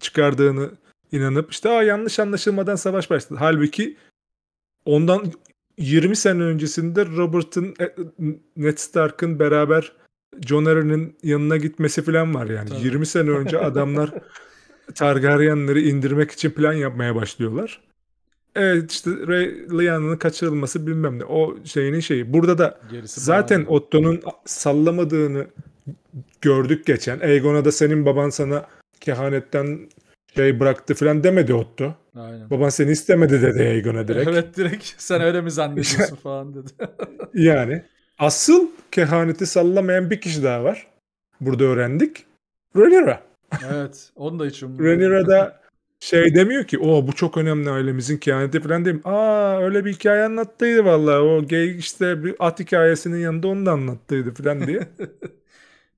çıkardığını inanıp işte Aa, yanlış anlaşılmadan savaş başladı. Halbuki ondan 20 sene öncesinde Robert'ın e, Ned Stark'ın beraber Jon Arryn'in yanına gitmesi falan var yani. Tabii. 20 sene önce adamlar [LAUGHS] Targaryenleri indirmek için plan yapmaya başlıyorlar. Evet işte Rey Lyana'nın kaçırılması bilmem ne. O şeyinin şeyi. Burada da Gerisi zaten Otto'nun sallamadığını gördük geçen. Aegon'a da senin baban sana kehanetten şey bıraktı falan demedi Otto. Aynen. Baban seni istemedi dedi Aegon'a direkt. Evet direkt sen öyle mi zannediyorsun [LAUGHS] falan dedi. yani asıl kehaneti sallamayan bir kişi daha var. Burada öğrendik. Rhaenyra. Evet. Onu da hiç umurumda. Rhaenyra da [LAUGHS] şey demiyor ki o bu çok önemli ailemizin kehaneti falan değil mi? Aa öyle bir hikaye anlattıydı vallahi o gay işte bir at hikayesinin yanında onu da anlattıydı falan diye. [LAUGHS]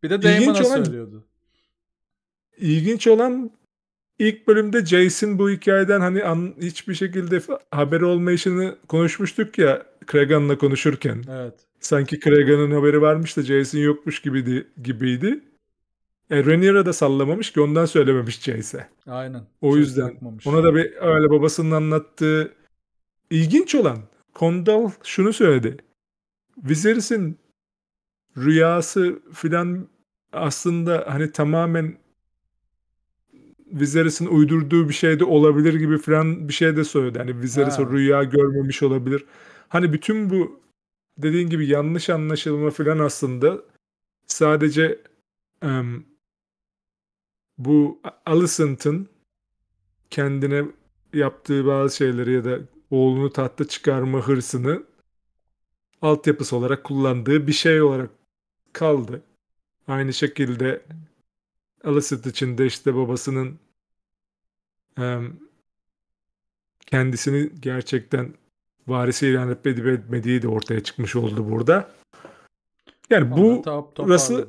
bir de Daemon'a olan, söylüyordu. İlginç olan ilk bölümde Jason bu hikayeden hani an, hiçbir şekilde haberi olmayışını konuşmuştuk ya Kragan'la konuşurken. Evet. Sanki Kragan'ın haberi varmış da Jason yokmuş gibiydi. gibiydi. E, Rhaenyra da sallamamış ki ondan söylememiş Jace'e. Aynen. O Çok yüzden yapmamış. ona da bir öyle babasının anlattığı ilginç olan Kondal şunu söyledi. Viserys'in rüyası filan aslında hani tamamen Viserys'in uydurduğu bir şey de olabilir gibi filan bir şey de söyledi. Hani Viserys ha. rüya görmemiş olabilir. Hani bütün bu dediğin gibi yanlış anlaşılma falan aslında sadece um, bu Alicent'ın kendine yaptığı bazı şeyleri ya da oğlunu tahta çıkarma hırsını altyapısı olarak kullandığı bir şey olarak kaldı. Aynı şekilde Alicent için de işte babasının um, kendisini gerçekten varisi ilan etmedi etmediği de ortaya çıkmış oldu burada. Yani bu burası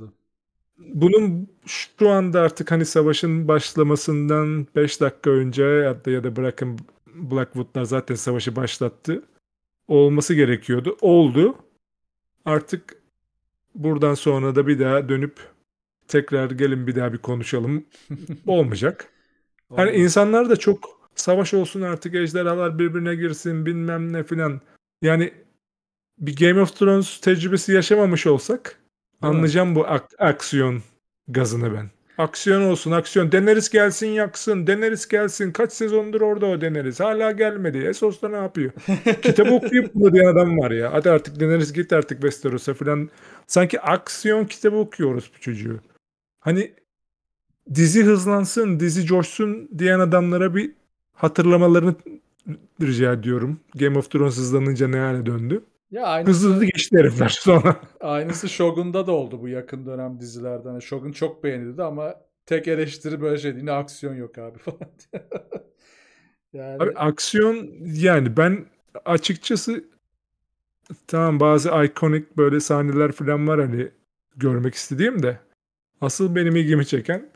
bunun şu anda artık hani savaşın başlamasından 5 dakika önce ya da, ya da bırakın Blackwood'lar zaten savaşı başlattı. Olması gerekiyordu. Oldu. Artık buradan sonra da bir daha dönüp tekrar gelin bir daha bir konuşalım. [LAUGHS] Olmayacak. Hani insanlar da çok savaş olsun artık ejderhalar birbirine girsin bilmem ne filan. Yani bir Game of Thrones tecrübesi yaşamamış olsak anlayacağım bu ak- aksiyon gazını ben. Aksiyon olsun aksiyon. Deneriz gelsin yaksın. Deneriz gelsin. Kaç sezondur orada o Deneriz. Hala gelmedi. Esos'ta ne yapıyor? [LAUGHS] Kitabı okuyup bunu diyen adam var ya. Hadi artık Deneriz git artık Westeros'a falan. Sanki aksiyon kitabı okuyoruz bu çocuğu. Hani dizi hızlansın, dizi coşsun diyen adamlara bir hatırlamalarını rica ediyorum. Game of Thrones hızlanınca ne hale döndü. Ya aynısı, hızlı hızlı geçti herifler sonra. [LAUGHS] Aynısı Shogun'da da oldu bu yakın dönem dizilerden. Yani Shogun çok beğenildi ama tek eleştiri böyle şey yine aksiyon yok abi [LAUGHS] falan. yani... Abi, aksiyon yani ben açıkçası tamam bazı ikonik böyle sahneler falan var hani görmek istediğim de asıl benim ilgimi çeken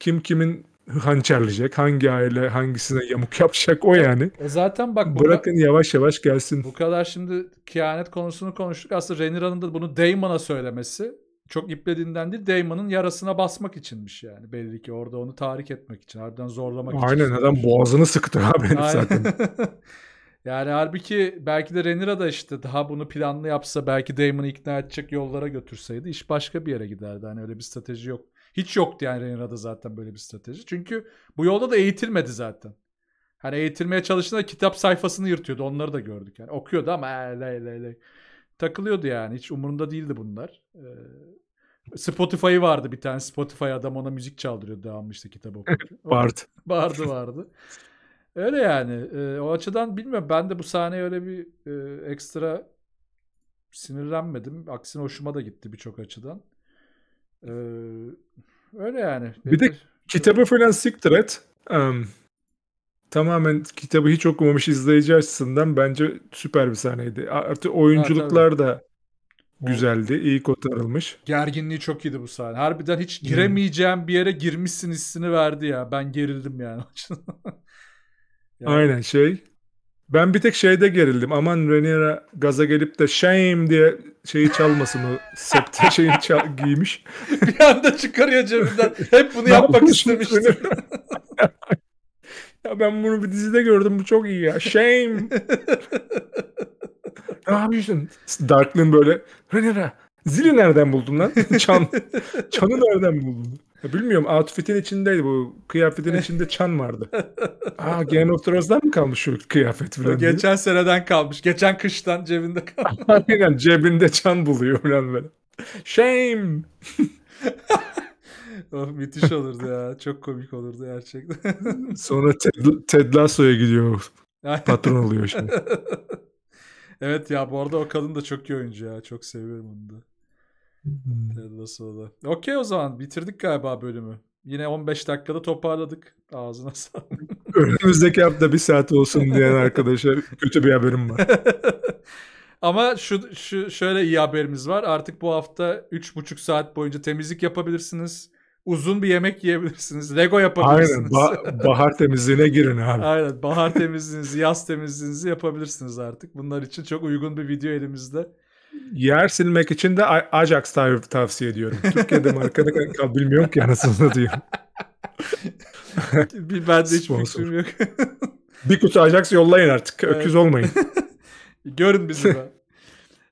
kim kimin hançerleyecek, hangi aile hangisine yamuk yapacak o yani. E zaten bak bırakın buna, yavaş yavaş gelsin. Bu kadar şimdi kehanet konusunu konuştuk. Aslında Rhaenyra'nın da bunu Daemon'a söylemesi çok iplediğinden değil Daemon'un yarasına basmak içinmiş yani belli ki orada onu tahrik etmek için harbiden zorlamak Aynen, için. Aynen adam boğazını sıktı ha abi zaten. [LAUGHS] yani halbuki belki de Renira da işte daha bunu planlı yapsa belki Daemon'u ikna edecek yollara götürseydi iş başka bir yere giderdi. Hani öyle bir strateji yok hiç yoktu yani Reyna'da zaten böyle bir strateji. Çünkü bu yolda da eğitilmedi zaten. Hani eğitilmeye çalıştığında kitap sayfasını yırtıyordu. Onları da gördük yani. Okuyordu ama ley ley ley. Takılıyordu yani. Hiç umurunda değildi bunlar. Ee, Spotify'ı vardı bir tane. Spotify adam ona müzik çaldırıyordu devamlı işte kitabı [LAUGHS] okurken. vardı. Vardı vardı. öyle yani. Ee, o açıdan bilmiyorum. Ben de bu sahneye öyle bir e, ekstra sinirlenmedim. Aksine hoşuma da gitti birçok açıdan. Ee, öyle yani. Bir, de kitabı falan siktir et. Um, tamamen kitabı hiç okumamış izleyici açısından bence süper bir sahneydi. Artı oyunculuklar ha, da güzeldi. iyi kotarılmış. Gerginliği çok iyiydi bu sahne. Harbiden hiç hmm. giremeyeceğim bir yere girmişsin hissini verdi ya. Ben gerildim yani. [LAUGHS] yani. Aynen şey ben bir tek şeyde gerildim. Aman Rhaenyra gaza gelip de shame diye şeyi çalmasın o septe [LAUGHS] şeyi çal- giymiş. [LAUGHS] bir anda çıkarıyor cebinden. Hep bunu yapmak istemiştim. ya ben bunu bir dizide gördüm. Bu çok iyi ya. Shame. [LAUGHS] ne yapıyorsun? Darklin böyle Rhaenyra zili nereden buldun lan? Çan, çanı nereden buldun? Bilmiyorum outfit'in içindeydi bu kıyafetin içinde çan vardı. Aa Game of Thrones'dan mı kalmış şu kıyafet falan diye. Geçen seneden kalmış. Geçen kıştan cebinde kalmış. [LAUGHS] Aynen cebinde çan buluyor falan böyle. Shame. [LAUGHS] oh, müthiş olurdu ya. Çok komik olurdu gerçekten. [LAUGHS] Sonra Ted, Ted Lasso'ya gidiyor. Patron oluyor şimdi. evet ya bu arada o kadın da çok iyi oyuncu ya. Çok seviyorum onu da. Hmm. Nasıl oldu? Okey o zaman bitirdik galiba bölümü. Yine 15 dakikada toparladık. Ağzına [LAUGHS] sağlık. Önümüzdeki hafta bir saat olsun diyen arkadaşa kötü bir haberim var. [LAUGHS] Ama şu, şu şöyle iyi haberimiz var. Artık bu hafta 3,5 saat boyunca temizlik yapabilirsiniz. Uzun bir yemek yiyebilirsiniz. Lego yapabilirsiniz. Aynen. Ba- [LAUGHS] bahar temizliğine girin abi. Aynen. Bahar temizliğinizi, yaz temizliğinizi yapabilirsiniz artık. Bunlar için çok uygun bir video elimizde. Yer silmek için de Ajax tav- tavsiye ediyorum. Türkiye'de markada kal bilmiyorum ki anasını diyor. bir ben de hiç fikrim yok. [LAUGHS] bir kutu Ajax yollayın artık. Evet. Öküz olmayın. [LAUGHS] Görün bizi ben.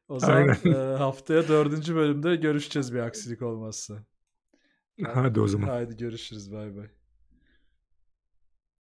O zaman e, haftaya dördüncü bölümde görüşeceğiz bir aksilik olmazsa. Hadi o zaman. Haydi görüşürüz bay bay.